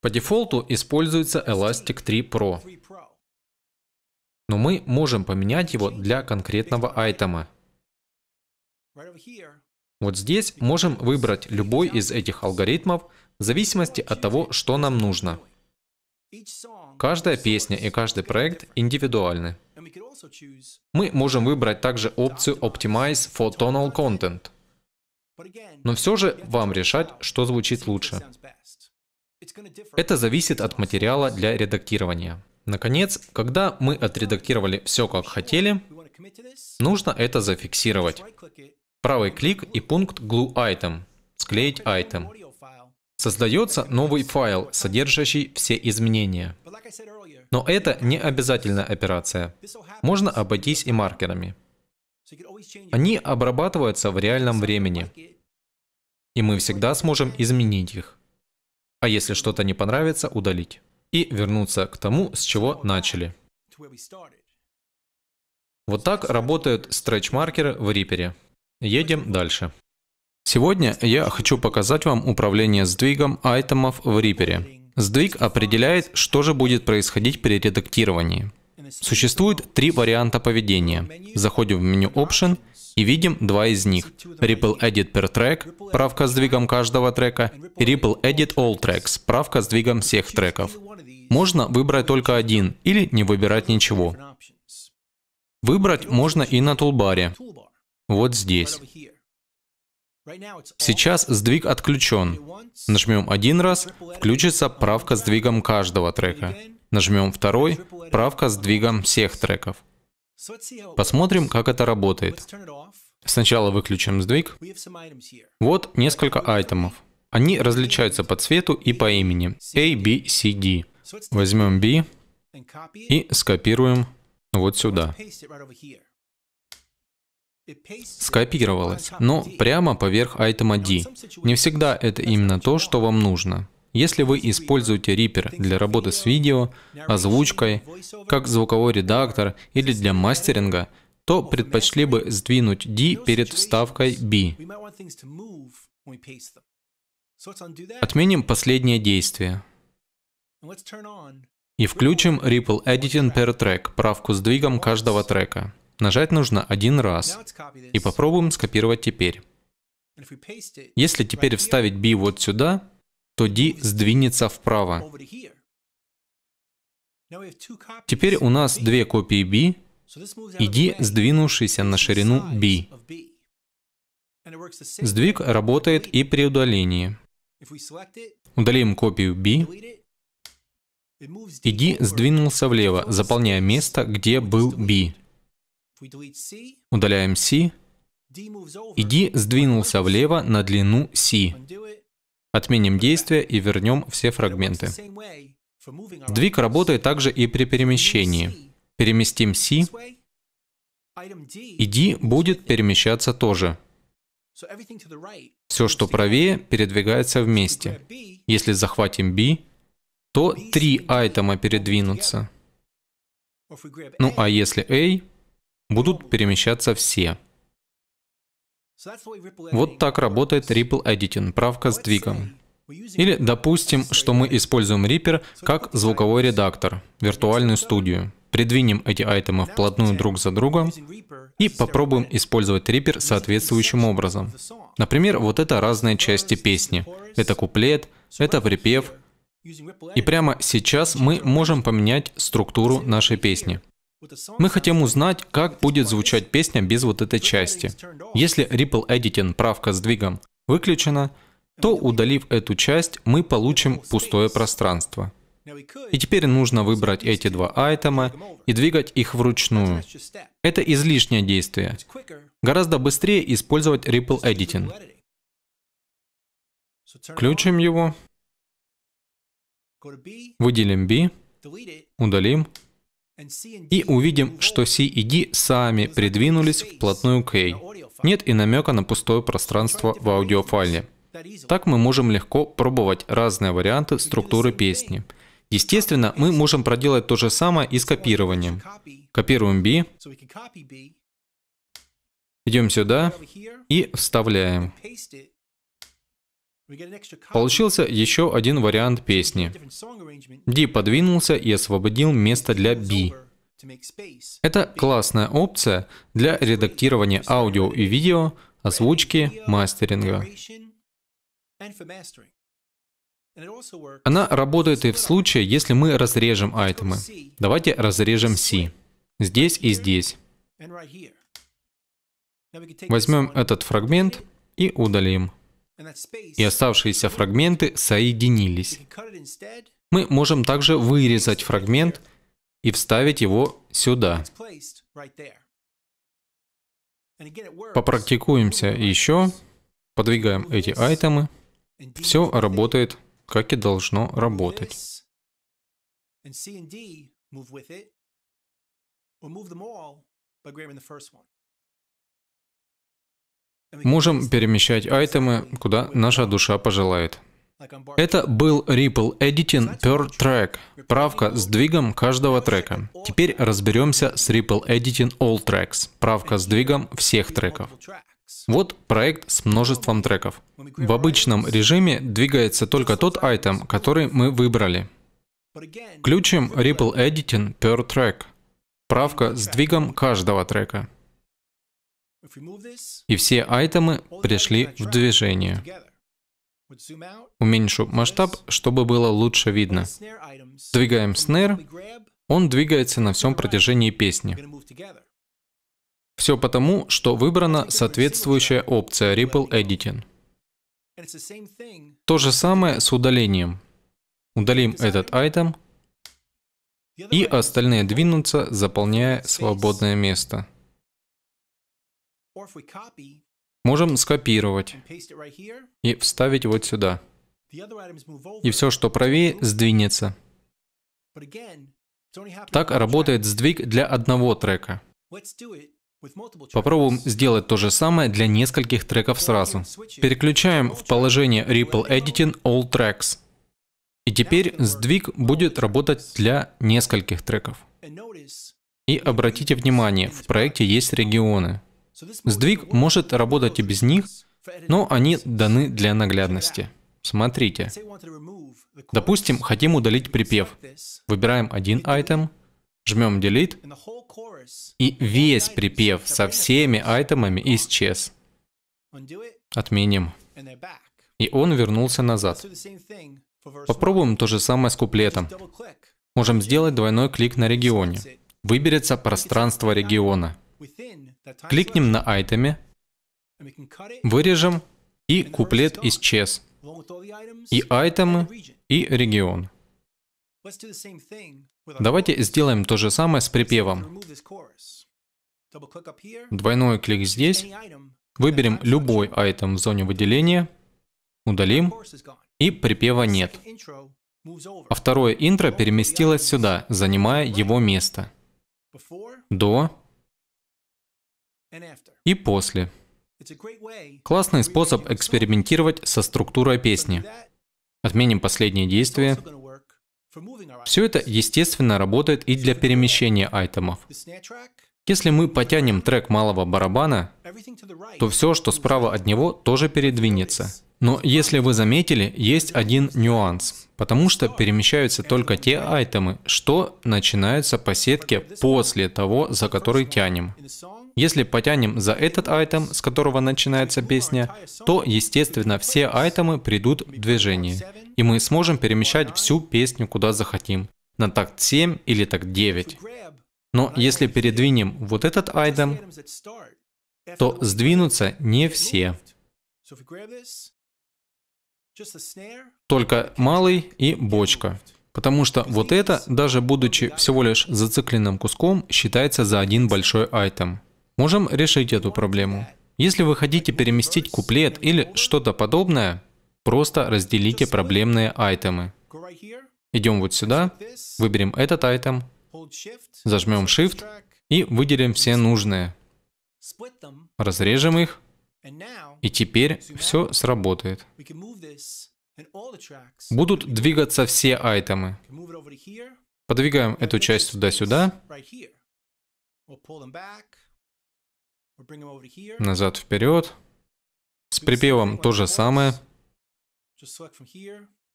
По дефолту используется Elastic 3 Pro, но мы можем поменять его для конкретного айтема. Вот здесь можем выбрать любой из этих алгоритмов в зависимости от того, что нам нужно. Каждая песня и каждый проект индивидуальны. Мы можем выбрать также опцию Optimize for Tonal Content. Но все же вам решать, что звучит лучше. Это зависит от материала для редактирования. Наконец, когда мы отредактировали все как хотели, нужно это зафиксировать. Правый клик и пункт Glue Item, склеить item. Создается новый файл, содержащий все изменения. Но это не обязательная операция. Можно обойтись и маркерами. Они обрабатываются в реальном времени. И мы всегда сможем изменить их. А если что-то не понравится, удалить. И вернуться к тому, с чего начали. Вот так работают стретч-маркеры в Reaper. Едем дальше. Сегодня я хочу показать вам управление сдвигом айтемов в Reaper. Сдвиг определяет, что же будет происходить при редактировании. Существует три варианта поведения. Заходим в меню Option и видим два из них. Ripple Edit per Track, правка сдвигом каждого трека, и Ripple Edit All Tracks, правка сдвигом всех треков. Можно выбрать только один или не выбирать ничего. Выбрать можно и на тулбаре, вот здесь. Сейчас сдвиг отключен. Нажмем один раз, включится правка сдвигом каждого трека. Нажмем второй, правка сдвигом всех треков. Посмотрим, как это работает. Сначала выключим сдвиг. Вот несколько айтемов. Они различаются по цвету и по имени. A, B, C, D. Возьмем B и скопируем вот сюда скопировалось, но прямо поверх айтема D. Не всегда это именно то, что вам нужно. Если вы используете Reaper для работы с видео, озвучкой, как звуковой редактор или для мастеринга, то предпочли бы сдвинуть D перед вставкой B. Отменим последнее действие. И включим Ripple Editing per Track, правку сдвигом каждого трека. Нажать нужно один раз. И попробуем скопировать теперь. Если теперь вставить B вот сюда, то D сдвинется вправо. Теперь у нас две копии B и D, сдвинувшиеся на ширину B. Сдвиг работает и при удалении. Удалим копию B, и D сдвинулся влево, заполняя место, где был B. Удаляем C. И D сдвинулся влево на длину C. Отменим действие и вернем все фрагменты. Сдвиг работает также и при перемещении. Переместим C, и D будет перемещаться тоже. Все, что правее, передвигается вместе. Если захватим B, то три айтема передвинутся. Ну а если A, будут перемещаться все. Вот так работает Ripple Editing, правка сдвигом. Или допустим, что мы используем Reaper как звуковой редактор, виртуальную студию. Придвинем эти айтемы вплотную друг за другом и попробуем использовать Reaper соответствующим образом. Например, вот это разные части песни. Это куплет, это припев. И прямо сейчас мы можем поменять структуру нашей песни. Мы хотим узнать, как будет звучать песня без вот этой части. Если Ripple Editing правка сдвигом, выключена, то удалив эту часть, мы получим пустое пространство. И теперь нужно выбрать эти два айтема и двигать их вручную. Это излишнее действие. Гораздо быстрее использовать Ripple Editing. Включим его. Выделим B. Удалим. И увидим, что C и D сами придвинулись вплотную к A. Нет и намека на пустое пространство в аудиофайле. Так мы можем легко пробовать разные варианты структуры песни. Естественно, мы можем проделать то же самое и с копированием. Копируем B, идем сюда и вставляем. Получился еще один вариант песни. Ди подвинулся и освободил место для Би. Это классная опция для редактирования аудио и видео, озвучки, мастеринга. Она работает и в случае, если мы разрежем айтемы. Давайте разрежем C. Здесь и здесь. Возьмем этот фрагмент и удалим и оставшиеся фрагменты соединились. Мы можем также вырезать фрагмент и вставить его сюда. Попрактикуемся еще, подвигаем эти айтемы. Все работает, как и должно работать. Можем перемещать айтемы, куда наша душа пожелает. Это был Ripple Editing per Track, правка с двигом каждого трека. Теперь разберемся с Ripple Editing All Tracks, правка с двигом всех треков. Вот проект с множеством треков. В обычном режиме двигается только тот айтем, который мы выбрали. Включим Ripple Editing per Track, правка с двигом каждого трека. И все айтемы пришли в движение. Уменьшу масштаб, чтобы было лучше видно. Двигаем снэр, он двигается на всем протяжении песни. Все потому, что выбрана соответствующая опция Ripple Editing. То же самое с удалением. Удалим этот айтем, и остальные двинутся, заполняя свободное место. Можем скопировать и вставить вот сюда. И все, что правее, сдвинется. Так работает сдвиг для одного трека. Попробуем сделать то же самое для нескольких треков сразу. Переключаем в положение Ripple Editing All Tracks. И теперь сдвиг будет работать для нескольких треков. И обратите внимание, в проекте есть регионы. Сдвиг может работать и без них, но они даны для наглядности. Смотрите. Допустим, хотим удалить припев. Выбираем один айтем, жмем Delete, и весь припев со всеми айтемами исчез. Отменим. И он вернулся назад. Попробуем то же самое с куплетом. Можем сделать двойной клик на регионе. Выберется пространство региона. Кликнем на айтеме, вырежем, и куплет исчез. И айтемы, и регион. Давайте сделаем то же самое с припевом. Двойной клик здесь. Выберем любой айтем в зоне выделения. Удалим. И припева нет. А второе интро переместилось сюда, занимая его место. До и после. Классный способ экспериментировать со структурой песни. Отменим последнее действие. Все это, естественно, работает и для перемещения айтемов. Если мы потянем трек малого барабана, то все, что справа от него, тоже передвинется. Но если вы заметили, есть один нюанс, потому что перемещаются только те айтемы, что начинаются по сетке после того, за который тянем. Если потянем за этот айтем, с которого начинается песня, то, естественно, все айтемы придут в движение, и мы сможем перемещать всю песню куда захотим, на такт 7 или такт 9. Но если передвинем вот этот айтем, то сдвинутся не все. Только малый и бочка. Потому что вот это, даже будучи всего лишь зацикленным куском, считается за один большой айтем можем решить эту проблему. Если вы хотите переместить куплет или что-то подобное, просто разделите проблемные айтемы. Идем вот сюда, выберем этот айтем, зажмем Shift и выделим все нужные. Разрежем их, и теперь все сработает. Будут двигаться все айтемы. Подвигаем эту часть туда-сюда назад вперед. С припевом то же самое.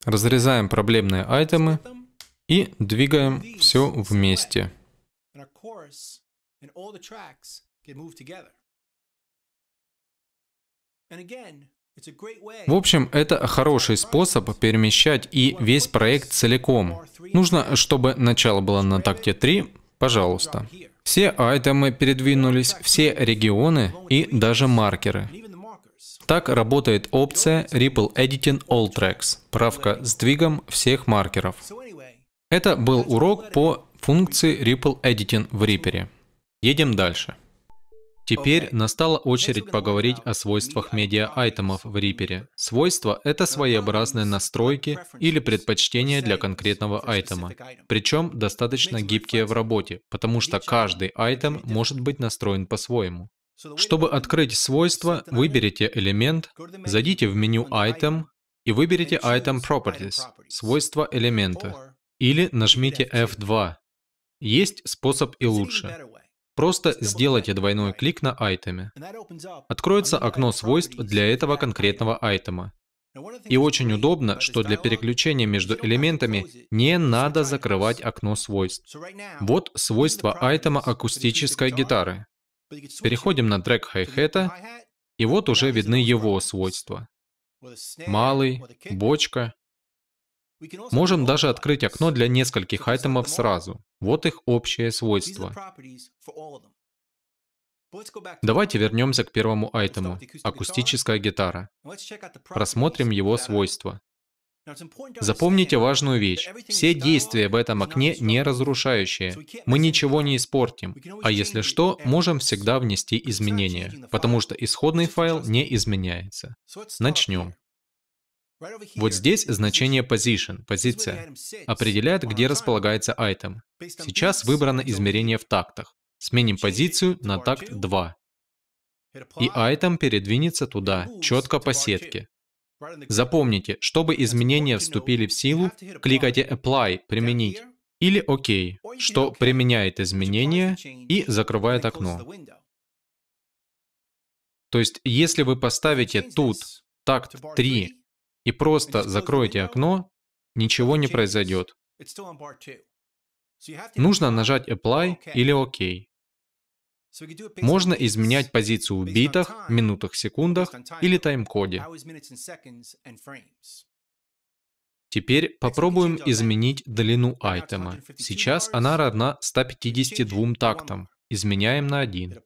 Разрезаем проблемные айтемы и двигаем все вместе. В общем, это хороший способ перемещать и весь проект целиком. Нужно, чтобы начало было на такте 3, пожалуйста. Все айтемы передвинулись, все регионы и даже маркеры. Так работает опция Ripple Editing All Tracks, правка сдвигом всех маркеров. Это был урок по функции Ripple Editing в Reaper. Едем дальше. Теперь настала очередь поговорить о свойствах медиа-айтемов в Reaper. Свойства — это своеобразные настройки или предпочтения для конкретного айтема, причем достаточно гибкие в работе, потому что каждый айтем может быть настроен по-своему. Чтобы открыть свойства, выберите элемент, зайдите в меню Item и выберите Item Properties — свойства элемента, или нажмите F2. Есть способ и лучше. Просто сделайте двойной клик на айтеме. Откроется окно свойств для этого конкретного айтема. И очень удобно, что для переключения между элементами не надо закрывать окно свойств. Вот свойство айтема акустической гитары. Переходим на трек хай-хета, и вот уже видны его свойства. Малый, бочка, Можем даже открыть окно для нескольких айтемов сразу. Вот их общее свойство. Давайте вернемся к первому айтему — акустическая гитара. Просмотрим его свойства. Запомните важную вещь. Все действия в этом окне не разрушающие. Мы ничего не испортим. А если что, можем всегда внести изменения, потому что исходный файл не изменяется. Начнем. Вот здесь значение position, позиция, определяет, где располагается item. Сейчас выбрано измерение в тактах. Сменим позицию на такт 2. И item передвинется туда, четко по сетке. Запомните, чтобы изменения вступили в силу, кликайте Apply, применить, или OK, что применяет изменения и закрывает окно. То есть, если вы поставите тут такт 3 и просто закроете окно, ничего не произойдет. Нужно нажать Apply или OK. Можно изменять позицию в битах, минутах, секундах или тайм-коде. Теперь попробуем изменить длину айтема. Сейчас она равна 152 тактам. Изменяем на 1.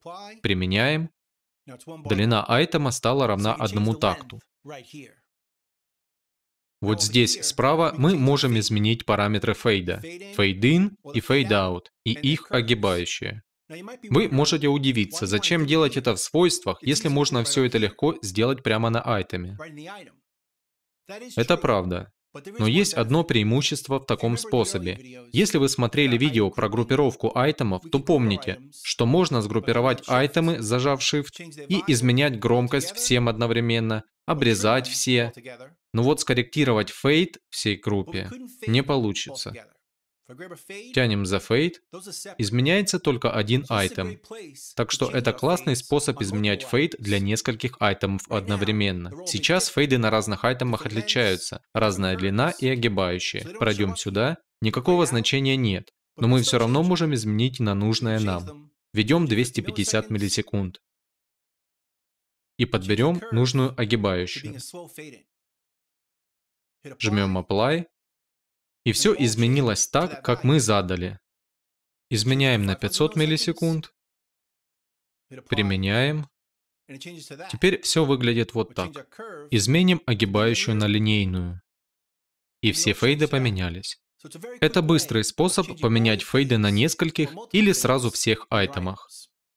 Применяем. Длина айтема стала равна одному такту. Вот здесь справа мы можем изменить параметры фейда. фейдин и фейдаут и их огибающие. Вы можете удивиться, зачем делать это в свойствах, если можно все это легко сделать прямо на айтеме. Это правда. Но есть одно преимущество в таком способе. Если вы смотрели видео про группировку айтемов, то помните, что можно сгруппировать айтемы, зажав Shift, и изменять громкость всем одновременно, обрезать все. Но ну вот скорректировать фейт всей группе не получится тянем за фейт, изменяется только один айтем. Так что это классный способ изменять фейт для нескольких айтемов одновременно. Сейчас фейды на разных айтемах отличаются, разная длина и огибающие. Пройдем сюда, никакого значения нет, но мы все равно можем изменить на нужное нам. Ведем 250 миллисекунд и подберем нужную огибающую. Жмем Apply, и все изменилось так, как мы задали. Изменяем на 500 миллисекунд. Применяем. Теперь все выглядит вот так. Изменим огибающую на линейную. И все фейды поменялись. Это быстрый способ поменять фейды на нескольких или сразу всех айтемах.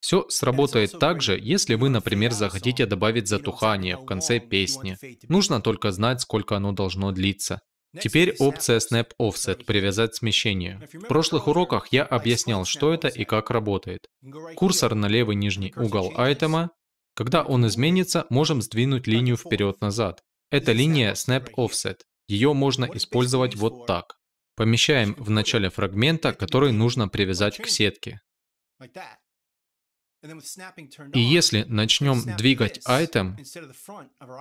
Все сработает также, если вы, например, захотите добавить затухание в конце песни. Нужно только знать, сколько оно должно длиться. Теперь опция Snap Offset «Привязать смещение». В прошлых уроках я объяснял, что это и как работает. Курсор на левый нижний угол айтема. Когда он изменится, можем сдвинуть линию вперед-назад. Это линия Snap Offset. Ее можно использовать вот так. Помещаем в начале фрагмента, который нужно привязать к сетке. И если начнем двигать айтем,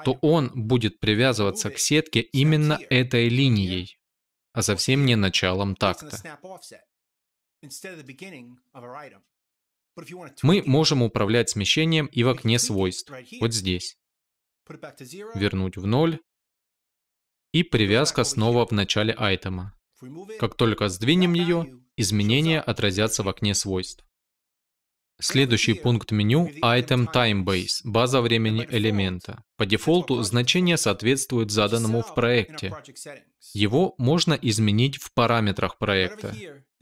то он будет привязываться к сетке именно этой линией, а совсем не началом такта. Мы можем управлять смещением и в окне свойств, вот здесь. Вернуть в ноль. И привязка снова в начале айтема. Как только сдвинем ее, изменения отразятся в окне свойств. Следующий пункт меню — Item Time Base, база времени элемента. По дефолту значение соответствует заданному в проекте. Его можно изменить в параметрах проекта.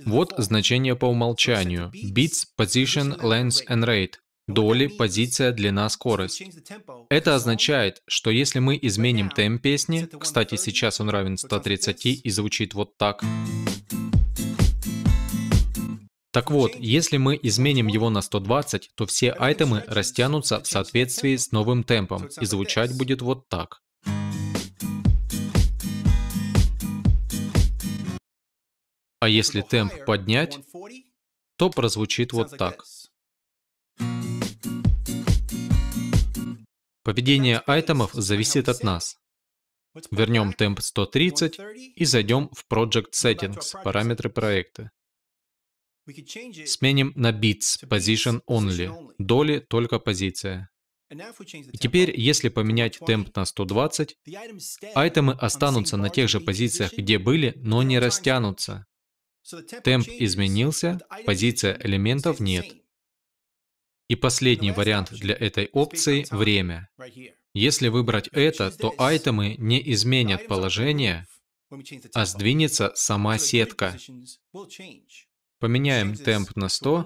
Вот значение по умолчанию — Bits, Position, Length and Rate доли, позиция, длина, скорость. Это означает, что если мы изменим темп песни, кстати, сейчас он равен 130 и звучит вот так, так вот, если мы изменим его на 120, то все айтемы растянутся в соответствии с новым темпом, и звучать будет вот так. А если темп поднять, то прозвучит вот так. Поведение айтемов зависит от нас. Вернем темп 130 и зайдем в Project Settings, параметры проекта. Сменим на bits, position only, доли только позиция. И теперь, если поменять темп на 120, айтемы останутся на тех же позициях, где были, но не растянутся. Темп изменился, позиция элементов нет. И последний вариант для этой опции — время. Если выбрать это, то айтемы не изменят положение, а сдвинется сама сетка. Поменяем темп на 100,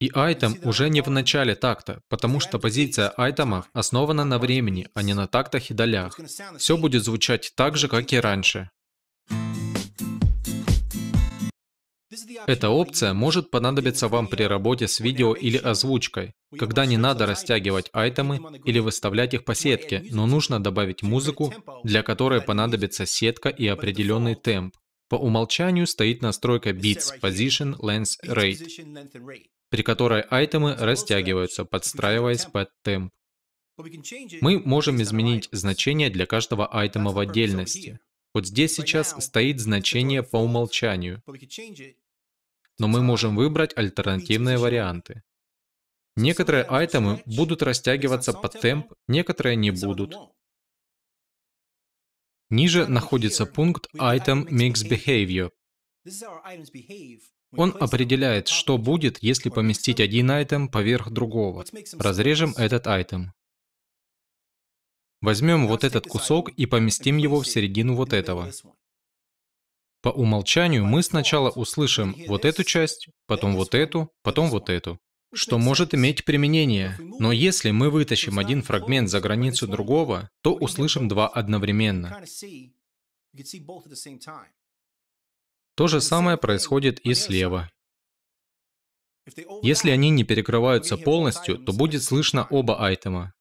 и айтем уже не в начале такта, потому что позиция айтема основана на времени, а не на тактах и долях. Все будет звучать так же, как и раньше. Эта опция может понадобиться вам при работе с видео или озвучкой, когда не надо растягивать айтемы или выставлять их по сетке, но нужно добавить музыку, для которой понадобится сетка и определенный темп. По умолчанию стоит настройка Bits Position Length Rate, при которой айтемы растягиваются, подстраиваясь под темп. Мы можем изменить значение для каждого айтема в отдельности. Вот здесь сейчас стоит значение по умолчанию, но мы можем выбрать альтернативные варианты. Некоторые айтемы будут растягиваться под темп, некоторые не будут. Ниже находится пункт Item Mix Behavior. Он определяет, что будет, если поместить один айтем поверх другого. Разрежем этот айтем. Возьмем вот этот кусок и поместим его в середину вот этого. По умолчанию мы сначала услышим вот эту часть, потом вот эту, потом вот эту что может иметь применение, но если мы вытащим один фрагмент за границу другого, то услышим два одновременно. То же самое происходит и слева. Если они не перекрываются полностью, то будет слышно оба айтема.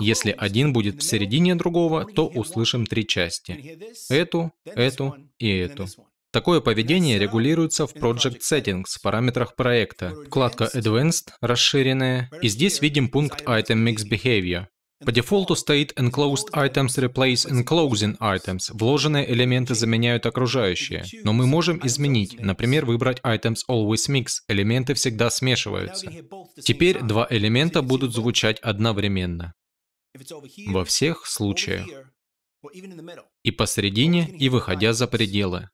Если один будет в середине другого, то услышим три части. Эту, эту и эту. Такое поведение регулируется в Project Settings, параметрах проекта, вкладка Advanced, расширенная, и здесь видим пункт Item Mix Behavior. По дефолту стоит Enclosed Items Replace Enclosing Items. Вложенные элементы заменяют окружающие. Но мы можем изменить, например, выбрать Items Always Mix. Элементы всегда смешиваются. Теперь два элемента будут звучать одновременно. Во всех случаях. И посередине, и выходя за пределы.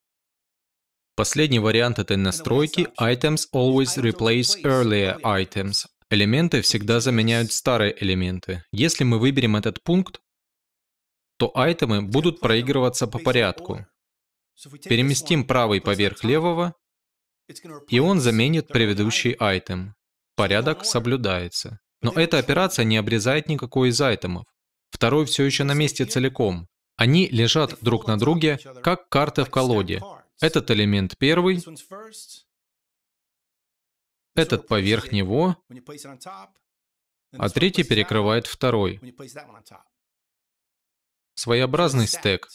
Последний вариант этой настройки — Items always replace earlier items. Элементы всегда заменяют старые элементы. Если мы выберем этот пункт, то айтемы будут проигрываться по порядку. Переместим правый поверх левого, и он заменит предыдущий айтем. Порядок соблюдается. Но эта операция не обрезает никакой из айтемов. Второй все еще на месте целиком. Они лежат друг на друге, как карты в колоде. Этот элемент первый, этот поверх него, а третий перекрывает второй. Своеобразный стек.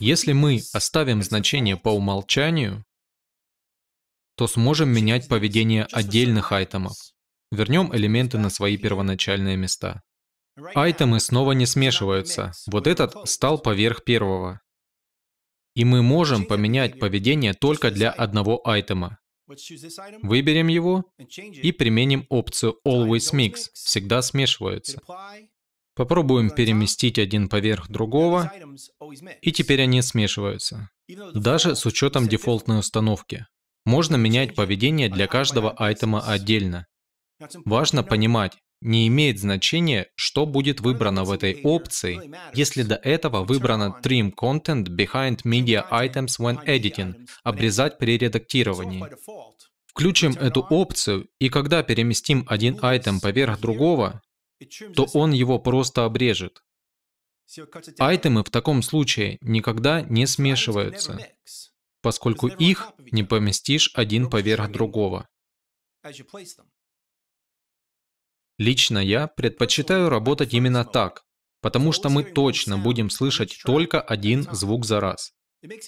Если мы оставим значение по умолчанию, то сможем менять поведение отдельных айтемов. Вернем элементы на свои первоначальные места. Айтемы снова не смешиваются. Вот этот стал поверх первого. И мы можем поменять поведение только для одного айтема. Выберем его и применим опцию Always Mix, всегда смешиваются. Попробуем переместить один поверх другого, и теперь они смешиваются. Даже с учетом дефолтной установки. Можно менять поведение для каждого айтема отдельно. Важно понимать, не имеет значения, что будет выбрано в этой опции, если до этого выбрано Trim Content Behind Media Items When Editing, обрезать при редактировании. Включим эту опцию, и когда переместим один айтем поверх другого, то он его просто обрежет. Айтемы в таком случае никогда не смешиваются, поскольку их не поместишь один поверх другого. Лично я предпочитаю работать именно так, потому что мы точно будем слышать только один звук за раз.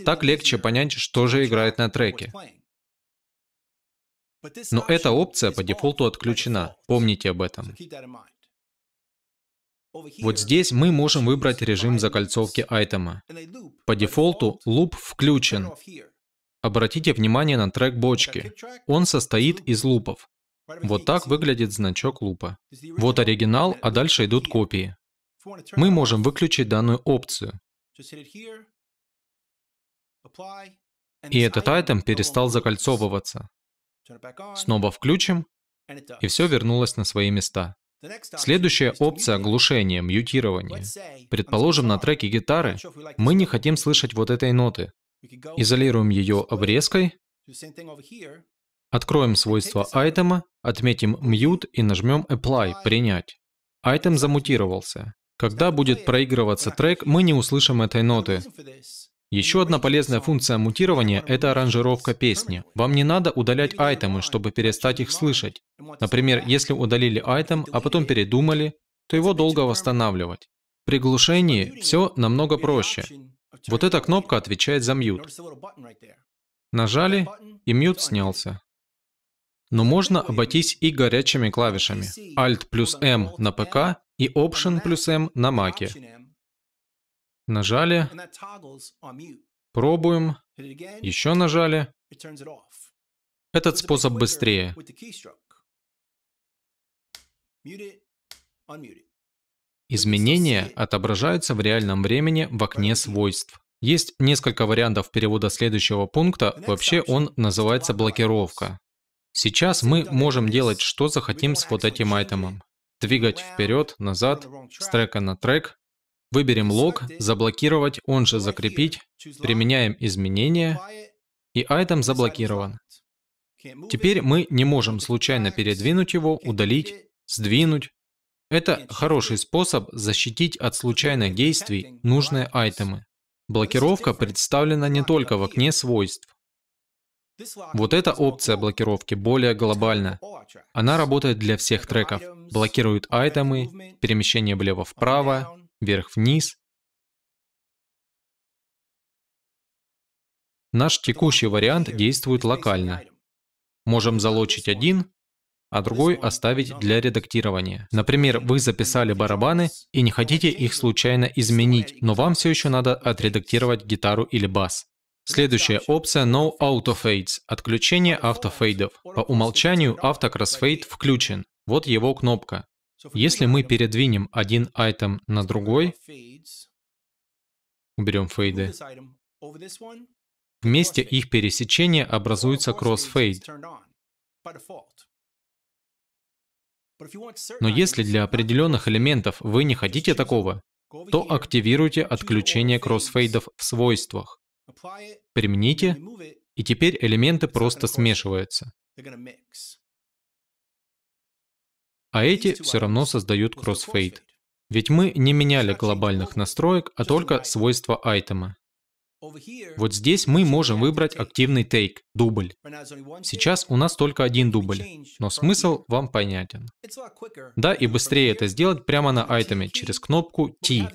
Так легче понять, что же играет на треке. Но эта опция по дефолту отключена, помните об этом. Вот здесь мы можем выбрать режим закольцовки айтема. По дефолту луп включен. Обратите внимание на трек бочки. Он состоит из лупов. Вот так выглядит значок лупа. Вот оригинал, а дальше идут копии. Мы можем выключить данную опцию. И этот айтем перестал закольцовываться. Снова включим, и все вернулось на свои места. Следующая опция — глушение, мьютирование. Предположим, на треке гитары мы не хотим слышать вот этой ноты. Изолируем ее обрезкой, Откроем свойство айтема, отметим mute и нажмем apply, принять. Айтем замутировался. Когда будет проигрываться трек, мы не услышим этой ноты. Еще одна полезная функция мутирования — это аранжировка песни. Вам не надо удалять айтемы, чтобы перестать их слышать. Например, если удалили айтем, а потом передумали, то его долго восстанавливать. При глушении все намного проще. Вот эта кнопка отвечает за мьют. Нажали, и мьют снялся. Но можно обойтись и горячими клавишами Alt плюс M на ПК и Option плюс M на Маке. Нажали. Пробуем. Еще нажали. Этот способ быстрее. Изменения отображаются в реальном времени в окне свойств. Есть несколько вариантов перевода следующего пункта, вообще он называется блокировка. Сейчас мы можем делать, что захотим с вот этим айтемом. Двигать вперед, назад, с трека на трек. Выберем лог, заблокировать, он же закрепить. Применяем изменения, и айтем заблокирован. Теперь мы не можем случайно передвинуть его, удалить, сдвинуть. Это хороший способ защитить от случайных действий нужные айтемы. Блокировка представлена не только в окне свойств. Вот эта опция блокировки более глобальна. Она работает для всех треков. Блокирует айтемы, перемещение влево-вправо, вверх-вниз. Наш текущий вариант действует локально. Можем залочить один, а другой оставить для редактирования. Например, вы записали барабаны и не хотите их случайно изменить, но вам все еще надо отредактировать гитару или бас. Следующая опция No Auto Fades отключение автофейдов. По умолчанию автокроссфейд включен. Вот его кнопка. Если мы передвинем один айтем на другой, уберем фейды, в месте их пересечения образуется кроссфейд. Но если для определенных элементов вы не хотите такого, то активируйте отключение кроссфейдов в свойствах. Примените, и теперь элементы просто смешиваются. А эти все равно создают кроссфейд. Ведь мы не меняли глобальных настроек, а только свойства айтема. Вот здесь мы можем выбрать активный тейк, дубль. Сейчас у нас только один дубль, но смысл вам понятен. Да, и быстрее это сделать прямо на айтеме через кнопку T.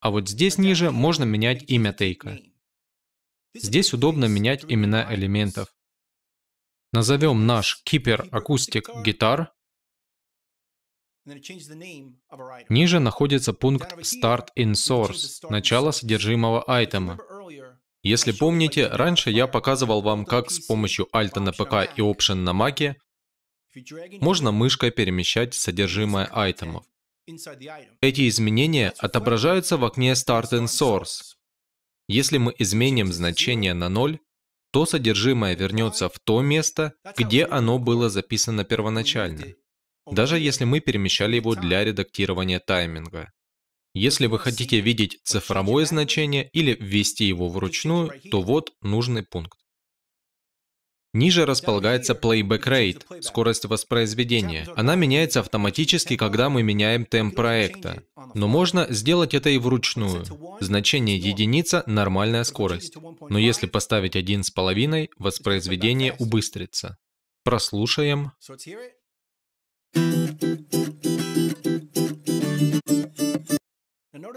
А вот здесь ниже можно менять имя тейка. Здесь удобно менять имена элементов. Назовем наш Keeper Acoustic Guitar. Ниже находится пункт Start in Source, начало содержимого айтема. Если помните, раньше я показывал вам, как с помощью Alt на ПК и Option на Маке можно мышкой перемещать содержимое айтемов. Эти изменения отображаются в окне Start and Source. Если мы изменим значение на 0, то содержимое вернется в то место, где оно было записано первоначально, даже если мы перемещали его для редактирования тайминга. Если вы хотите видеть цифровое значение или ввести его вручную, то вот нужный пункт. Ниже располагается Playback Rate, скорость воспроизведения. Она меняется автоматически, когда мы меняем темп проекта. Но можно сделать это и вручную. Значение единица – нормальная скорость. Но если поставить один с половиной, воспроизведение убыстрится. Прослушаем.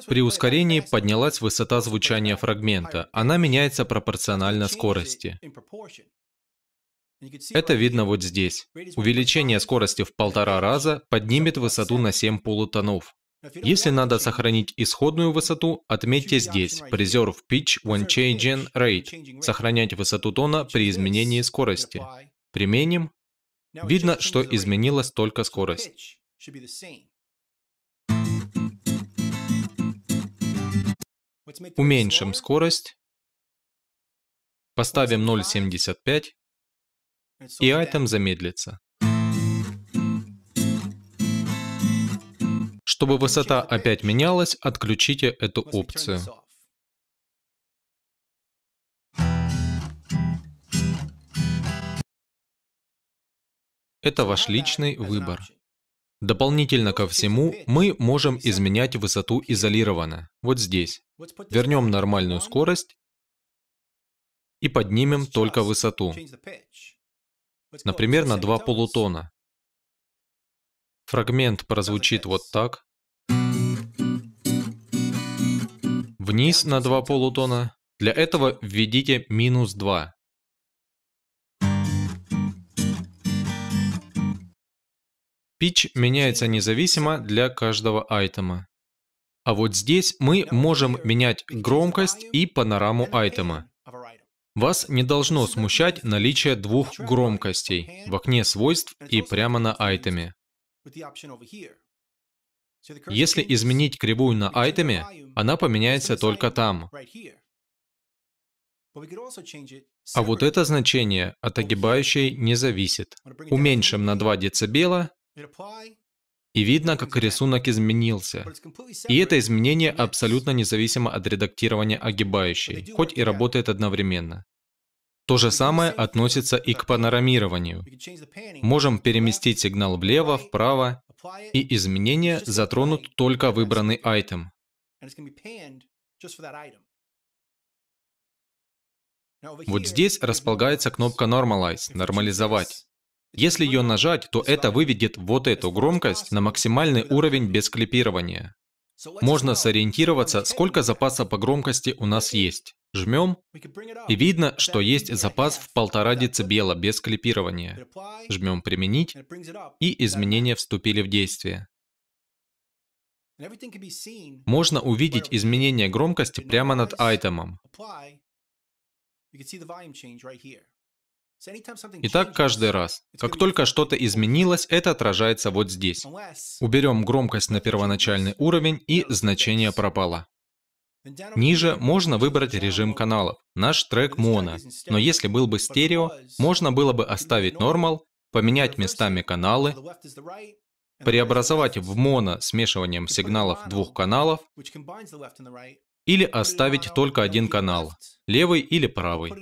При ускорении поднялась высота звучания фрагмента. Она меняется пропорционально скорости. Это видно вот здесь. Увеличение скорости в полтора раза поднимет высоту на 7 полутонов. Если надо сохранить исходную высоту, отметьте здесь Preserve Pitch When Changing Rate, сохранять высоту тона при изменении скорости. Применим. Видно, что изменилась только скорость. Уменьшим скорость. Поставим 0,75 и айтем замедлится. Чтобы высота опять менялась, отключите эту опцию. Это ваш личный выбор. Дополнительно ко всему, мы можем изменять высоту изолированно, вот здесь. Вернем нормальную скорость и поднимем только высоту например, на два полутона. Фрагмент прозвучит вот так. Вниз на два полутона. Для этого введите минус 2. Питч меняется независимо для каждого айтема. А вот здесь мы можем менять громкость и панораму айтема. Вас не должно смущать наличие двух громкостей в окне свойств и прямо на айтеме. Если изменить кривую на айтеме, она поменяется только там. А вот это значение от огибающей не зависит. Уменьшим на 2 дБ, и видно, как рисунок изменился. И это изменение абсолютно независимо от редактирования огибающей, хоть и работает одновременно. То же самое относится и к панорамированию. Можем переместить сигнал влево, вправо, и изменения затронут только выбранный айтем. Вот здесь располагается кнопка Normalize – «Нормализовать». Если ее нажать, то это выведет вот эту громкость на максимальный уровень без клипирования. Можно сориентироваться, сколько запаса по громкости у нас есть. Жмем, и видно, что есть запас в полтора децибела без клипирования. Жмем «Применить», и изменения вступили в действие. Можно увидеть изменение громкости прямо над айтемом. Итак, каждый раз. Как только что-то изменилось, это отражается вот здесь. Уберем громкость на первоначальный уровень и значение пропало. Ниже можно выбрать режим каналов, наш трек моно, но если был бы стерео, можно было бы оставить нормал, поменять местами каналы, преобразовать в моно смешиванием сигналов двух каналов, или оставить только один канал, левый или правый.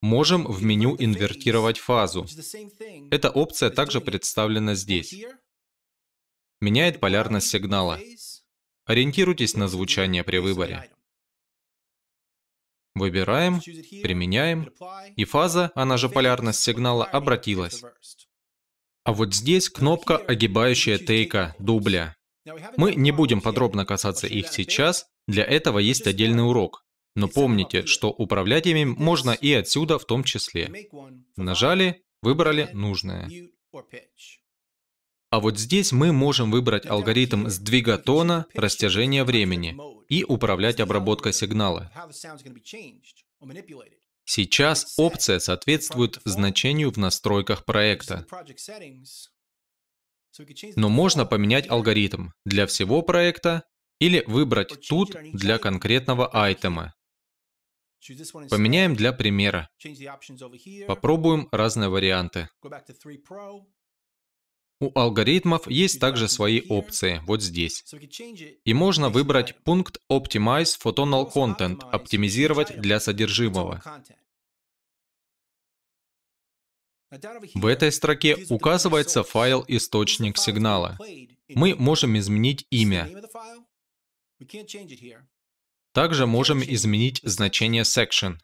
Можем в меню инвертировать фазу. Эта опция также представлена здесь. Меняет полярность сигнала. Ориентируйтесь на звучание при выборе. Выбираем, применяем, и фаза, она же полярность сигнала, обратилась. А вот здесь кнопка, огибающая тейка, дубля. Мы не будем подробно касаться их сейчас, для этого есть отдельный урок. Но помните, что управлять ими можно и отсюда в том числе. Нажали, выбрали нужное. А вот здесь мы можем выбрать алгоритм сдвига тона, растяжения времени и управлять обработкой сигнала. Сейчас опция соответствует значению в настройках проекта. Но можно поменять алгоритм для всего проекта или выбрать тут для конкретного айтема. Поменяем для примера. Попробуем разные варианты. У алгоритмов есть также свои опции, вот здесь. И можно выбрать пункт Optimize Photonal Content, оптимизировать для содержимого. В этой строке указывается файл источник сигнала. Мы можем изменить имя. Также можем изменить значение section.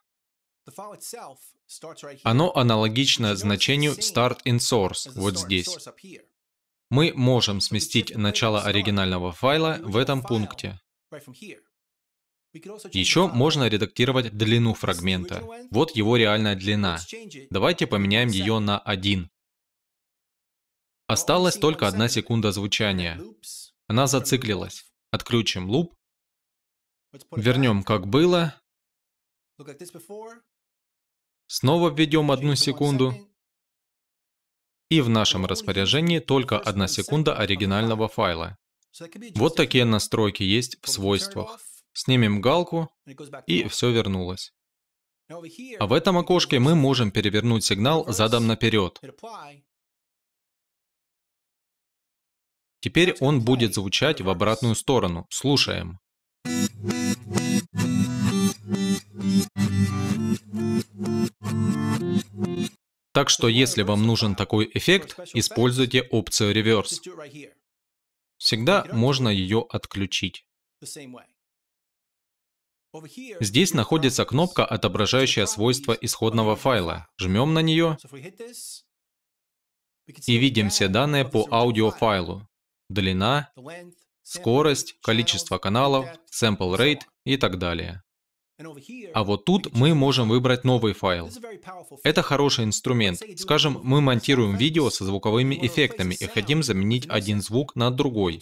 Оно аналогично значению start in source, вот здесь. Мы можем сместить начало оригинального файла в этом пункте. Еще можно редактировать длину фрагмента. Вот его реальная длина. Давайте поменяем ее на 1. Осталась только одна секунда звучания. Она зациклилась. Отключим луп Вернем как было. Снова введем одну секунду. И в нашем распоряжении только одна секунда оригинального файла. Вот такие настройки есть в свойствах. Снимем галку, и все вернулось. А в этом окошке мы можем перевернуть сигнал задом наперед. Теперь он будет звучать в обратную сторону. Слушаем. Так что если вам нужен такой эффект, используйте опцию Reverse. Всегда можно ее отключить. Здесь находится кнопка, отображающая свойства исходного файла. Жмем на нее и видим все данные по аудиофайлу. Длина, скорость, количество каналов, sample rate и так далее. А вот тут мы можем выбрать новый файл. Это хороший инструмент. Скажем, мы монтируем видео со звуковыми эффектами и хотим заменить один звук на другой.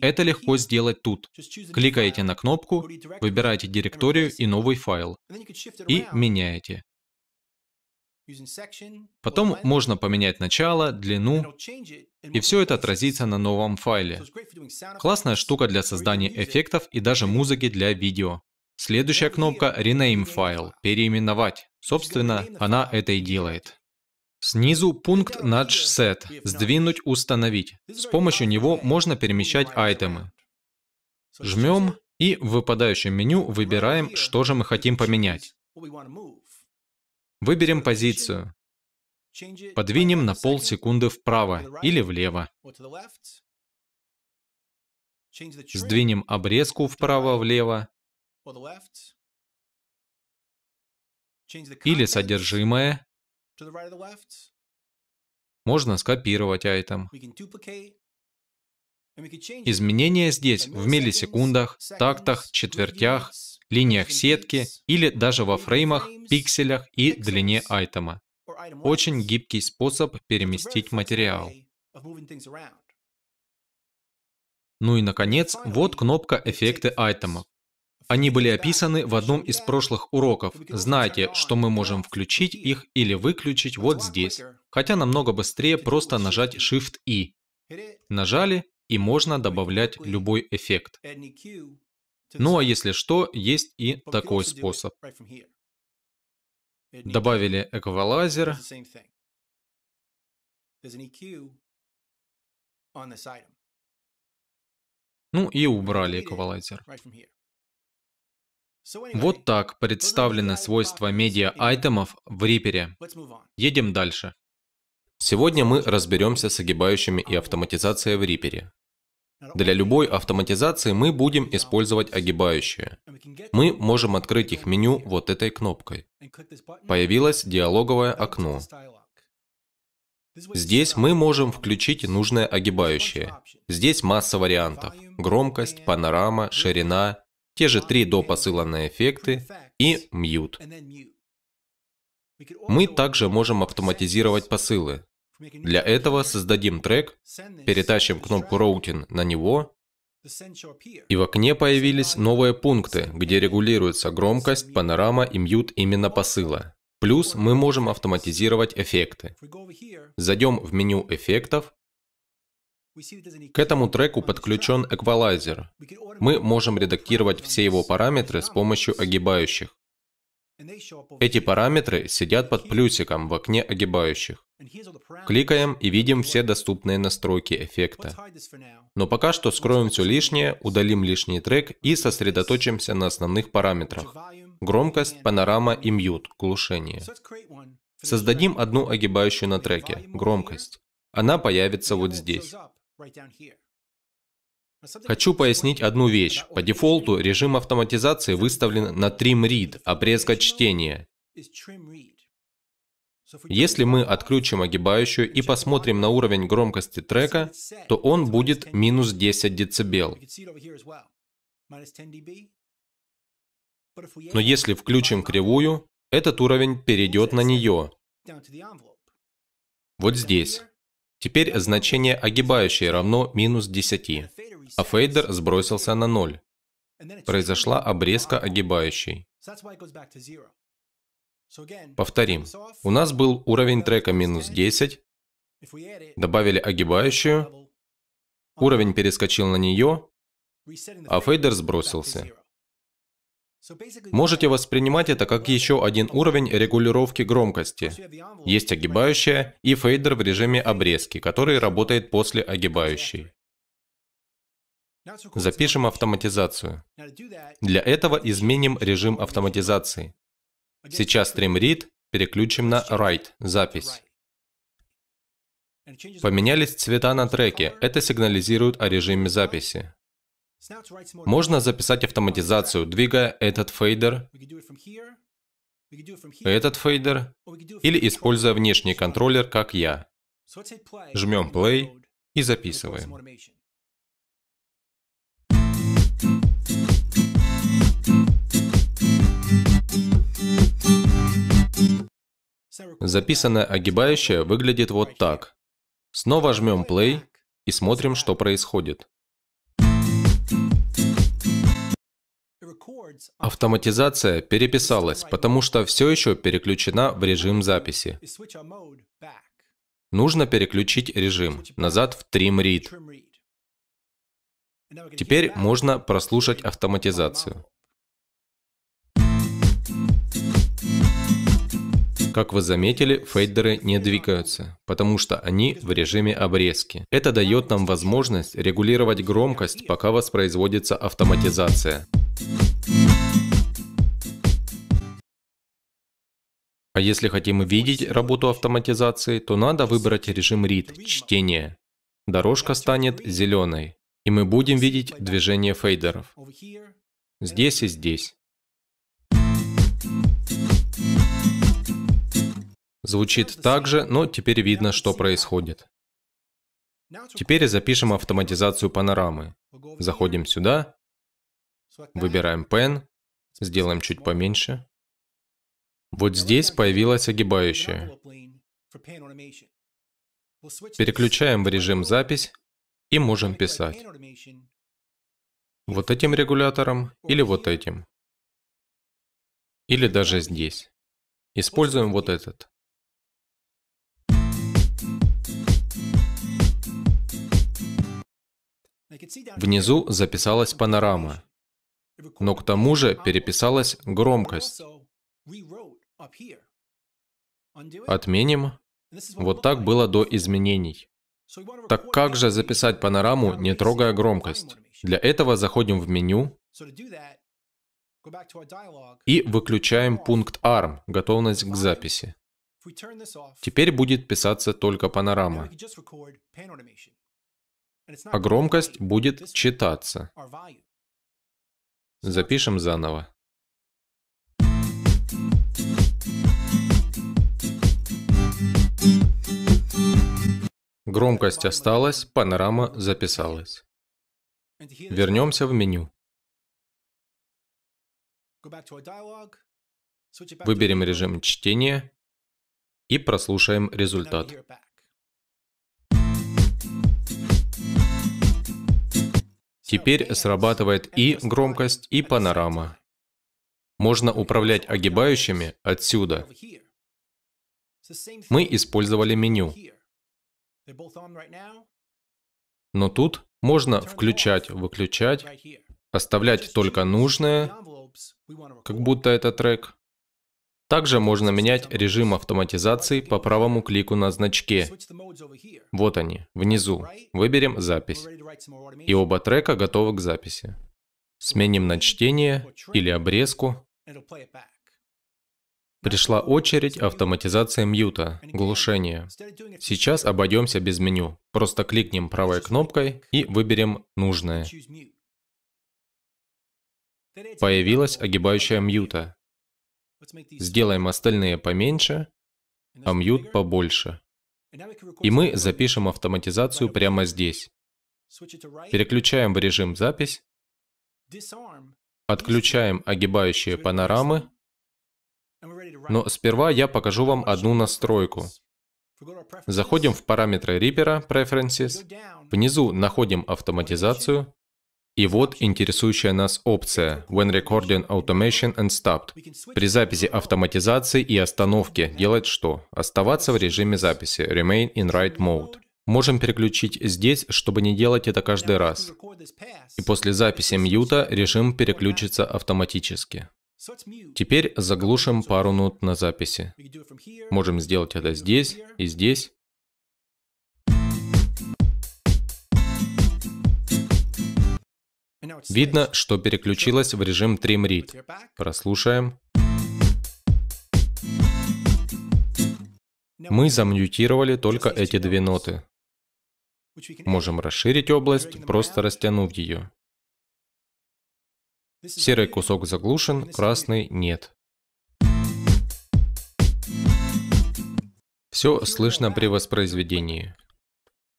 Это легко сделать тут. Кликаете на кнопку, выбираете директорию и новый файл. И меняете. Потом можно поменять начало, длину, и все это отразится на новом файле. Классная штука для создания эффектов и даже музыки для видео. Следующая кнопка Rename файл, переименовать. Собственно, она это и делает. Снизу пункт Nudge Set, сдвинуть, установить. С помощью него можно перемещать айтемы. Жмем и в выпадающем меню выбираем, что же мы хотим поменять. Выберем позицию. Подвинем на полсекунды вправо или влево. Сдвинем обрезку вправо-влево или содержимое. Можно скопировать айтем. Изменения здесь в миллисекундах, тактах, четвертях, линиях сетки или даже во фреймах, пикселях и длине айтема. Очень гибкий способ переместить материал. Ну и, наконец, вот кнопка «Эффекты айтемов». Они были описаны в одном из прошлых уроков. Знайте, что мы можем включить их или выключить вот здесь. Хотя намного быстрее просто нажать Shift-I. Нажали, и можно добавлять любой эффект. Ну а если что, есть и такой способ. Добавили эквалайзер. Ну и убрали эквалайзер. Вот так представлены свойства медиа-айтемов в Reaper. Едем дальше. Сегодня мы разберемся с огибающими и автоматизацией в Reaper. Для любой автоматизации мы будем использовать огибающие. Мы можем открыть их меню вот этой кнопкой. Появилось диалоговое окно. Здесь мы можем включить нужное огибающее. Здесь масса вариантов. Громкость, панорама, ширина, те же три допосыланные эффекты и мьют. Мы также можем автоматизировать посылы. Для этого создадим трек, перетащим кнопку Routing на него, и в окне появились новые пункты, где регулируется громкость, панорама и мьют именно посыла. Плюс мы можем автоматизировать эффекты. Зайдем в меню эффектов к этому треку подключен эквалайзер. Мы можем редактировать все его параметры с помощью огибающих. Эти параметры сидят под плюсиком в окне огибающих. Кликаем и видим все доступные настройки эффекта. Но пока что скроем все лишнее, удалим лишний трек и сосредоточимся на основных параметрах. Громкость, панорама и мьют, глушение. Создадим одну огибающую на треке, громкость. Она появится вот здесь. Хочу пояснить одну вещь. По дефолту режим автоматизации выставлен на Trim Read, обрезка чтения. Если мы отключим огибающую и посмотрим на уровень громкости трека, то он будет минус 10 дБ. Но если включим кривую, этот уровень перейдет на нее. Вот здесь. Теперь значение огибающей равно минус 10, а фейдер сбросился на 0. Произошла обрезка огибающей. Повторим. У нас был уровень трека минус 10, добавили огибающую, уровень перескочил на нее, а фейдер сбросился. Можете воспринимать это как еще один уровень регулировки громкости. Есть огибающая и фейдер в режиме обрезки, который работает после огибающей. Запишем автоматизацию. Для этого изменим режим автоматизации. Сейчас стрим read переключим на write, запись. Поменялись цвета на треке, это сигнализирует о режиме записи. Можно записать автоматизацию, двигая этот фейдер, этот фейдер, или используя внешний контроллер, как я. Жмем play и записываем. Записанная огибающая выглядит вот так. Снова жмем play и смотрим, что происходит. Автоматизация переписалась, потому что все еще переключена в режим записи. Нужно переключить режим назад в Trim Read. Теперь можно прослушать автоматизацию. Как вы заметили, фейдеры не двигаются, потому что они в режиме обрезки. Это дает нам возможность регулировать громкость, пока воспроизводится автоматизация. А если хотим видеть работу автоматизации, то надо выбрать режим read – чтение. Дорожка станет зеленой, и мы будем видеть движение фейдеров. Здесь и здесь. Звучит так же, но теперь видно, что происходит. Теперь запишем автоматизацию панорамы. Заходим сюда, выбираем Pen, сделаем чуть поменьше. Вот здесь появилась огибающая. Переключаем в режим «Запись» и можем писать. Вот этим регулятором или вот этим. Или даже здесь. Используем вот этот. Внизу записалась панорама, но к тому же переписалась громкость. Отменим. Вот так было до изменений. Так как же записать панораму, не трогая громкость? Для этого заходим в меню и выключаем пункт ARM, готовность к записи. Теперь будет писаться только панорама а громкость будет читаться. Запишем заново. Громкость осталась, панорама записалась. Вернемся в меню. Выберем режим чтения и прослушаем результат. Теперь срабатывает и громкость, и панорама. Можно управлять огибающими отсюда. Мы использовали меню. Но тут можно включать, выключать, оставлять только нужное, как будто это трек, также можно менять режим автоматизации по правому клику на значке. Вот они, внизу. Выберем «Запись». И оба трека готовы к записи. Сменим на чтение или обрезку. Пришла очередь автоматизации мьюта, глушения. Сейчас обойдемся без меню. Просто кликнем правой кнопкой и выберем «Нужное». Появилась огибающая мьюта. Сделаем остальные поменьше, а мьют побольше. И мы запишем автоматизацию прямо здесь. Переключаем в режим «Запись», отключаем огибающие панорамы, но сперва я покажу вам одну настройку. Заходим в параметры Reaper Preferences, внизу находим автоматизацию, и вот интересующая нас опция «When recording automation and stopped». При записи автоматизации и остановке делать что? Оставаться в режиме записи «Remain in Write Mode». Можем переключить здесь, чтобы не делать это каждый раз. И после записи мьюта режим переключится автоматически. Теперь заглушим пару нот на записи. Можем сделать это здесь и здесь. Видно, что переключилась в режим Trim Read. Прослушаем. Мы замьютировали только эти две ноты. Можем расширить область, просто растянув ее. Серый кусок заглушен, красный нет. Все слышно при воспроизведении.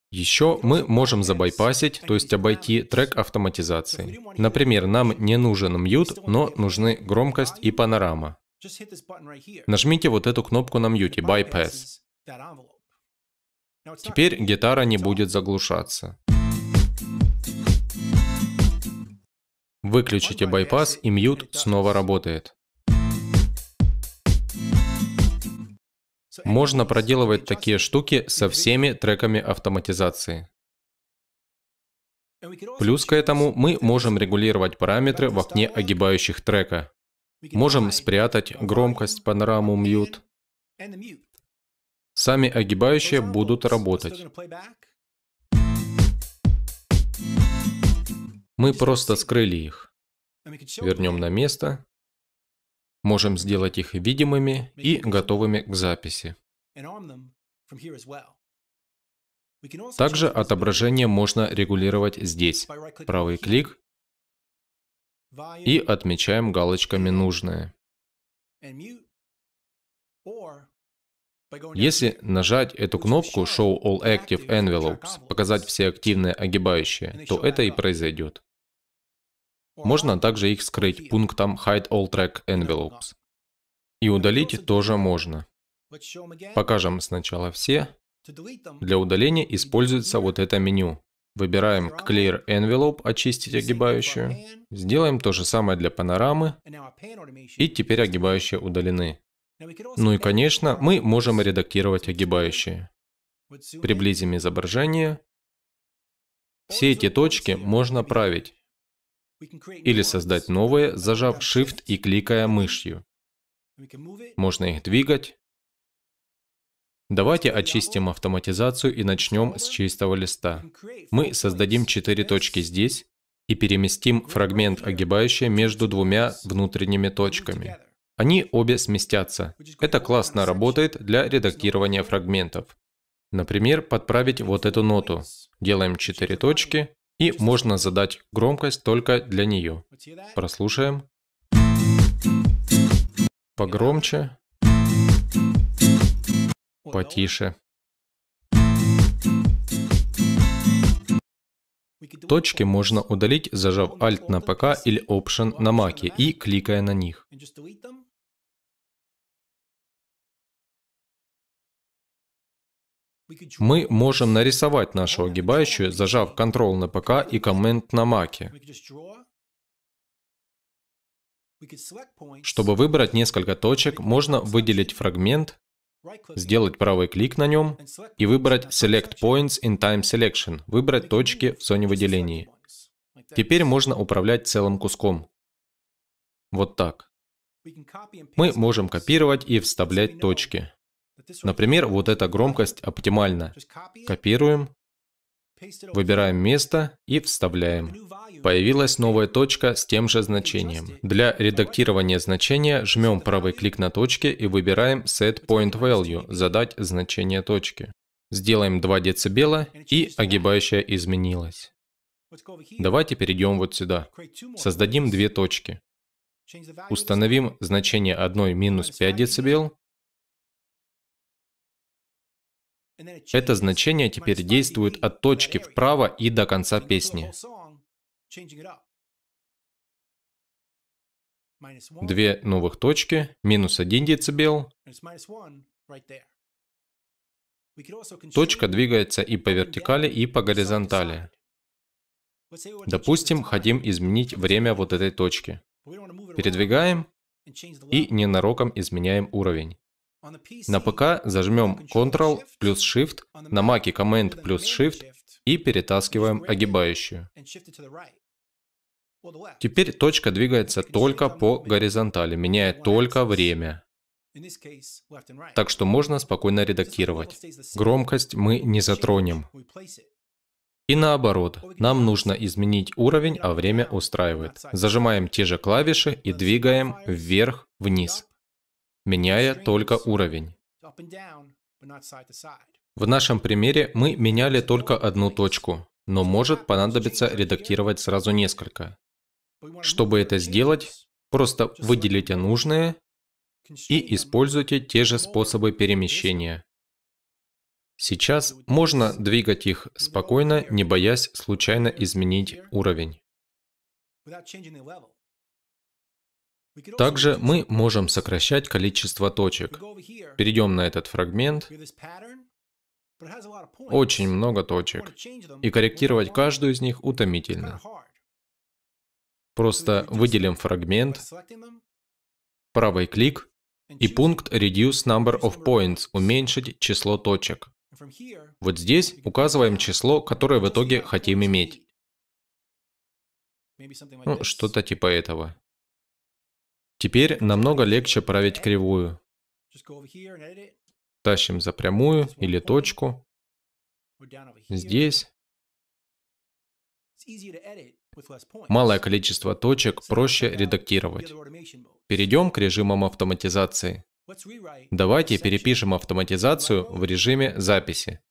Еще мы можем забайпасить, то есть обойти трек автоматизации. Например, нам не нужен мьют, но нужны громкость и панорама. Нажмите вот эту кнопку на мьюте, Bypass. Теперь гитара не будет заглушаться. Выключите байпас и мьют снова работает. Можно проделывать такие штуки со всеми треками автоматизации. Плюс к этому мы можем регулировать параметры в окне огибающих трека. Можем спрятать громкость, панораму, мьют. Сами огибающие будут работать. Мы просто скрыли их. Вернем на место. Можем сделать их видимыми и готовыми к записи. Также отображение можно регулировать здесь. Правый клик и отмечаем галочками нужное. Если нажать эту кнопку «Show all active envelopes» — показать все активные огибающие, то это и произойдет. Можно также их скрыть пунктом Hide All Track Envelopes. И удалить тоже можно. Покажем сначала все. Для удаления используется вот это меню. Выбираем Clear Envelope, очистить огибающую. Сделаем то же самое для панорамы. И теперь огибающие удалены. Ну и, конечно, мы можем редактировать огибающие. Приблизим изображение. Все эти точки можно править. Или создать новые, зажав Shift и кликая мышью. Можно их двигать. Давайте очистим автоматизацию и начнем с чистого листа. Мы создадим четыре точки здесь и переместим фрагмент огибающий между двумя внутренними точками. Они обе сместятся. Это классно работает для редактирования фрагментов. Например, подправить вот эту ноту. Делаем четыре точки, и можно задать громкость только для нее. Прослушаем. Погромче. Потише. Точки можно удалить, зажав Alt на ПК или Option на Маке и кликая на них. Мы можем нарисовать нашу огибающую, зажав Ctrl на ПК и коммент на маке, чтобы выбрать несколько точек, можно выделить фрагмент, сделать правый клик на нем и выбрать Select Points in Time Selection, выбрать точки в зоне выделения. Теперь можно управлять целым куском. Вот так. Мы можем копировать и вставлять точки. Например, вот эта громкость оптимальна. Копируем, выбираем место и вставляем. Появилась новая точка с тем же значением. Для редактирования значения жмем правый клик на точке и выбираем Set Point Value, задать значение точки. Сделаем 2 дБ и огибающая изменилась. Давайте перейдем вот сюда. Создадим две точки. Установим значение 1 минус 5 дБ Это значение теперь действует от точки вправо и до конца песни. Две новых точки, минус 1 децибел. Точка двигается и по вертикали, и по горизонтали. Допустим, хотим изменить время вот этой точки. Передвигаем и ненароком изменяем уровень. На ПК зажмем Ctrl плюс Shift, а на Маке Command плюс Shift и перетаскиваем огибающую. Теперь точка двигается только по горизонтали, меняя только время. Так что можно спокойно редактировать. Громкость мы не затронем. И наоборот, нам нужно изменить уровень, а время устраивает. Зажимаем те же клавиши и двигаем вверх-вниз меняя только уровень. В нашем примере мы меняли только одну точку, но может понадобиться редактировать сразу несколько. Чтобы это сделать, просто выделите нужные и используйте те же способы перемещения. Сейчас можно двигать их спокойно, не боясь случайно изменить уровень. Также мы можем сокращать количество точек. Перейдем на этот фрагмент. Очень много точек. И корректировать каждую из них утомительно. Просто выделим фрагмент, правый клик и пункт Reduce Number of Points – уменьшить число точек. Вот здесь указываем число, которое в итоге хотим иметь. Ну, что-то типа этого. Теперь намного легче править кривую. Тащим за прямую или точку. Здесь. Малое количество точек проще редактировать. Перейдем к режимам автоматизации. Давайте перепишем автоматизацию в режиме записи.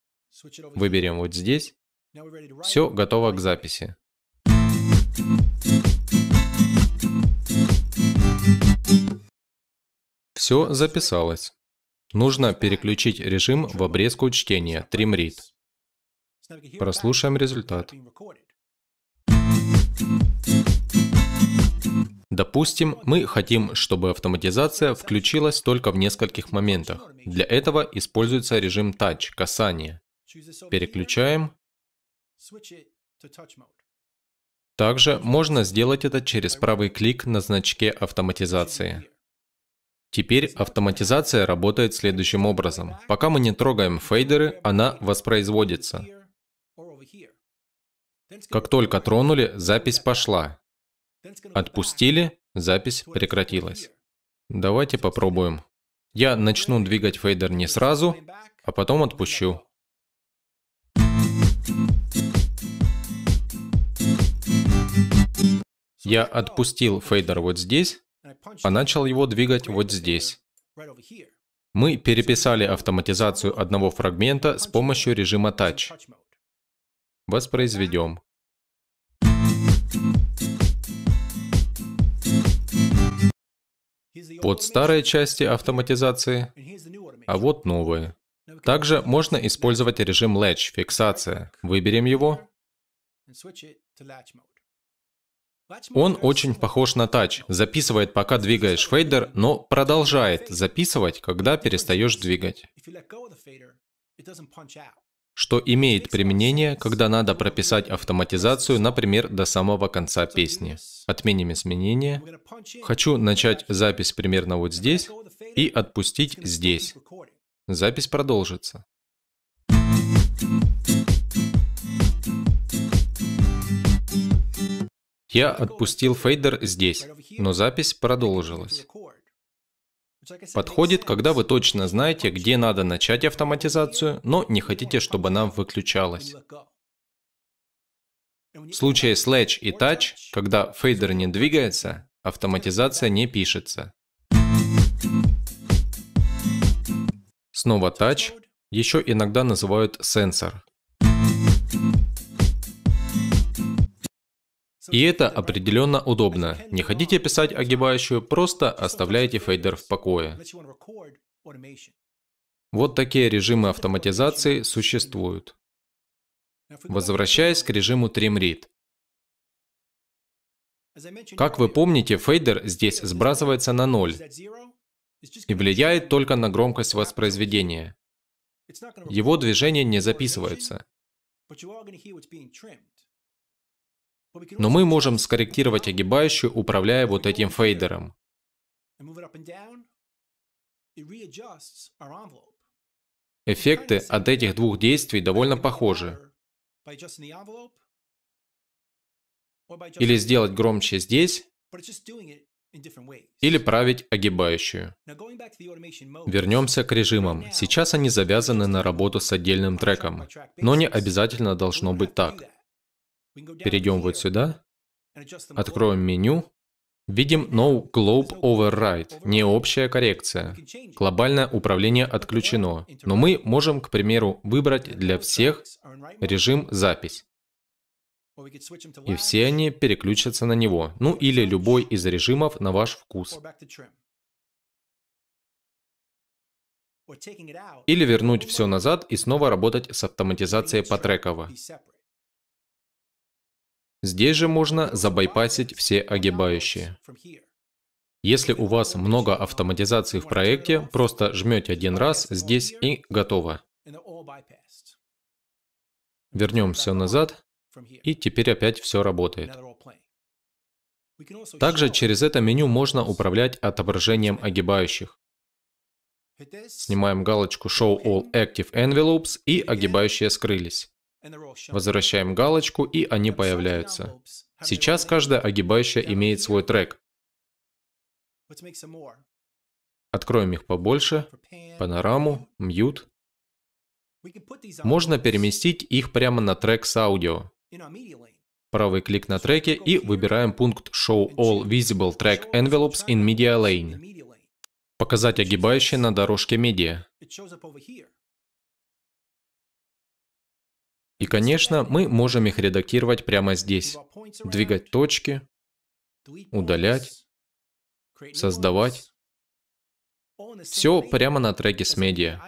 Выберем вот здесь. Все готово к записи. Все записалось. Нужно переключить режим в обрезку чтения Trim Read. Прослушаем результат. Допустим, мы хотим, чтобы автоматизация включилась только в нескольких моментах. Для этого используется режим Touch, касание. Переключаем. Также можно сделать это через правый клик на значке автоматизации. Теперь автоматизация работает следующим образом. Пока мы не трогаем фейдеры, она воспроизводится. Как только тронули, запись пошла. Отпустили, запись прекратилась. Давайте попробуем. Я начну двигать фейдер не сразу, а потом отпущу. Я отпустил фейдер вот здесь, а начал его двигать вот здесь. Мы переписали автоматизацию одного фрагмента с помощью режима Touch. Воспроизведем. Вот старые части автоматизации, а вот новые. Также можно использовать режим Latch, фиксация. Выберем его он очень похож на тач, записывает, пока двигаешь фейдер, но продолжает записывать, когда перестаешь двигать что имеет применение, когда надо прописать автоматизацию, например, до самого конца песни. Отменим изменения. Хочу начать запись примерно вот здесь и отпустить здесь. Запись продолжится. Я отпустил фейдер здесь, но запись продолжилась. Подходит, когда вы точно знаете, где надо начать автоматизацию, но не хотите, чтобы она выключалась. В случае Sledge и Touch, когда фейдер не двигается, автоматизация не пишется. Снова Touch, еще иногда называют сенсор. И это определенно удобно. Не хотите писать огибающую, просто оставляйте фейдер в покое. Вот такие режимы автоматизации существуют. Возвращаясь к режиму Trim Read. Как вы помните, фейдер здесь сбрасывается на ноль и влияет только на громкость воспроизведения. Его движение не записывается. Но мы можем скорректировать огибающую, управляя вот этим фейдером. Эффекты от этих двух действий довольно похожи. Или сделать громче здесь, или править огибающую. Вернемся к режимам. Сейчас они завязаны на работу с отдельным треком, но не обязательно должно быть так. Перейдем вот сюда, откроем меню, видим No Globe Override, не общая коррекция. Глобальное управление отключено, но мы можем, к примеру, выбрать для всех режим «Запись». И все они переключатся на него, ну или любой из режимов на ваш вкус. Или вернуть все назад и снова работать с автоматизацией по треково. Здесь же можно забайпасить все огибающие. Если у вас много автоматизации в проекте, просто жмете один раз здесь и готово. Вернем все назад, и теперь опять все работает. Также через это меню можно управлять отображением огибающих. Снимаем галочку Show All Active Envelopes и огибающие скрылись. Возвращаем галочку, и они появляются. Сейчас каждая огибающая имеет свой трек. Откроем их побольше. Панораму, мьют. Можно переместить их прямо на трек с аудио. Правый клик на треке и выбираем пункт Show All Visible Track Envelopes in Media Lane. Показать огибающие на дорожке медиа. И, конечно, мы можем их редактировать прямо здесь. Двигать точки, удалять, создавать. Все прямо на треке с медиа.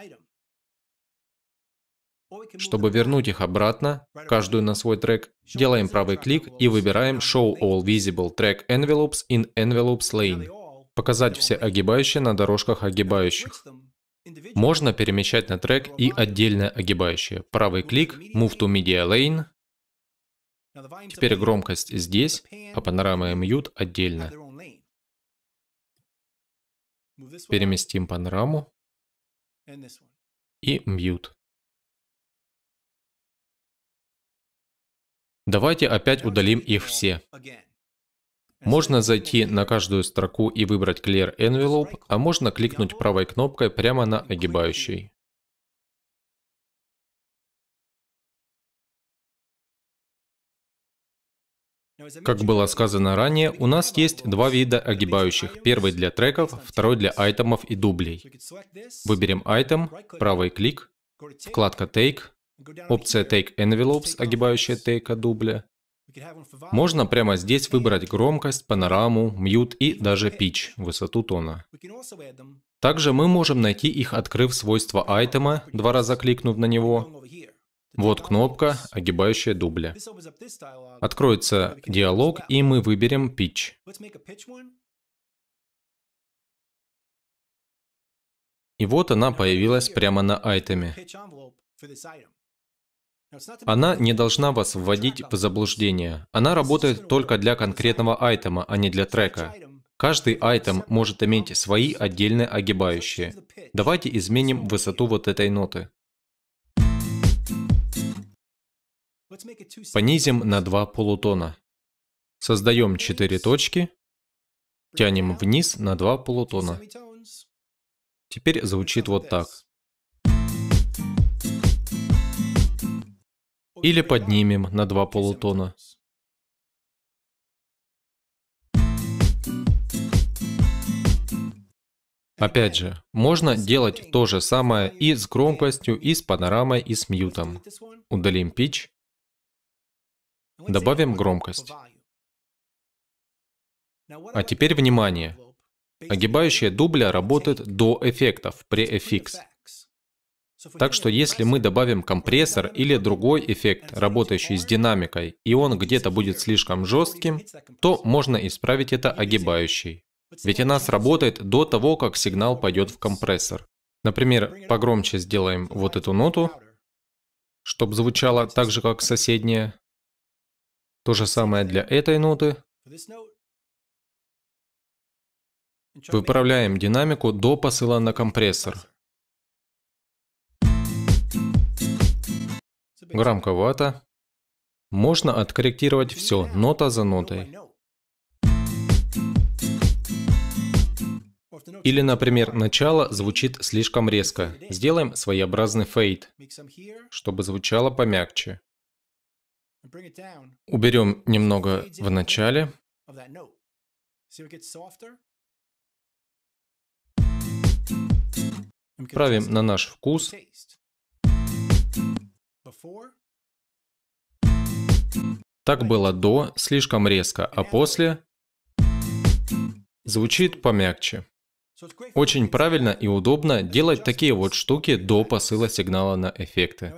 Чтобы вернуть их обратно, каждую на свой трек, делаем правый клик и выбираем Show All Visible Track Envelopes in Envelopes Lane. Показать все огибающие на дорожках огибающих. Можно перемещать на трек и отдельно огибающие. Правый клик, Move to Media Lane. Теперь громкость здесь, а панорама и мьют отдельно. Переместим панораму и мьют. Давайте опять удалим их все. Можно зайти на каждую строку и выбрать Clear Envelope, а можно кликнуть правой кнопкой прямо на огибающий. Как было сказано ранее, у нас есть два вида огибающих. Первый для треков, второй для айтемов и дублей. Выберем айтем, правый клик, вкладка Take, опция Take Envelopes, огибающая тейка дубля, можно прямо здесь выбрать громкость, панораму, мьют и даже pitch, высоту тона. Также мы можем найти их, открыв свойства айтема, два раза кликнув на него. Вот кнопка, огибающая дубля. Откроется диалог, и мы выберем pitch. И вот она появилась прямо на айтеме. Она не должна вас вводить в заблуждение. Она работает только для конкретного айтема, а не для трека. Каждый айтем может иметь свои отдельные огибающие. Давайте изменим высоту вот этой ноты. Понизим на два полутона. Создаем четыре точки. Тянем вниз на два полутона. Теперь звучит вот так. или поднимем на два полутона. Опять же, можно делать то же самое и с громкостью, и с панорамой, и с мьютом. Удалим пич, добавим громкость. А теперь внимание! Огибающие дубля работают до эффектов, преэффикс. Так что если мы добавим компрессор или другой эффект, работающий с динамикой, и он где-то будет слишком жестким, то можно исправить это огибающей. Ведь она сработает до того, как сигнал пойдет в компрессор. Например, погромче сделаем вот эту ноту, чтобы звучало так же, как соседняя. То же самое для этой ноты. Выправляем динамику до посыла на компрессор. громковато. Можно откорректировать все, нота за нотой. Или, например, начало звучит слишком резко. Сделаем своеобразный фейд, чтобы звучало помягче. Уберем немного в начале. Правим на наш вкус. Так было до, слишком резко, а после звучит помягче. Очень правильно и удобно делать такие вот штуки до посыла сигнала на эффекты.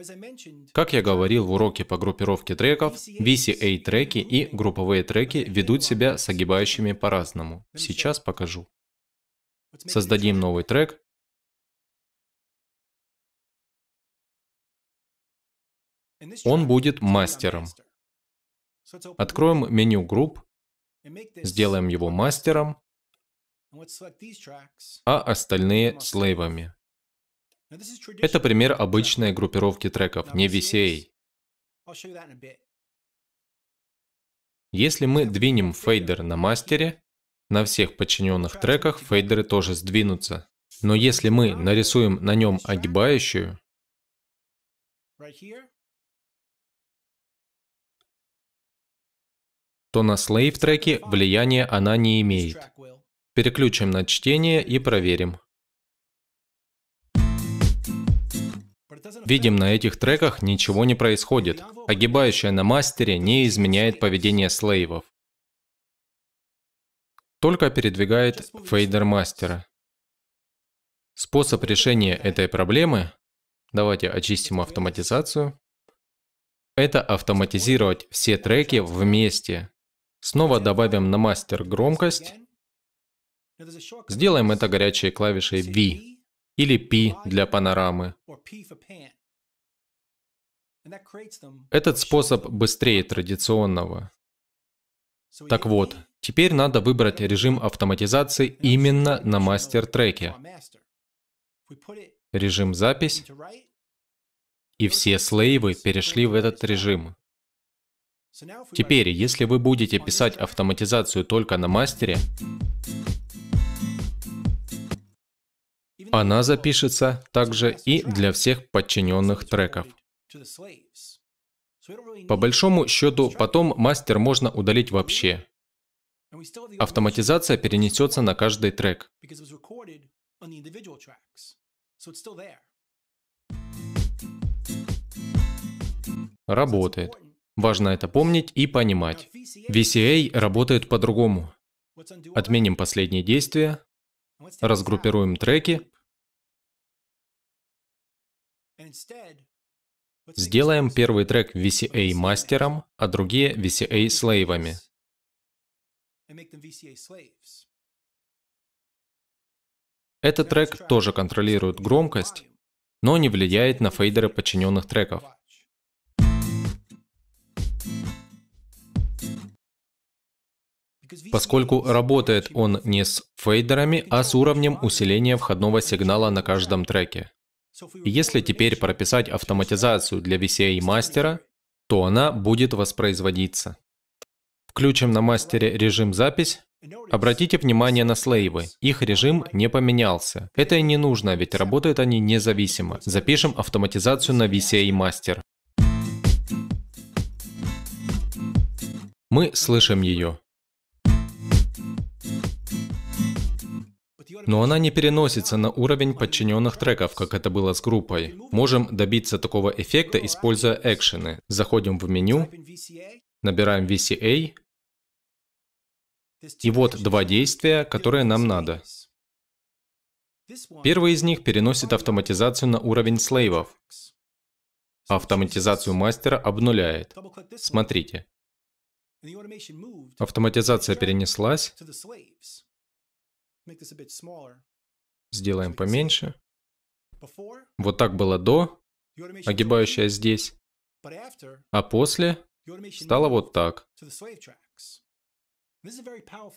Как я говорил в уроке по группировке треков, VCA-треки и групповые треки ведут себя с огибающими по-разному. Сейчас покажу. Создадим новый трек, Он будет мастером. Откроем меню групп, сделаем его мастером, а остальные слейвами. Это пример обычной группировки треков, не VCA. Если мы двинем фейдер на мастере, на всех подчиненных треках фейдеры тоже сдвинутся. Но если мы нарисуем на нем огибающую, то на слейв-треке влияния она не имеет. Переключим на чтение и проверим. Видим, на этих треках ничего не происходит. Огибающая на мастере не изменяет поведение слейвов. Только передвигает фейдер мастера. Способ решения этой проблемы – давайте очистим автоматизацию – это автоматизировать все треки вместе. Снова добавим на мастер громкость. Сделаем это горячей клавишей V или P для панорамы. Этот способ быстрее традиционного. Так вот, теперь надо выбрать режим автоматизации именно на мастер-треке. Режим запись. И все слейвы перешли в этот режим. Теперь, если вы будете писать автоматизацию только на мастере, она запишется также и для всех подчиненных треков. По большому счету, потом мастер можно удалить вообще. Автоматизация перенесется на каждый трек. Работает. Важно это помнить и понимать. VCA работает по-другому. Отменим последние действия, разгруппируем треки, сделаем первый трек VCA мастером, а другие VCA слейвами. Этот трек тоже контролирует громкость, но не влияет на фейдеры подчиненных треков. поскольку работает он не с фейдерами, а с уровнем усиления входного сигнала на каждом треке. Если теперь прописать автоматизацию для VCA мастера, то она будет воспроизводиться. Включим на мастере режим «Запись». Обратите внимание на слейвы. Их режим не поменялся. Это и не нужно, ведь работают они независимо. Запишем автоматизацию на VCA мастер. Мы слышим ее. но она не переносится на уровень подчиненных треков, как это было с группой. Можем добиться такого эффекта, используя экшены. Заходим в меню, набираем VCA, и вот два действия, которые нам надо. Первый из них переносит автоматизацию на уровень слейвов. Автоматизацию мастера обнуляет. Смотрите. Автоматизация перенеслась Сделаем поменьше. Вот так было до, огибающая здесь. А после стало вот так.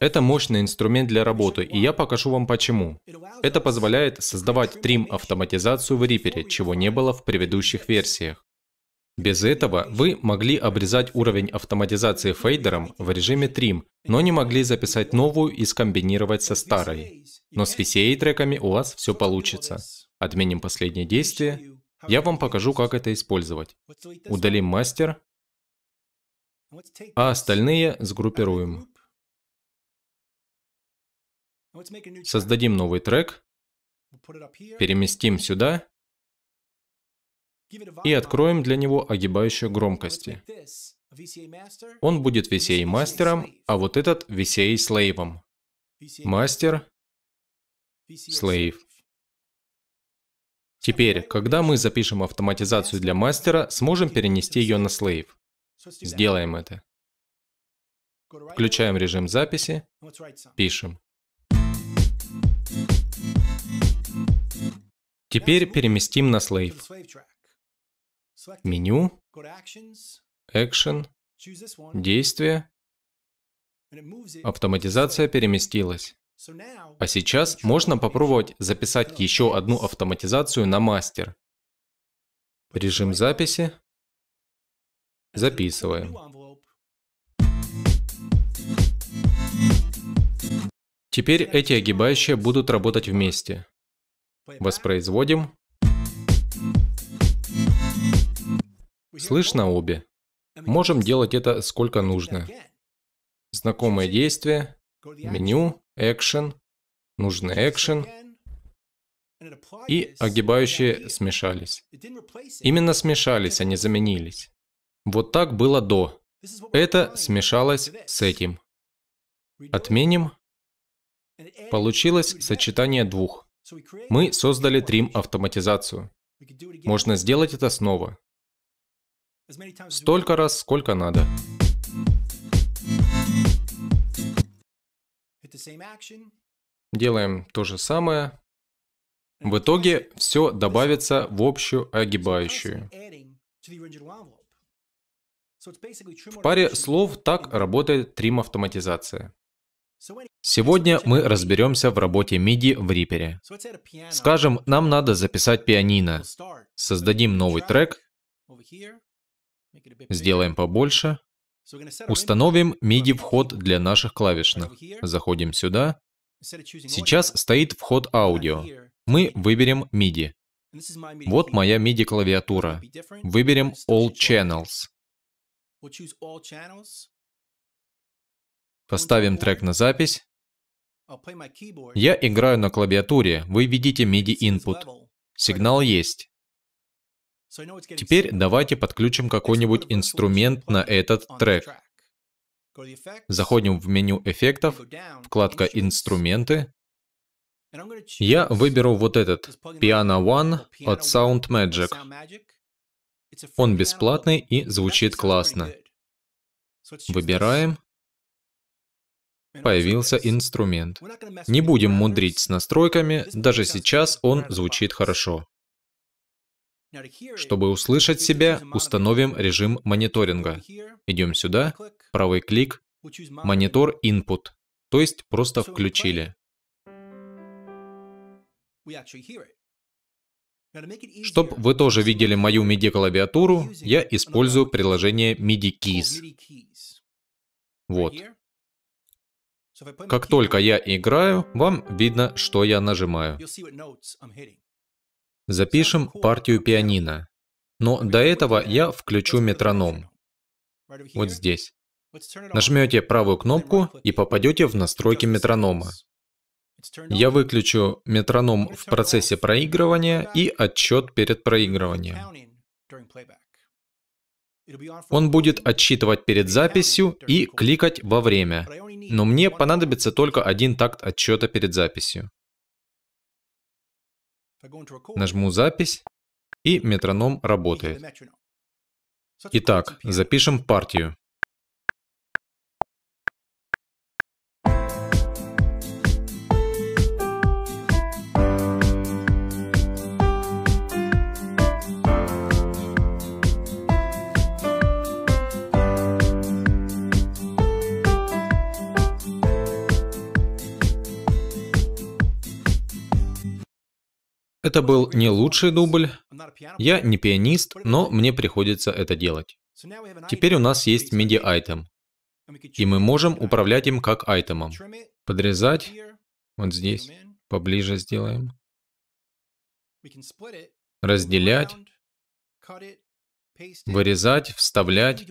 Это мощный инструмент для работы, и я покажу вам почему. Это позволяет создавать трим-автоматизацию в Reaper, чего не было в предыдущих версиях. Без этого вы могли обрезать уровень автоматизации фейдером в режиме Trim, но не могли записать новую и скомбинировать со старой. Но с VCA треками у вас все получится. Отменим последнее действие. Я вам покажу, как это использовать. Удалим мастер, а остальные сгруппируем. Создадим новый трек, переместим сюда и откроем для него огибающую громкости. Он будет VCA мастером, а вот этот VCA слейвом. Мастер, слейв. Теперь, когда мы запишем автоматизацию для мастера, сможем перенести ее на слейв. Сделаем это. Включаем режим записи, пишем. Теперь переместим на слейв меню, экшен, действие, автоматизация переместилась. А сейчас можно попробовать записать еще одну автоматизацию на мастер. Режим записи. Записываем. Теперь эти огибающие будут работать вместе. Воспроизводим. Слышно обе. Можем делать это сколько нужно. Знакомые действия, меню, экшен, нужный экшен и огибающие смешались. Именно смешались, а не заменились. Вот так было до. Это смешалось с этим. Отменим. Получилось сочетание двух. Мы создали трим автоматизацию. Можно сделать это снова. Столько раз, сколько надо. Делаем то же самое. В итоге все добавится в общую огибающую. В паре слов так работает трим-автоматизация. Сегодня мы разберемся в работе MIDI в Reaper. Скажем, нам надо записать пианино. Создадим новый трек. Сделаем побольше. Установим MIDI-вход для наших клавишных. Заходим сюда. Сейчас стоит вход аудио. Мы выберем MIDI. Вот моя MIDI-клавиатура. Выберем All Channels. Поставим трек на запись. Я играю на клавиатуре, вы видите MIDI input. Сигнал есть. Теперь давайте подключим какой-нибудь инструмент на этот трек. Заходим в меню эффектов, вкладка «Инструменты». Я выберу вот этот, Piano One от Sound Magic. Он бесплатный и звучит классно. Выбираем. Появился инструмент. Не будем мудрить с настройками, даже сейчас он звучит хорошо. Чтобы услышать себя, установим режим мониторинга. Идем сюда, правый клик, монитор input, то есть просто включили. Чтобы вы тоже видели мою MIDI-клавиатуру, я использую приложение MIDI Keys. Вот. Как только я играю, вам видно, что я нажимаю. Запишем партию пианино. Но до этого я включу метроном. Вот здесь. Нажмете правую кнопку и попадете в настройки метронома. Я выключу метроном в процессе проигрывания и отчет перед проигрыванием. Он будет отсчитывать перед записью и кликать во время. Но мне понадобится только один такт отчета перед записью. Нажму «Запись», и метроном работает. Итак, запишем партию. Это был не лучший дубль. Я не пианист, но мне приходится это делать. Теперь у нас есть MIDI-айтем. И мы можем управлять им как айтемом. Подрезать. Вот здесь. Поближе сделаем. Разделять вырезать, вставлять.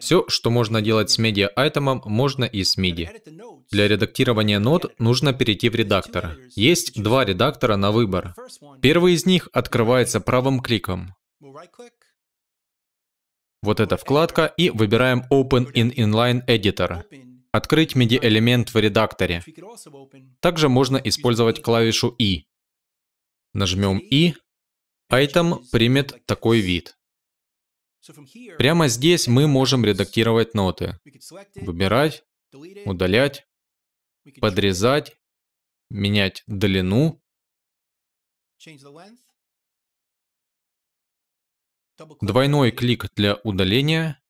Все, что можно делать с медиа-айтемом, можно и с MIDI. Для редактирования нот нужно перейти в редактор. Есть два редактора на выбор. Первый из них открывается правым кликом. Вот эта вкладка, и выбираем Open in Inline Editor. Открыть MIDI-элемент в редакторе. Также можно использовать клавишу «И». Нажмем «И», Айтем примет такой вид. Прямо здесь мы можем редактировать ноты, выбирать, удалять, подрезать, менять длину, двойной клик для удаления,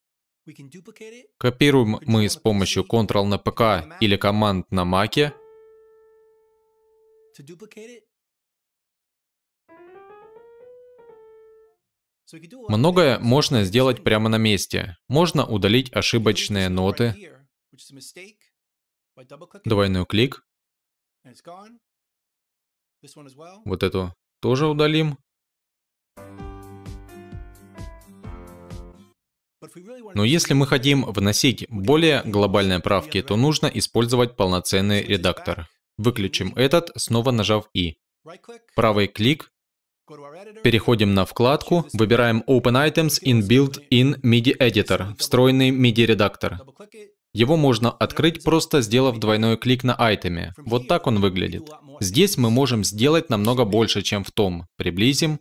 копируем мы с помощью Ctrl на ПК или команд на Маке, Многое можно сделать прямо на месте. Можно удалить ошибочные ноты, двойной клик, вот эту тоже удалим. Но если мы хотим вносить более глобальные правки, то нужно использовать полноценный редактор. Выключим этот, снова нажав «И». Правый клик, Переходим на вкладку, выбираем Open Items in Built-in MIDI Editor, встроенный MIDI-редактор. Его можно открыть, просто сделав двойной клик на айтеме. Вот так он выглядит. Здесь мы можем сделать намного больше, чем в том. Приблизим.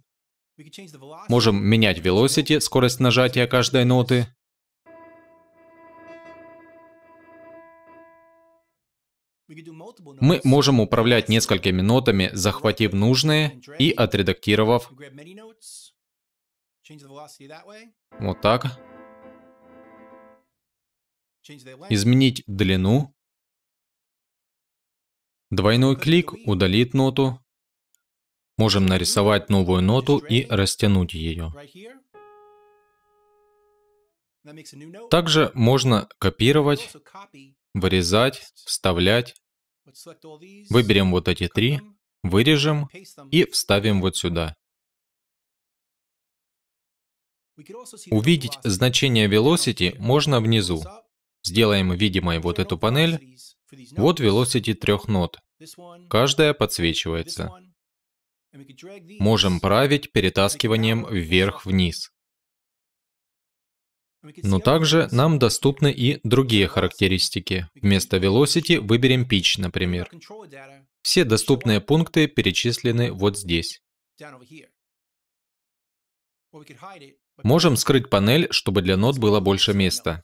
Можем менять velocity, скорость нажатия каждой ноты. Мы можем управлять несколькими нотами, захватив нужные и отредактировав. Вот так. Изменить длину. Двойной клик удалит ноту. Можем нарисовать новую ноту и растянуть ее. Также можно копировать вырезать, вставлять. Выберем вот эти три, вырежем и вставим вот сюда. Увидеть значение velocity можно внизу. Сделаем видимой вот эту панель. Вот velocity трех нот. Каждая подсвечивается. Можем править перетаскиванием вверх-вниз. Но также нам доступны и другие характеристики. Вместо velocity выберем pitch, например. Все доступные пункты перечислены вот здесь. Можем скрыть панель, чтобы для нот было больше места.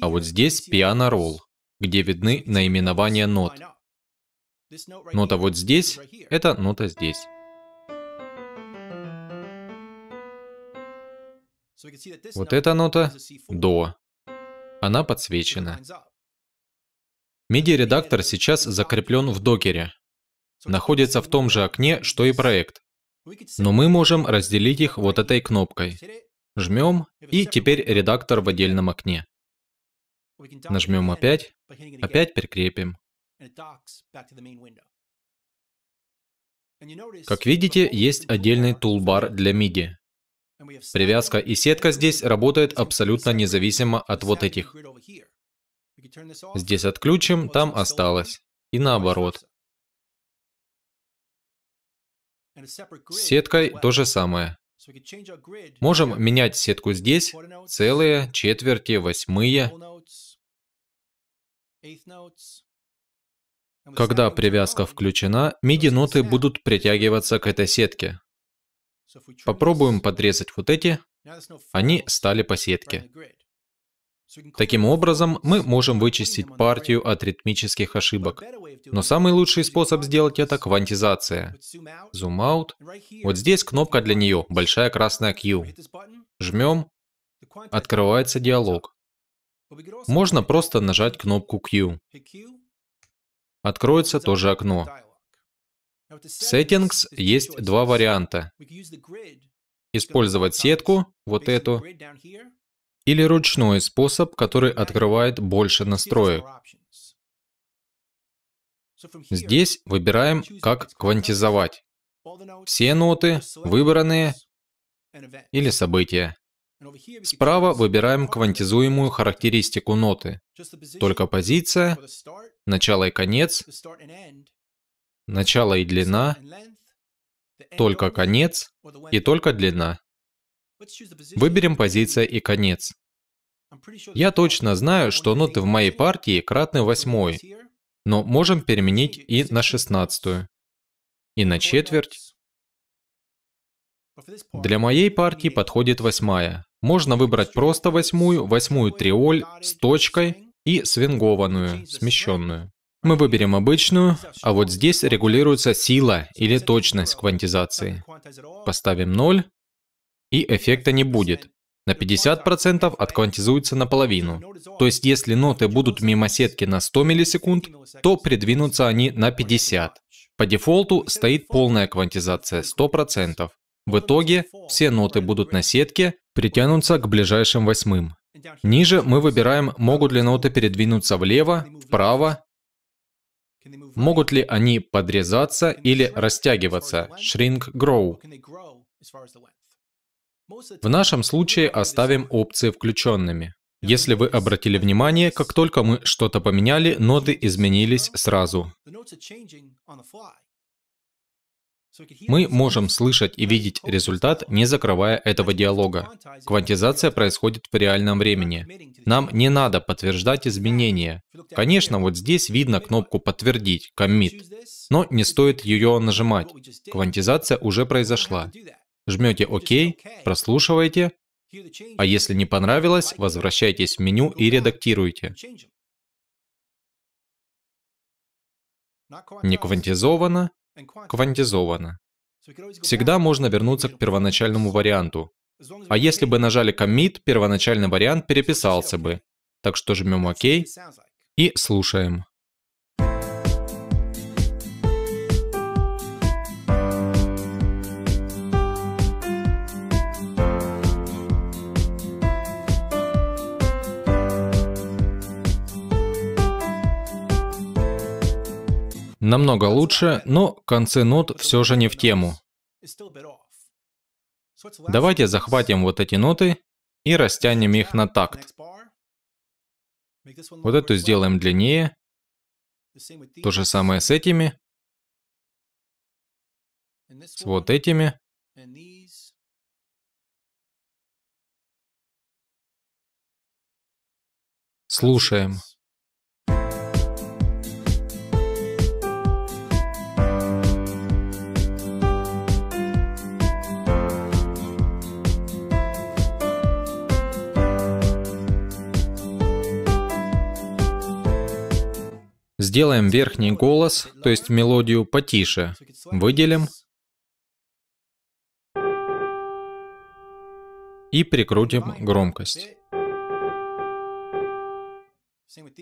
А вот здесь Piano Roll, где видны наименования нот. Нота вот здесь — это нота здесь. Вот эта нота — до. Она подсвечена. MIDI-редактор сейчас закреплен в докере. Находится в том же окне, что и проект. Но мы можем разделить их вот этой кнопкой. Жмем, и теперь редактор в отдельном окне. Нажмем опять, опять прикрепим. Как видите, есть отдельный тулбар для MIDI. Привязка и сетка здесь работают абсолютно независимо от вот этих. Здесь отключим, там осталось. И наоборот. С сеткой то же самое. Можем менять сетку здесь, целые, четверти, восьмые. Когда привязка включена, MIDI-ноты будут притягиваться к этой сетке. Попробуем подрезать вот эти. Они стали по сетке. Таким образом, мы можем вычистить партию от ритмических ошибок. Но самый лучший способ сделать это — квантизация. Zoom out. Вот здесь кнопка для нее, большая красная Q. Жмем. Открывается диалог. Можно просто нажать кнопку Q. Откроется тоже окно. В Settings есть два варианта. Использовать сетку, вот эту, или ручной способ, который открывает больше настроек. Здесь выбираем, как квантизовать. Все ноты, выбранные или события. Справа выбираем квантизуемую характеристику ноты. Только позиция, начало и конец, начало и длина, только конец и только длина. Выберем позиция и конец. Я точно знаю, что ноты в моей партии кратны восьмой, но можем переменить и на шестнадцатую, и на четверть. Для моей партии подходит восьмая. Можно выбрать просто восьмую, восьмую триоль с точкой и свингованную, смещенную. Мы выберем обычную, а вот здесь регулируется сила или точность квантизации. Поставим 0, и эффекта не будет. На 50% отквантизуется наполовину. То есть если ноты будут мимо сетки на 100 миллисекунд, то придвинутся они на 50. По дефолту стоит полная квантизация 100%. В итоге все ноты будут на сетке, притянутся к ближайшим восьмым. Ниже мы выбираем, могут ли ноты передвинуться влево, вправо Могут ли они подрезаться или растягиваться? Shrink grow. В нашем случае оставим опции включенными. Если вы обратили внимание, как только мы что-то поменяли, ноты изменились сразу. Мы можем слышать и видеть результат, не закрывая этого диалога. Квантизация происходит в реальном времени. Нам не надо подтверждать изменения. Конечно, вот здесь видно кнопку «Подтвердить», коммит, но не стоит ее нажимать. Квантизация уже произошла. Жмете «Ок», прослушиваете, а если не понравилось, возвращайтесь в меню и редактируйте. Не квантизовано, квантизовано. Всегда можно вернуться к первоначальному варианту. А если бы нажали commit, первоначальный вариант переписался бы. Так что жмем ОК и слушаем. намного лучше, но концы нот все же не в тему. Давайте захватим вот эти ноты и растянем их на такт. Вот эту сделаем длиннее. То же самое с этими. С вот этими. Слушаем. Сделаем верхний голос, то есть мелодию потише. Выделим. И прикрутим громкость.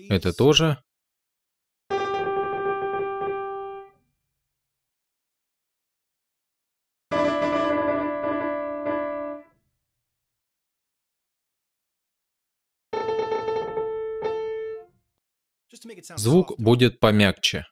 Это тоже. звук будет помягче.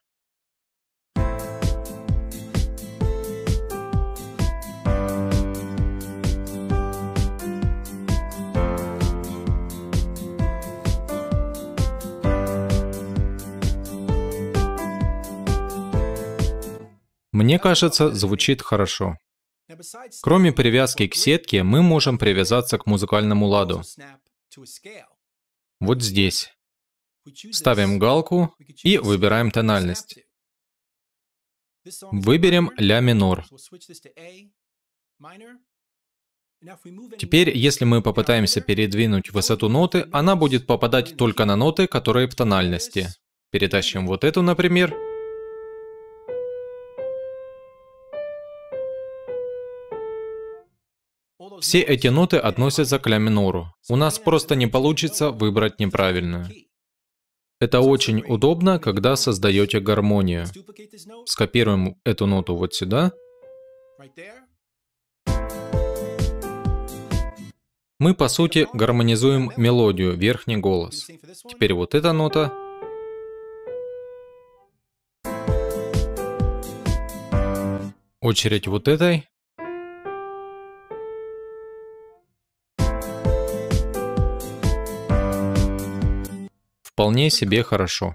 Мне кажется, звучит хорошо. Кроме привязки к сетке, мы можем привязаться к музыкальному ладу. Вот здесь. Ставим галку и выбираем тональность. Выберем ля минор. Теперь, если мы попытаемся передвинуть высоту ноты, она будет попадать только на ноты, которые в тональности. Перетащим вот эту, например. Все эти ноты относятся к ля минору. У нас просто не получится выбрать неправильную. Это очень удобно, когда создаете гармонию. Скопируем эту ноту вот сюда. Мы, по сути, гармонизуем мелодию, верхний голос. Теперь вот эта нота. Очередь вот этой. вполне себе хорошо.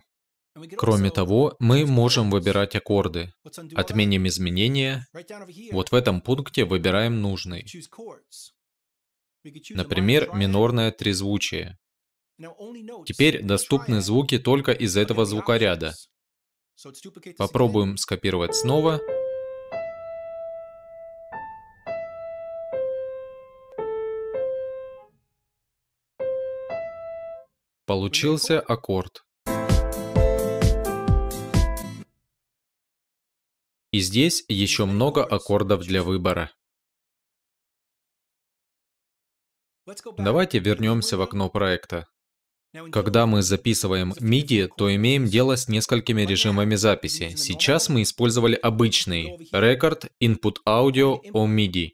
Кроме того, мы можем выбирать аккорды. Отменим изменения. Вот в этом пункте выбираем нужный. Например, минорное трезвучие. Теперь доступны звуки только из этого звукоряда. Попробуем скопировать снова. Получился аккорд. И здесь еще много аккордов для выбора. Давайте вернемся в окно проекта. Когда мы записываем MIDI, то имеем дело с несколькими режимами записи. Сейчас мы использовали обычный Record, Input Audio о MIDI.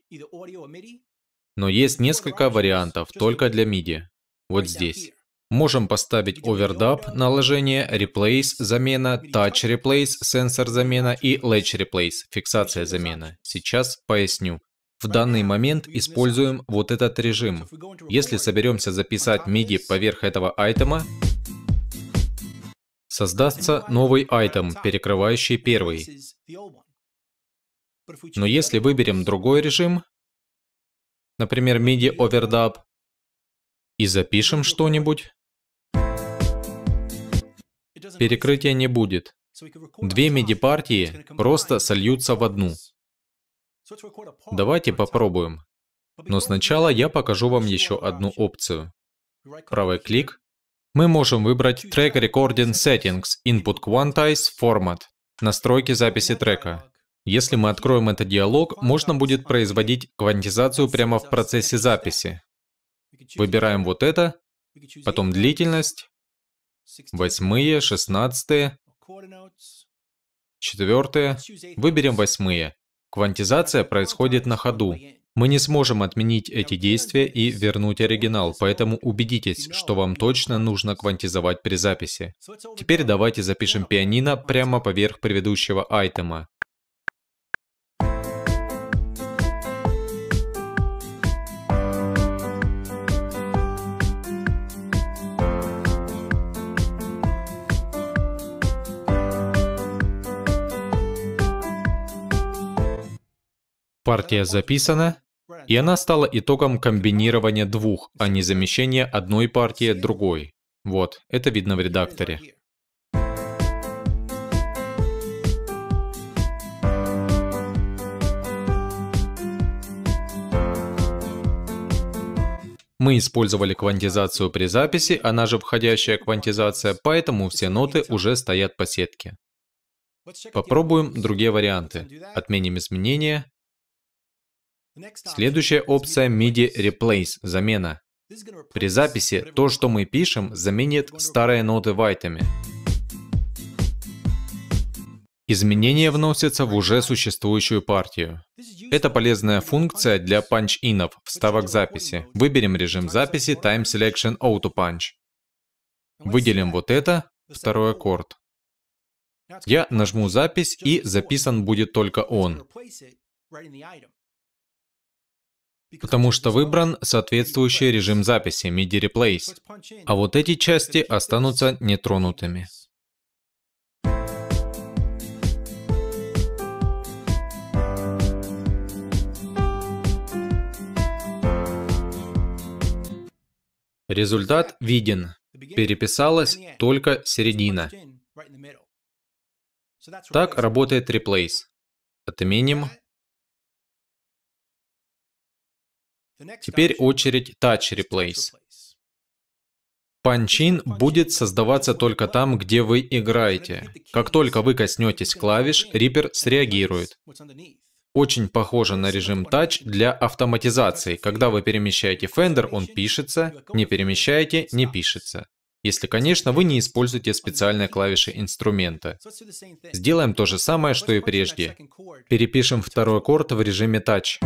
Но есть несколько вариантов только для MIDI. Вот здесь. Можем поставить Overdub, наложение, Replace, замена, Touch Replace, сенсор замена и Latch Replace, фиксация замена. Сейчас поясню. В данный момент используем вот этот режим. Если соберемся записать MIDI поверх этого айтема, создастся новый айтем, перекрывающий первый. Но если выберем другой режим, например, MIDI Overdub, и запишем что-нибудь, Перекрытия не будет. Две медипартии просто сольются в одну. Давайте попробуем. Но сначала я покажу вам еще одну опцию. Правый клик. Мы можем выбрать Track Recording Settings Input Quantize Format. Настройки записи трека. Если мы откроем этот диалог, можно будет производить квантизацию прямо в процессе записи. Выбираем вот это, потом длительность, восьмые, шестнадцатые, четвертые. Выберем восьмые. Квантизация происходит на ходу. Мы не сможем отменить эти действия и вернуть оригинал, поэтому убедитесь, что вам точно нужно квантизовать при записи. Теперь давайте запишем пианино прямо поверх предыдущего айтема. Партия записана, и она стала итогом комбинирования двух, а не замещения одной партии другой. Вот, это видно в редакторе. Мы использовали квантизацию при записи, она же входящая квантизация, поэтому все ноты уже стоят по сетке. Попробуем другие варианты. Отменим изменения, Следующая опция MIDI Replace – замена. При записи то, что мы пишем, заменит старые ноты вайтами. Изменения вносятся в уже существующую партию. Это полезная функция для панч-инов, вставок записи. Выберем режим записи Time Selection Auto Punch. Выделим вот это, второй аккорд. Я нажму запись, и записан будет только он потому что выбран соответствующий режим записи MIDI Replace, а вот эти части останутся нетронутыми. Результат виден. Переписалась только середина. Так работает Replace. Отменим Теперь очередь Touch Replace. Панчин будет создаваться только там, где вы играете. Как только вы коснетесь клавиш, Reaper среагирует. Очень похоже на режим Touch для автоматизации. Когда вы перемещаете Fender, он пишется, не перемещаете, не пишется. Если, конечно, вы не используете специальные клавиши инструмента. Сделаем то же самое, что и прежде. Перепишем второй аккорд в режиме Touch.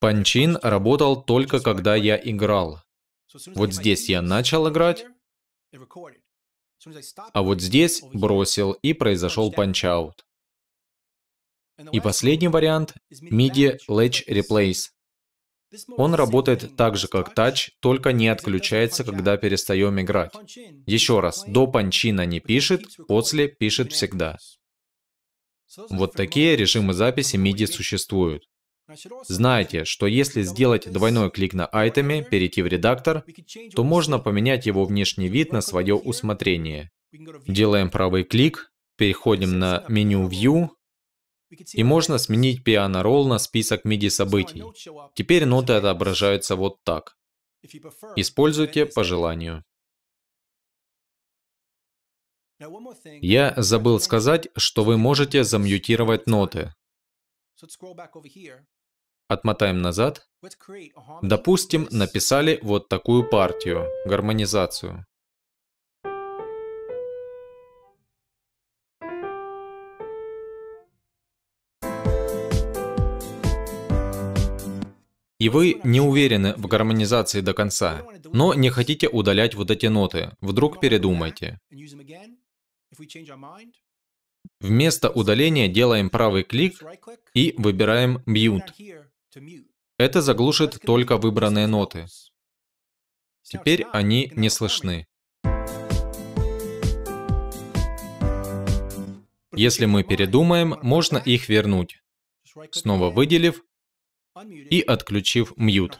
Панчин работал только когда я играл. Вот здесь я начал играть, а вот здесь бросил и произошел панчаут. И последний вариант – MIDI Latch Replace. Он работает так же, как Touch, только не отключается, когда перестаем играть. Еще раз, до панчина не пишет, после пишет всегда. Вот такие режимы записи MIDI существуют. Знаете, что если сделать двойной клик на айтеме, перейти в редактор, то можно поменять его внешний вид на свое усмотрение. Делаем правый клик, переходим на меню View, и можно сменить Piano Roll на список MIDI событий. Теперь ноты отображаются вот так. Используйте по желанию. Я забыл сказать, что вы можете замьютировать ноты. Отмотаем назад. Допустим, написали вот такую партию, гармонизацию. И вы не уверены в гармонизации до конца, но не хотите удалять вот эти ноты, вдруг передумайте. Вместо удаления делаем правый клик и выбираем Mute. Это заглушит только выбранные ноты. Теперь они не слышны. Если мы передумаем, можно их вернуть, снова выделив и отключив мьют.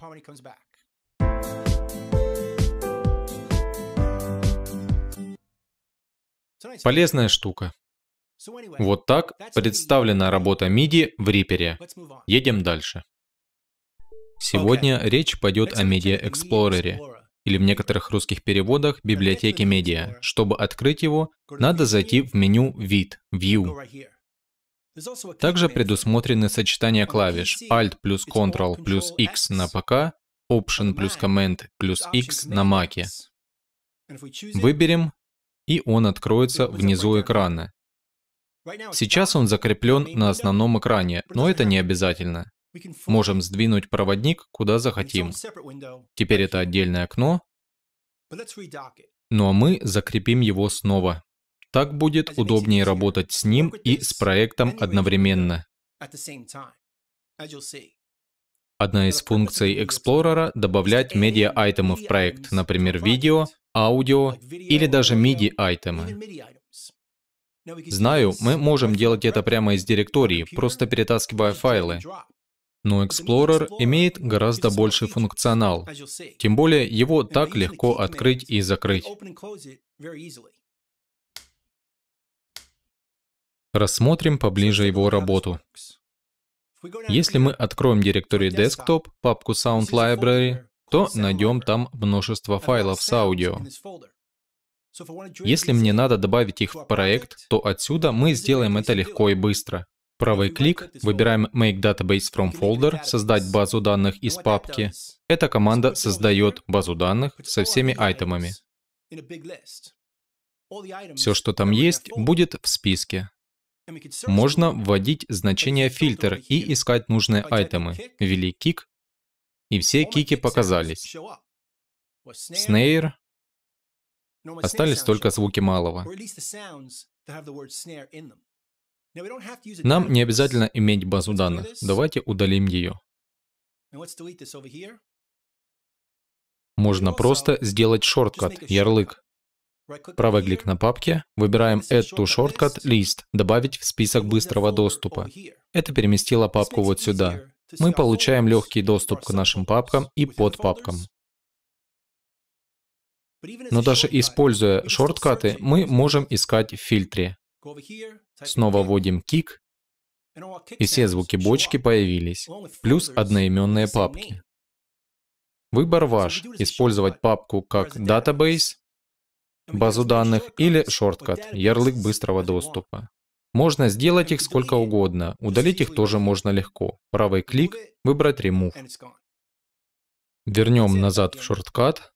Полезная штука. Вот так представлена работа MIDI в Reaper. Едем дальше. Сегодня речь пойдет о Media Explorer, или в некоторых русских переводах библиотеке медиа. Чтобы открыть его, надо зайти в меню «Вид» «View». Также предусмотрены сочетания клавиш Alt плюс Ctrl плюс X на ПК, Option плюс Command плюс X на Mac. Выберем, и он откроется внизу экрана. Сейчас он закреплен на основном экране, но это не обязательно. Можем сдвинуть проводник куда захотим. Теперь это отдельное окно. Но ну, а мы закрепим его снова. Так будет удобнее работать с ним и с проектом одновременно. Одна из функций Explorer — добавлять медиа-айтемы в проект, например, видео, аудио или даже MIDI-айтемы. Знаю, мы можем делать это прямо из директории, просто перетаскивая файлы но Explorer имеет гораздо больший функционал. Тем более его так легко открыть и закрыть. Рассмотрим поближе его работу. Если мы откроем директорию Desktop, папку Sound Library, то найдем там множество файлов с аудио. Если мне надо добавить их в проект, то отсюда мы сделаем это легко и быстро. Правый клик, выбираем Make Database from Folder, создать базу данных из папки. Эта команда создает базу данных со всеми айтемами. Все, что там есть, будет в списке. Можно вводить значение фильтр и искать нужные айтемы. Ввели кик, и все кики показались. Снейр. Остались только звуки малого. Нам не обязательно иметь базу данных. Давайте удалим ее. Можно просто сделать шорткат, ярлык. Правый клик на папке, выбираем Add to Shortcut List, добавить в список быстрого доступа. Это переместило папку вот сюда. Мы получаем легкий доступ к нашим папкам и под папкам. Но даже используя шорткаты, мы можем искать в фильтре. Снова вводим кик, и все звуки бочки появились, плюс одноименные папки. Выбор ваш — использовать папку как database, базу данных или шорткат, ярлык быстрого доступа. Можно сделать их сколько угодно, удалить их тоже можно легко. Правый клик, выбрать Remove. Вернем назад в шорткат,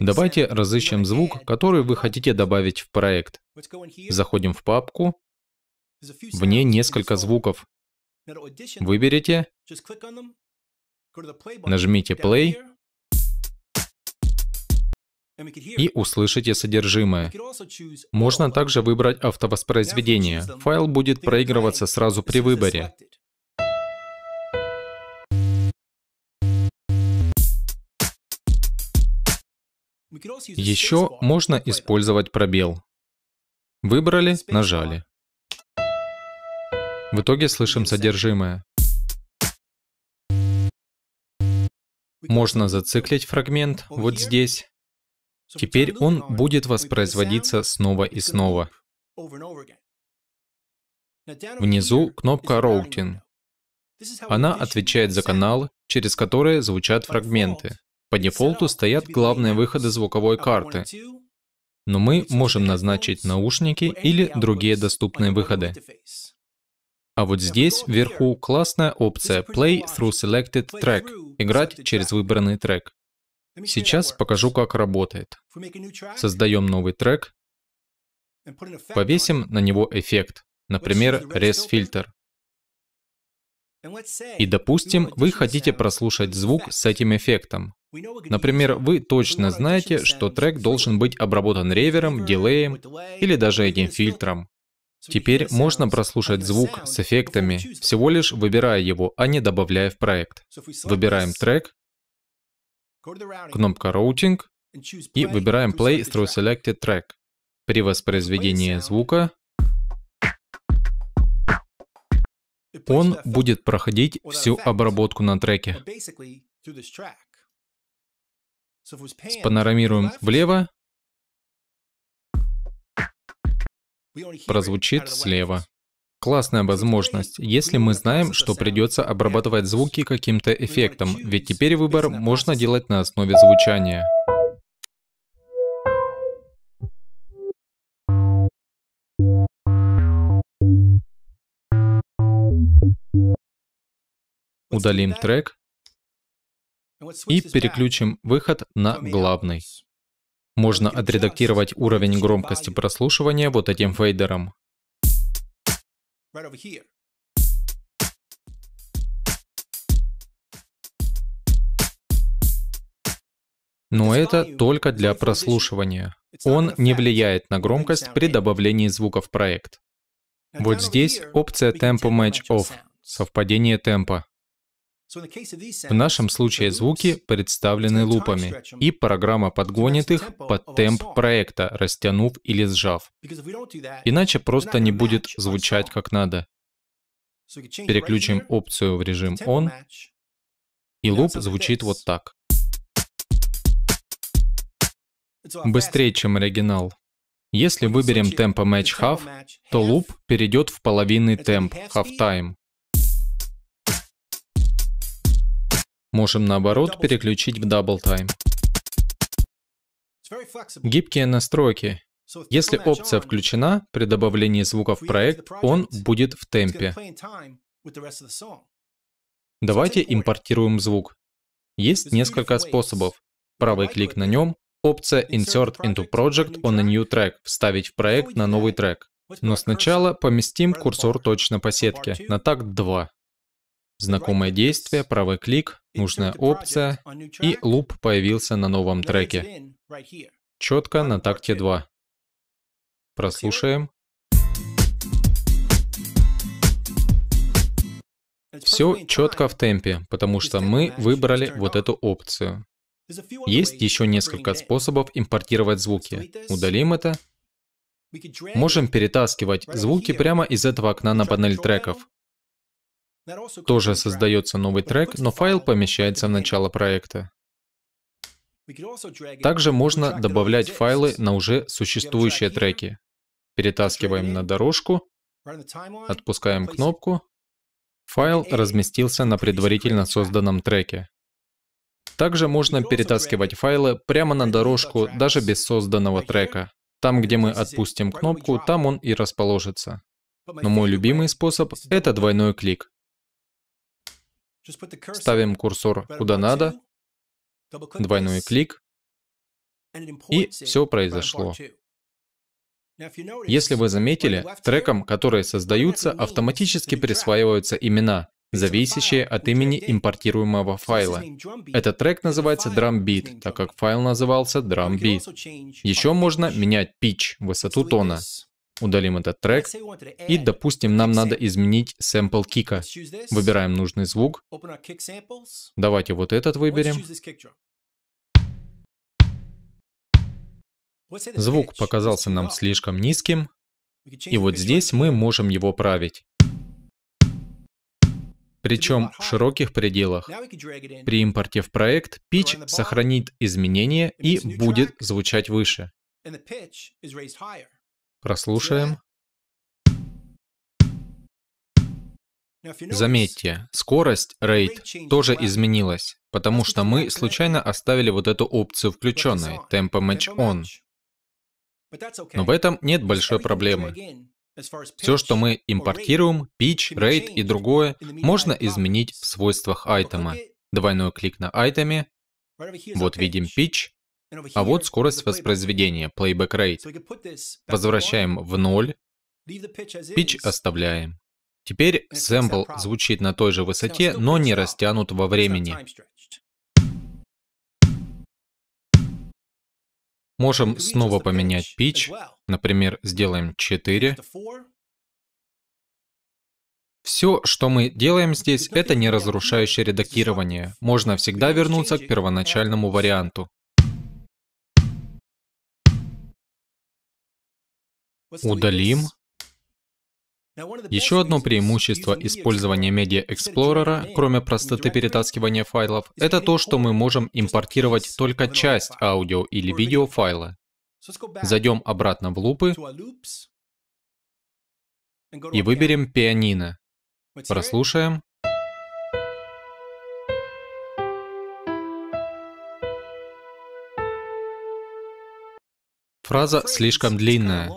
Давайте разыщем звук, который вы хотите добавить в проект. Заходим в папку. В ней несколько звуков. Выберите. Нажмите play. И услышите содержимое. Можно также выбрать автовоспроизведение. Файл будет проигрываться сразу при выборе. Еще можно использовать пробел. Выбрали, нажали. В итоге слышим содержимое. Можно зациклить фрагмент вот здесь. Теперь он будет воспроизводиться снова и снова. Внизу кнопка «Роутинг». Она отвечает за канал, через который звучат фрагменты. По дефолту стоят главные выходы звуковой карты, но мы можем назначить наушники или другие доступные выходы. А вот здесь, вверху, классная опция «Play through selected track» — «Играть через выбранный трек». Сейчас покажу, как работает. Создаем новый трек, повесим на него эффект, например, рез-фильтр. И допустим, вы хотите прослушать звук с этим эффектом. Например, вы точно знаете, что трек должен быть обработан ревером, дилеем или даже этим фильтром. Теперь можно прослушать звук с эффектами, всего лишь выбирая его, а не добавляя в проект. Выбираем трек, кнопка Routing и выбираем Play Through Selected Track. При воспроизведении звука он будет проходить всю обработку на треке. Спанорамируем влево. Прозвучит слева. Классная возможность, если мы знаем, что придется обрабатывать звуки каким-то эффектом, ведь теперь выбор можно делать на основе звучания. Удалим трек и переключим выход на главный. Можно отредактировать уровень громкости прослушивания вот этим фейдером. Но это только для прослушивания. Он не влияет на громкость при добавлении звука в проект. Вот здесь опция Tempo Match Off, совпадение темпа. В нашем случае звуки представлены лупами, и программа подгонит их под темп проекта, растянув или сжав. Иначе просто не будет звучать как надо. Переключим опцию в режим «On», и луп звучит вот так. Быстрее, чем оригинал. Если выберем темпо match half, то луп перейдет в половинный темп, half time. Можем наоборот переключить в Double Time. Гибкие настройки. Если опция включена, при добавлении звука в проект он будет в темпе. Давайте импортируем звук. Есть несколько способов. Правый клик на нем, опция Insert into Project on a new track, вставить в проект на новый трек. Но сначала поместим курсор точно по сетке, на такт 2. Знакомое действие, правый клик, нужная опция, и луп появился на новом треке. Четко на такте 2. Прослушаем. Все четко в темпе, потому что мы выбрали вот эту опцию. Есть еще несколько способов импортировать звуки. Удалим это. Можем перетаскивать звуки прямо из этого окна на панель треков. Тоже создается новый трек, но файл помещается в начало проекта. Также можно добавлять файлы на уже существующие треки. Перетаскиваем на дорожку, отпускаем кнопку. Файл разместился на предварительно созданном треке. Также можно перетаскивать файлы прямо на дорожку, даже без созданного трека. Там, где мы отпустим кнопку, там он и расположится. Но мой любимый способ — это двойной клик. Ставим курсор куда надо, двойной клик, и все произошло. Если вы заметили, трекам, которые создаются, автоматически присваиваются имена, зависящие от имени импортируемого файла. Этот трек называется drumbeat, так как файл назывался drumbeat. Еще можно менять pitch, высоту тона. Удалим этот трек. И, допустим, нам надо изменить сэмпл кика. Выбираем нужный звук. Давайте вот этот выберем. Звук показался нам слишком низким. И вот здесь мы можем его править. Причем в широких пределах. При импорте в проект pitch сохранит изменения и будет звучать выше. Прослушаем. Заметьте, скорость RAID тоже изменилась, потому что мы случайно оставили вот эту опцию включенной, Tempo Match On. Но в этом нет большой проблемы. Все, что мы импортируем, pitch, RAID и другое, можно изменить в свойствах айтема. Двойной клик на айтеме, вот видим pitch, а вот скорость воспроизведения, playback rate. Возвращаем в ноль, Pitch оставляем. Теперь сэмпл звучит на той же высоте, но не растянут во времени. Можем снова поменять pitch. Например, сделаем 4. Все, что мы делаем здесь, это не разрушающее редактирование. Можно всегда вернуться к первоначальному варианту. Удалим. Еще одно преимущество использования Media Explorer, кроме простоты перетаскивания файлов, это то, что мы можем импортировать только часть аудио или видео файла. Зайдем обратно в лупы и выберем пианино. Прослушаем. Фраза слишком длинная.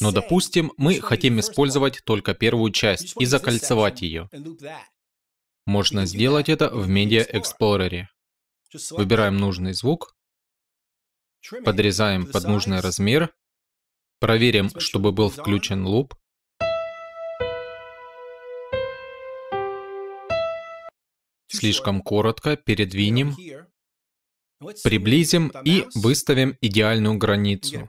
Но, допустим, мы хотим использовать только первую часть и закольцевать ее. Можно сделать это в Media Explorer. Выбираем нужный звук, подрезаем под нужный размер, проверим, чтобы был включен луп, слишком коротко, передвинем, приблизим и выставим идеальную границу.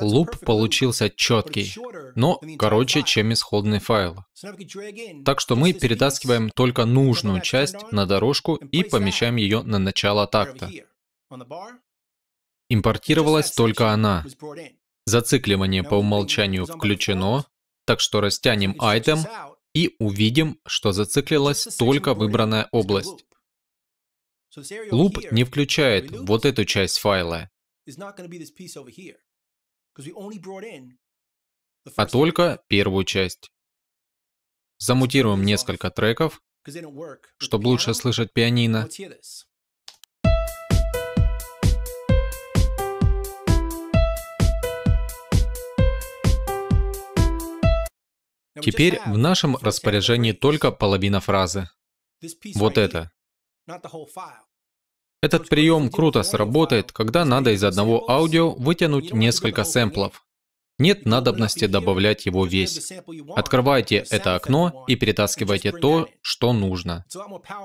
Луп получился четкий, но короче, чем исходный файл. Так что мы перетаскиваем только нужную часть на дорожку и помещаем ее на начало такта. Импортировалась только она. Зацикливание по умолчанию включено, так что растянем item и увидим, что зациклилась только выбранная область. Луп не включает вот эту часть файла а только первую часть. Замутируем несколько треков, чтобы лучше слышать пианино. Теперь в нашем распоряжении только половина фразы. Вот это. Этот прием круто сработает, когда надо из одного аудио вытянуть несколько сэмплов. Нет надобности добавлять его весь. Открывайте это окно и перетаскивайте то, что нужно.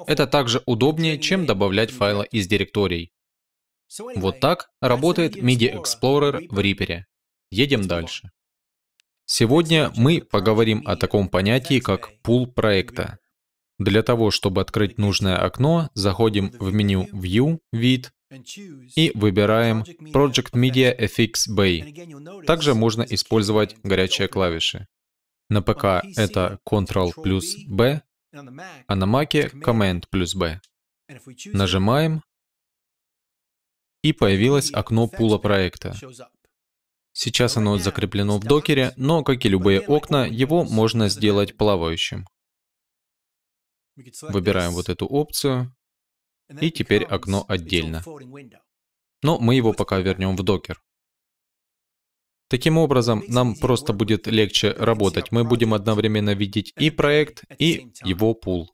Это также удобнее, чем добавлять файлы из директорий. Вот так работает MIDI Explorer в Reaper. Едем дальше. Сегодня мы поговорим о таком понятии, как пул проекта. Для того, чтобы открыть нужное окно, заходим в меню View, вид, и выбираем Project Media FX Bay. Также можно использовать горячие клавиши. На ПК это Ctrl плюс B, а на Mac Command плюс B. Нажимаем, и появилось окно пула проекта. Сейчас оно закреплено в докере, но, как и любые окна, его можно сделать плавающим. Выбираем вот эту опцию. И теперь окно отдельно. Но мы его пока вернем в докер. Таким образом, нам просто будет легче работать. Мы будем одновременно видеть и проект, и его пул.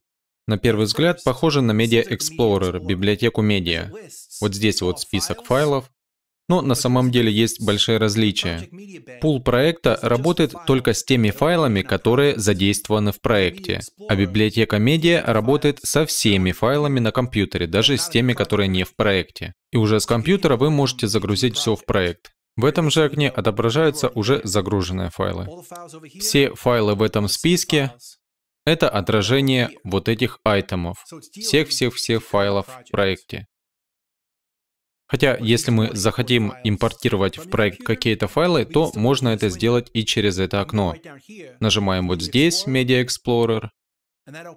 На первый взгляд, похоже на Media Explorer, библиотеку медиа. Вот здесь вот список файлов, но на самом деле есть большие различия. Пул проекта работает только с теми файлами, которые задействованы в проекте, а библиотека медиа работает со всеми файлами на компьютере, даже с теми, которые не в проекте. И уже с компьютера вы можете загрузить все в проект. В этом же окне отображаются уже загруженные файлы. Все файлы в этом списке — это отражение вот этих айтемов, всех-всех-всех файлов в проекте. Хотя, если мы захотим импортировать в проект какие-то файлы, то можно это сделать и через это окно. Нажимаем вот здесь Media Explorer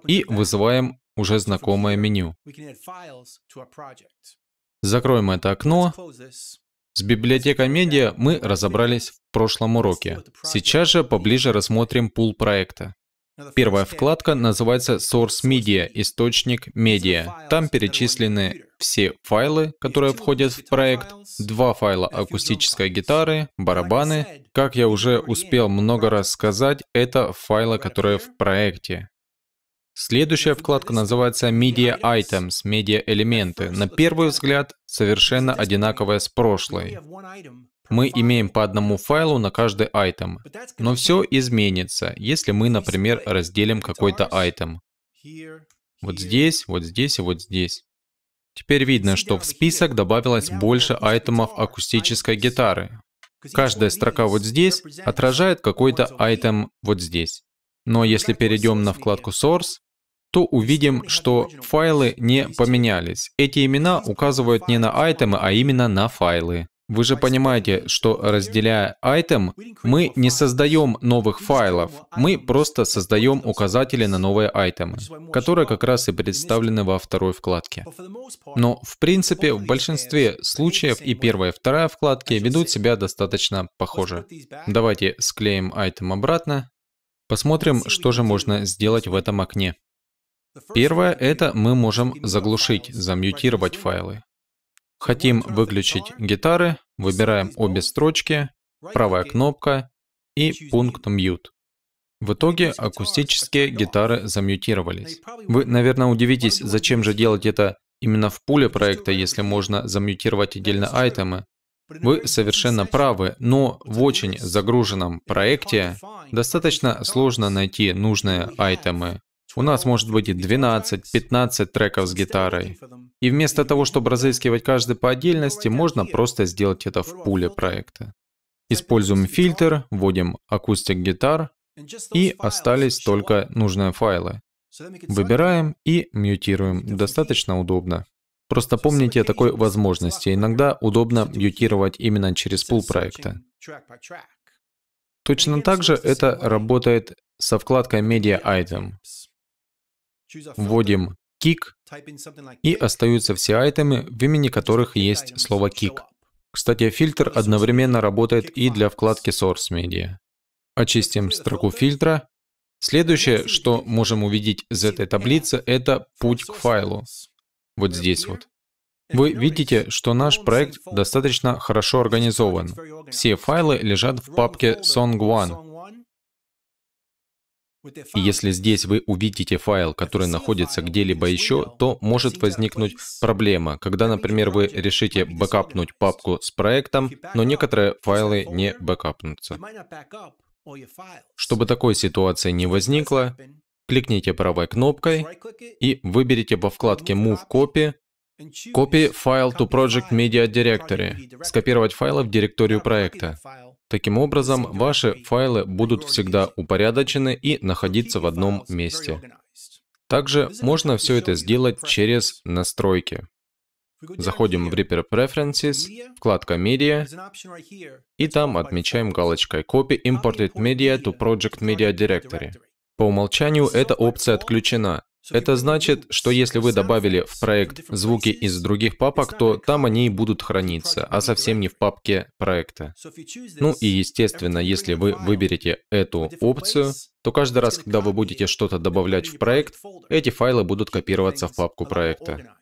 и вызываем уже знакомое меню. Закроем это окно. С библиотекой медиа мы разобрались в прошлом уроке. Сейчас же поближе рассмотрим пул проекта. Первая вкладка называется Source Media, источник медиа. Там перечислены все файлы, которые входят в проект, два файла акустической гитары, барабаны. Как я уже успел много раз сказать, это файлы, которые в проекте. Следующая вкладка называется Media Items, медиа Элементы. На первый взгляд совершенно одинаковая с прошлой мы имеем по одному файлу на каждый айтем. Но все изменится, если мы, например, разделим какой-то айтем. Вот здесь, вот здесь и вот здесь. Теперь видно, что в список добавилось больше айтемов акустической гитары. Каждая строка вот здесь отражает какой-то айтем вот здесь. Но если перейдем на вкладку Source, то увидим, что файлы не поменялись. Эти имена указывают не на айтемы, а именно на файлы. Вы же понимаете, что разделяя item, мы не создаем новых файлов, мы просто создаем указатели на новые айтемы, которые как раз и представлены во второй вкладке. Но в принципе в большинстве случаев и первая и вторая вкладки ведут себя достаточно похоже. Давайте склеим айтем обратно. Посмотрим, что же можно сделать в этом окне. Первое — это мы можем заглушить, замьютировать файлы. Хотим выключить гитары, выбираем обе строчки, правая кнопка и пункт «Mute». В итоге акустические гитары замьютировались. Вы, наверное, удивитесь, зачем же делать это именно в пуле проекта, если можно замьютировать отдельно айтемы. Вы совершенно правы, но в очень загруженном проекте достаточно сложно найти нужные айтемы у нас может быть и 12-15 треков с гитарой. И вместо того, чтобы разыскивать каждый по отдельности, можно просто сделать это в пуле проекта. Используем фильтр, вводим акустик гитар, и остались только нужные файлы. Выбираем и мьютируем. Достаточно удобно. Просто помните о такой возможности. Иногда удобно мьютировать именно через пул проекта. Точно так же это работает со вкладкой Media Item вводим кик, и остаются все айтемы, в имени которых есть слово кик. Кстати, фильтр одновременно работает и для вкладки Source Media. Очистим строку фильтра. Следующее, что можем увидеть из этой таблицы, это путь к файлу. Вот здесь вот. Вы видите, что наш проект достаточно хорошо организован. Все файлы лежат в папке Song1, и если здесь вы увидите файл, который находится где-либо еще, то может возникнуть проблема, когда, например, вы решите бэкапнуть папку с проектом, но некоторые файлы не бэкапнутся. Чтобы такой ситуации не возникло, кликните правой кнопкой и выберите во вкладке Move Copy Copy File to Project Media Directory. Скопировать файлы в директорию проекта. Таким образом, ваши файлы будут всегда упорядочены и находиться в одном месте. Также можно все это сделать через настройки. Заходим в Reaper Preferences, вкладка Media, и там отмечаем галочкой Copy Imported Media to Project Media Directory. По умолчанию эта опция отключена, это значит, что если вы добавили в проект звуки из других папок, то там они и будут храниться, а совсем не в папке проекта. Ну и естественно, если вы выберете эту опцию, то каждый раз, когда вы будете что-то добавлять в проект, эти файлы будут копироваться в папку проекта.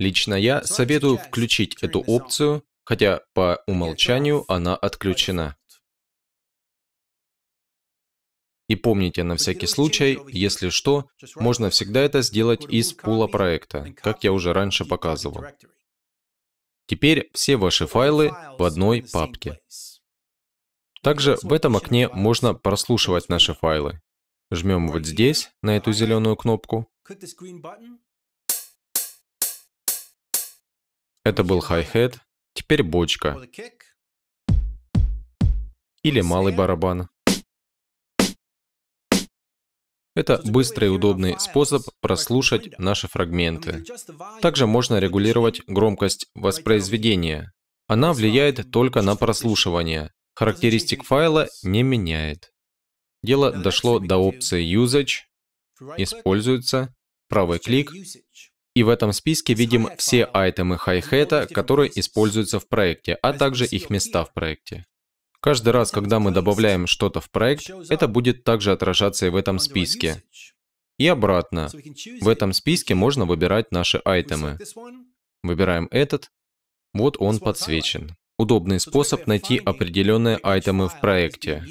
Лично я советую включить эту опцию, хотя по умолчанию она отключена. И помните, на всякий случай, если что, можно всегда это сделать из пула проекта, как я уже раньше показывал. Теперь все ваши файлы в одной папке. Также в этом окне можно прослушивать наши файлы. Жмем вот здесь, на эту зеленую кнопку. Это был хай-хет, теперь бочка. Или малый барабан. Это быстрый и удобный способ прослушать наши фрагменты. Также можно регулировать громкость воспроизведения. Она влияет только на прослушивание. Характеристик файла не меняет. Дело дошло до опции Usage, используется, правый клик, и в этом списке видим все айтемы хай-хета, которые используются в проекте, а также их места в проекте. Каждый раз, когда мы добавляем что-то в проект, это будет также отражаться и в этом списке. И обратно. В этом списке можно выбирать наши айтемы. Выбираем этот. Вот он подсвечен. Удобный способ найти определенные айтемы в проекте.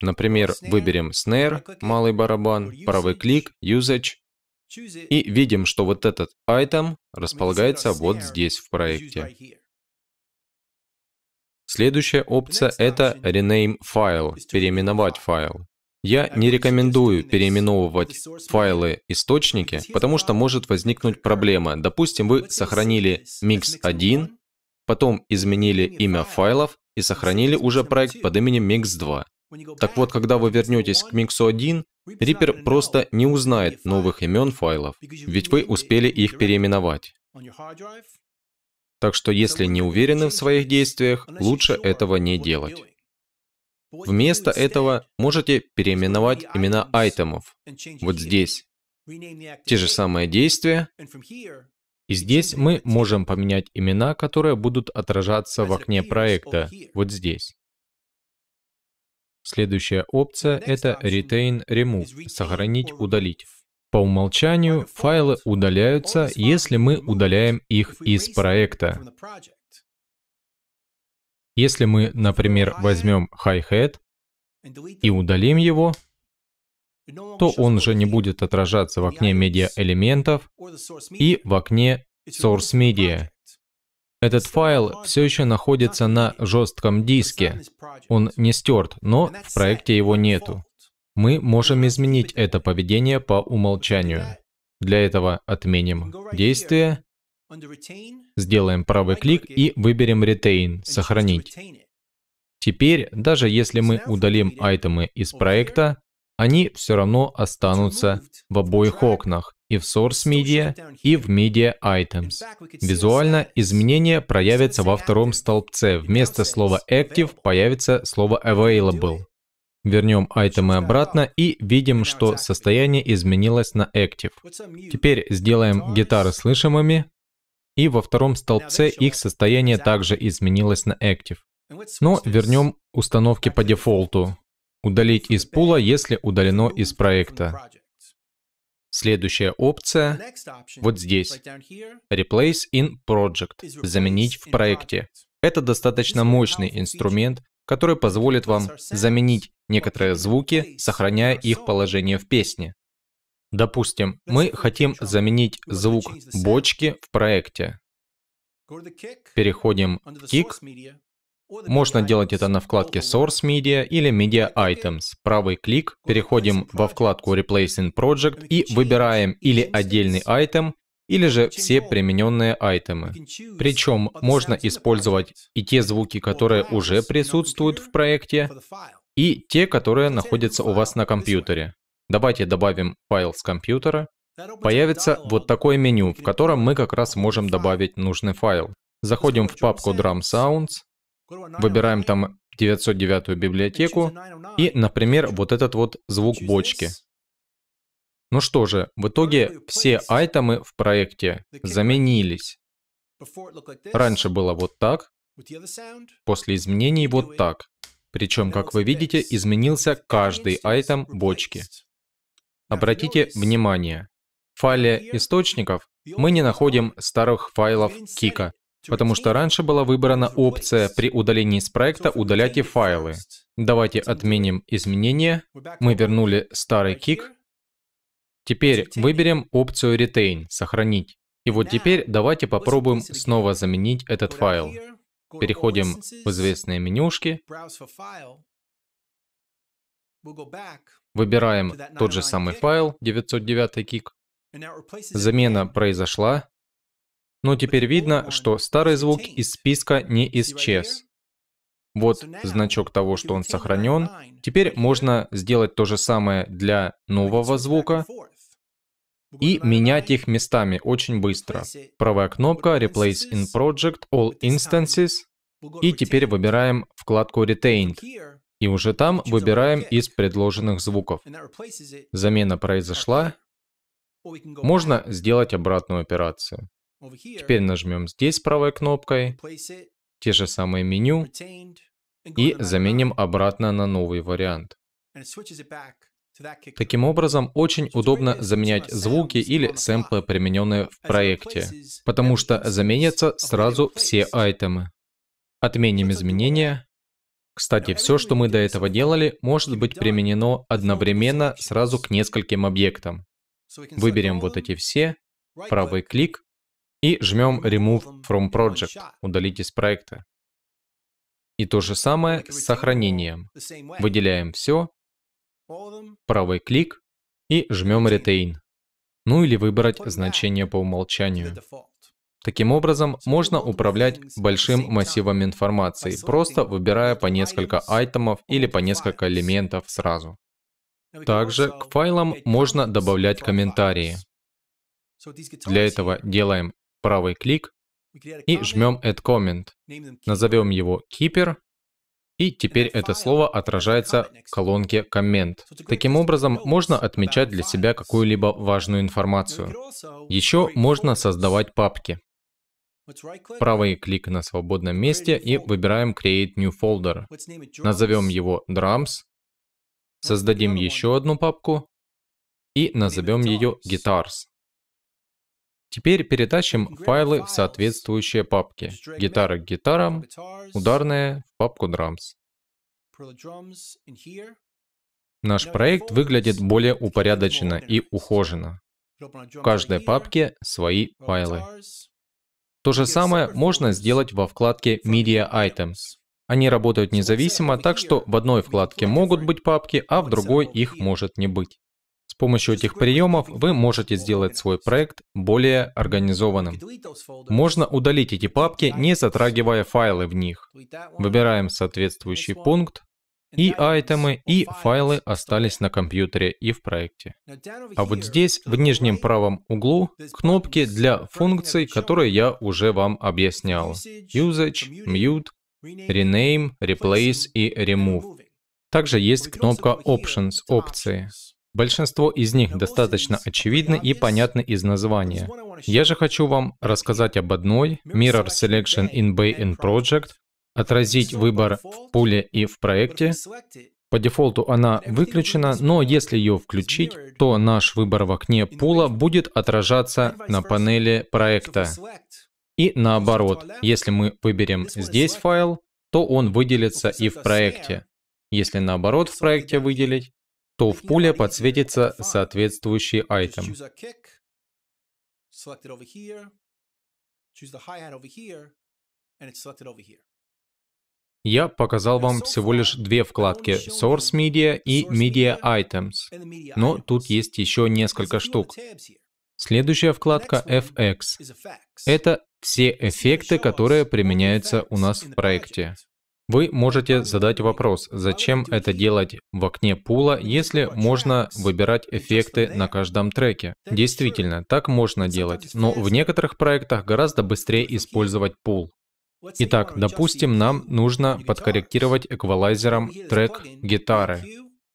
Например, выберем Snare, малый барабан, правый клик, Usage, и видим, что вот этот айтем располагается вот здесь в проекте. Следующая опция — это rename file, переименовать файл. Я не рекомендую переименовывать файлы-источники, потому что может возникнуть проблема. Допустим, вы сохранили mix1, потом изменили имя файлов и сохранили уже проект под именем mix2. Так вот, когда вы вернетесь к mix 1, Reaper просто не узнает новых имен файлов, ведь вы успели их переименовать. Так что если не уверены в своих действиях, лучше этого не делать. Вместо этого можете переименовать имена айтемов. Вот здесь. Те же самые действия. И здесь мы можем поменять имена, которые будут отражаться в окне проекта. Вот здесь. Следующая опция — это Retain Remove — сохранить, удалить. По умолчанию файлы удаляются, если мы удаляем их из проекта. Если мы, например, возьмем hi-hat и удалим его, то он же не будет отражаться в окне медиа элементов и в окне source media. Этот файл все еще находится на жестком диске. Он не стерт, но в проекте его нету. Мы можем изменить это поведение по умолчанию. Для этого отменим действие, сделаем правый клик и выберем Retain, сохранить. Теперь, даже если мы удалим айтемы из проекта, они все равно останутся в обоих окнах, и в Source Media, и в Media Items. Визуально изменения проявятся во втором столбце. Вместо слова Active появится слово Available. Вернем айтемы обратно и видим, что состояние изменилось на Active. Теперь сделаем гитары слышимыми, и во втором столбце их состояние также изменилось на Active. Но вернем установки по дефолту. Удалить из пула, если удалено из проекта. Следующая опция вот здесь. Replace in Project. Заменить в проекте. Это достаточно мощный инструмент, который позволит вам заменить некоторые звуки, сохраняя их положение в песне. Допустим, мы хотим заменить звук бочки в проекте. Переходим в кик. Можно делать это на вкладке Source Media или Media Items. Правый клик, переходим во вкладку Replacing Project и выбираем или отдельный item, или же все примененные айтемы. Причем можно использовать и те звуки, которые уже присутствуют в проекте, и те, которые находятся у вас на компьютере. Давайте добавим файл с компьютера. Появится вот такое меню, в котором мы как раз можем добавить нужный файл. Заходим в папку Drum Sounds, выбираем там 909 библиотеку и, например, вот этот вот звук бочки. Ну что же, в итоге все айтемы в проекте заменились. Раньше было вот так, после изменений вот так. Причем, как вы видите, изменился каждый айтем бочки. Обратите внимание, в файле источников мы не находим старых файлов Кика, потому что раньше была выбрана опция при удалении из проекта «Удаляйте файлы». Давайте отменим изменения. Мы вернули старый кик. Теперь выберем опцию «Retain» — «Сохранить». И вот теперь давайте попробуем снова заменить этот файл. Переходим в известные менюшки. Выбираем тот же самый файл 909 кик, Замена произошла. Но теперь видно, что старый звук из списка не исчез. Вот значок того, что он сохранен. Теперь можно сделать то же самое для нового звука и менять их местами очень быстро. Правая кнопка Replace in Project All Instances, и теперь выбираем вкладку Retained. И уже там выбираем из предложенных звуков. Замена произошла. Можно сделать обратную операцию. Теперь нажмем здесь правой кнопкой, те же самые меню, и заменим обратно на новый вариант. Таким образом, очень удобно заменять звуки или сэмплы, примененные в проекте, потому что заменятся сразу все айтемы. Отменим изменения. Кстати, все, что мы до этого делали, может быть применено одновременно сразу к нескольким объектам. Выберем вот эти все, правый клик и жмем Remove from Project, удалить из проекта. И то же самое с сохранением. Выделяем все правый клик и жмем Retain. Ну или выбрать значение по умолчанию. Таким образом, можно управлять большим массивом информации, просто выбирая по несколько айтемов или по несколько элементов сразу. Также к файлам можно добавлять комментарии. Для этого делаем правый клик и жмем Add Comment. Назовем его Keeper и теперь это слово отражается в колонке «коммент». Таким образом, можно отмечать для себя какую-либо важную информацию. Еще можно создавать папки. Правый клик на свободном месте и выбираем Create New Folder. Назовем его Drums. Создадим еще одну папку и назовем ее Guitars. Теперь перетащим файлы в соответствующие папки. Гитара к гитарам, ударная в папку drums. Наш проект выглядит более упорядоченно и ухоженно. В каждой папке свои файлы. То же самое можно сделать во вкладке Media Items. Они работают независимо, так что в одной вкладке могут быть папки, а в другой их может не быть помощью этих приемов вы можете сделать свой проект более организованным. Можно удалить эти папки, не затрагивая файлы в них. Выбираем соответствующий пункт, и айтемы, и файлы остались на компьютере и в проекте. А вот здесь, в нижнем правом углу, кнопки для функций, которые я уже вам объяснял. Usage, Mute, Rename, Replace и Remove. Также есть кнопка Options, опции. Большинство из них достаточно очевидны и понятны из названия. Я же хочу вам рассказать об одной, Mirror Selection in Bay and Project, отразить выбор в пуле и в проекте. По дефолту она выключена, но если ее включить, то наш выбор в окне пула будет отражаться на панели проекта. И наоборот, если мы выберем здесь файл, то он выделится и в проекте. Если наоборот в проекте выделить, то в поле подсветится соответствующий айтем. Я показал вам всего лишь две вкладки Source Media и Media Items, но тут есть еще несколько штук. Следующая вкладка FX. Это все эффекты, которые применяются у нас в проекте. Вы можете задать вопрос, зачем это делать в окне пула, если можно выбирать эффекты на каждом треке. Действительно, так можно делать, но в некоторых проектах гораздо быстрее использовать пул. Итак, допустим, нам нужно подкорректировать эквалайзером трек гитары.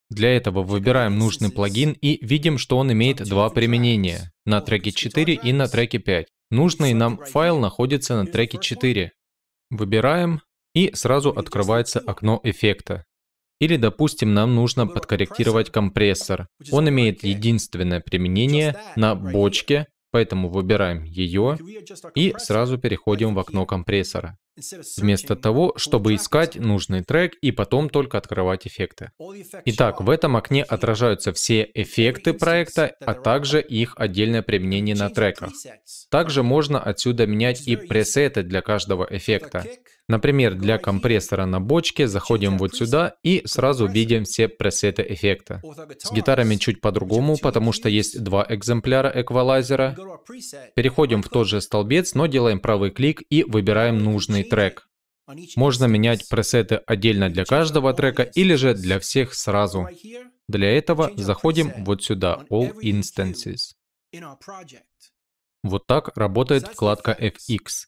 Для этого выбираем нужный плагин и видим, что он имеет два применения — на треке 4 и на треке 5. Нужный нам файл находится на треке 4. Выбираем и сразу открывается окно эффекта. Или, допустим, нам нужно подкорректировать компрессор. Он имеет единственное применение на бочке, поэтому выбираем ее и сразу переходим в окно компрессора. Вместо того, чтобы искать нужный трек и потом только открывать эффекты. Итак, в этом окне отражаются все эффекты проекта, а также их отдельное применение на треках. Также можно отсюда менять и пресеты для каждого эффекта. Например, для компрессора на бочке заходим вот сюда и сразу видим все пресеты эффекта. С гитарами чуть по-другому, потому что есть два экземпляра эквалайзера. Переходим в тот же столбец, но делаем правый клик и выбираем нужный трек. Можно менять пресеты отдельно для каждого трека или же для всех сразу. Для этого заходим вот сюда, All Instances. Вот так работает вкладка FX.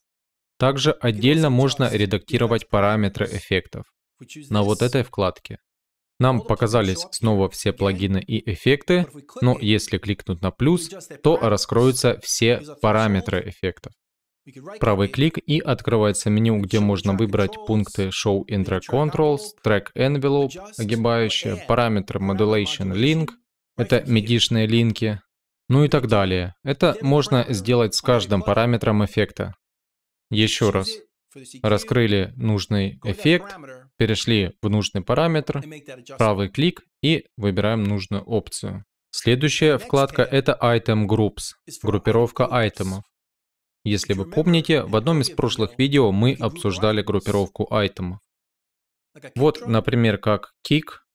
Также отдельно можно редактировать параметры эффектов. На вот этой вкладке. Нам показались снова все плагины и эффекты, но если кликнуть на плюс, то раскроются все параметры эффектов. Правый клик и открывается меню, где можно выбрать пункты Show in Track Controls, Track Envelope, огибающие, параметры Modulation Link, это медишные линки, ну и так далее. Это можно сделать с каждым параметром эффекта еще раз раскрыли нужный эффект, перешли в нужный параметр, правый клик и выбираем нужную опцию. Следующая вкладка — это Item Groups, группировка айтемов. Если вы помните, в одном из прошлых видео мы обсуждали группировку айтемов. Вот, например, как кик.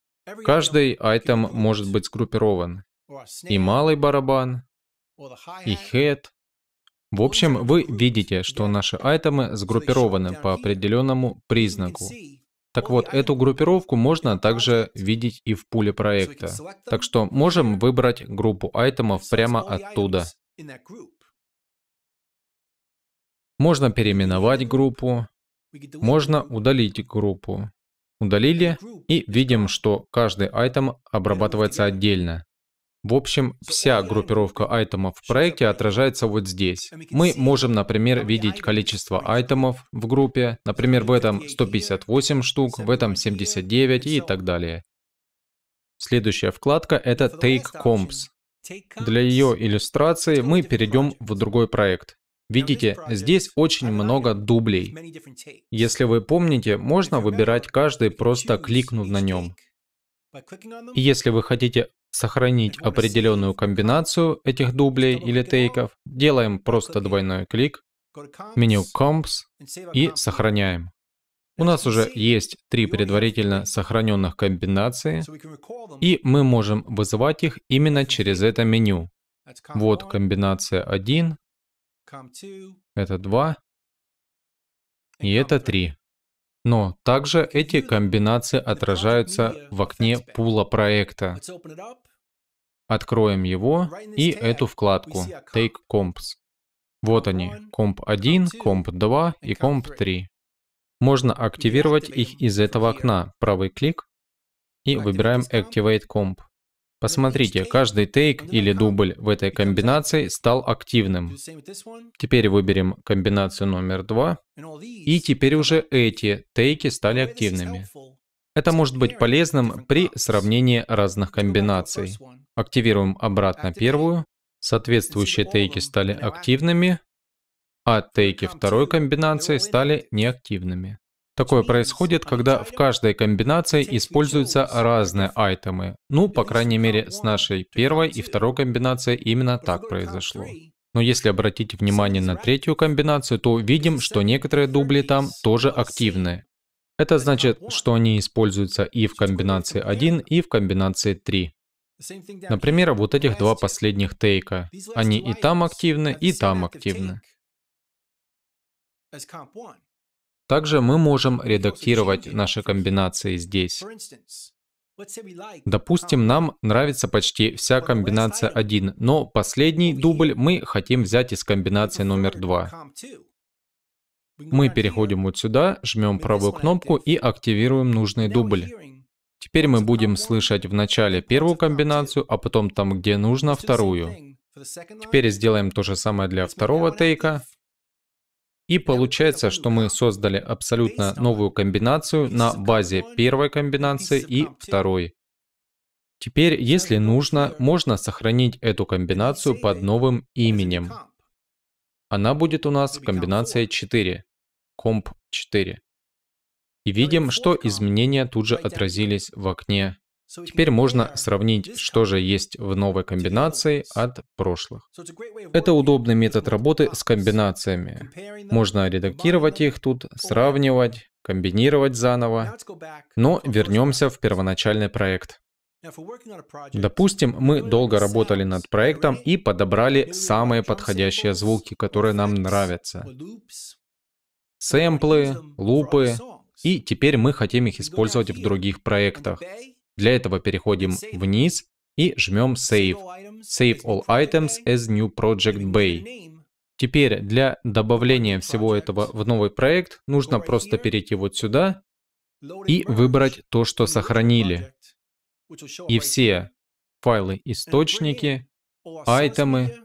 Каждый айтем может быть сгруппирован. И малый барабан, и head, в общем, вы видите, что наши айтемы сгруппированы по определенному признаку. Так вот, эту группировку можно также видеть и в пуле проекта. Так что можем выбрать группу айтемов прямо оттуда. Можно переименовать группу, можно удалить группу. Удалили и видим, что каждый айтем обрабатывается отдельно. В общем, вся группировка айтемов в проекте отражается вот здесь. Мы можем, например, видеть количество айтемов в группе. Например, в этом 158 штук, в этом 79 и так далее. Следующая вкладка — это Take Comps. Для ее иллюстрации мы перейдем в другой проект. Видите, здесь очень много дублей. Если вы помните, можно выбирать каждый, просто кликнув на нем. Если вы хотите сохранить определенную комбинацию этих дублей или тейков, делаем просто двойной клик, меню Comps и сохраняем. У нас уже есть три предварительно сохраненных комбинации, и мы можем вызывать их именно через это меню. Вот комбинация 1, это 2, и это 3. Но также эти комбинации отражаются в окне пула проекта. Откроем его и эту вкладку Take Comps. Вот они, Comp 1, Comp 2 и Comp 3. Можно активировать их из этого окна. Правый клик и выбираем Activate Comp. Посмотрите, каждый тейк или дубль в этой комбинации стал активным. Теперь выберем комбинацию номер два. И теперь уже эти тейки стали активными. Это может быть полезным при сравнении разных комбинаций. Активируем обратно первую. Соответствующие тейки стали активными, а тейки второй комбинации стали неактивными. Такое происходит, когда в каждой комбинации используются разные айтемы. Ну, по крайней мере, с нашей первой и второй комбинацией именно так произошло. Но если обратить внимание на третью комбинацию, то видим, что некоторые дубли там тоже активны. Это значит, что они используются и в комбинации 1, и в комбинации 3. Например, вот этих два последних тейка. Они и там активны, и там активны. Также мы можем редактировать наши комбинации здесь. Допустим, нам нравится почти вся комбинация 1, но последний дубль мы хотим взять из комбинации номер 2. Мы переходим вот сюда, жмем правую кнопку и активируем нужный дубль. Теперь мы будем слышать в начале первую комбинацию, а потом там, где нужно, вторую. Теперь сделаем то же самое для второго тейка. И получается, что мы создали абсолютно новую комбинацию на базе первой комбинации и второй. Теперь, если нужно, можно сохранить эту комбинацию под новым именем. Она будет у нас комбинация 4, комп 4. И видим, что изменения тут же отразились в окне Теперь можно сравнить, что же есть в новой комбинации от прошлых. Это удобный метод работы с комбинациями. Можно редактировать их тут, сравнивать, комбинировать заново. Но вернемся в первоначальный проект. Допустим, мы долго работали над проектом и подобрали самые подходящие звуки, которые нам нравятся. Сэмплы, лупы. И теперь мы хотим их использовать в других проектах. Для этого переходим вниз и жмем Save. Save all items as new project bay. Теперь для добавления всего этого в новый проект нужно просто перейти вот сюда и выбрать то, что сохранили. И все файлы источники, айтемы,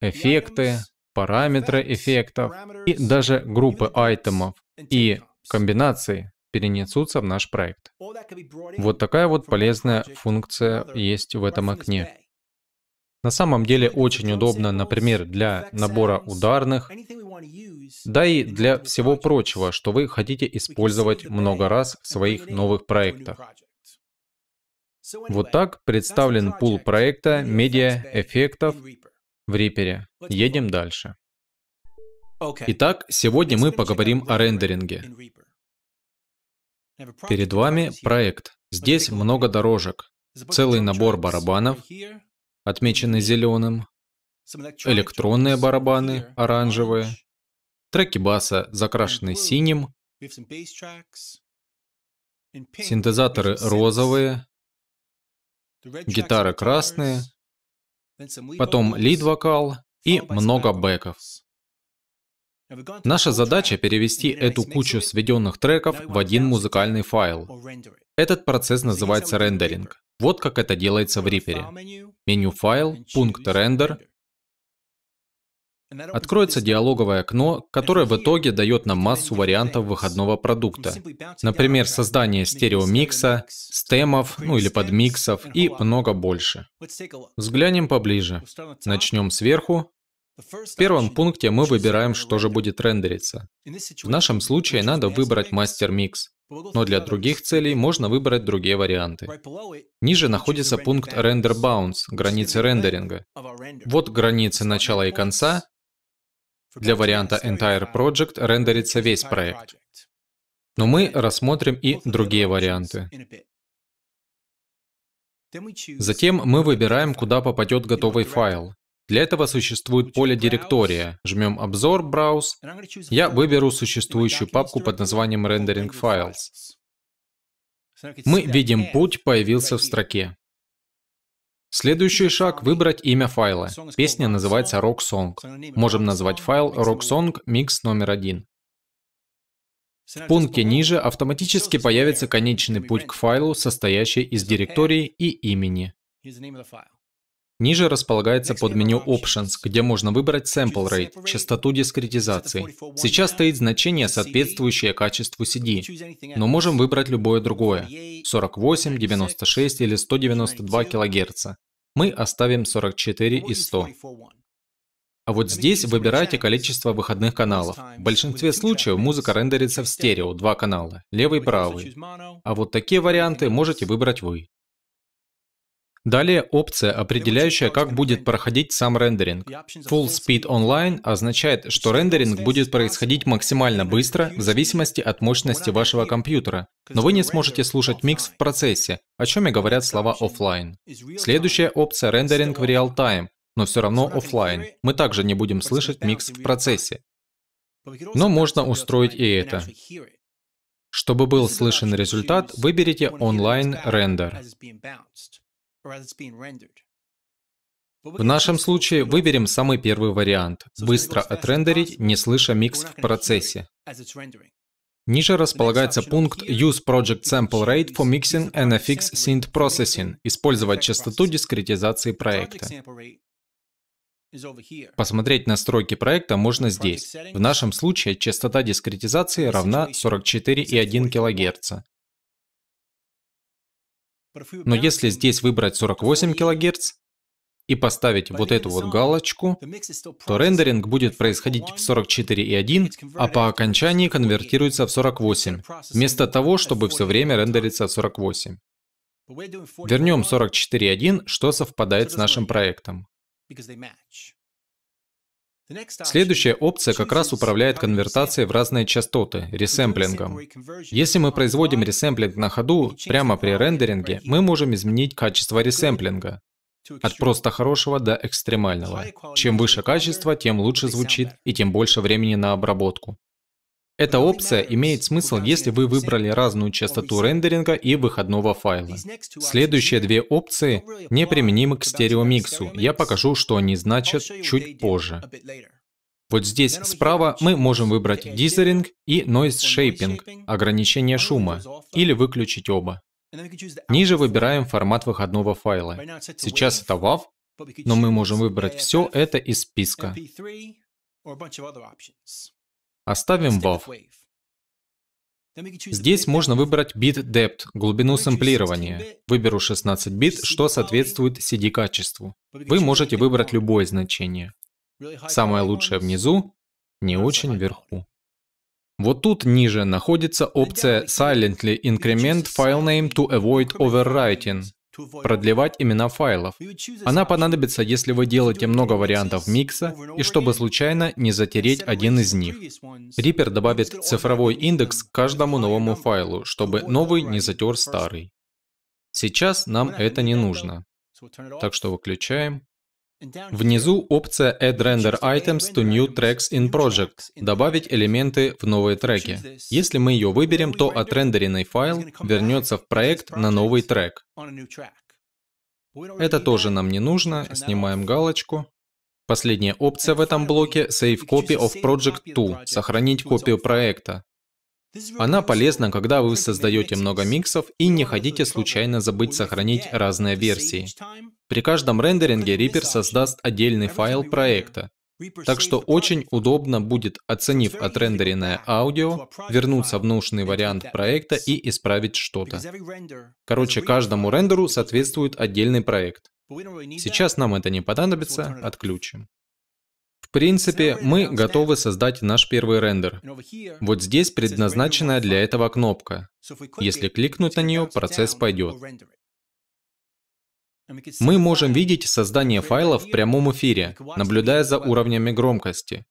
эффекты, параметры эффектов и даже группы айтемов и комбинации перенесутся в наш проект. Вот такая вот полезная функция есть в этом окне. На самом деле очень удобно, например, для набора ударных, да и для всего прочего, что вы хотите использовать много раз в своих новых проектах. Вот так представлен пул проекта медиа эффектов в Reaper. Едем дальше. Итак, сегодня мы поговорим о рендеринге. Перед вами проект. Здесь много дорожек. Целый набор барабанов, отмеченный зеленым, электронные барабаны, оранжевые, треки баса, закрашенные синим, синтезаторы розовые, гитары красные, потом лид-вокал и много бэков. Наша задача перевести эту кучу сведенных треков в один музыкальный файл. Этот процесс называется рендеринг. Вот как это делается в Reaper. Меню «Файл», пункт «Рендер», Откроется диалоговое окно, которое в итоге дает нам массу вариантов выходного продукта. Например, создание стереомикса, стемов, ну или подмиксов и много больше. Взглянем поближе. Начнем сверху. В первом пункте мы выбираем, что же будет рендериться. В нашем случае надо выбрать мастер-микс, но для других целей можно выбрать другие варианты. Ниже находится пункт Render Bounds, границы рендеринга. Вот границы начала и конца. Для варианта Entire Project рендерится весь проект. Но мы рассмотрим и другие варианты. Затем мы выбираем, куда попадет готовый файл. Для этого существует поле директория. Жмем обзор, брауз. Я выберу существующую папку под названием rendering files. Мы видим, путь появился в строке. Следующий шаг — выбрать имя файла. Песня называется Rock Song. Можем назвать файл Rock Song Mix номер один. В пункте ниже автоматически появится конечный путь к файлу, состоящий из директории и имени. Ниже располагается под меню Options, где можно выбрать Sample Rate, частоту дискретизации. Сейчас стоит значение, соответствующее качеству CD, но можем выбрать любое другое – 48, 96 или 192 кГц. Мы оставим 44 и 100. А вот здесь выбирайте количество выходных каналов. В большинстве случаев музыка рендерится в стерео, два канала, левый и правый. А вот такие варианты можете выбрать вы. Далее опция, определяющая, как будет проходить сам рендеринг. Full Speed Online означает, что рендеринг будет происходить максимально быстро, в зависимости от мощности вашего компьютера. Но вы не сможете слушать микс в процессе, о чем и говорят слова офлайн. Следующая опция — рендеринг в реал-тайм, но все равно офлайн. Мы также не будем слышать микс в процессе. Но можно устроить и это. Чтобы был слышен результат, выберите онлайн-рендер. В нашем случае выберем самый первый вариант – быстро отрендерить, не слыша микс в процессе. Ниже располагается пункт «Use Project Sample Rate for Mixing and Affix Synth Processing» – использовать частоту дискретизации проекта. Посмотреть настройки проекта можно здесь. В нашем случае частота дискретизации равна 44,1 кГц. Но если здесь выбрать 48 кГц и поставить вот эту вот галочку, то рендеринг будет происходить в 44,1, а по окончании конвертируется в 48, вместо того, чтобы все время рендериться в 48. Вернем 44.1, что совпадает с нашим проектом. Следующая опция как раз управляет конвертацией в разные частоты, ресэмплингом. Если мы производим ресэмплинг на ходу, прямо при рендеринге, мы можем изменить качество ресэмплинга. От просто хорошего до экстремального. Чем выше качество, тем лучше звучит и тем больше времени на обработку. Эта опция имеет смысл, если вы выбрали разную частоту рендеринга и выходного файла. Следующие две опции не применимы к стереомиксу. Я покажу, что они значат чуть позже. Вот здесь справа мы можем выбрать дизеринг и noise shaping, ограничение шума, или выключить оба. Ниже выбираем формат выходного файла. Сейчас это WAV, но мы можем выбрать все это из списка. Оставим WAV. Здесь можно выбрать bit depth, глубину сэмплирования. Выберу 16 бит, что соответствует CD-качеству. Вы можете выбрать любое значение. Самое лучшее внизу, не очень вверху. Вот тут ниже находится опция Silently Increment File Name to Avoid Overwriting продлевать имена файлов. Она понадобится, если вы делаете много вариантов микса, и чтобы случайно не затереть один из них. Reaper добавит цифровой индекс к каждому новому файлу, чтобы новый не затер старый. Сейчас нам это не нужно. Так что выключаем. Внизу опция Add Render Items to New Tracks in Project – добавить элементы в новые треки. Если мы ее выберем, то отрендеренный файл вернется в проект на новый трек. Это тоже нам не нужно, снимаем галочку. Последняя опция в этом блоке – Save Copy of Project To – сохранить копию проекта. Она полезна, когда вы создаете много миксов и не хотите случайно забыть сохранить разные версии. При каждом рендеринге Reaper создаст отдельный файл проекта. Так что очень удобно будет, оценив отрендеренное аудио, вернуться в нужный вариант проекта и исправить что-то. Короче, каждому рендеру соответствует отдельный проект. Сейчас нам это не понадобится, отключим принципе, мы готовы создать наш первый рендер. Вот здесь предназначена для этого кнопка. Если кликнуть на нее, процесс пойдет. Мы можем видеть создание файла в прямом эфире, наблюдая за уровнями громкости.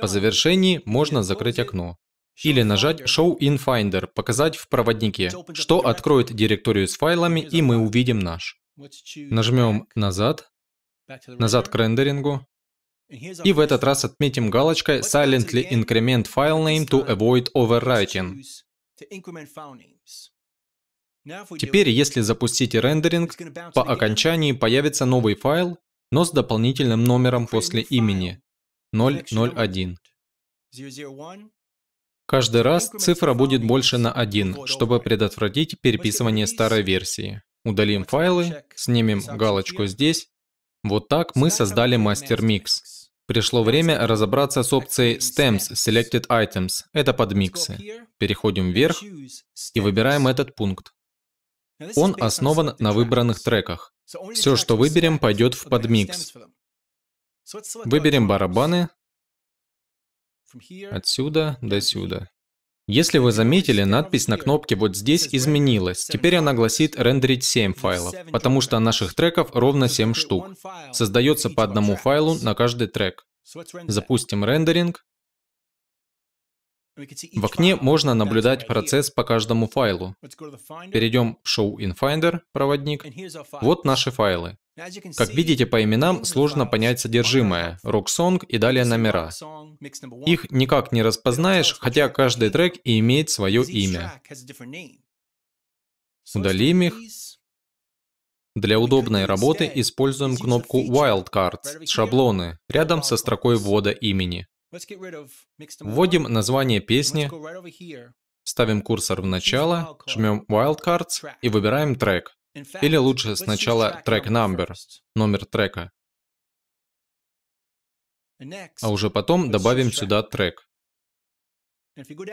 По завершении можно закрыть окно. Или нажать Show in Finder, показать в проводнике, что откроет директорию с файлами, и мы увидим наш. Нажмем «Назад», «Назад к рендерингу», и в этот раз отметим галочкой Silently increment file name to avoid overwriting. Теперь, если запустите рендеринг, по окончании появится новый файл, но с дополнительным номером после имени 001. Каждый раз цифра будет больше на 1, чтобы предотвратить переписывание старой версии. Удалим файлы, снимем галочку здесь. Вот так мы создали мастер-микс. Пришло время разобраться с опцией Stems Selected Items. Это подмиксы. Переходим вверх и выбираем этот пункт. Он основан на выбранных треках. Все, что выберем, пойдет в подмикс. Выберем барабаны отсюда до сюда. Если вы заметили, надпись на кнопке вот здесь изменилась. Теперь она гласит «рендерить 7 файлов», потому что наших треков ровно 7 штук. Создается по одному файлу на каждый трек. Запустим рендеринг. В окне можно наблюдать процесс по каждому файлу. Перейдем в Show in Finder, проводник. Вот наши файлы. Как видите по именам, сложно понять содержимое, рок-сонг и далее номера. Их никак не распознаешь, хотя каждый трек и имеет свое имя. Удалим их. Для удобной работы э, используем кнопку Wildcards, шаблоны, рядом со строкой ввода имени. Вводим название песни, ставим курсор в начало, жмем Wildcards и выбираем трек. Или лучше сначала трек number, номер трека. А уже потом добавим сюда трек.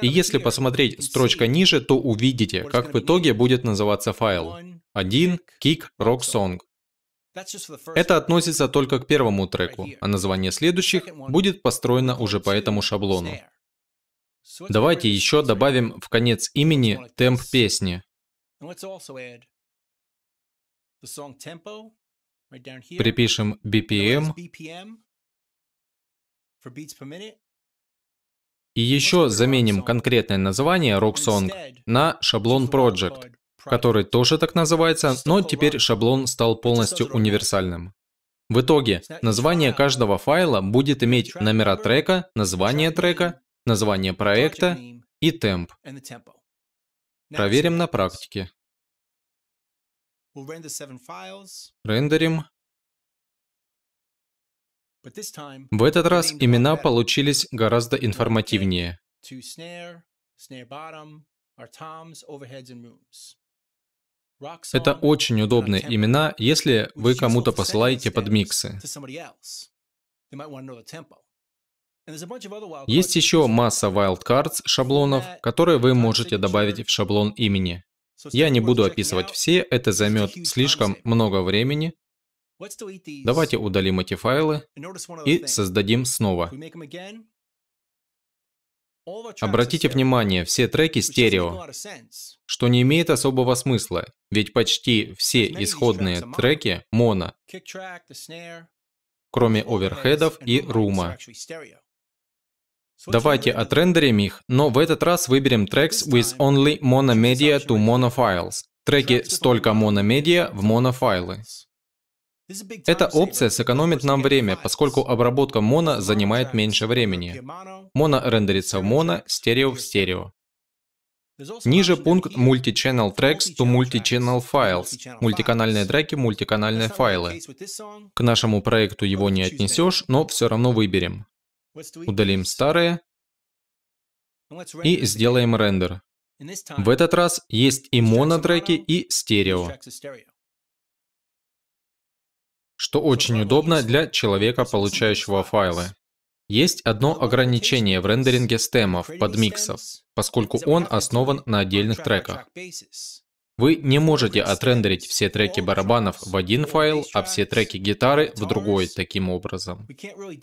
И если посмотреть строчка ниже, то увидите, как в итоге будет называться файл. 1 kick rock song. Это относится только к первому треку, а название следующих будет построено уже по этому шаблону. Давайте еще добавим в конец имени темп песни. Припишем BPM. И еще заменим конкретное название Rock Song на шаблон Project, который тоже так называется, но теперь шаблон стал полностью универсальным. В итоге название каждого файла будет иметь номера трека, название трека, название проекта и темп. Проверим на практике. We'll render seven files. Рендерим. В этот раз имена получились гораздо информативнее. Это очень удобные имена, если вы кому-то посылаете подмиксы. Есть еще масса wildcards шаблонов, которые вы можете добавить в шаблон имени. Я не буду описывать все, это займет слишком много времени. Давайте удалим эти файлы и создадим снова. Обратите внимание, все треки стерео, что не имеет особого смысла, ведь почти все исходные треки моно, кроме оверхедов и рума. Давайте отрендерим их, но в этот раз выберем Tracks with only monomedia to monofiles. Треки с только monomedia в монофайлы. Эта опция сэкономит нам время, поскольку обработка моно занимает меньше времени. Моно рендерится в моно, стерео в стерео. Ниже пункт Multi-Channel Tracks to Multi-Channel Files. Мультиканальные треки, мультиканальные файлы. К нашему проекту его не отнесешь, но все равно выберем. Удалим старые и сделаем рендер. В этот раз есть и монодреки и стерео, что очень удобно для человека, получающего файлы. Есть одно ограничение в рендеринге стемов, под миксов, поскольку он основан на отдельных треках. Вы не можете отрендерить все треки барабанов в один файл, а все треки гитары в другой таким образом.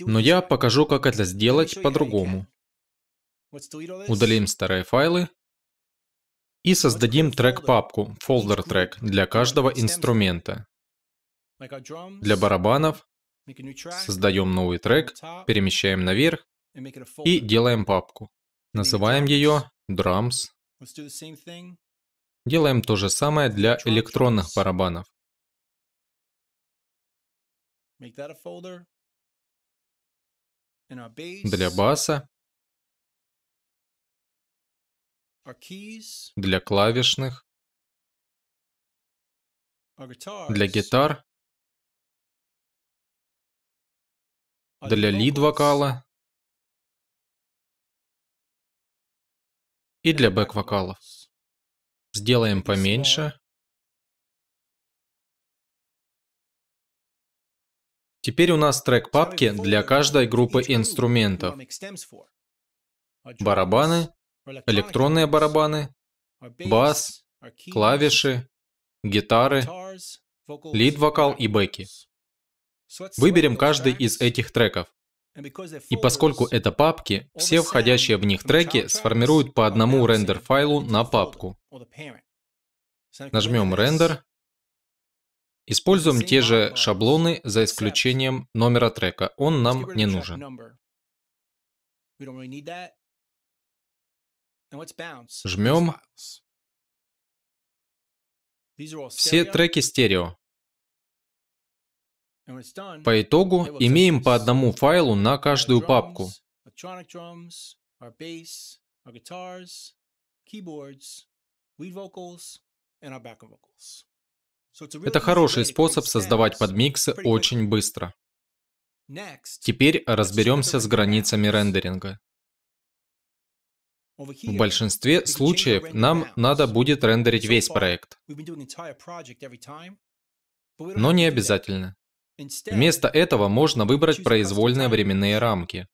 Но я покажу, как это сделать по-другому. Удалим старые файлы и создадим трек-папку, (folder трек для каждого инструмента. Для барабанов создаем новый трек, перемещаем наверх и делаем папку. Называем ее drums. Делаем то же самое для электронных барабанов. Для баса. Для клавишных. Для гитар. Для лид-вокала. И для бэк-вокалов. Сделаем поменьше. Теперь у нас трек папки для каждой группы инструментов. Барабаны, электронные барабаны, бас, клавиши, гитары, лид-вокал и бэки. Выберем каждый из этих треков. И поскольку это папки, все входящие в них треки сформируют по одному рендер-файлу на папку. Нажмем «Рендер». Используем те же шаблоны за исключением номера трека. Он нам не нужен. Жмем. Все треки стерео. По итогу имеем по одному файлу на каждую папку. Это хороший способ создавать подмиксы очень быстро. Теперь разберемся с границами рендеринга. В большинстве случаев нам надо будет рендерить весь проект. Но не обязательно. Вместо этого можно выбрать произвольные временные рамки.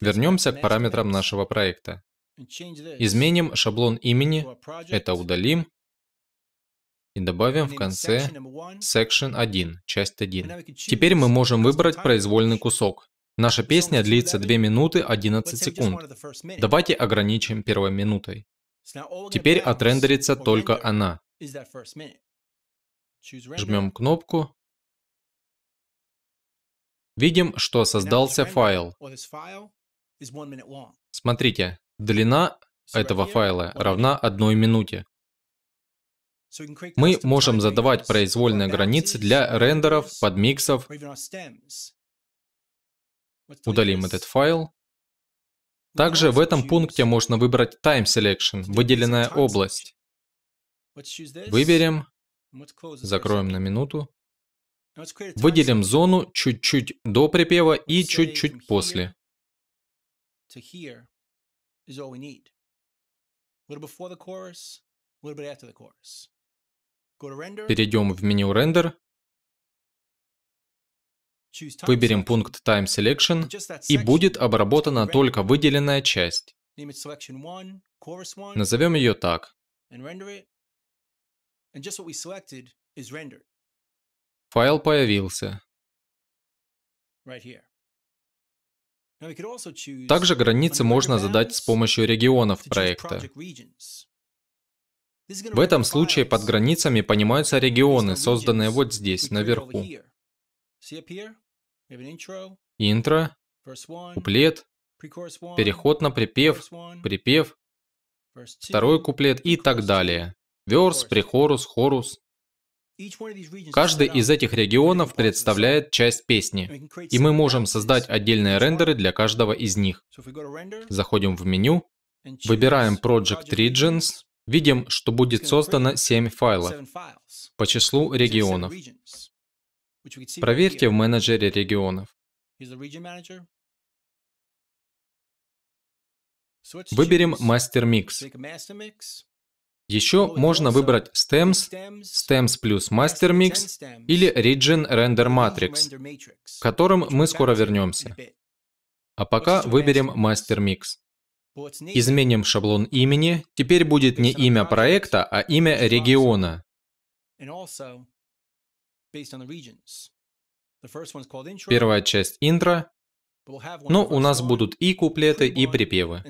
Вернемся к параметрам нашего проекта. Изменим шаблон имени, это удалим, и добавим в конце Section 1, часть 1. Теперь мы можем выбрать произвольный кусок. Наша песня длится 2 минуты 11 секунд. Давайте ограничим первой минутой. Теперь отрендерится только она. Жмем кнопку Видим, что создался файл. Смотрите, длина этого файла равна одной минуте. Мы можем задавать произвольные границы для рендеров, подмиксов. Удалим этот файл. Также в этом пункте можно выбрать Time Selection, выделенная область. Выберем, закроем на минуту. Ну, Выделим зону чуть-чуть до припева и чуть-чуть после. Перейдем в меню Render, выберем пункт Time Selection, и будет обработана только выделенная часть. Назовем ее так. Файл появился. Также границы можно задать с помощью регионов проекта. В этом случае под границами понимаются регионы, созданные вот здесь, наверху. Интро, куплет, переход на припев, припев, второй куплет и так далее. Верс, прихорус, хорус. Каждый из этих регионов представляет часть песни, и мы можем создать отдельные рендеры для каждого из них. Заходим в меню, выбираем Project Regions, видим, что будет создано 7 файлов по числу регионов. Проверьте в менеджере регионов. Выберем Master Mix. Еще можно выбрать Stems, Stems плюс Master Mix или Region Render Matrix, к которым мы скоро вернемся. А пока выберем Master Mix. Изменим шаблон имени. Теперь будет не имя проекта, а имя региона. Первая часть интро. Но ну, у нас будут и куплеты, и припевы.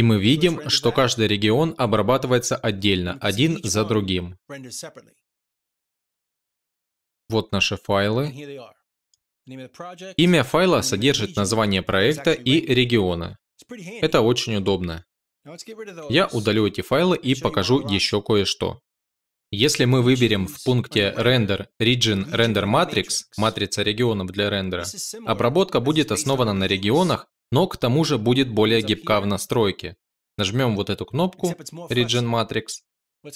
И мы видим, что каждый регион обрабатывается отдельно, один за другим. Вот наши файлы. Имя файла содержит название проекта и региона. Это очень удобно. Я удалю эти файлы и покажу еще кое-что. Если мы выберем в пункте Render Region Render Matrix, матрица регионов для рендера, обработка будет основана на регионах, но к тому же будет более гибка в настройке. Нажмем вот эту кнопку Region Matrix,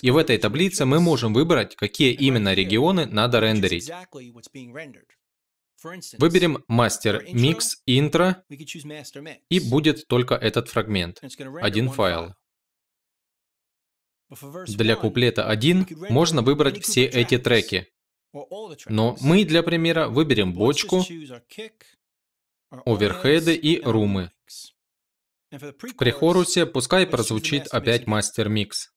и в этой таблице мы можем выбрать, какие именно регионы надо рендерить. Выберем мастер микс интро, и будет только этот фрагмент, один файл. Для куплета 1 можно выбрать все эти треки. Но мы для примера выберем бочку, оверхеды и румы. В прихорусе пускай прозвучит опять мастер-микс,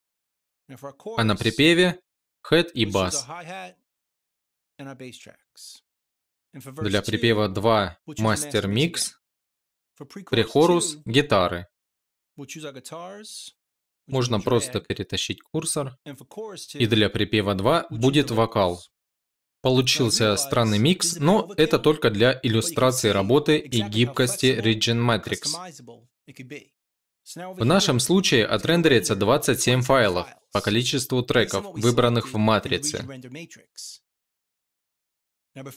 а на припеве — хэт и бас. Для припева 2 — мастер-микс, прихорус — гитары. Можно просто перетащить курсор, и для припева 2 будет вокал. Получился странный микс, но это только для иллюстрации работы и гибкости Region Matrix. В нашем случае отрендерится 27 файлов по количеству треков, выбранных в матрице.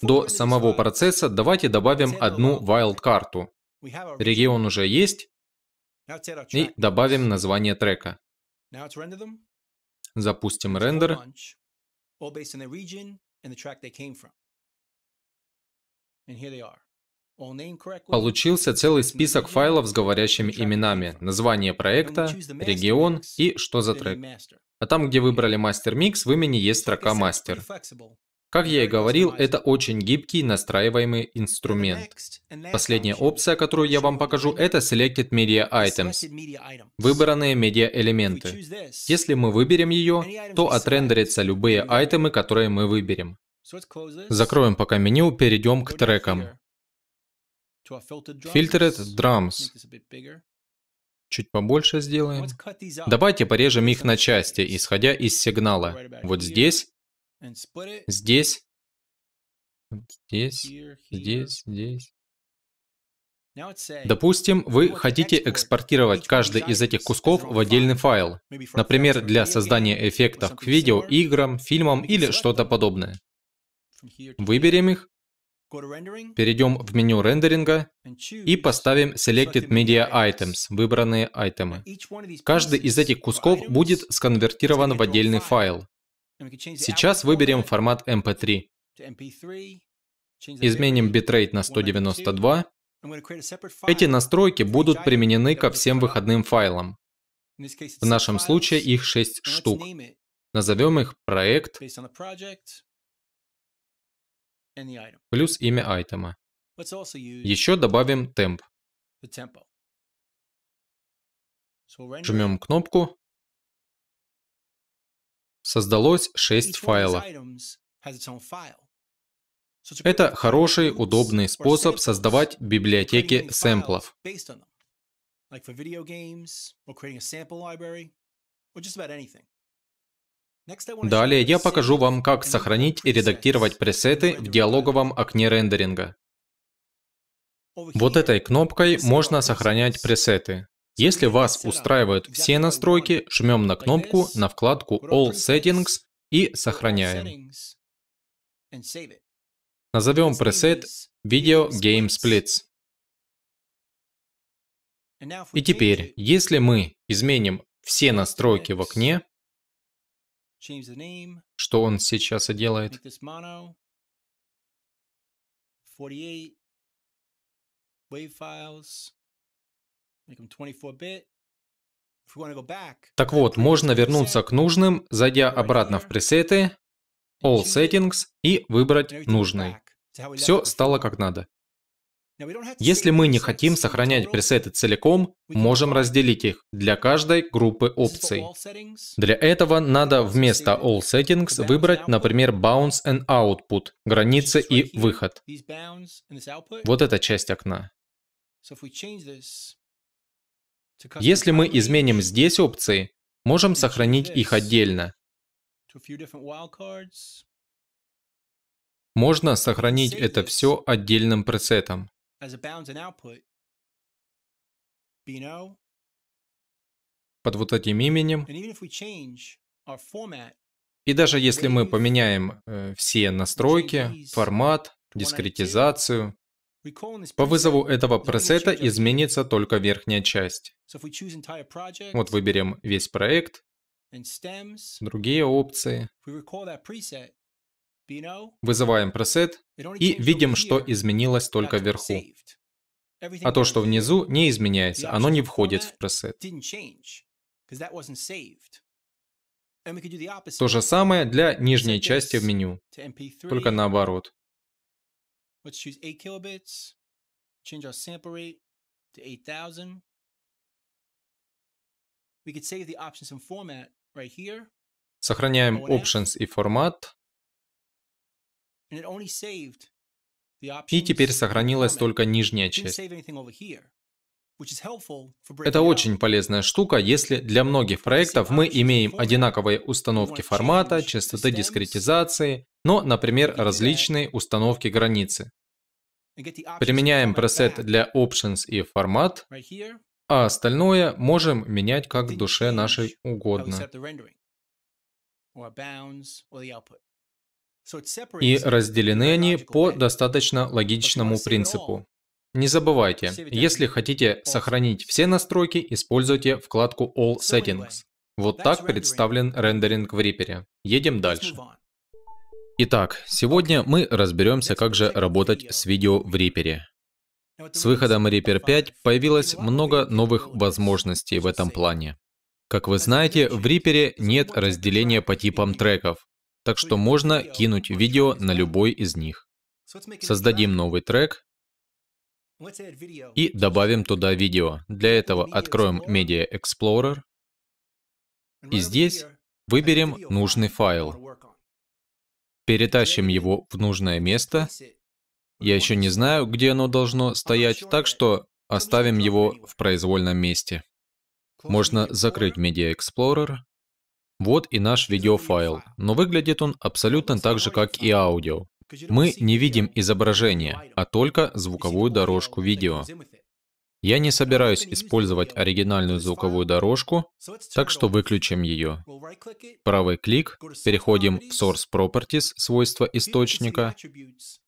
До самого процесса давайте добавим одну вайлдкарту. Регион уже есть. И добавим название трека. Запустим рендер and the track they came from. And here they are. Получился целый список файлов с говорящими именами, название проекта, регион и что за трек. А там, где выбрали мастер-микс, в имени есть строка «Мастер». Как я и говорил, это очень гибкий настраиваемый инструмент. Последняя опция, которую я вам покажу, это Selected Media Items, выбранные медиа-элементы. Если мы выберем ее, то отрендерятся любые айтемы, которые мы выберем. Закроем пока меню, перейдем к трекам. Filtered Drums. Чуть побольше сделаем. Давайте порежем их на части, исходя из сигнала. Вот здесь Здесь. Здесь, здесь, здесь. Допустим, вы хотите экспортировать каждый из этих кусков в отдельный файл, например, для создания эффектов к видео, играм, фильмам или что-то подобное. Выберем их, перейдем в меню рендеринга и поставим Selected Media Items, выбранные айтемы. Каждый из этих кусков будет сконвертирован в отдельный файл. Сейчас выберем формат MP3. Изменим битрейт на 192. Эти настройки будут применены ко всем выходным файлам. В нашем случае их 6 штук. Назовем их проект плюс имя айтема. Еще добавим темп. Жмем кнопку. Создалось 6 файлов. Это хороший, удобный способ создавать библиотеки сэмплов. Далее я покажу вам, как сохранить и редактировать пресеты в диалоговом окне рендеринга. Вот этой кнопкой можно сохранять пресеты. Если вас устраивают все настройки, жмем на кнопку на вкладку All Settings и сохраняем. Назовем пресет Video Game Splits. И теперь, если мы изменим все настройки в окне, что он сейчас и делает, так вот, можно вернуться к нужным, зайдя обратно в пресеты, All Settings и выбрать нужный. Все стало как надо. Если мы не хотим сохранять пресеты целиком, можем разделить их для каждой группы опций. Для этого надо вместо All Settings выбрать, например, Bounce and Output, границы и выход. Вот эта часть окна. Если мы изменим здесь опции, можем сохранить их отдельно. Можно сохранить это все отдельным пресетом. Под вот этим именем. И даже если мы поменяем э, все настройки, формат, дискретизацию, по вызову этого пресета изменится только верхняя часть. Вот выберем весь проект, другие опции. Вызываем пресет и видим, что изменилось только вверху. А то, что внизу, не изменяется, оно не входит в пресет. То же самое для нижней части в меню, только наоборот. Let's choose 8 kilobits. Change our sample rate to 8,000. We could save the options and format right here. Сохраняем options и формат. И теперь сохранилась только нижняя часть. Это очень полезная штука, если для многих проектов мы имеем одинаковые установки формата, частоты дискретизации, но, например, различные установки границы. Применяем пресет для options и формат, а остальное можем менять как душе нашей угодно. И разделены они по достаточно логичному принципу. Не забывайте, если хотите сохранить все настройки, используйте вкладку All Settings. Вот так представлен рендеринг в Reaper. Едем дальше. Итак, сегодня мы разберемся, как же работать с видео в Reaper. С выходом Reaper 5 появилось много новых возможностей в этом плане. Как вы знаете, в Reaper нет разделения по типам треков, так что можно кинуть видео на любой из них. Создадим новый трек и добавим туда видео. Для этого откроем Media Explorer, и здесь выберем нужный файл. Перетащим его в нужное место. Я еще не знаю, где оно должно стоять, так что оставим его в произвольном месте. Можно закрыть Media Explorer. Вот и наш видеофайл, но выглядит он абсолютно так же, как и аудио. Мы не видим изображение, а только звуковую дорожку видео. Я не собираюсь использовать оригинальную звуковую дорожку, так что выключим ее. Правый клик, переходим в Source Properties, свойства источника.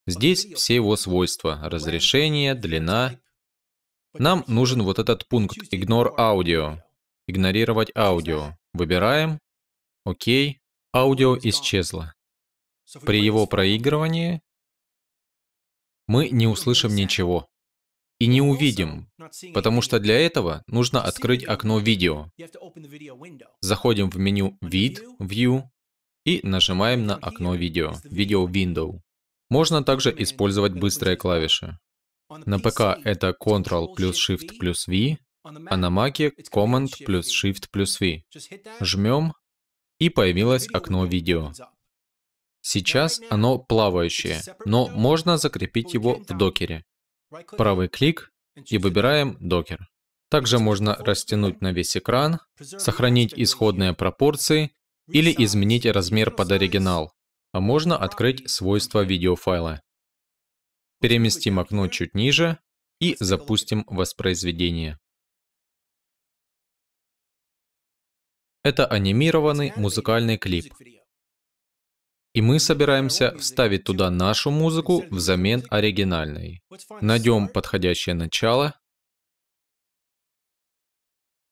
Здесь все его свойства, разрешение, длина. Нам нужен вот этот пункт Ignore Audio, игнорировать аудио. Выбираем, окей, аудио исчезло. При его проигрывании мы не услышим ничего и не увидим, потому что для этого нужно открыть окно видео. Заходим в меню «Вид», «View» и нажимаем на окно видео, «Video Window». Можно также использовать быстрые клавиши. На ПК это Ctrl плюс а Shift плюс V, а на Маке Command плюс Shift плюс V. Жмем, и появилось окно видео. Сейчас оно плавающее, но можно закрепить его в докере. Правый клик и выбираем докер. Также можно растянуть на весь экран, сохранить исходные пропорции или изменить размер под оригинал, а можно открыть свойства видеофайла. Переместим окно чуть ниже и запустим воспроизведение. Это анимированный музыкальный клип. И мы собираемся вставить туда нашу музыку взамен оригинальной. Найдем подходящее начало.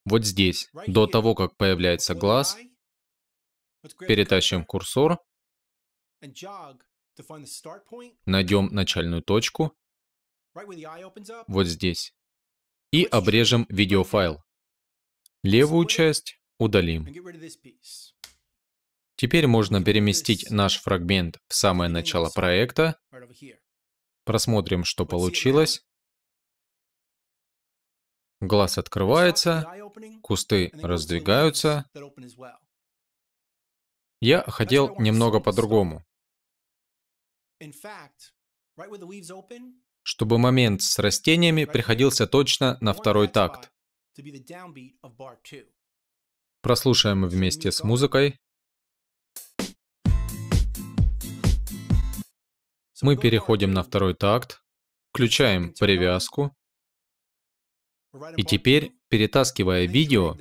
Вот здесь, до того, как появляется глаз, перетащим курсор, найдем начальную точку, вот здесь, и обрежем видеофайл. Левую часть удалим. Теперь можно переместить наш фрагмент в самое начало проекта. Просмотрим, что получилось. Глаз открывается, кусты раздвигаются. Я хотел немного по-другому. Чтобы момент с растениями приходился точно на второй такт. Прослушаем вместе с музыкой. Мы переходим на второй такт, включаем привязку, и теперь, перетаскивая видео,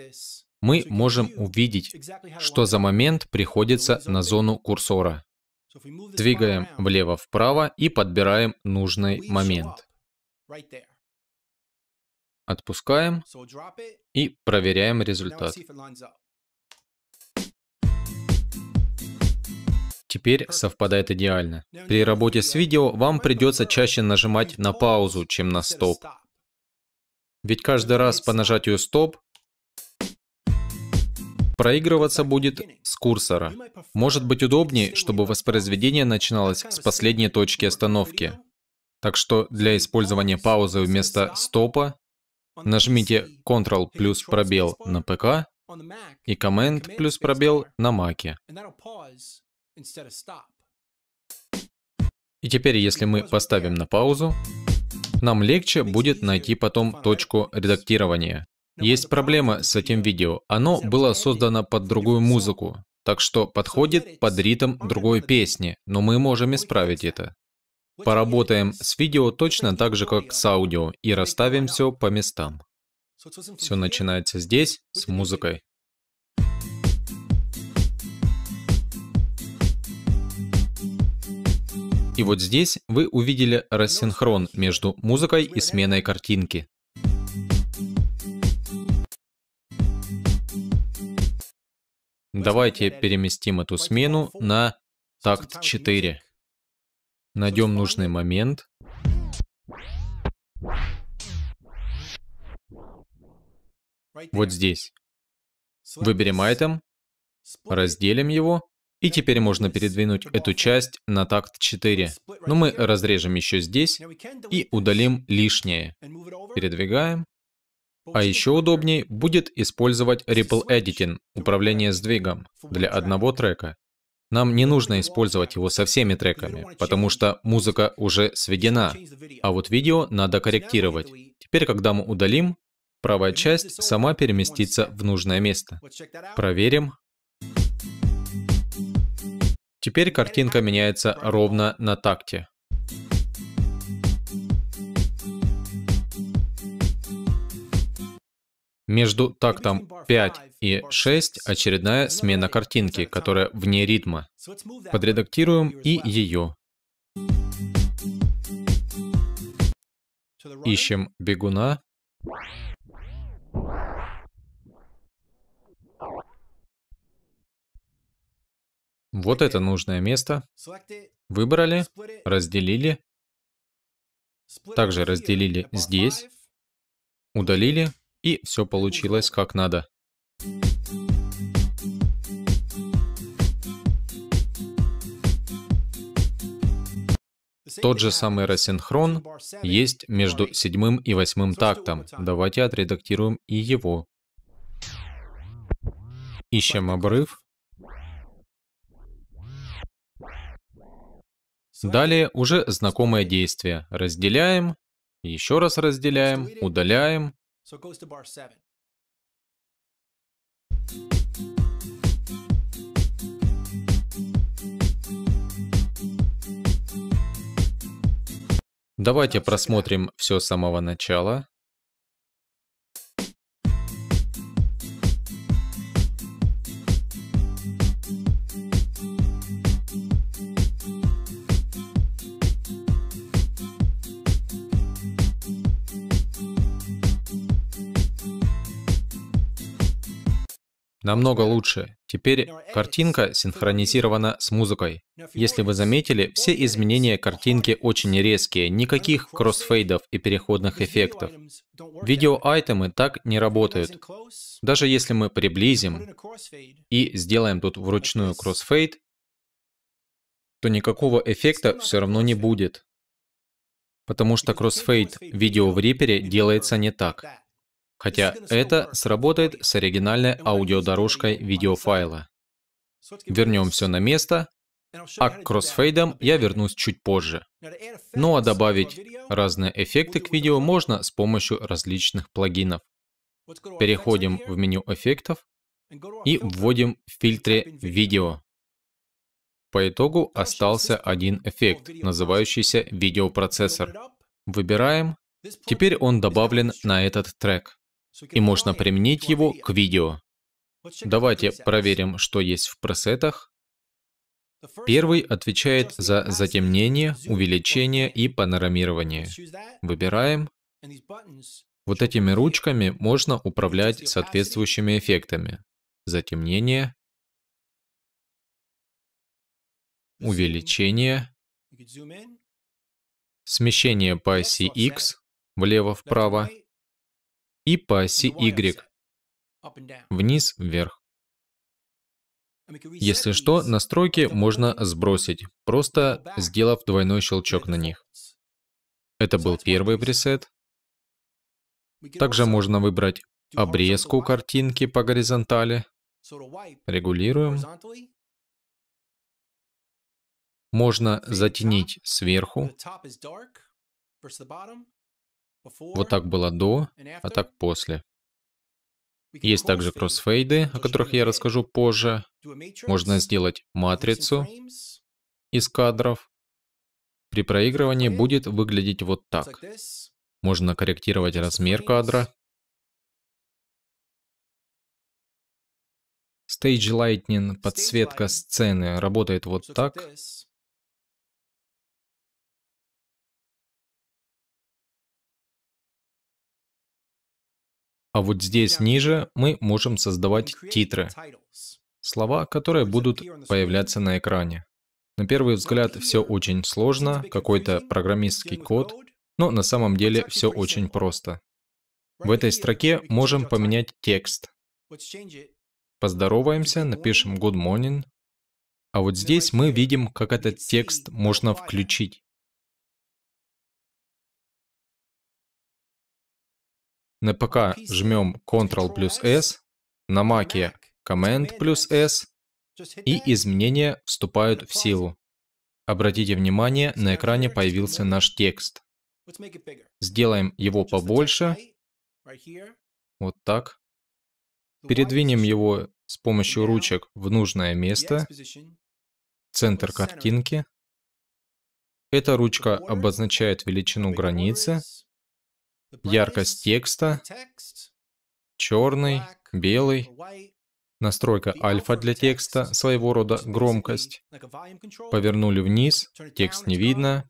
мы можем увидеть, что за момент приходится на зону курсора. Двигаем влево-вправо и подбираем нужный момент. Отпускаем и проверяем результат. Теперь совпадает идеально. При работе с видео вам придется чаще нажимать на паузу, чем на стоп. Ведь каждый раз по нажатию стоп проигрываться будет с курсора. Может быть удобнее, чтобы воспроизведение начиналось с последней точки остановки. Так что для использования паузы вместо стопа нажмите Ctrl плюс пробел на ПК и Command плюс пробел на Маке. И теперь, если мы поставим на паузу, нам легче будет найти потом точку редактирования. Есть проблема с этим видео. Оно было создано под другую музыку, так что подходит под ритм другой песни, но мы можем исправить это. Поработаем с видео точно так же, как с аудио, и расставим все по местам. Все начинается здесь, с музыкой. И вот здесь вы увидели рассинхрон между музыкой и сменой картинки. Давайте переместим эту смену на такт 4. Найдем нужный момент. Вот здесь. Выберем item, разделим его и теперь можно передвинуть эту часть на такт 4. Но ну, мы разрежем еще здесь и удалим лишнее. Передвигаем. А еще удобней будет использовать Ripple Editing, управление сдвигом, для одного трека. Нам не нужно использовать его со всеми треками, потому что музыка уже сведена, а вот видео надо корректировать. Теперь, когда мы удалим, правая часть сама переместится в нужное место. Проверим. Теперь картинка меняется ровно на такте. Между тактом 5 и 6 очередная смена картинки, которая вне ритма. Подредактируем и ее. Ищем бегуна. Вот это нужное место. Выбрали, разделили. Также разделили здесь, удалили, и все получилось как надо. Тот же самый рассинхрон есть между седьмым и восьмым тактом. Давайте отредактируем и его. Ищем обрыв. Далее уже знакомое действие. Разделяем, еще раз разделяем, удаляем. Давайте просмотрим все с самого начала. намного лучше. Теперь картинка синхронизирована с музыкой. Если вы заметили, все изменения картинки очень резкие, никаких кроссфейдов и переходных эффектов. Видео-айтемы так не работают. Даже если мы приблизим и сделаем тут вручную кроссфейд, то никакого эффекта все равно не будет, потому что кроссфейд видео в Reaper делается не так. Хотя это сработает с оригинальной аудиодорожкой видеофайла. Вернем все на место, а к кроссфейдам я вернусь чуть позже. Ну а добавить разные эффекты к видео можно с помощью различных плагинов. Переходим в меню эффектов и вводим в фильтре «Видео». По итогу остался один эффект, называющийся видеопроцессор. Выбираем. Теперь он добавлен на этот трек и можно применить его к видео. Давайте проверим, что есть в пресетах. Первый отвечает за затемнение, увеличение и панорамирование. Выбираем. Вот этими ручками можно управлять соответствующими эффектами. Затемнение, увеличение, смещение по оси X влево-вправо и по оси Y. Вниз, вверх. Если что, настройки можно сбросить, просто сделав двойной щелчок на них. Это был первый пресет. Также можно выбрать обрезку картинки по горизонтали. Регулируем. Можно затенить сверху. Вот так было до, а так после. Есть также кроссфейды, о которых я расскажу позже. Можно сделать матрицу из кадров. При проигрывании будет выглядеть вот так. Можно корректировать размер кадра. Stage Lightning, подсветка сцены, работает вот так. А вот здесь ниже мы можем создавать титры, слова, которые будут появляться на экране. На первый взгляд все очень сложно, какой-то программистский код, но на самом деле все очень просто. В этой строке можем поменять текст. Поздороваемся, напишем good morning. А вот здесь мы видим, как этот текст можно включить. На ПК жмем Ctrl плюс S, на Маке Command плюс S, и изменения вступают в силу. Обратите внимание, на экране появился наш текст. Сделаем его побольше. Вот так. Передвинем его с помощью ручек в нужное место. Центр картинки. Эта ручка обозначает величину границы яркость текста, черный, белый, настройка альфа для текста, своего рода громкость. Повернули вниз, текст не видно,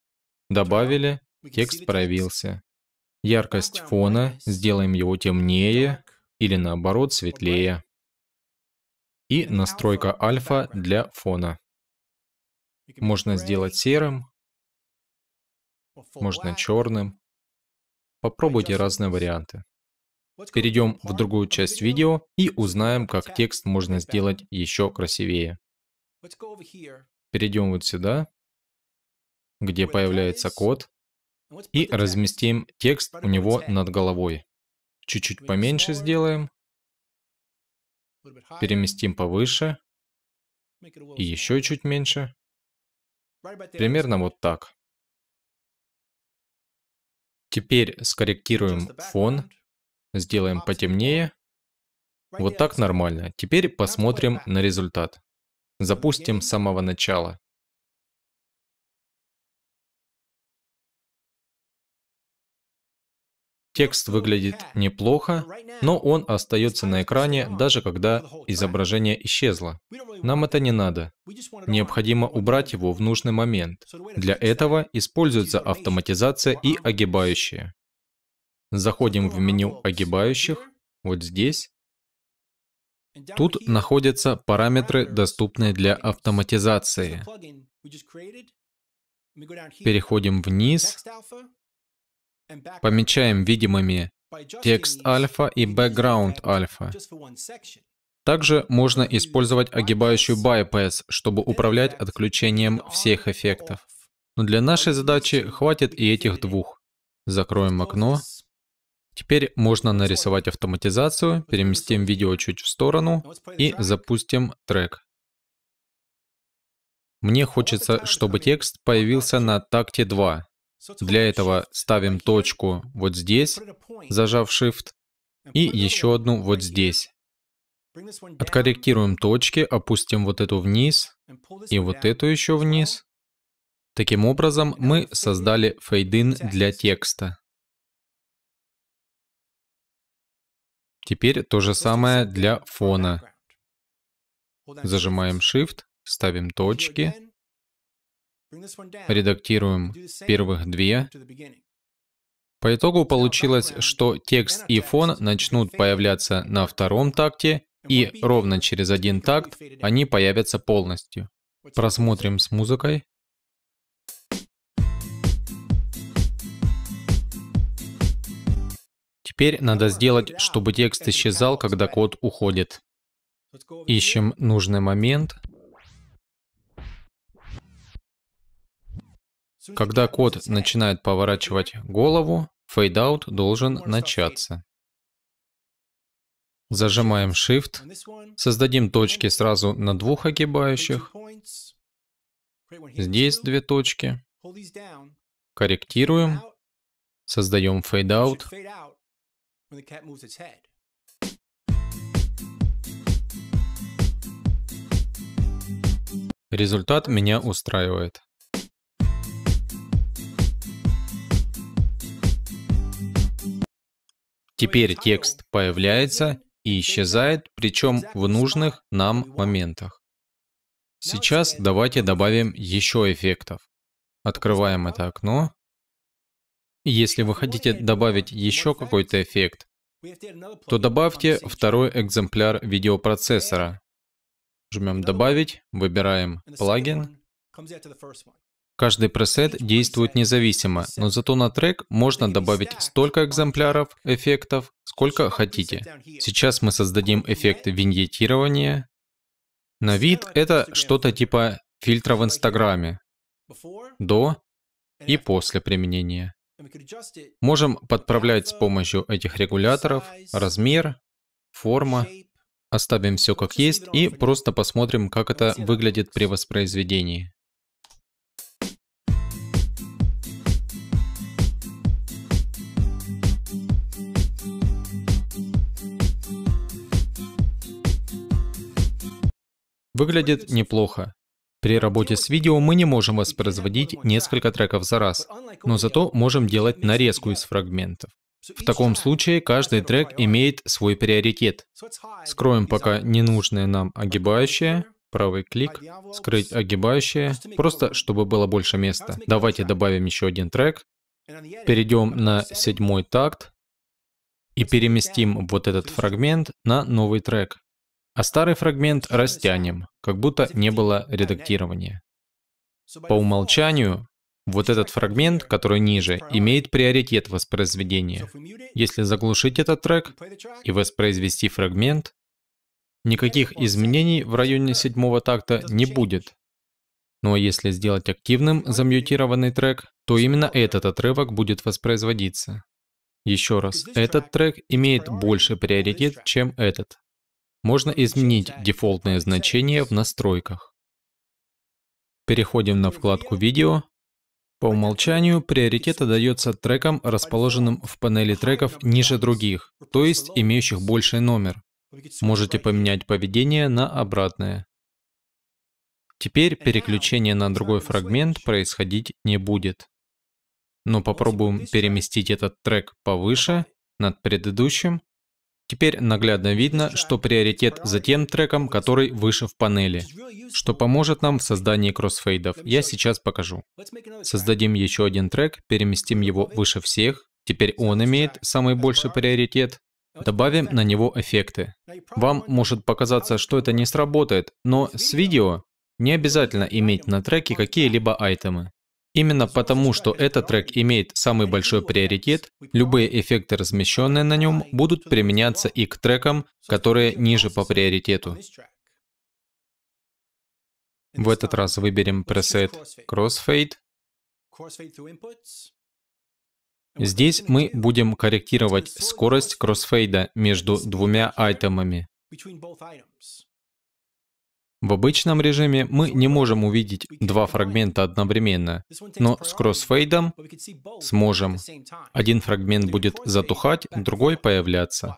добавили, текст проявился. Яркость фона, сделаем его темнее или наоборот светлее. И настройка альфа для фона. Можно сделать серым, можно черным. Попробуйте разные варианты. Перейдем в другую часть видео и узнаем, как текст можно сделать еще красивее. Перейдем вот сюда, где появляется код, и разместим текст у него над головой. Чуть-чуть поменьше сделаем, переместим повыше, и еще чуть меньше. Примерно вот так. Теперь скорректируем фон, сделаем потемнее. Вот так нормально. Теперь посмотрим на результат. Запустим с самого начала. Текст выглядит неплохо, но он остается на экране, даже когда изображение исчезло. Нам это не надо. Необходимо убрать его в нужный момент. Для этого используется автоматизация и огибающие. Заходим в меню огибающих, вот здесь. Тут находятся параметры, доступные для автоматизации. Переходим вниз, Помечаем видимыми текст альфа и бэкграунд альфа. Также можно использовать огибающую bypass, чтобы управлять отключением всех эффектов. Но для нашей задачи хватит и этих двух. Закроем окно. Теперь можно нарисовать автоматизацию, переместим видео чуть в сторону и запустим трек. Мне хочется, чтобы текст появился на такте 2. Для этого ставим точку вот здесь, зажав Shift, и еще одну вот здесь. Откорректируем точки, опустим вот эту вниз, и вот эту еще вниз. Таким образом, мы создали фейдин для текста. Теперь то же самое для фона. Зажимаем Shift, ставим точки, редактируем первых две. По итогу получилось, что текст и фон начнут появляться на втором такте, и ровно через один такт они появятся полностью. Просмотрим с музыкой. Теперь надо сделать, чтобы текст исчезал, когда код уходит. Ищем нужный момент. Когда код начинает поворачивать голову, фейдаут должен начаться. Зажимаем Shift, создадим точки сразу на двух огибающих. Здесь две точки. Корректируем. Создаем фейдаут. Результат меня устраивает. Теперь текст появляется и исчезает, причем в нужных нам моментах. Сейчас давайте добавим еще эффектов. Открываем это окно. Если вы хотите добавить еще какой-то эффект, то добавьте второй экземпляр видеопроцессора. Жмем «Добавить», выбираем «Плагин», Каждый пресет действует независимо, но зато на трек можно добавить столько экземпляров, эффектов, сколько хотите. Сейчас мы создадим эффект виньетирования. На вид это что-то типа фильтра в Инстаграме. До и после применения. Можем подправлять с помощью этих регуляторов размер, форма. Оставим все как есть и просто посмотрим, как это выглядит при воспроизведении. Выглядит неплохо. При работе с видео мы не можем воспроизводить несколько треков за раз, но зато можем делать нарезку из фрагментов. В таком случае каждый трек имеет свой приоритет. Скроем пока ненужное нам огибающее. правый клик, скрыть огибающее, просто чтобы было больше места. Давайте добавим еще один трек, перейдем на седьмой такт и переместим вот этот фрагмент на новый трек. А старый фрагмент растянем, как будто не было редактирования. По умолчанию, вот этот фрагмент, который ниже, имеет приоритет воспроизведения. Если заглушить этот трек и воспроизвести фрагмент, никаких изменений в районе седьмого такта не будет. Но ну а если сделать активным замьютированный трек, то именно этот отрывок будет воспроизводиться. Еще раз, этот трек имеет больше приоритет, чем этот. Можно изменить дефолтные значения в настройках. Переходим на вкладку «Видео». По умолчанию приоритет отдается трекам, расположенным в панели треков ниже других, то есть имеющих больший номер. Можете поменять поведение на обратное. Теперь переключение на другой фрагмент происходить не будет. Но попробуем переместить этот трек повыше, над предыдущим, Теперь наглядно видно, что приоритет за тем треком, который выше в панели, что поможет нам в создании кроссфейдов. Я сейчас покажу. Создадим еще один трек, переместим его выше всех. Теперь он имеет самый больший приоритет. Добавим на него эффекты. Вам может показаться, что это не сработает, но с видео не обязательно иметь на треке какие-либо айтемы. Именно потому, что этот трек имеет самый большой приоритет, любые эффекты, размещенные на нем, будут применяться и к трекам, которые ниже по приоритету. В этот раз выберем пресет Crossfade. Здесь мы будем корректировать скорость кроссфейда между двумя айтемами. В обычном режиме мы не можем увидеть два фрагмента одновременно, но с кроссфейдом сможем. Один фрагмент будет затухать, другой появляться.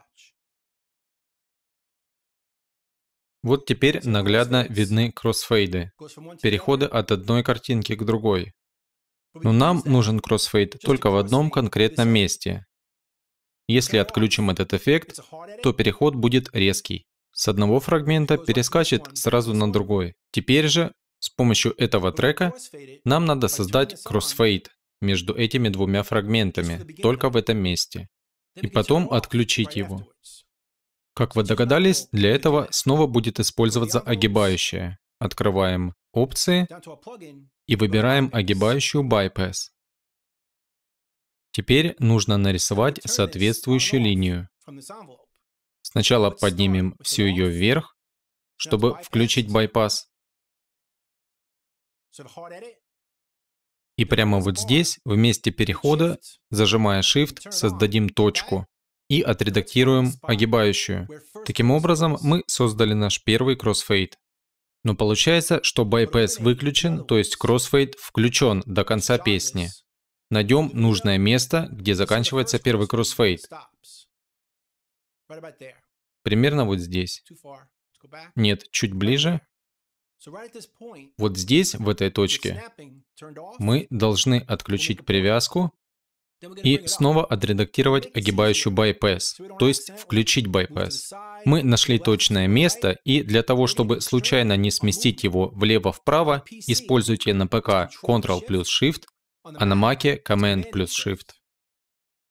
Вот теперь наглядно видны кроссфейды, переходы от одной картинки к другой. Но нам нужен кроссфейд только в одном конкретном месте. Если отключим этот эффект, то переход будет резкий с одного фрагмента перескачет сразу на другой. Теперь же, с помощью этого трека, нам надо создать кроссфейд между этими двумя фрагментами, только в этом месте, и потом отключить его. Как вы догадались, для этого снова будет использоваться огибающее. Открываем опции и выбираем огибающую bypass. Теперь нужно нарисовать соответствующую линию. Сначала поднимем всю ее вверх, чтобы включить байпас. И прямо вот здесь, в месте перехода, зажимая Shift, создадим точку и отредактируем огибающую. Таким образом, мы создали наш первый кроссфейд. Но получается, что байпас выключен, то есть кроссфейд включен до конца песни. Найдем нужное место, где заканчивается первый кроссфейд. right about there. Примерно вот здесь. Нет, чуть ближе. Вот здесь, в этой точке, мы должны отключить привязку и снова отредактировать огибающую байпэс, то есть включить байпэс. Мы нашли точное место, и для того, чтобы случайно не сместить его влево-вправо, используйте на ПК Ctrl плюс Shift, а на Маке Command плюс Shift.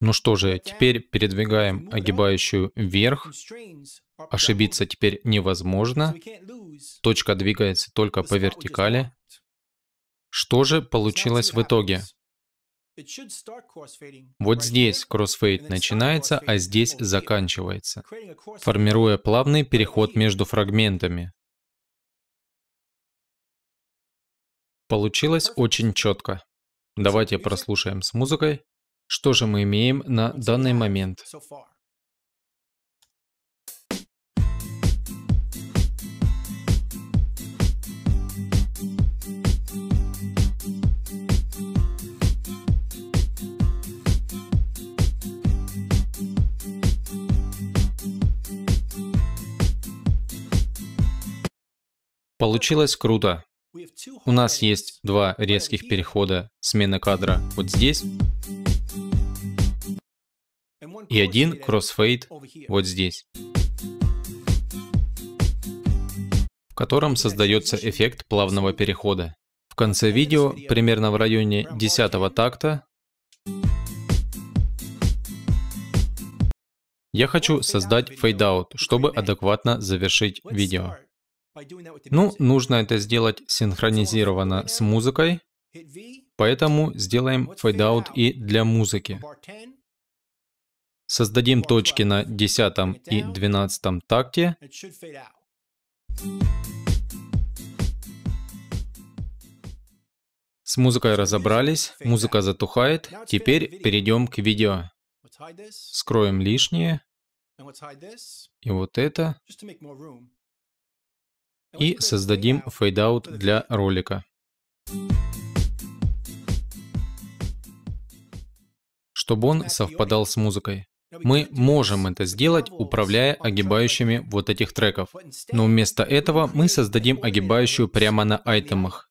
Ну что же, теперь передвигаем огибающую вверх. Ошибиться теперь невозможно. Точка двигается только по вертикали. Что же получилось в итоге? Вот здесь кроссфейд начинается, а здесь заканчивается, формируя плавный переход между фрагментами. Получилось очень четко. Давайте прослушаем с музыкой. Что же мы имеем на данный момент? Получилось круто. У нас есть два резких перехода, смена кадра вот здесь и один кроссфейд вот здесь, в котором создается эффект плавного перехода. В конце видео, примерно в районе 10 такта, я хочу создать фейдаут, чтобы адекватно завершить видео. Ну, нужно это сделать синхронизированно с музыкой, поэтому сделаем фейдаут и для музыки. Создадим точки на 10 и 12 такте. С музыкой разобрались, музыка затухает. Теперь перейдем к видео. Скроем лишнее. И вот это. И создадим фейдаут для ролика. Чтобы он совпадал с музыкой. Мы можем это сделать, управляя огибающими вот этих треков. Но вместо этого мы создадим огибающую прямо на айтемах.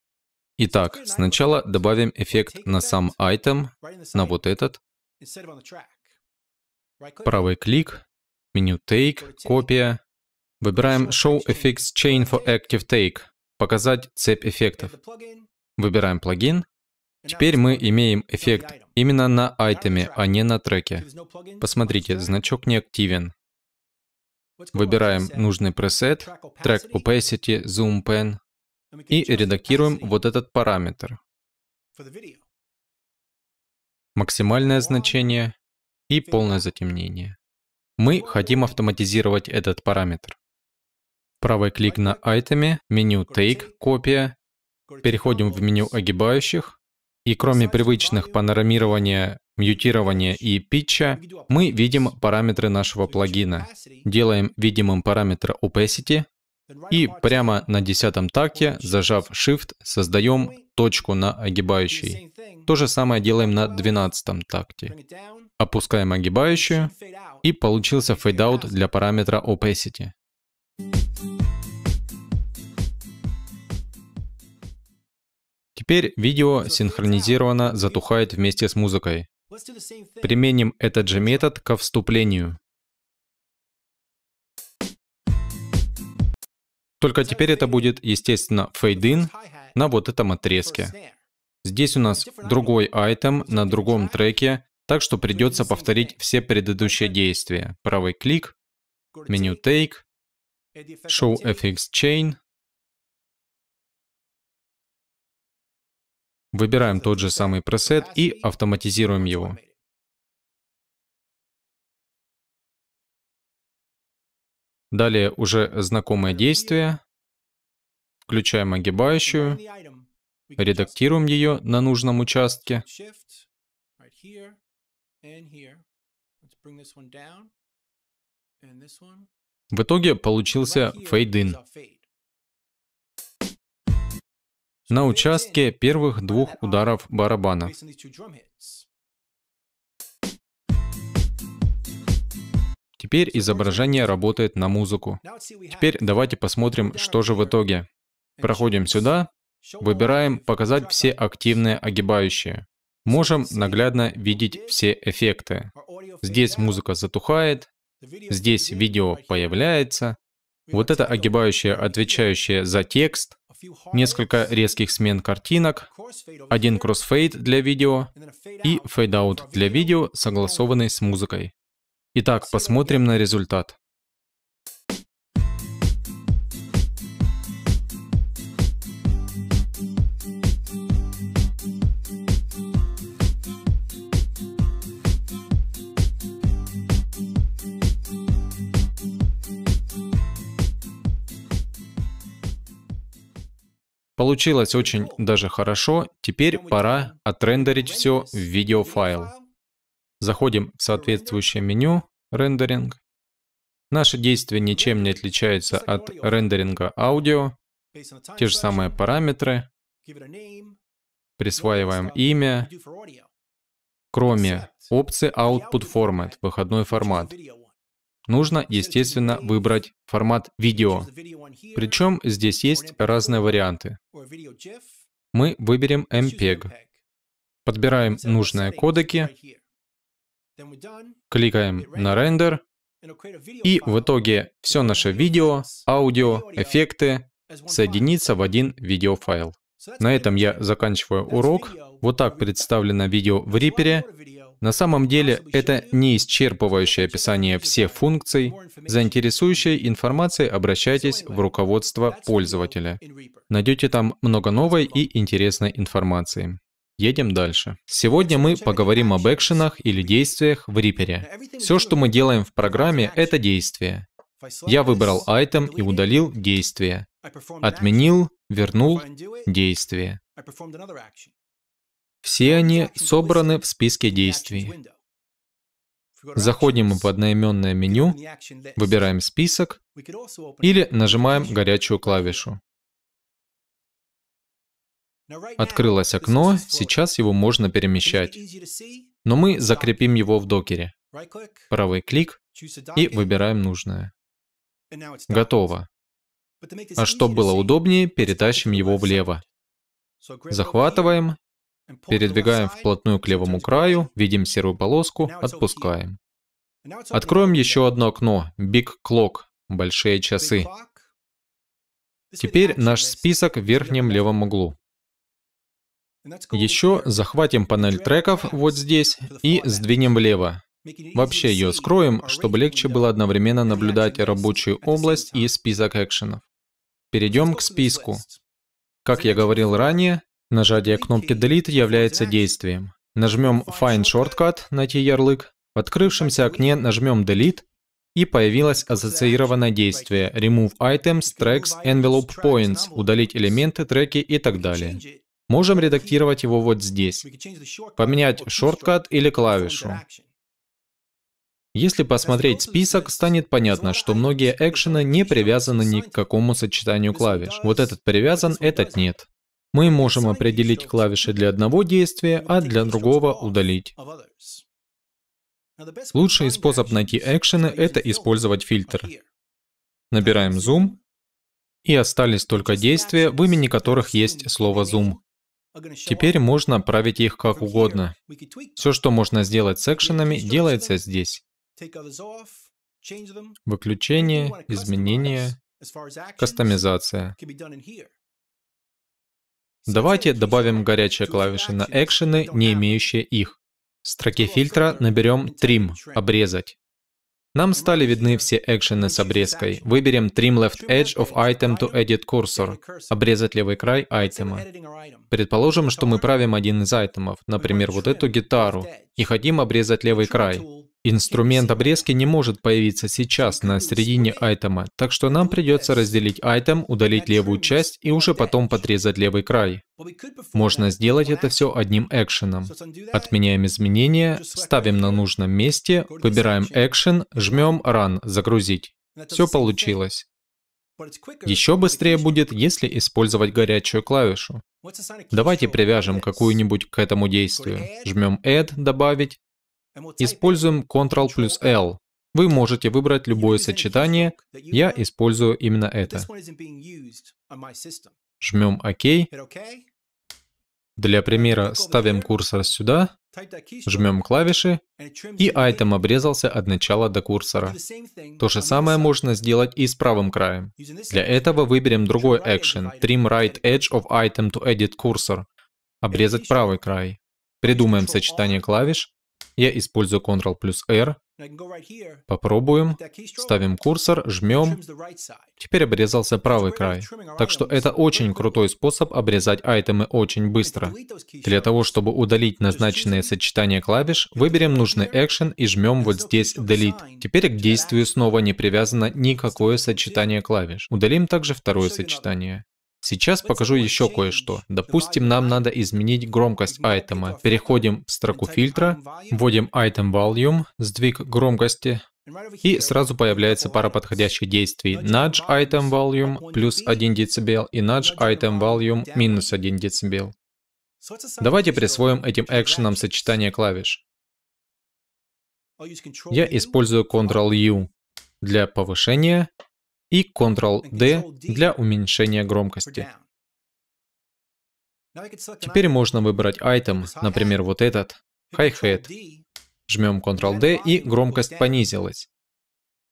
Итак, сначала добавим эффект на сам айтем, на вот этот. Правый клик, меню Take, копия. Выбираем Show Effects Chain for Active Take, показать цепь эффектов. Выбираем плагин, Теперь мы имеем эффект именно на айтеме, а не на треке. Посмотрите, значок не активен. Выбираем нужный пресет, трек opacity, zoom pen, и редактируем вот этот параметр. Максимальное значение и полное затемнение. Мы хотим автоматизировать этот параметр. Правый клик на айтеме, меню Take, копия. Переходим в меню огибающих и кроме привычных панорамирования, мьютирования и питча, мы видим параметры нашего плагина. Делаем видимым параметр opacity, и прямо на десятом такте, зажав Shift, создаем точку на огибающей. То же самое делаем на двенадцатом такте. Опускаем огибающую, и получился фейдаут для параметра opacity. Теперь видео синхронизировано, затухает вместе с музыкой. Применим этот же метод ко вступлению. Только теперь это будет, естественно, фейдин на вот этом отрезке. Здесь у нас другой айтем на другом треке, так что придется повторить все предыдущие действия. Правый клик, меню Take, Show FX Chain, Выбираем тот же самый пресет и автоматизируем его. Далее уже знакомое действие. Включаем огибающую. Редактируем ее на нужном участке. В итоге получился фейдин на участке первых двух ударов барабана. Теперь изображение работает на музыку. Теперь давайте посмотрим, что же в итоге. Проходим сюда, выбираем «Показать все активные огибающие». Можем наглядно видеть все эффекты. Здесь музыка затухает, здесь видео появляется. Вот это огибающее, отвечающее за текст, несколько резких смен картинок, один кроссфейд для видео и фейдаут для видео, согласованный с музыкой. Итак, посмотрим на результат. Получилось очень даже хорошо. Теперь пора отрендерить все в видеофайл. Заходим в соответствующее меню «Рендеринг». Наши действия ничем не отличаются от рендеринга аудио. Те же самые параметры. Присваиваем имя, кроме опции Output Format, выходной формат нужно, естественно, выбрать формат видео. Причем здесь есть разные варианты. Мы выберем MPEG. Подбираем нужные кодеки, кликаем на рендер, и в итоге все наше видео, аудио, эффекты соединится в один видеофайл. На этом я заканчиваю урок. Вот так представлено видео в Reaper. На самом деле, это не исчерпывающее описание всех функций. За интересующей информацией обращайтесь в руководство пользователя. Найдете там много новой и интересной информации. Едем дальше. Сегодня мы поговорим об экшенах или действиях в Reaper. Все, что мы делаем в программе, это действие. Я выбрал item и удалил действие. Отменил, вернул действие. Все они собраны в списке действий. Заходим в одноименное меню, выбираем список или нажимаем горячую клавишу. Открылось окно, сейчас его можно перемещать. Но мы закрепим его в докере. Правый клик и выбираем нужное. Готово. А чтобы было удобнее, перетащим его влево. Захватываем Передвигаем вплотную к левому краю, видим серую полоску, отпускаем. Откроем еще одно окно, Big Clock, большие часы. Теперь наш список в верхнем левом углу. Еще захватим панель треков вот здесь и сдвинем влево. Вообще ее скроем, чтобы легче было одновременно наблюдать рабочую область и список экшенов. Перейдем к списку. Как я говорил ранее, Нажатие кнопки Delete является действием. Нажмем Find Shortcut, найти ярлык. В открывшемся окне нажмем Delete, и появилось ассоциированное действие Remove Items, Tracks, Envelope Points, удалить элементы, треки и так далее. Можем редактировать его вот здесь. Поменять шорткат или клавишу. Если посмотреть список, станет понятно, что многие экшены не привязаны ни к какому сочетанию клавиш. Вот этот привязан, этот нет. Мы можем определить клавиши для одного действия, а для другого удалить. Лучший способ найти экшены — это использовать фильтр. Набираем Zoom, и остались только действия, в имени которых есть слово Zoom. Теперь можно править их как угодно. Все, что можно сделать с экшенами, делается здесь. Выключение, изменение, кастомизация. Давайте добавим горячие клавиши на экшены, не имеющие их. В строке фильтра наберем Trim — обрезать. Нам стали видны все экшены с обрезкой. Выберем Trim Left Edge of Item to Edit Cursor — обрезать левый край айтема. Предположим, что мы правим один из айтемов, например, вот эту гитару, и хотим обрезать левый край. Инструмент обрезки не может появиться сейчас на середине айтема, так что нам придется разделить айтем, удалить левую часть и уже потом подрезать левый край. Можно сделать это все одним экшеном. Отменяем изменения, ставим на нужном месте, выбираем экшен, жмем Run, загрузить. Все получилось. Еще быстрее будет, если использовать горячую клавишу. Давайте привяжем какую-нибудь к этому действию. Жмем Add, добавить, Используем Ctrl плюс L. Вы можете выбрать любое сочетание. Я использую именно это. Жмем ОК. Для примера ставим курсор сюда, жмем клавиши, и айтем обрезался от начала до курсора. То же самое можно сделать и с правым краем. Для этого выберем другой action, Trim Right Edge of Item to Edit Cursor, обрезать правый край. Придумаем сочетание клавиш, я использую Ctrl плюс R. Попробуем. Ставим курсор, жмем. Теперь обрезался правый край. Так что это очень крутой способ обрезать айтемы очень быстро. Для того, чтобы удалить назначенные сочетания клавиш, выберем нужный экшен и жмем вот здесь Delete. Теперь к действию снова не привязано никакое сочетание клавиш. Удалим также второе сочетание. Сейчас покажу еще кое-что. Допустим, нам надо изменить громкость айтема. Переходим в строку фильтра, вводим item volume, сдвиг громкости, и сразу появляется пара подходящих действий. Nudge item volume плюс 1 дБ и nudge item volume минус 1 дБ. Давайте присвоим этим экшенам сочетание клавиш. Я использую Ctrl-U для повышения и Ctrl-D для уменьшения громкости. Теперь можно выбрать item, например, вот этот, hi-hat. Жмем Ctrl-D и громкость понизилась.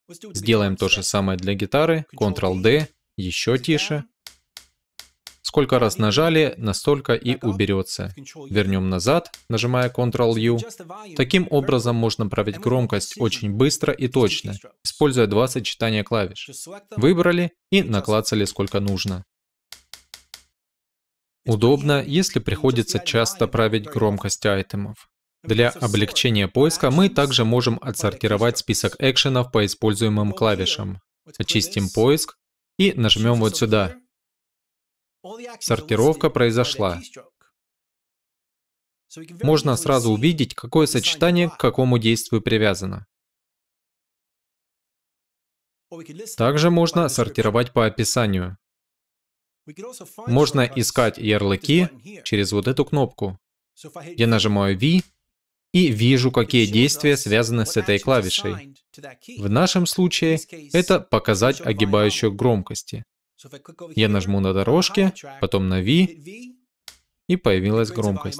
Сделаем то же самое для гитары, Ctrl-D, еще тише, Сколько раз нажали, настолько и уберется. Вернем назад, нажимая Ctrl-U. Таким образом можно править громкость очень быстро и точно, используя два сочетания клавиш. Выбрали и наклацали сколько нужно. Удобно, если приходится часто править громкость айтемов. Для облегчения поиска мы также можем отсортировать список экшенов по используемым клавишам. Очистим поиск и нажмем вот сюда Сортировка произошла. Можно сразу увидеть, какое сочетание к какому действию привязано. Также можно сортировать по описанию. Можно искать ярлыки через вот эту кнопку. Я нажимаю V и вижу, какие действия связаны с этой клавишей. В нашем случае это показать огибающую громкости. Я нажму на дорожке, потом на V, и появилась громкость.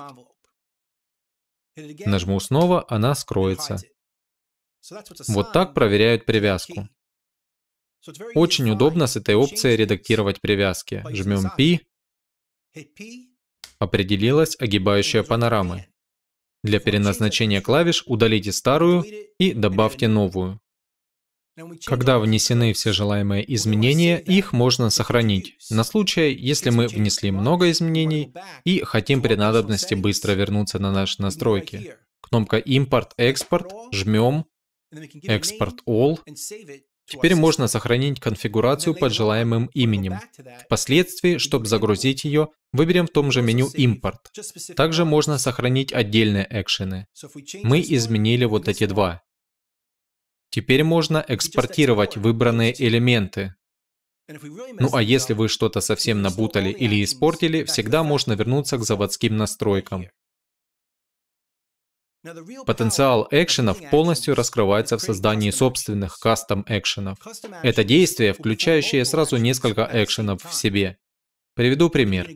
Нажму снова, она скроется. Вот так проверяют привязку. Очень удобно с этой опцией редактировать привязки. Жмем P. Определилась огибающая панорама. Для переназначения клавиш удалите старую и добавьте новую. Когда внесены все желаемые изменения, их можно сохранить, на случай, если мы внесли много изменений и хотим при надобности быстро вернуться на наши настройки. Кнопка «Импорт», «Экспорт», жмем, «Экспорт All», Теперь можно сохранить конфигурацию под желаемым именем. Впоследствии, чтобы загрузить ее, выберем в том же меню «Импорт». Также можно сохранить отдельные экшены. Мы изменили вот эти два. Теперь можно экспортировать выбранные элементы. Ну а если вы что-то совсем набутали или испортили, всегда можно вернуться к заводским настройкам. Потенциал экшенов полностью раскрывается в создании собственных кастом-экшенов. Это действия, включающие сразу несколько экшенов в себе. Приведу пример.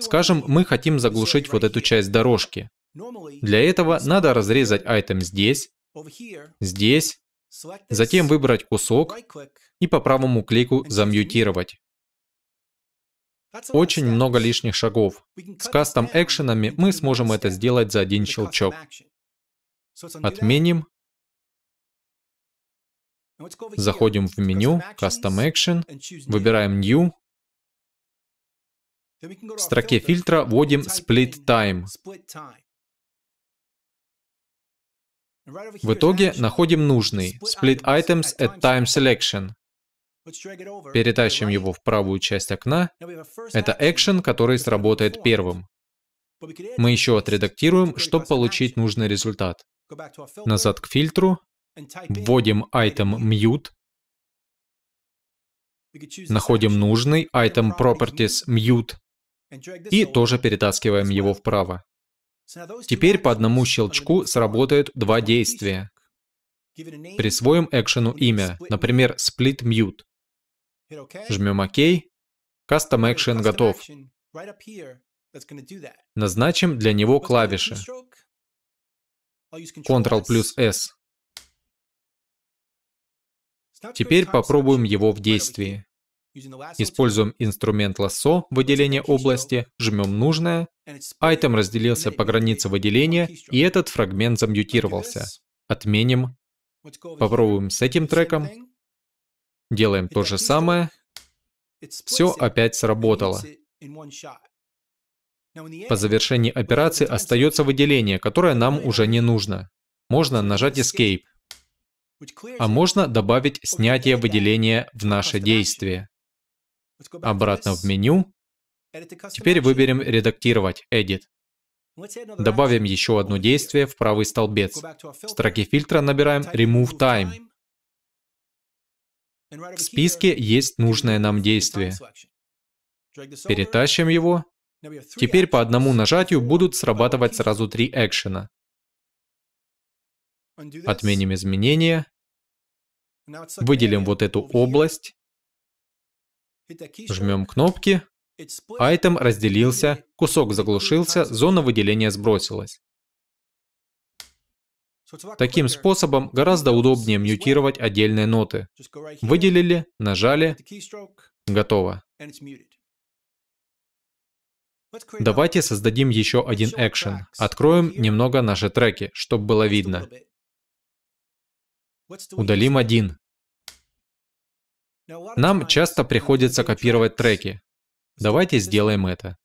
Скажем, мы хотим заглушить вот эту часть дорожки. Для этого надо разрезать айтем здесь, Здесь. Затем выбрать кусок и по правому клику замьютировать. Очень много лишних шагов. С кастом экшенами мы сможем это сделать за один щелчок. Отменим. Заходим в меню Custom Action, выбираем New. В строке фильтра вводим Split Time. В итоге находим нужный Split Items at Time Selection. Перетащим его в правую часть окна. Это action, который сработает первым. Мы еще отредактируем, чтобы получить нужный результат. Назад к фильтру. Вводим item mute. Находим нужный item properties mute. И тоже перетаскиваем его вправо. Теперь по одному щелчку сработают два действия. Присвоим экшену имя, например, Split Mute. Жмем ОК. Custom Action готов. Назначим для него клавиши. Ctrl плюс S. Теперь попробуем его в действии. Используем инструмент лассо, выделение области, жмем нужное. Айтем разделился по границе выделения, и этот фрагмент замьютировался. Отменим. Попробуем с этим треком. Делаем то же самое. Все опять сработало. По завершении операции остается выделение, которое нам уже не нужно. Можно нажать Escape, а можно добавить снятие выделения в наше действие обратно в меню. Теперь выберем «Редактировать», «Edit». Добавим еще одно действие в правый столбец. В строке фильтра набираем «Remove Time». В списке есть нужное нам действие. Перетащим его. Теперь по одному нажатию будут срабатывать сразу три экшена. Отменим изменения. Выделим вот эту область. Жмем кнопки. Айтем разделился, кусок заглушился, зона выделения сбросилась. Таким способом гораздо удобнее мьютировать отдельные ноты. Выделили, нажали, готово. Давайте создадим еще один экшен. Откроем немного наши треки, чтобы было видно. Удалим один. Нам часто приходится копировать треки. Давайте сделаем это.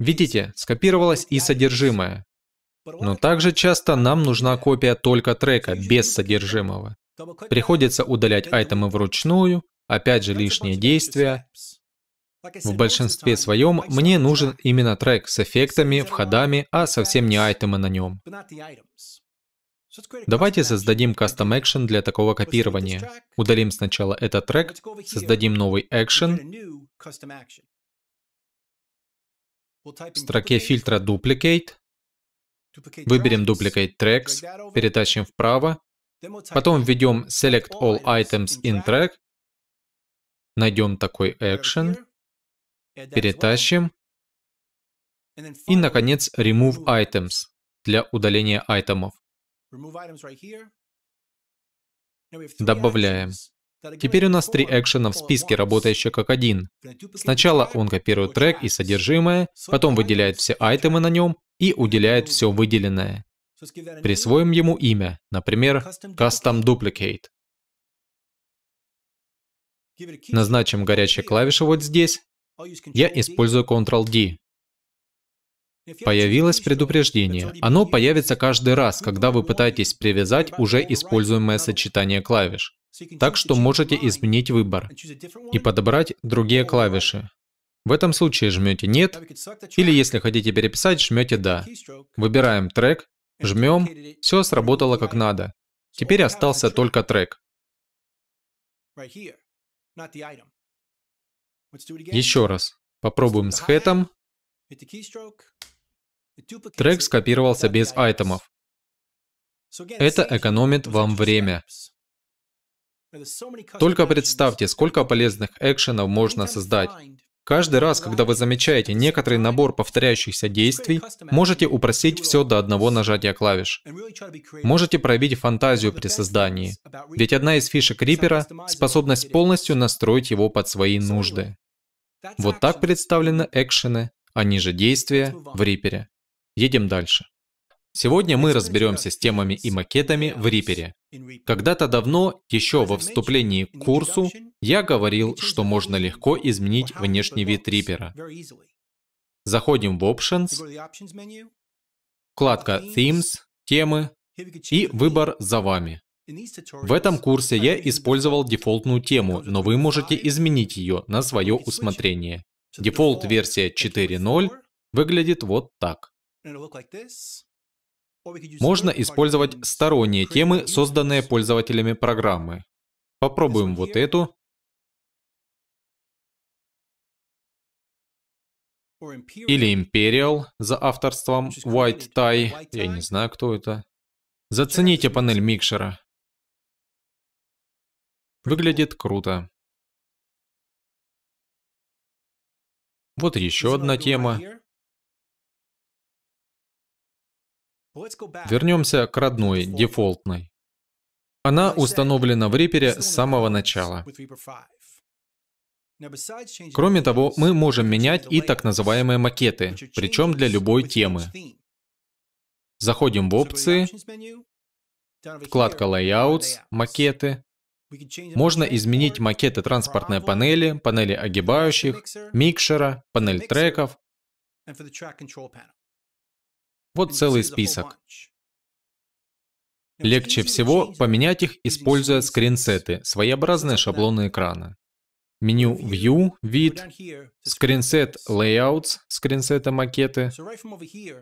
Видите, скопировалось и содержимое. Но также часто нам нужна копия только трека, без содержимого. Приходится удалять айтемы вручную, опять же лишние действия. В большинстве своем мне нужен именно трек с эффектами, входами, а совсем не айтемы на нем. Давайте создадим custom action для такого копирования. Удалим сначала этот трек, создадим новый action. В строке фильтра Duplicate выберем Duplicate Tracks, перетащим вправо, потом введем Select All Items in Track, найдем такой action, перетащим, и, наконец, Remove Items для удаления айтемов. Добавляем. Теперь у нас три экшена в списке, работающие как один. Сначала он копирует трек и содержимое, потом выделяет все айтемы на нем и уделяет все выделенное. Присвоим ему имя, например, Custom Duplicate. Назначим горячие клавиши вот здесь. Я использую Ctrl-D. Появилось предупреждение. Оно появится каждый раз, когда вы пытаетесь привязать уже используемое сочетание клавиш. Так что можете изменить выбор и подобрать другие клавиши. В этом случае жмете «Нет» или, если хотите переписать, жмете «Да». Выбираем трек, жмем, все сработало как надо. Теперь остался только трек. Еще раз. Попробуем с хэтом. Трек скопировался без айтемов. Это экономит вам время. Только представьте, сколько полезных экшенов можно создать. Каждый раз, когда вы замечаете некоторый набор повторяющихся действий, можете упростить все до одного нажатия клавиш. Можете проявить фантазию при создании. Ведь одна из фишек Reaper — способность полностью настроить его под свои нужды. Вот так представлены экшены, они а же действия в Reaper. Едем дальше. Сегодня мы разберемся с темами и макетами в Рипере. Когда-то давно, еще во вступлении к курсу, я говорил, что можно легко изменить внешний вид Рипера. Заходим в Options, вкладка Themes, темы и выбор за вами. В этом курсе я использовал дефолтную тему, но вы можете изменить ее на свое усмотрение. Дефолт версия 4.0 выглядит вот так. Можно использовать сторонние темы, созданные пользователями программы. Попробуем вот эту. Или Imperial за авторством White Tie. Я не знаю, кто это. Зацените панель микшера. Выглядит круто. Вот еще одна тема. Вернемся к родной, дефолтной. Она установлена в репере с самого начала. Кроме того, мы можем менять и так называемые макеты, причем для любой темы. Заходим в опции, вкладка Layouts, макеты. Можно изменить макеты транспортной панели, панели огибающих, микшера, панель треков. Вот целый список. Легче всего поменять их, используя скринсеты, своеобразные шаблоны экрана. Меню View, вид, скринсет Layouts, скринсеты макеты.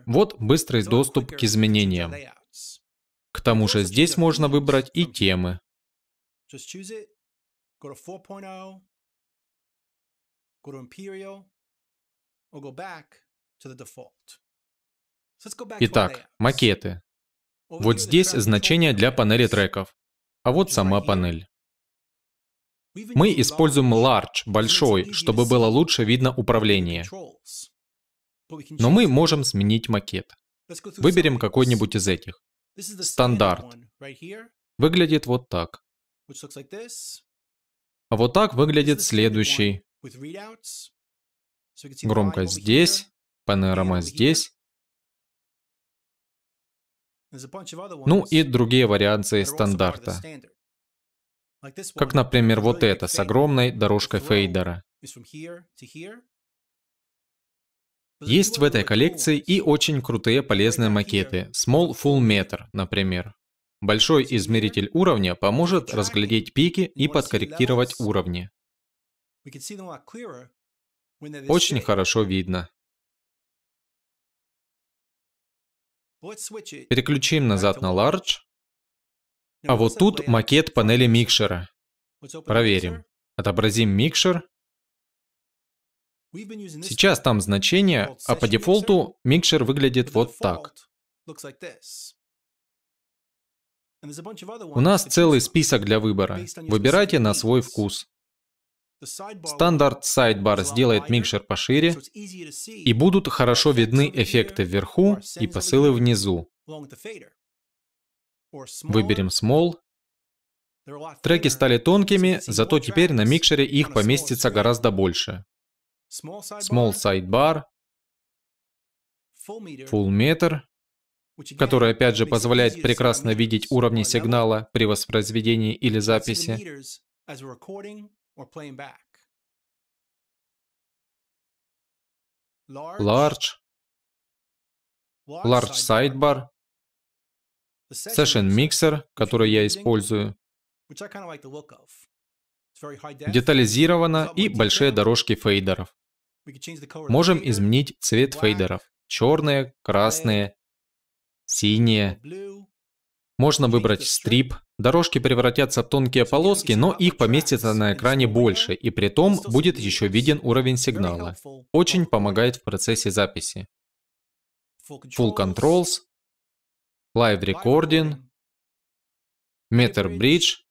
Вот быстрый доступ к изменениям. К тому же здесь можно выбрать и темы. Итак, макеты. Вот здесь значение для панели треков, а вот сама панель. Мы используем large, большой, чтобы было лучше видно управление. Но мы можем сменить макет. Выберем какой-нибудь из этих. Стандарт. Выглядит вот так. А вот так выглядит следующий. Громкость здесь, панорама здесь, ну и другие вариации стандарта. Как, например, вот это с огромной дорожкой фейдера. Есть в этой коллекции и очень крутые полезные макеты. Small Full Meter, например. Большой измеритель уровня поможет разглядеть пики и подкорректировать уровни. Очень хорошо видно. Переключим назад на Large. А вот тут макет панели микшера. Проверим. Отобразим микшер. Сейчас там значение, а по дефолту микшер выглядит вот так. У нас целый список для выбора. Выбирайте на свой вкус. Стандарт сайдбар сделает микшер пошире, и будут хорошо видны эффекты вверху и посылы внизу. Выберем Small. Треки стали тонкими, зато теперь на микшере их поместится гораздо больше. Small Sidebar, Full Meter, который опять же позволяет прекрасно видеть уровни сигнала при воспроизведении или записи, or playing back. Large, Large Sidebar, Session Mixer, который я использую, детализировано и большие дорожки фейдеров. Можем изменить цвет фейдеров. Черные, красные, синие, можно выбрать стрип, дорожки превратятся в тонкие полоски, но их поместится на экране больше, и при том будет еще виден уровень сигнала. Очень помогает в процессе записи. Full Controls, Live Recording, Meter Bridge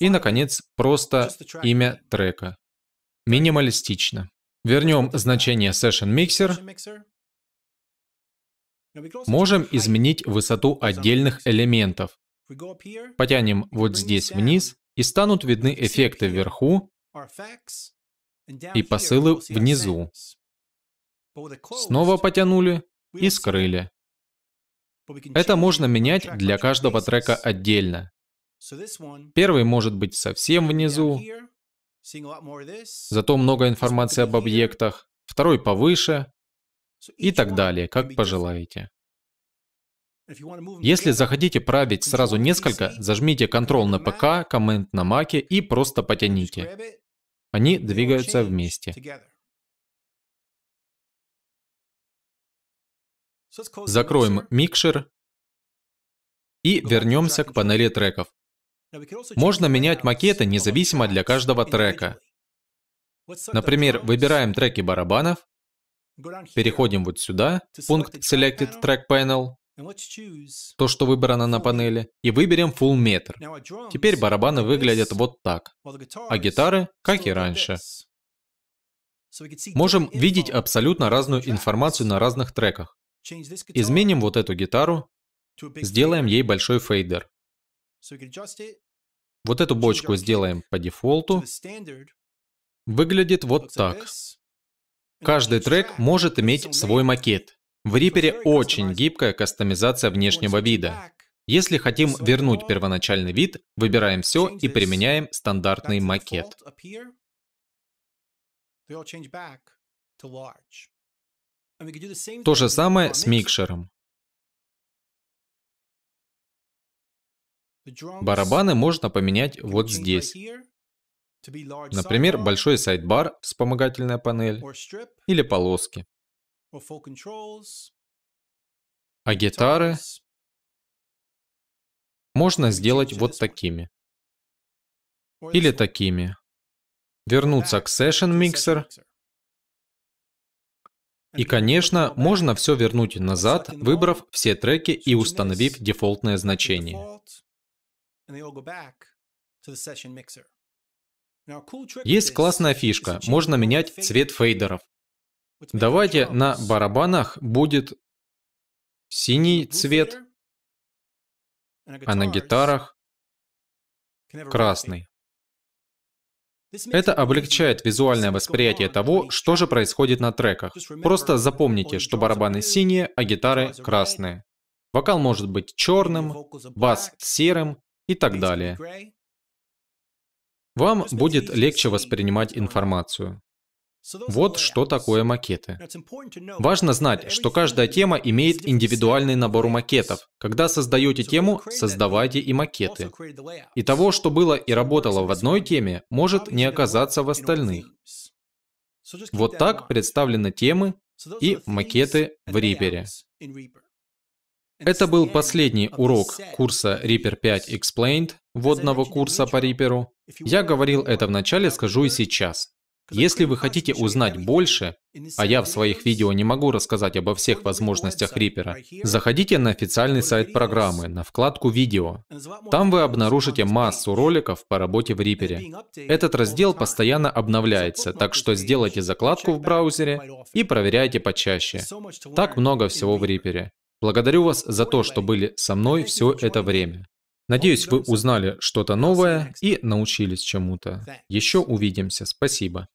и, наконец, просто имя трека. Минималистично. Вернем значение Session Mixer можем изменить высоту отдельных элементов. Потянем вот здесь вниз, и станут видны эффекты вверху и посылы внизу. Снова потянули и скрыли. Это можно менять для каждого трека отдельно. Первый может быть совсем внизу, зато много информации об объектах. Второй повыше, и так далее, как пожелаете. Если захотите править сразу несколько, зажмите Ctrl на ПК, Command на Маке и просто потяните. Они двигаются вместе. Закроем микшер и вернемся к панели треков. Можно менять макеты независимо для каждого трека. Например, выбираем треки барабанов Переходим вот сюда, пункт Selected Track Panel, то, что выбрано на панели, и выберем Full Meter. Теперь барабаны выглядят вот так, а гитары, как и раньше. Можем видеть абсолютно разную информацию на разных треках. Изменим вот эту гитару, сделаем ей большой фейдер. Вот эту бочку сделаем по дефолту. Выглядит вот так. Каждый трек может иметь свой макет. В Reaper очень гибкая кастомизация внешнего вида. Если хотим вернуть первоначальный вид, выбираем все и применяем стандартный макет. То же самое с микшером. Барабаны можно поменять вот здесь. Например, большой сайдбар, вспомогательная панель, или полоски. А гитары можно сделать вот такими. Или такими. Вернуться к Session Mixer. И, конечно, можно все вернуть назад, выбрав все треки и установив дефолтное значение. Есть классная фишка, можно менять цвет фейдеров. Давайте на барабанах будет синий цвет, а на гитарах красный. Это облегчает визуальное восприятие того, что же происходит на треках. Просто запомните, что барабаны синие, а гитары красные. Вокал может быть черным, бас серым и так далее. Вам будет легче воспринимать информацию. Вот что такое макеты. Важно знать, что каждая тема имеет индивидуальный набор макетов. Когда создаете тему, создавайте и макеты. И того, что было и работало в одной теме, может не оказаться в остальных. Вот так представлены темы и макеты в Reaper. Это был последний урок курса Reaper 5 Explained, вводного курса по Reaper. Я говорил это в начале, скажу и сейчас. Если вы хотите узнать больше, а я в своих видео не могу рассказать обо всех возможностях Reaper, заходите на официальный сайт программы, на вкладку «Видео». Там вы обнаружите массу роликов по работе в Reaper. Этот раздел постоянно обновляется, так что сделайте закладку в браузере и проверяйте почаще. Так много всего в Reaper. Благодарю вас за то, что были со мной все это время. Надеюсь, вы узнали что-то новое и научились чему-то. Еще увидимся. Спасибо.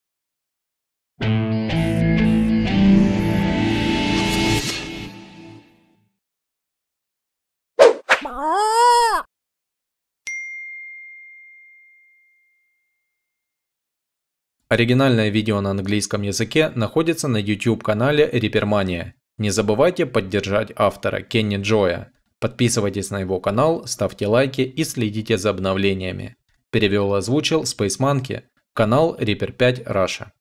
Оригинальное видео на английском языке находится на YouTube-канале Репермания. Не забывайте поддержать автора Кенни Джоя. Подписывайтесь на его канал, ставьте лайки и следите за обновлениями. Перевел и озвучил Space Monkey, канал Reaper 5 Russia.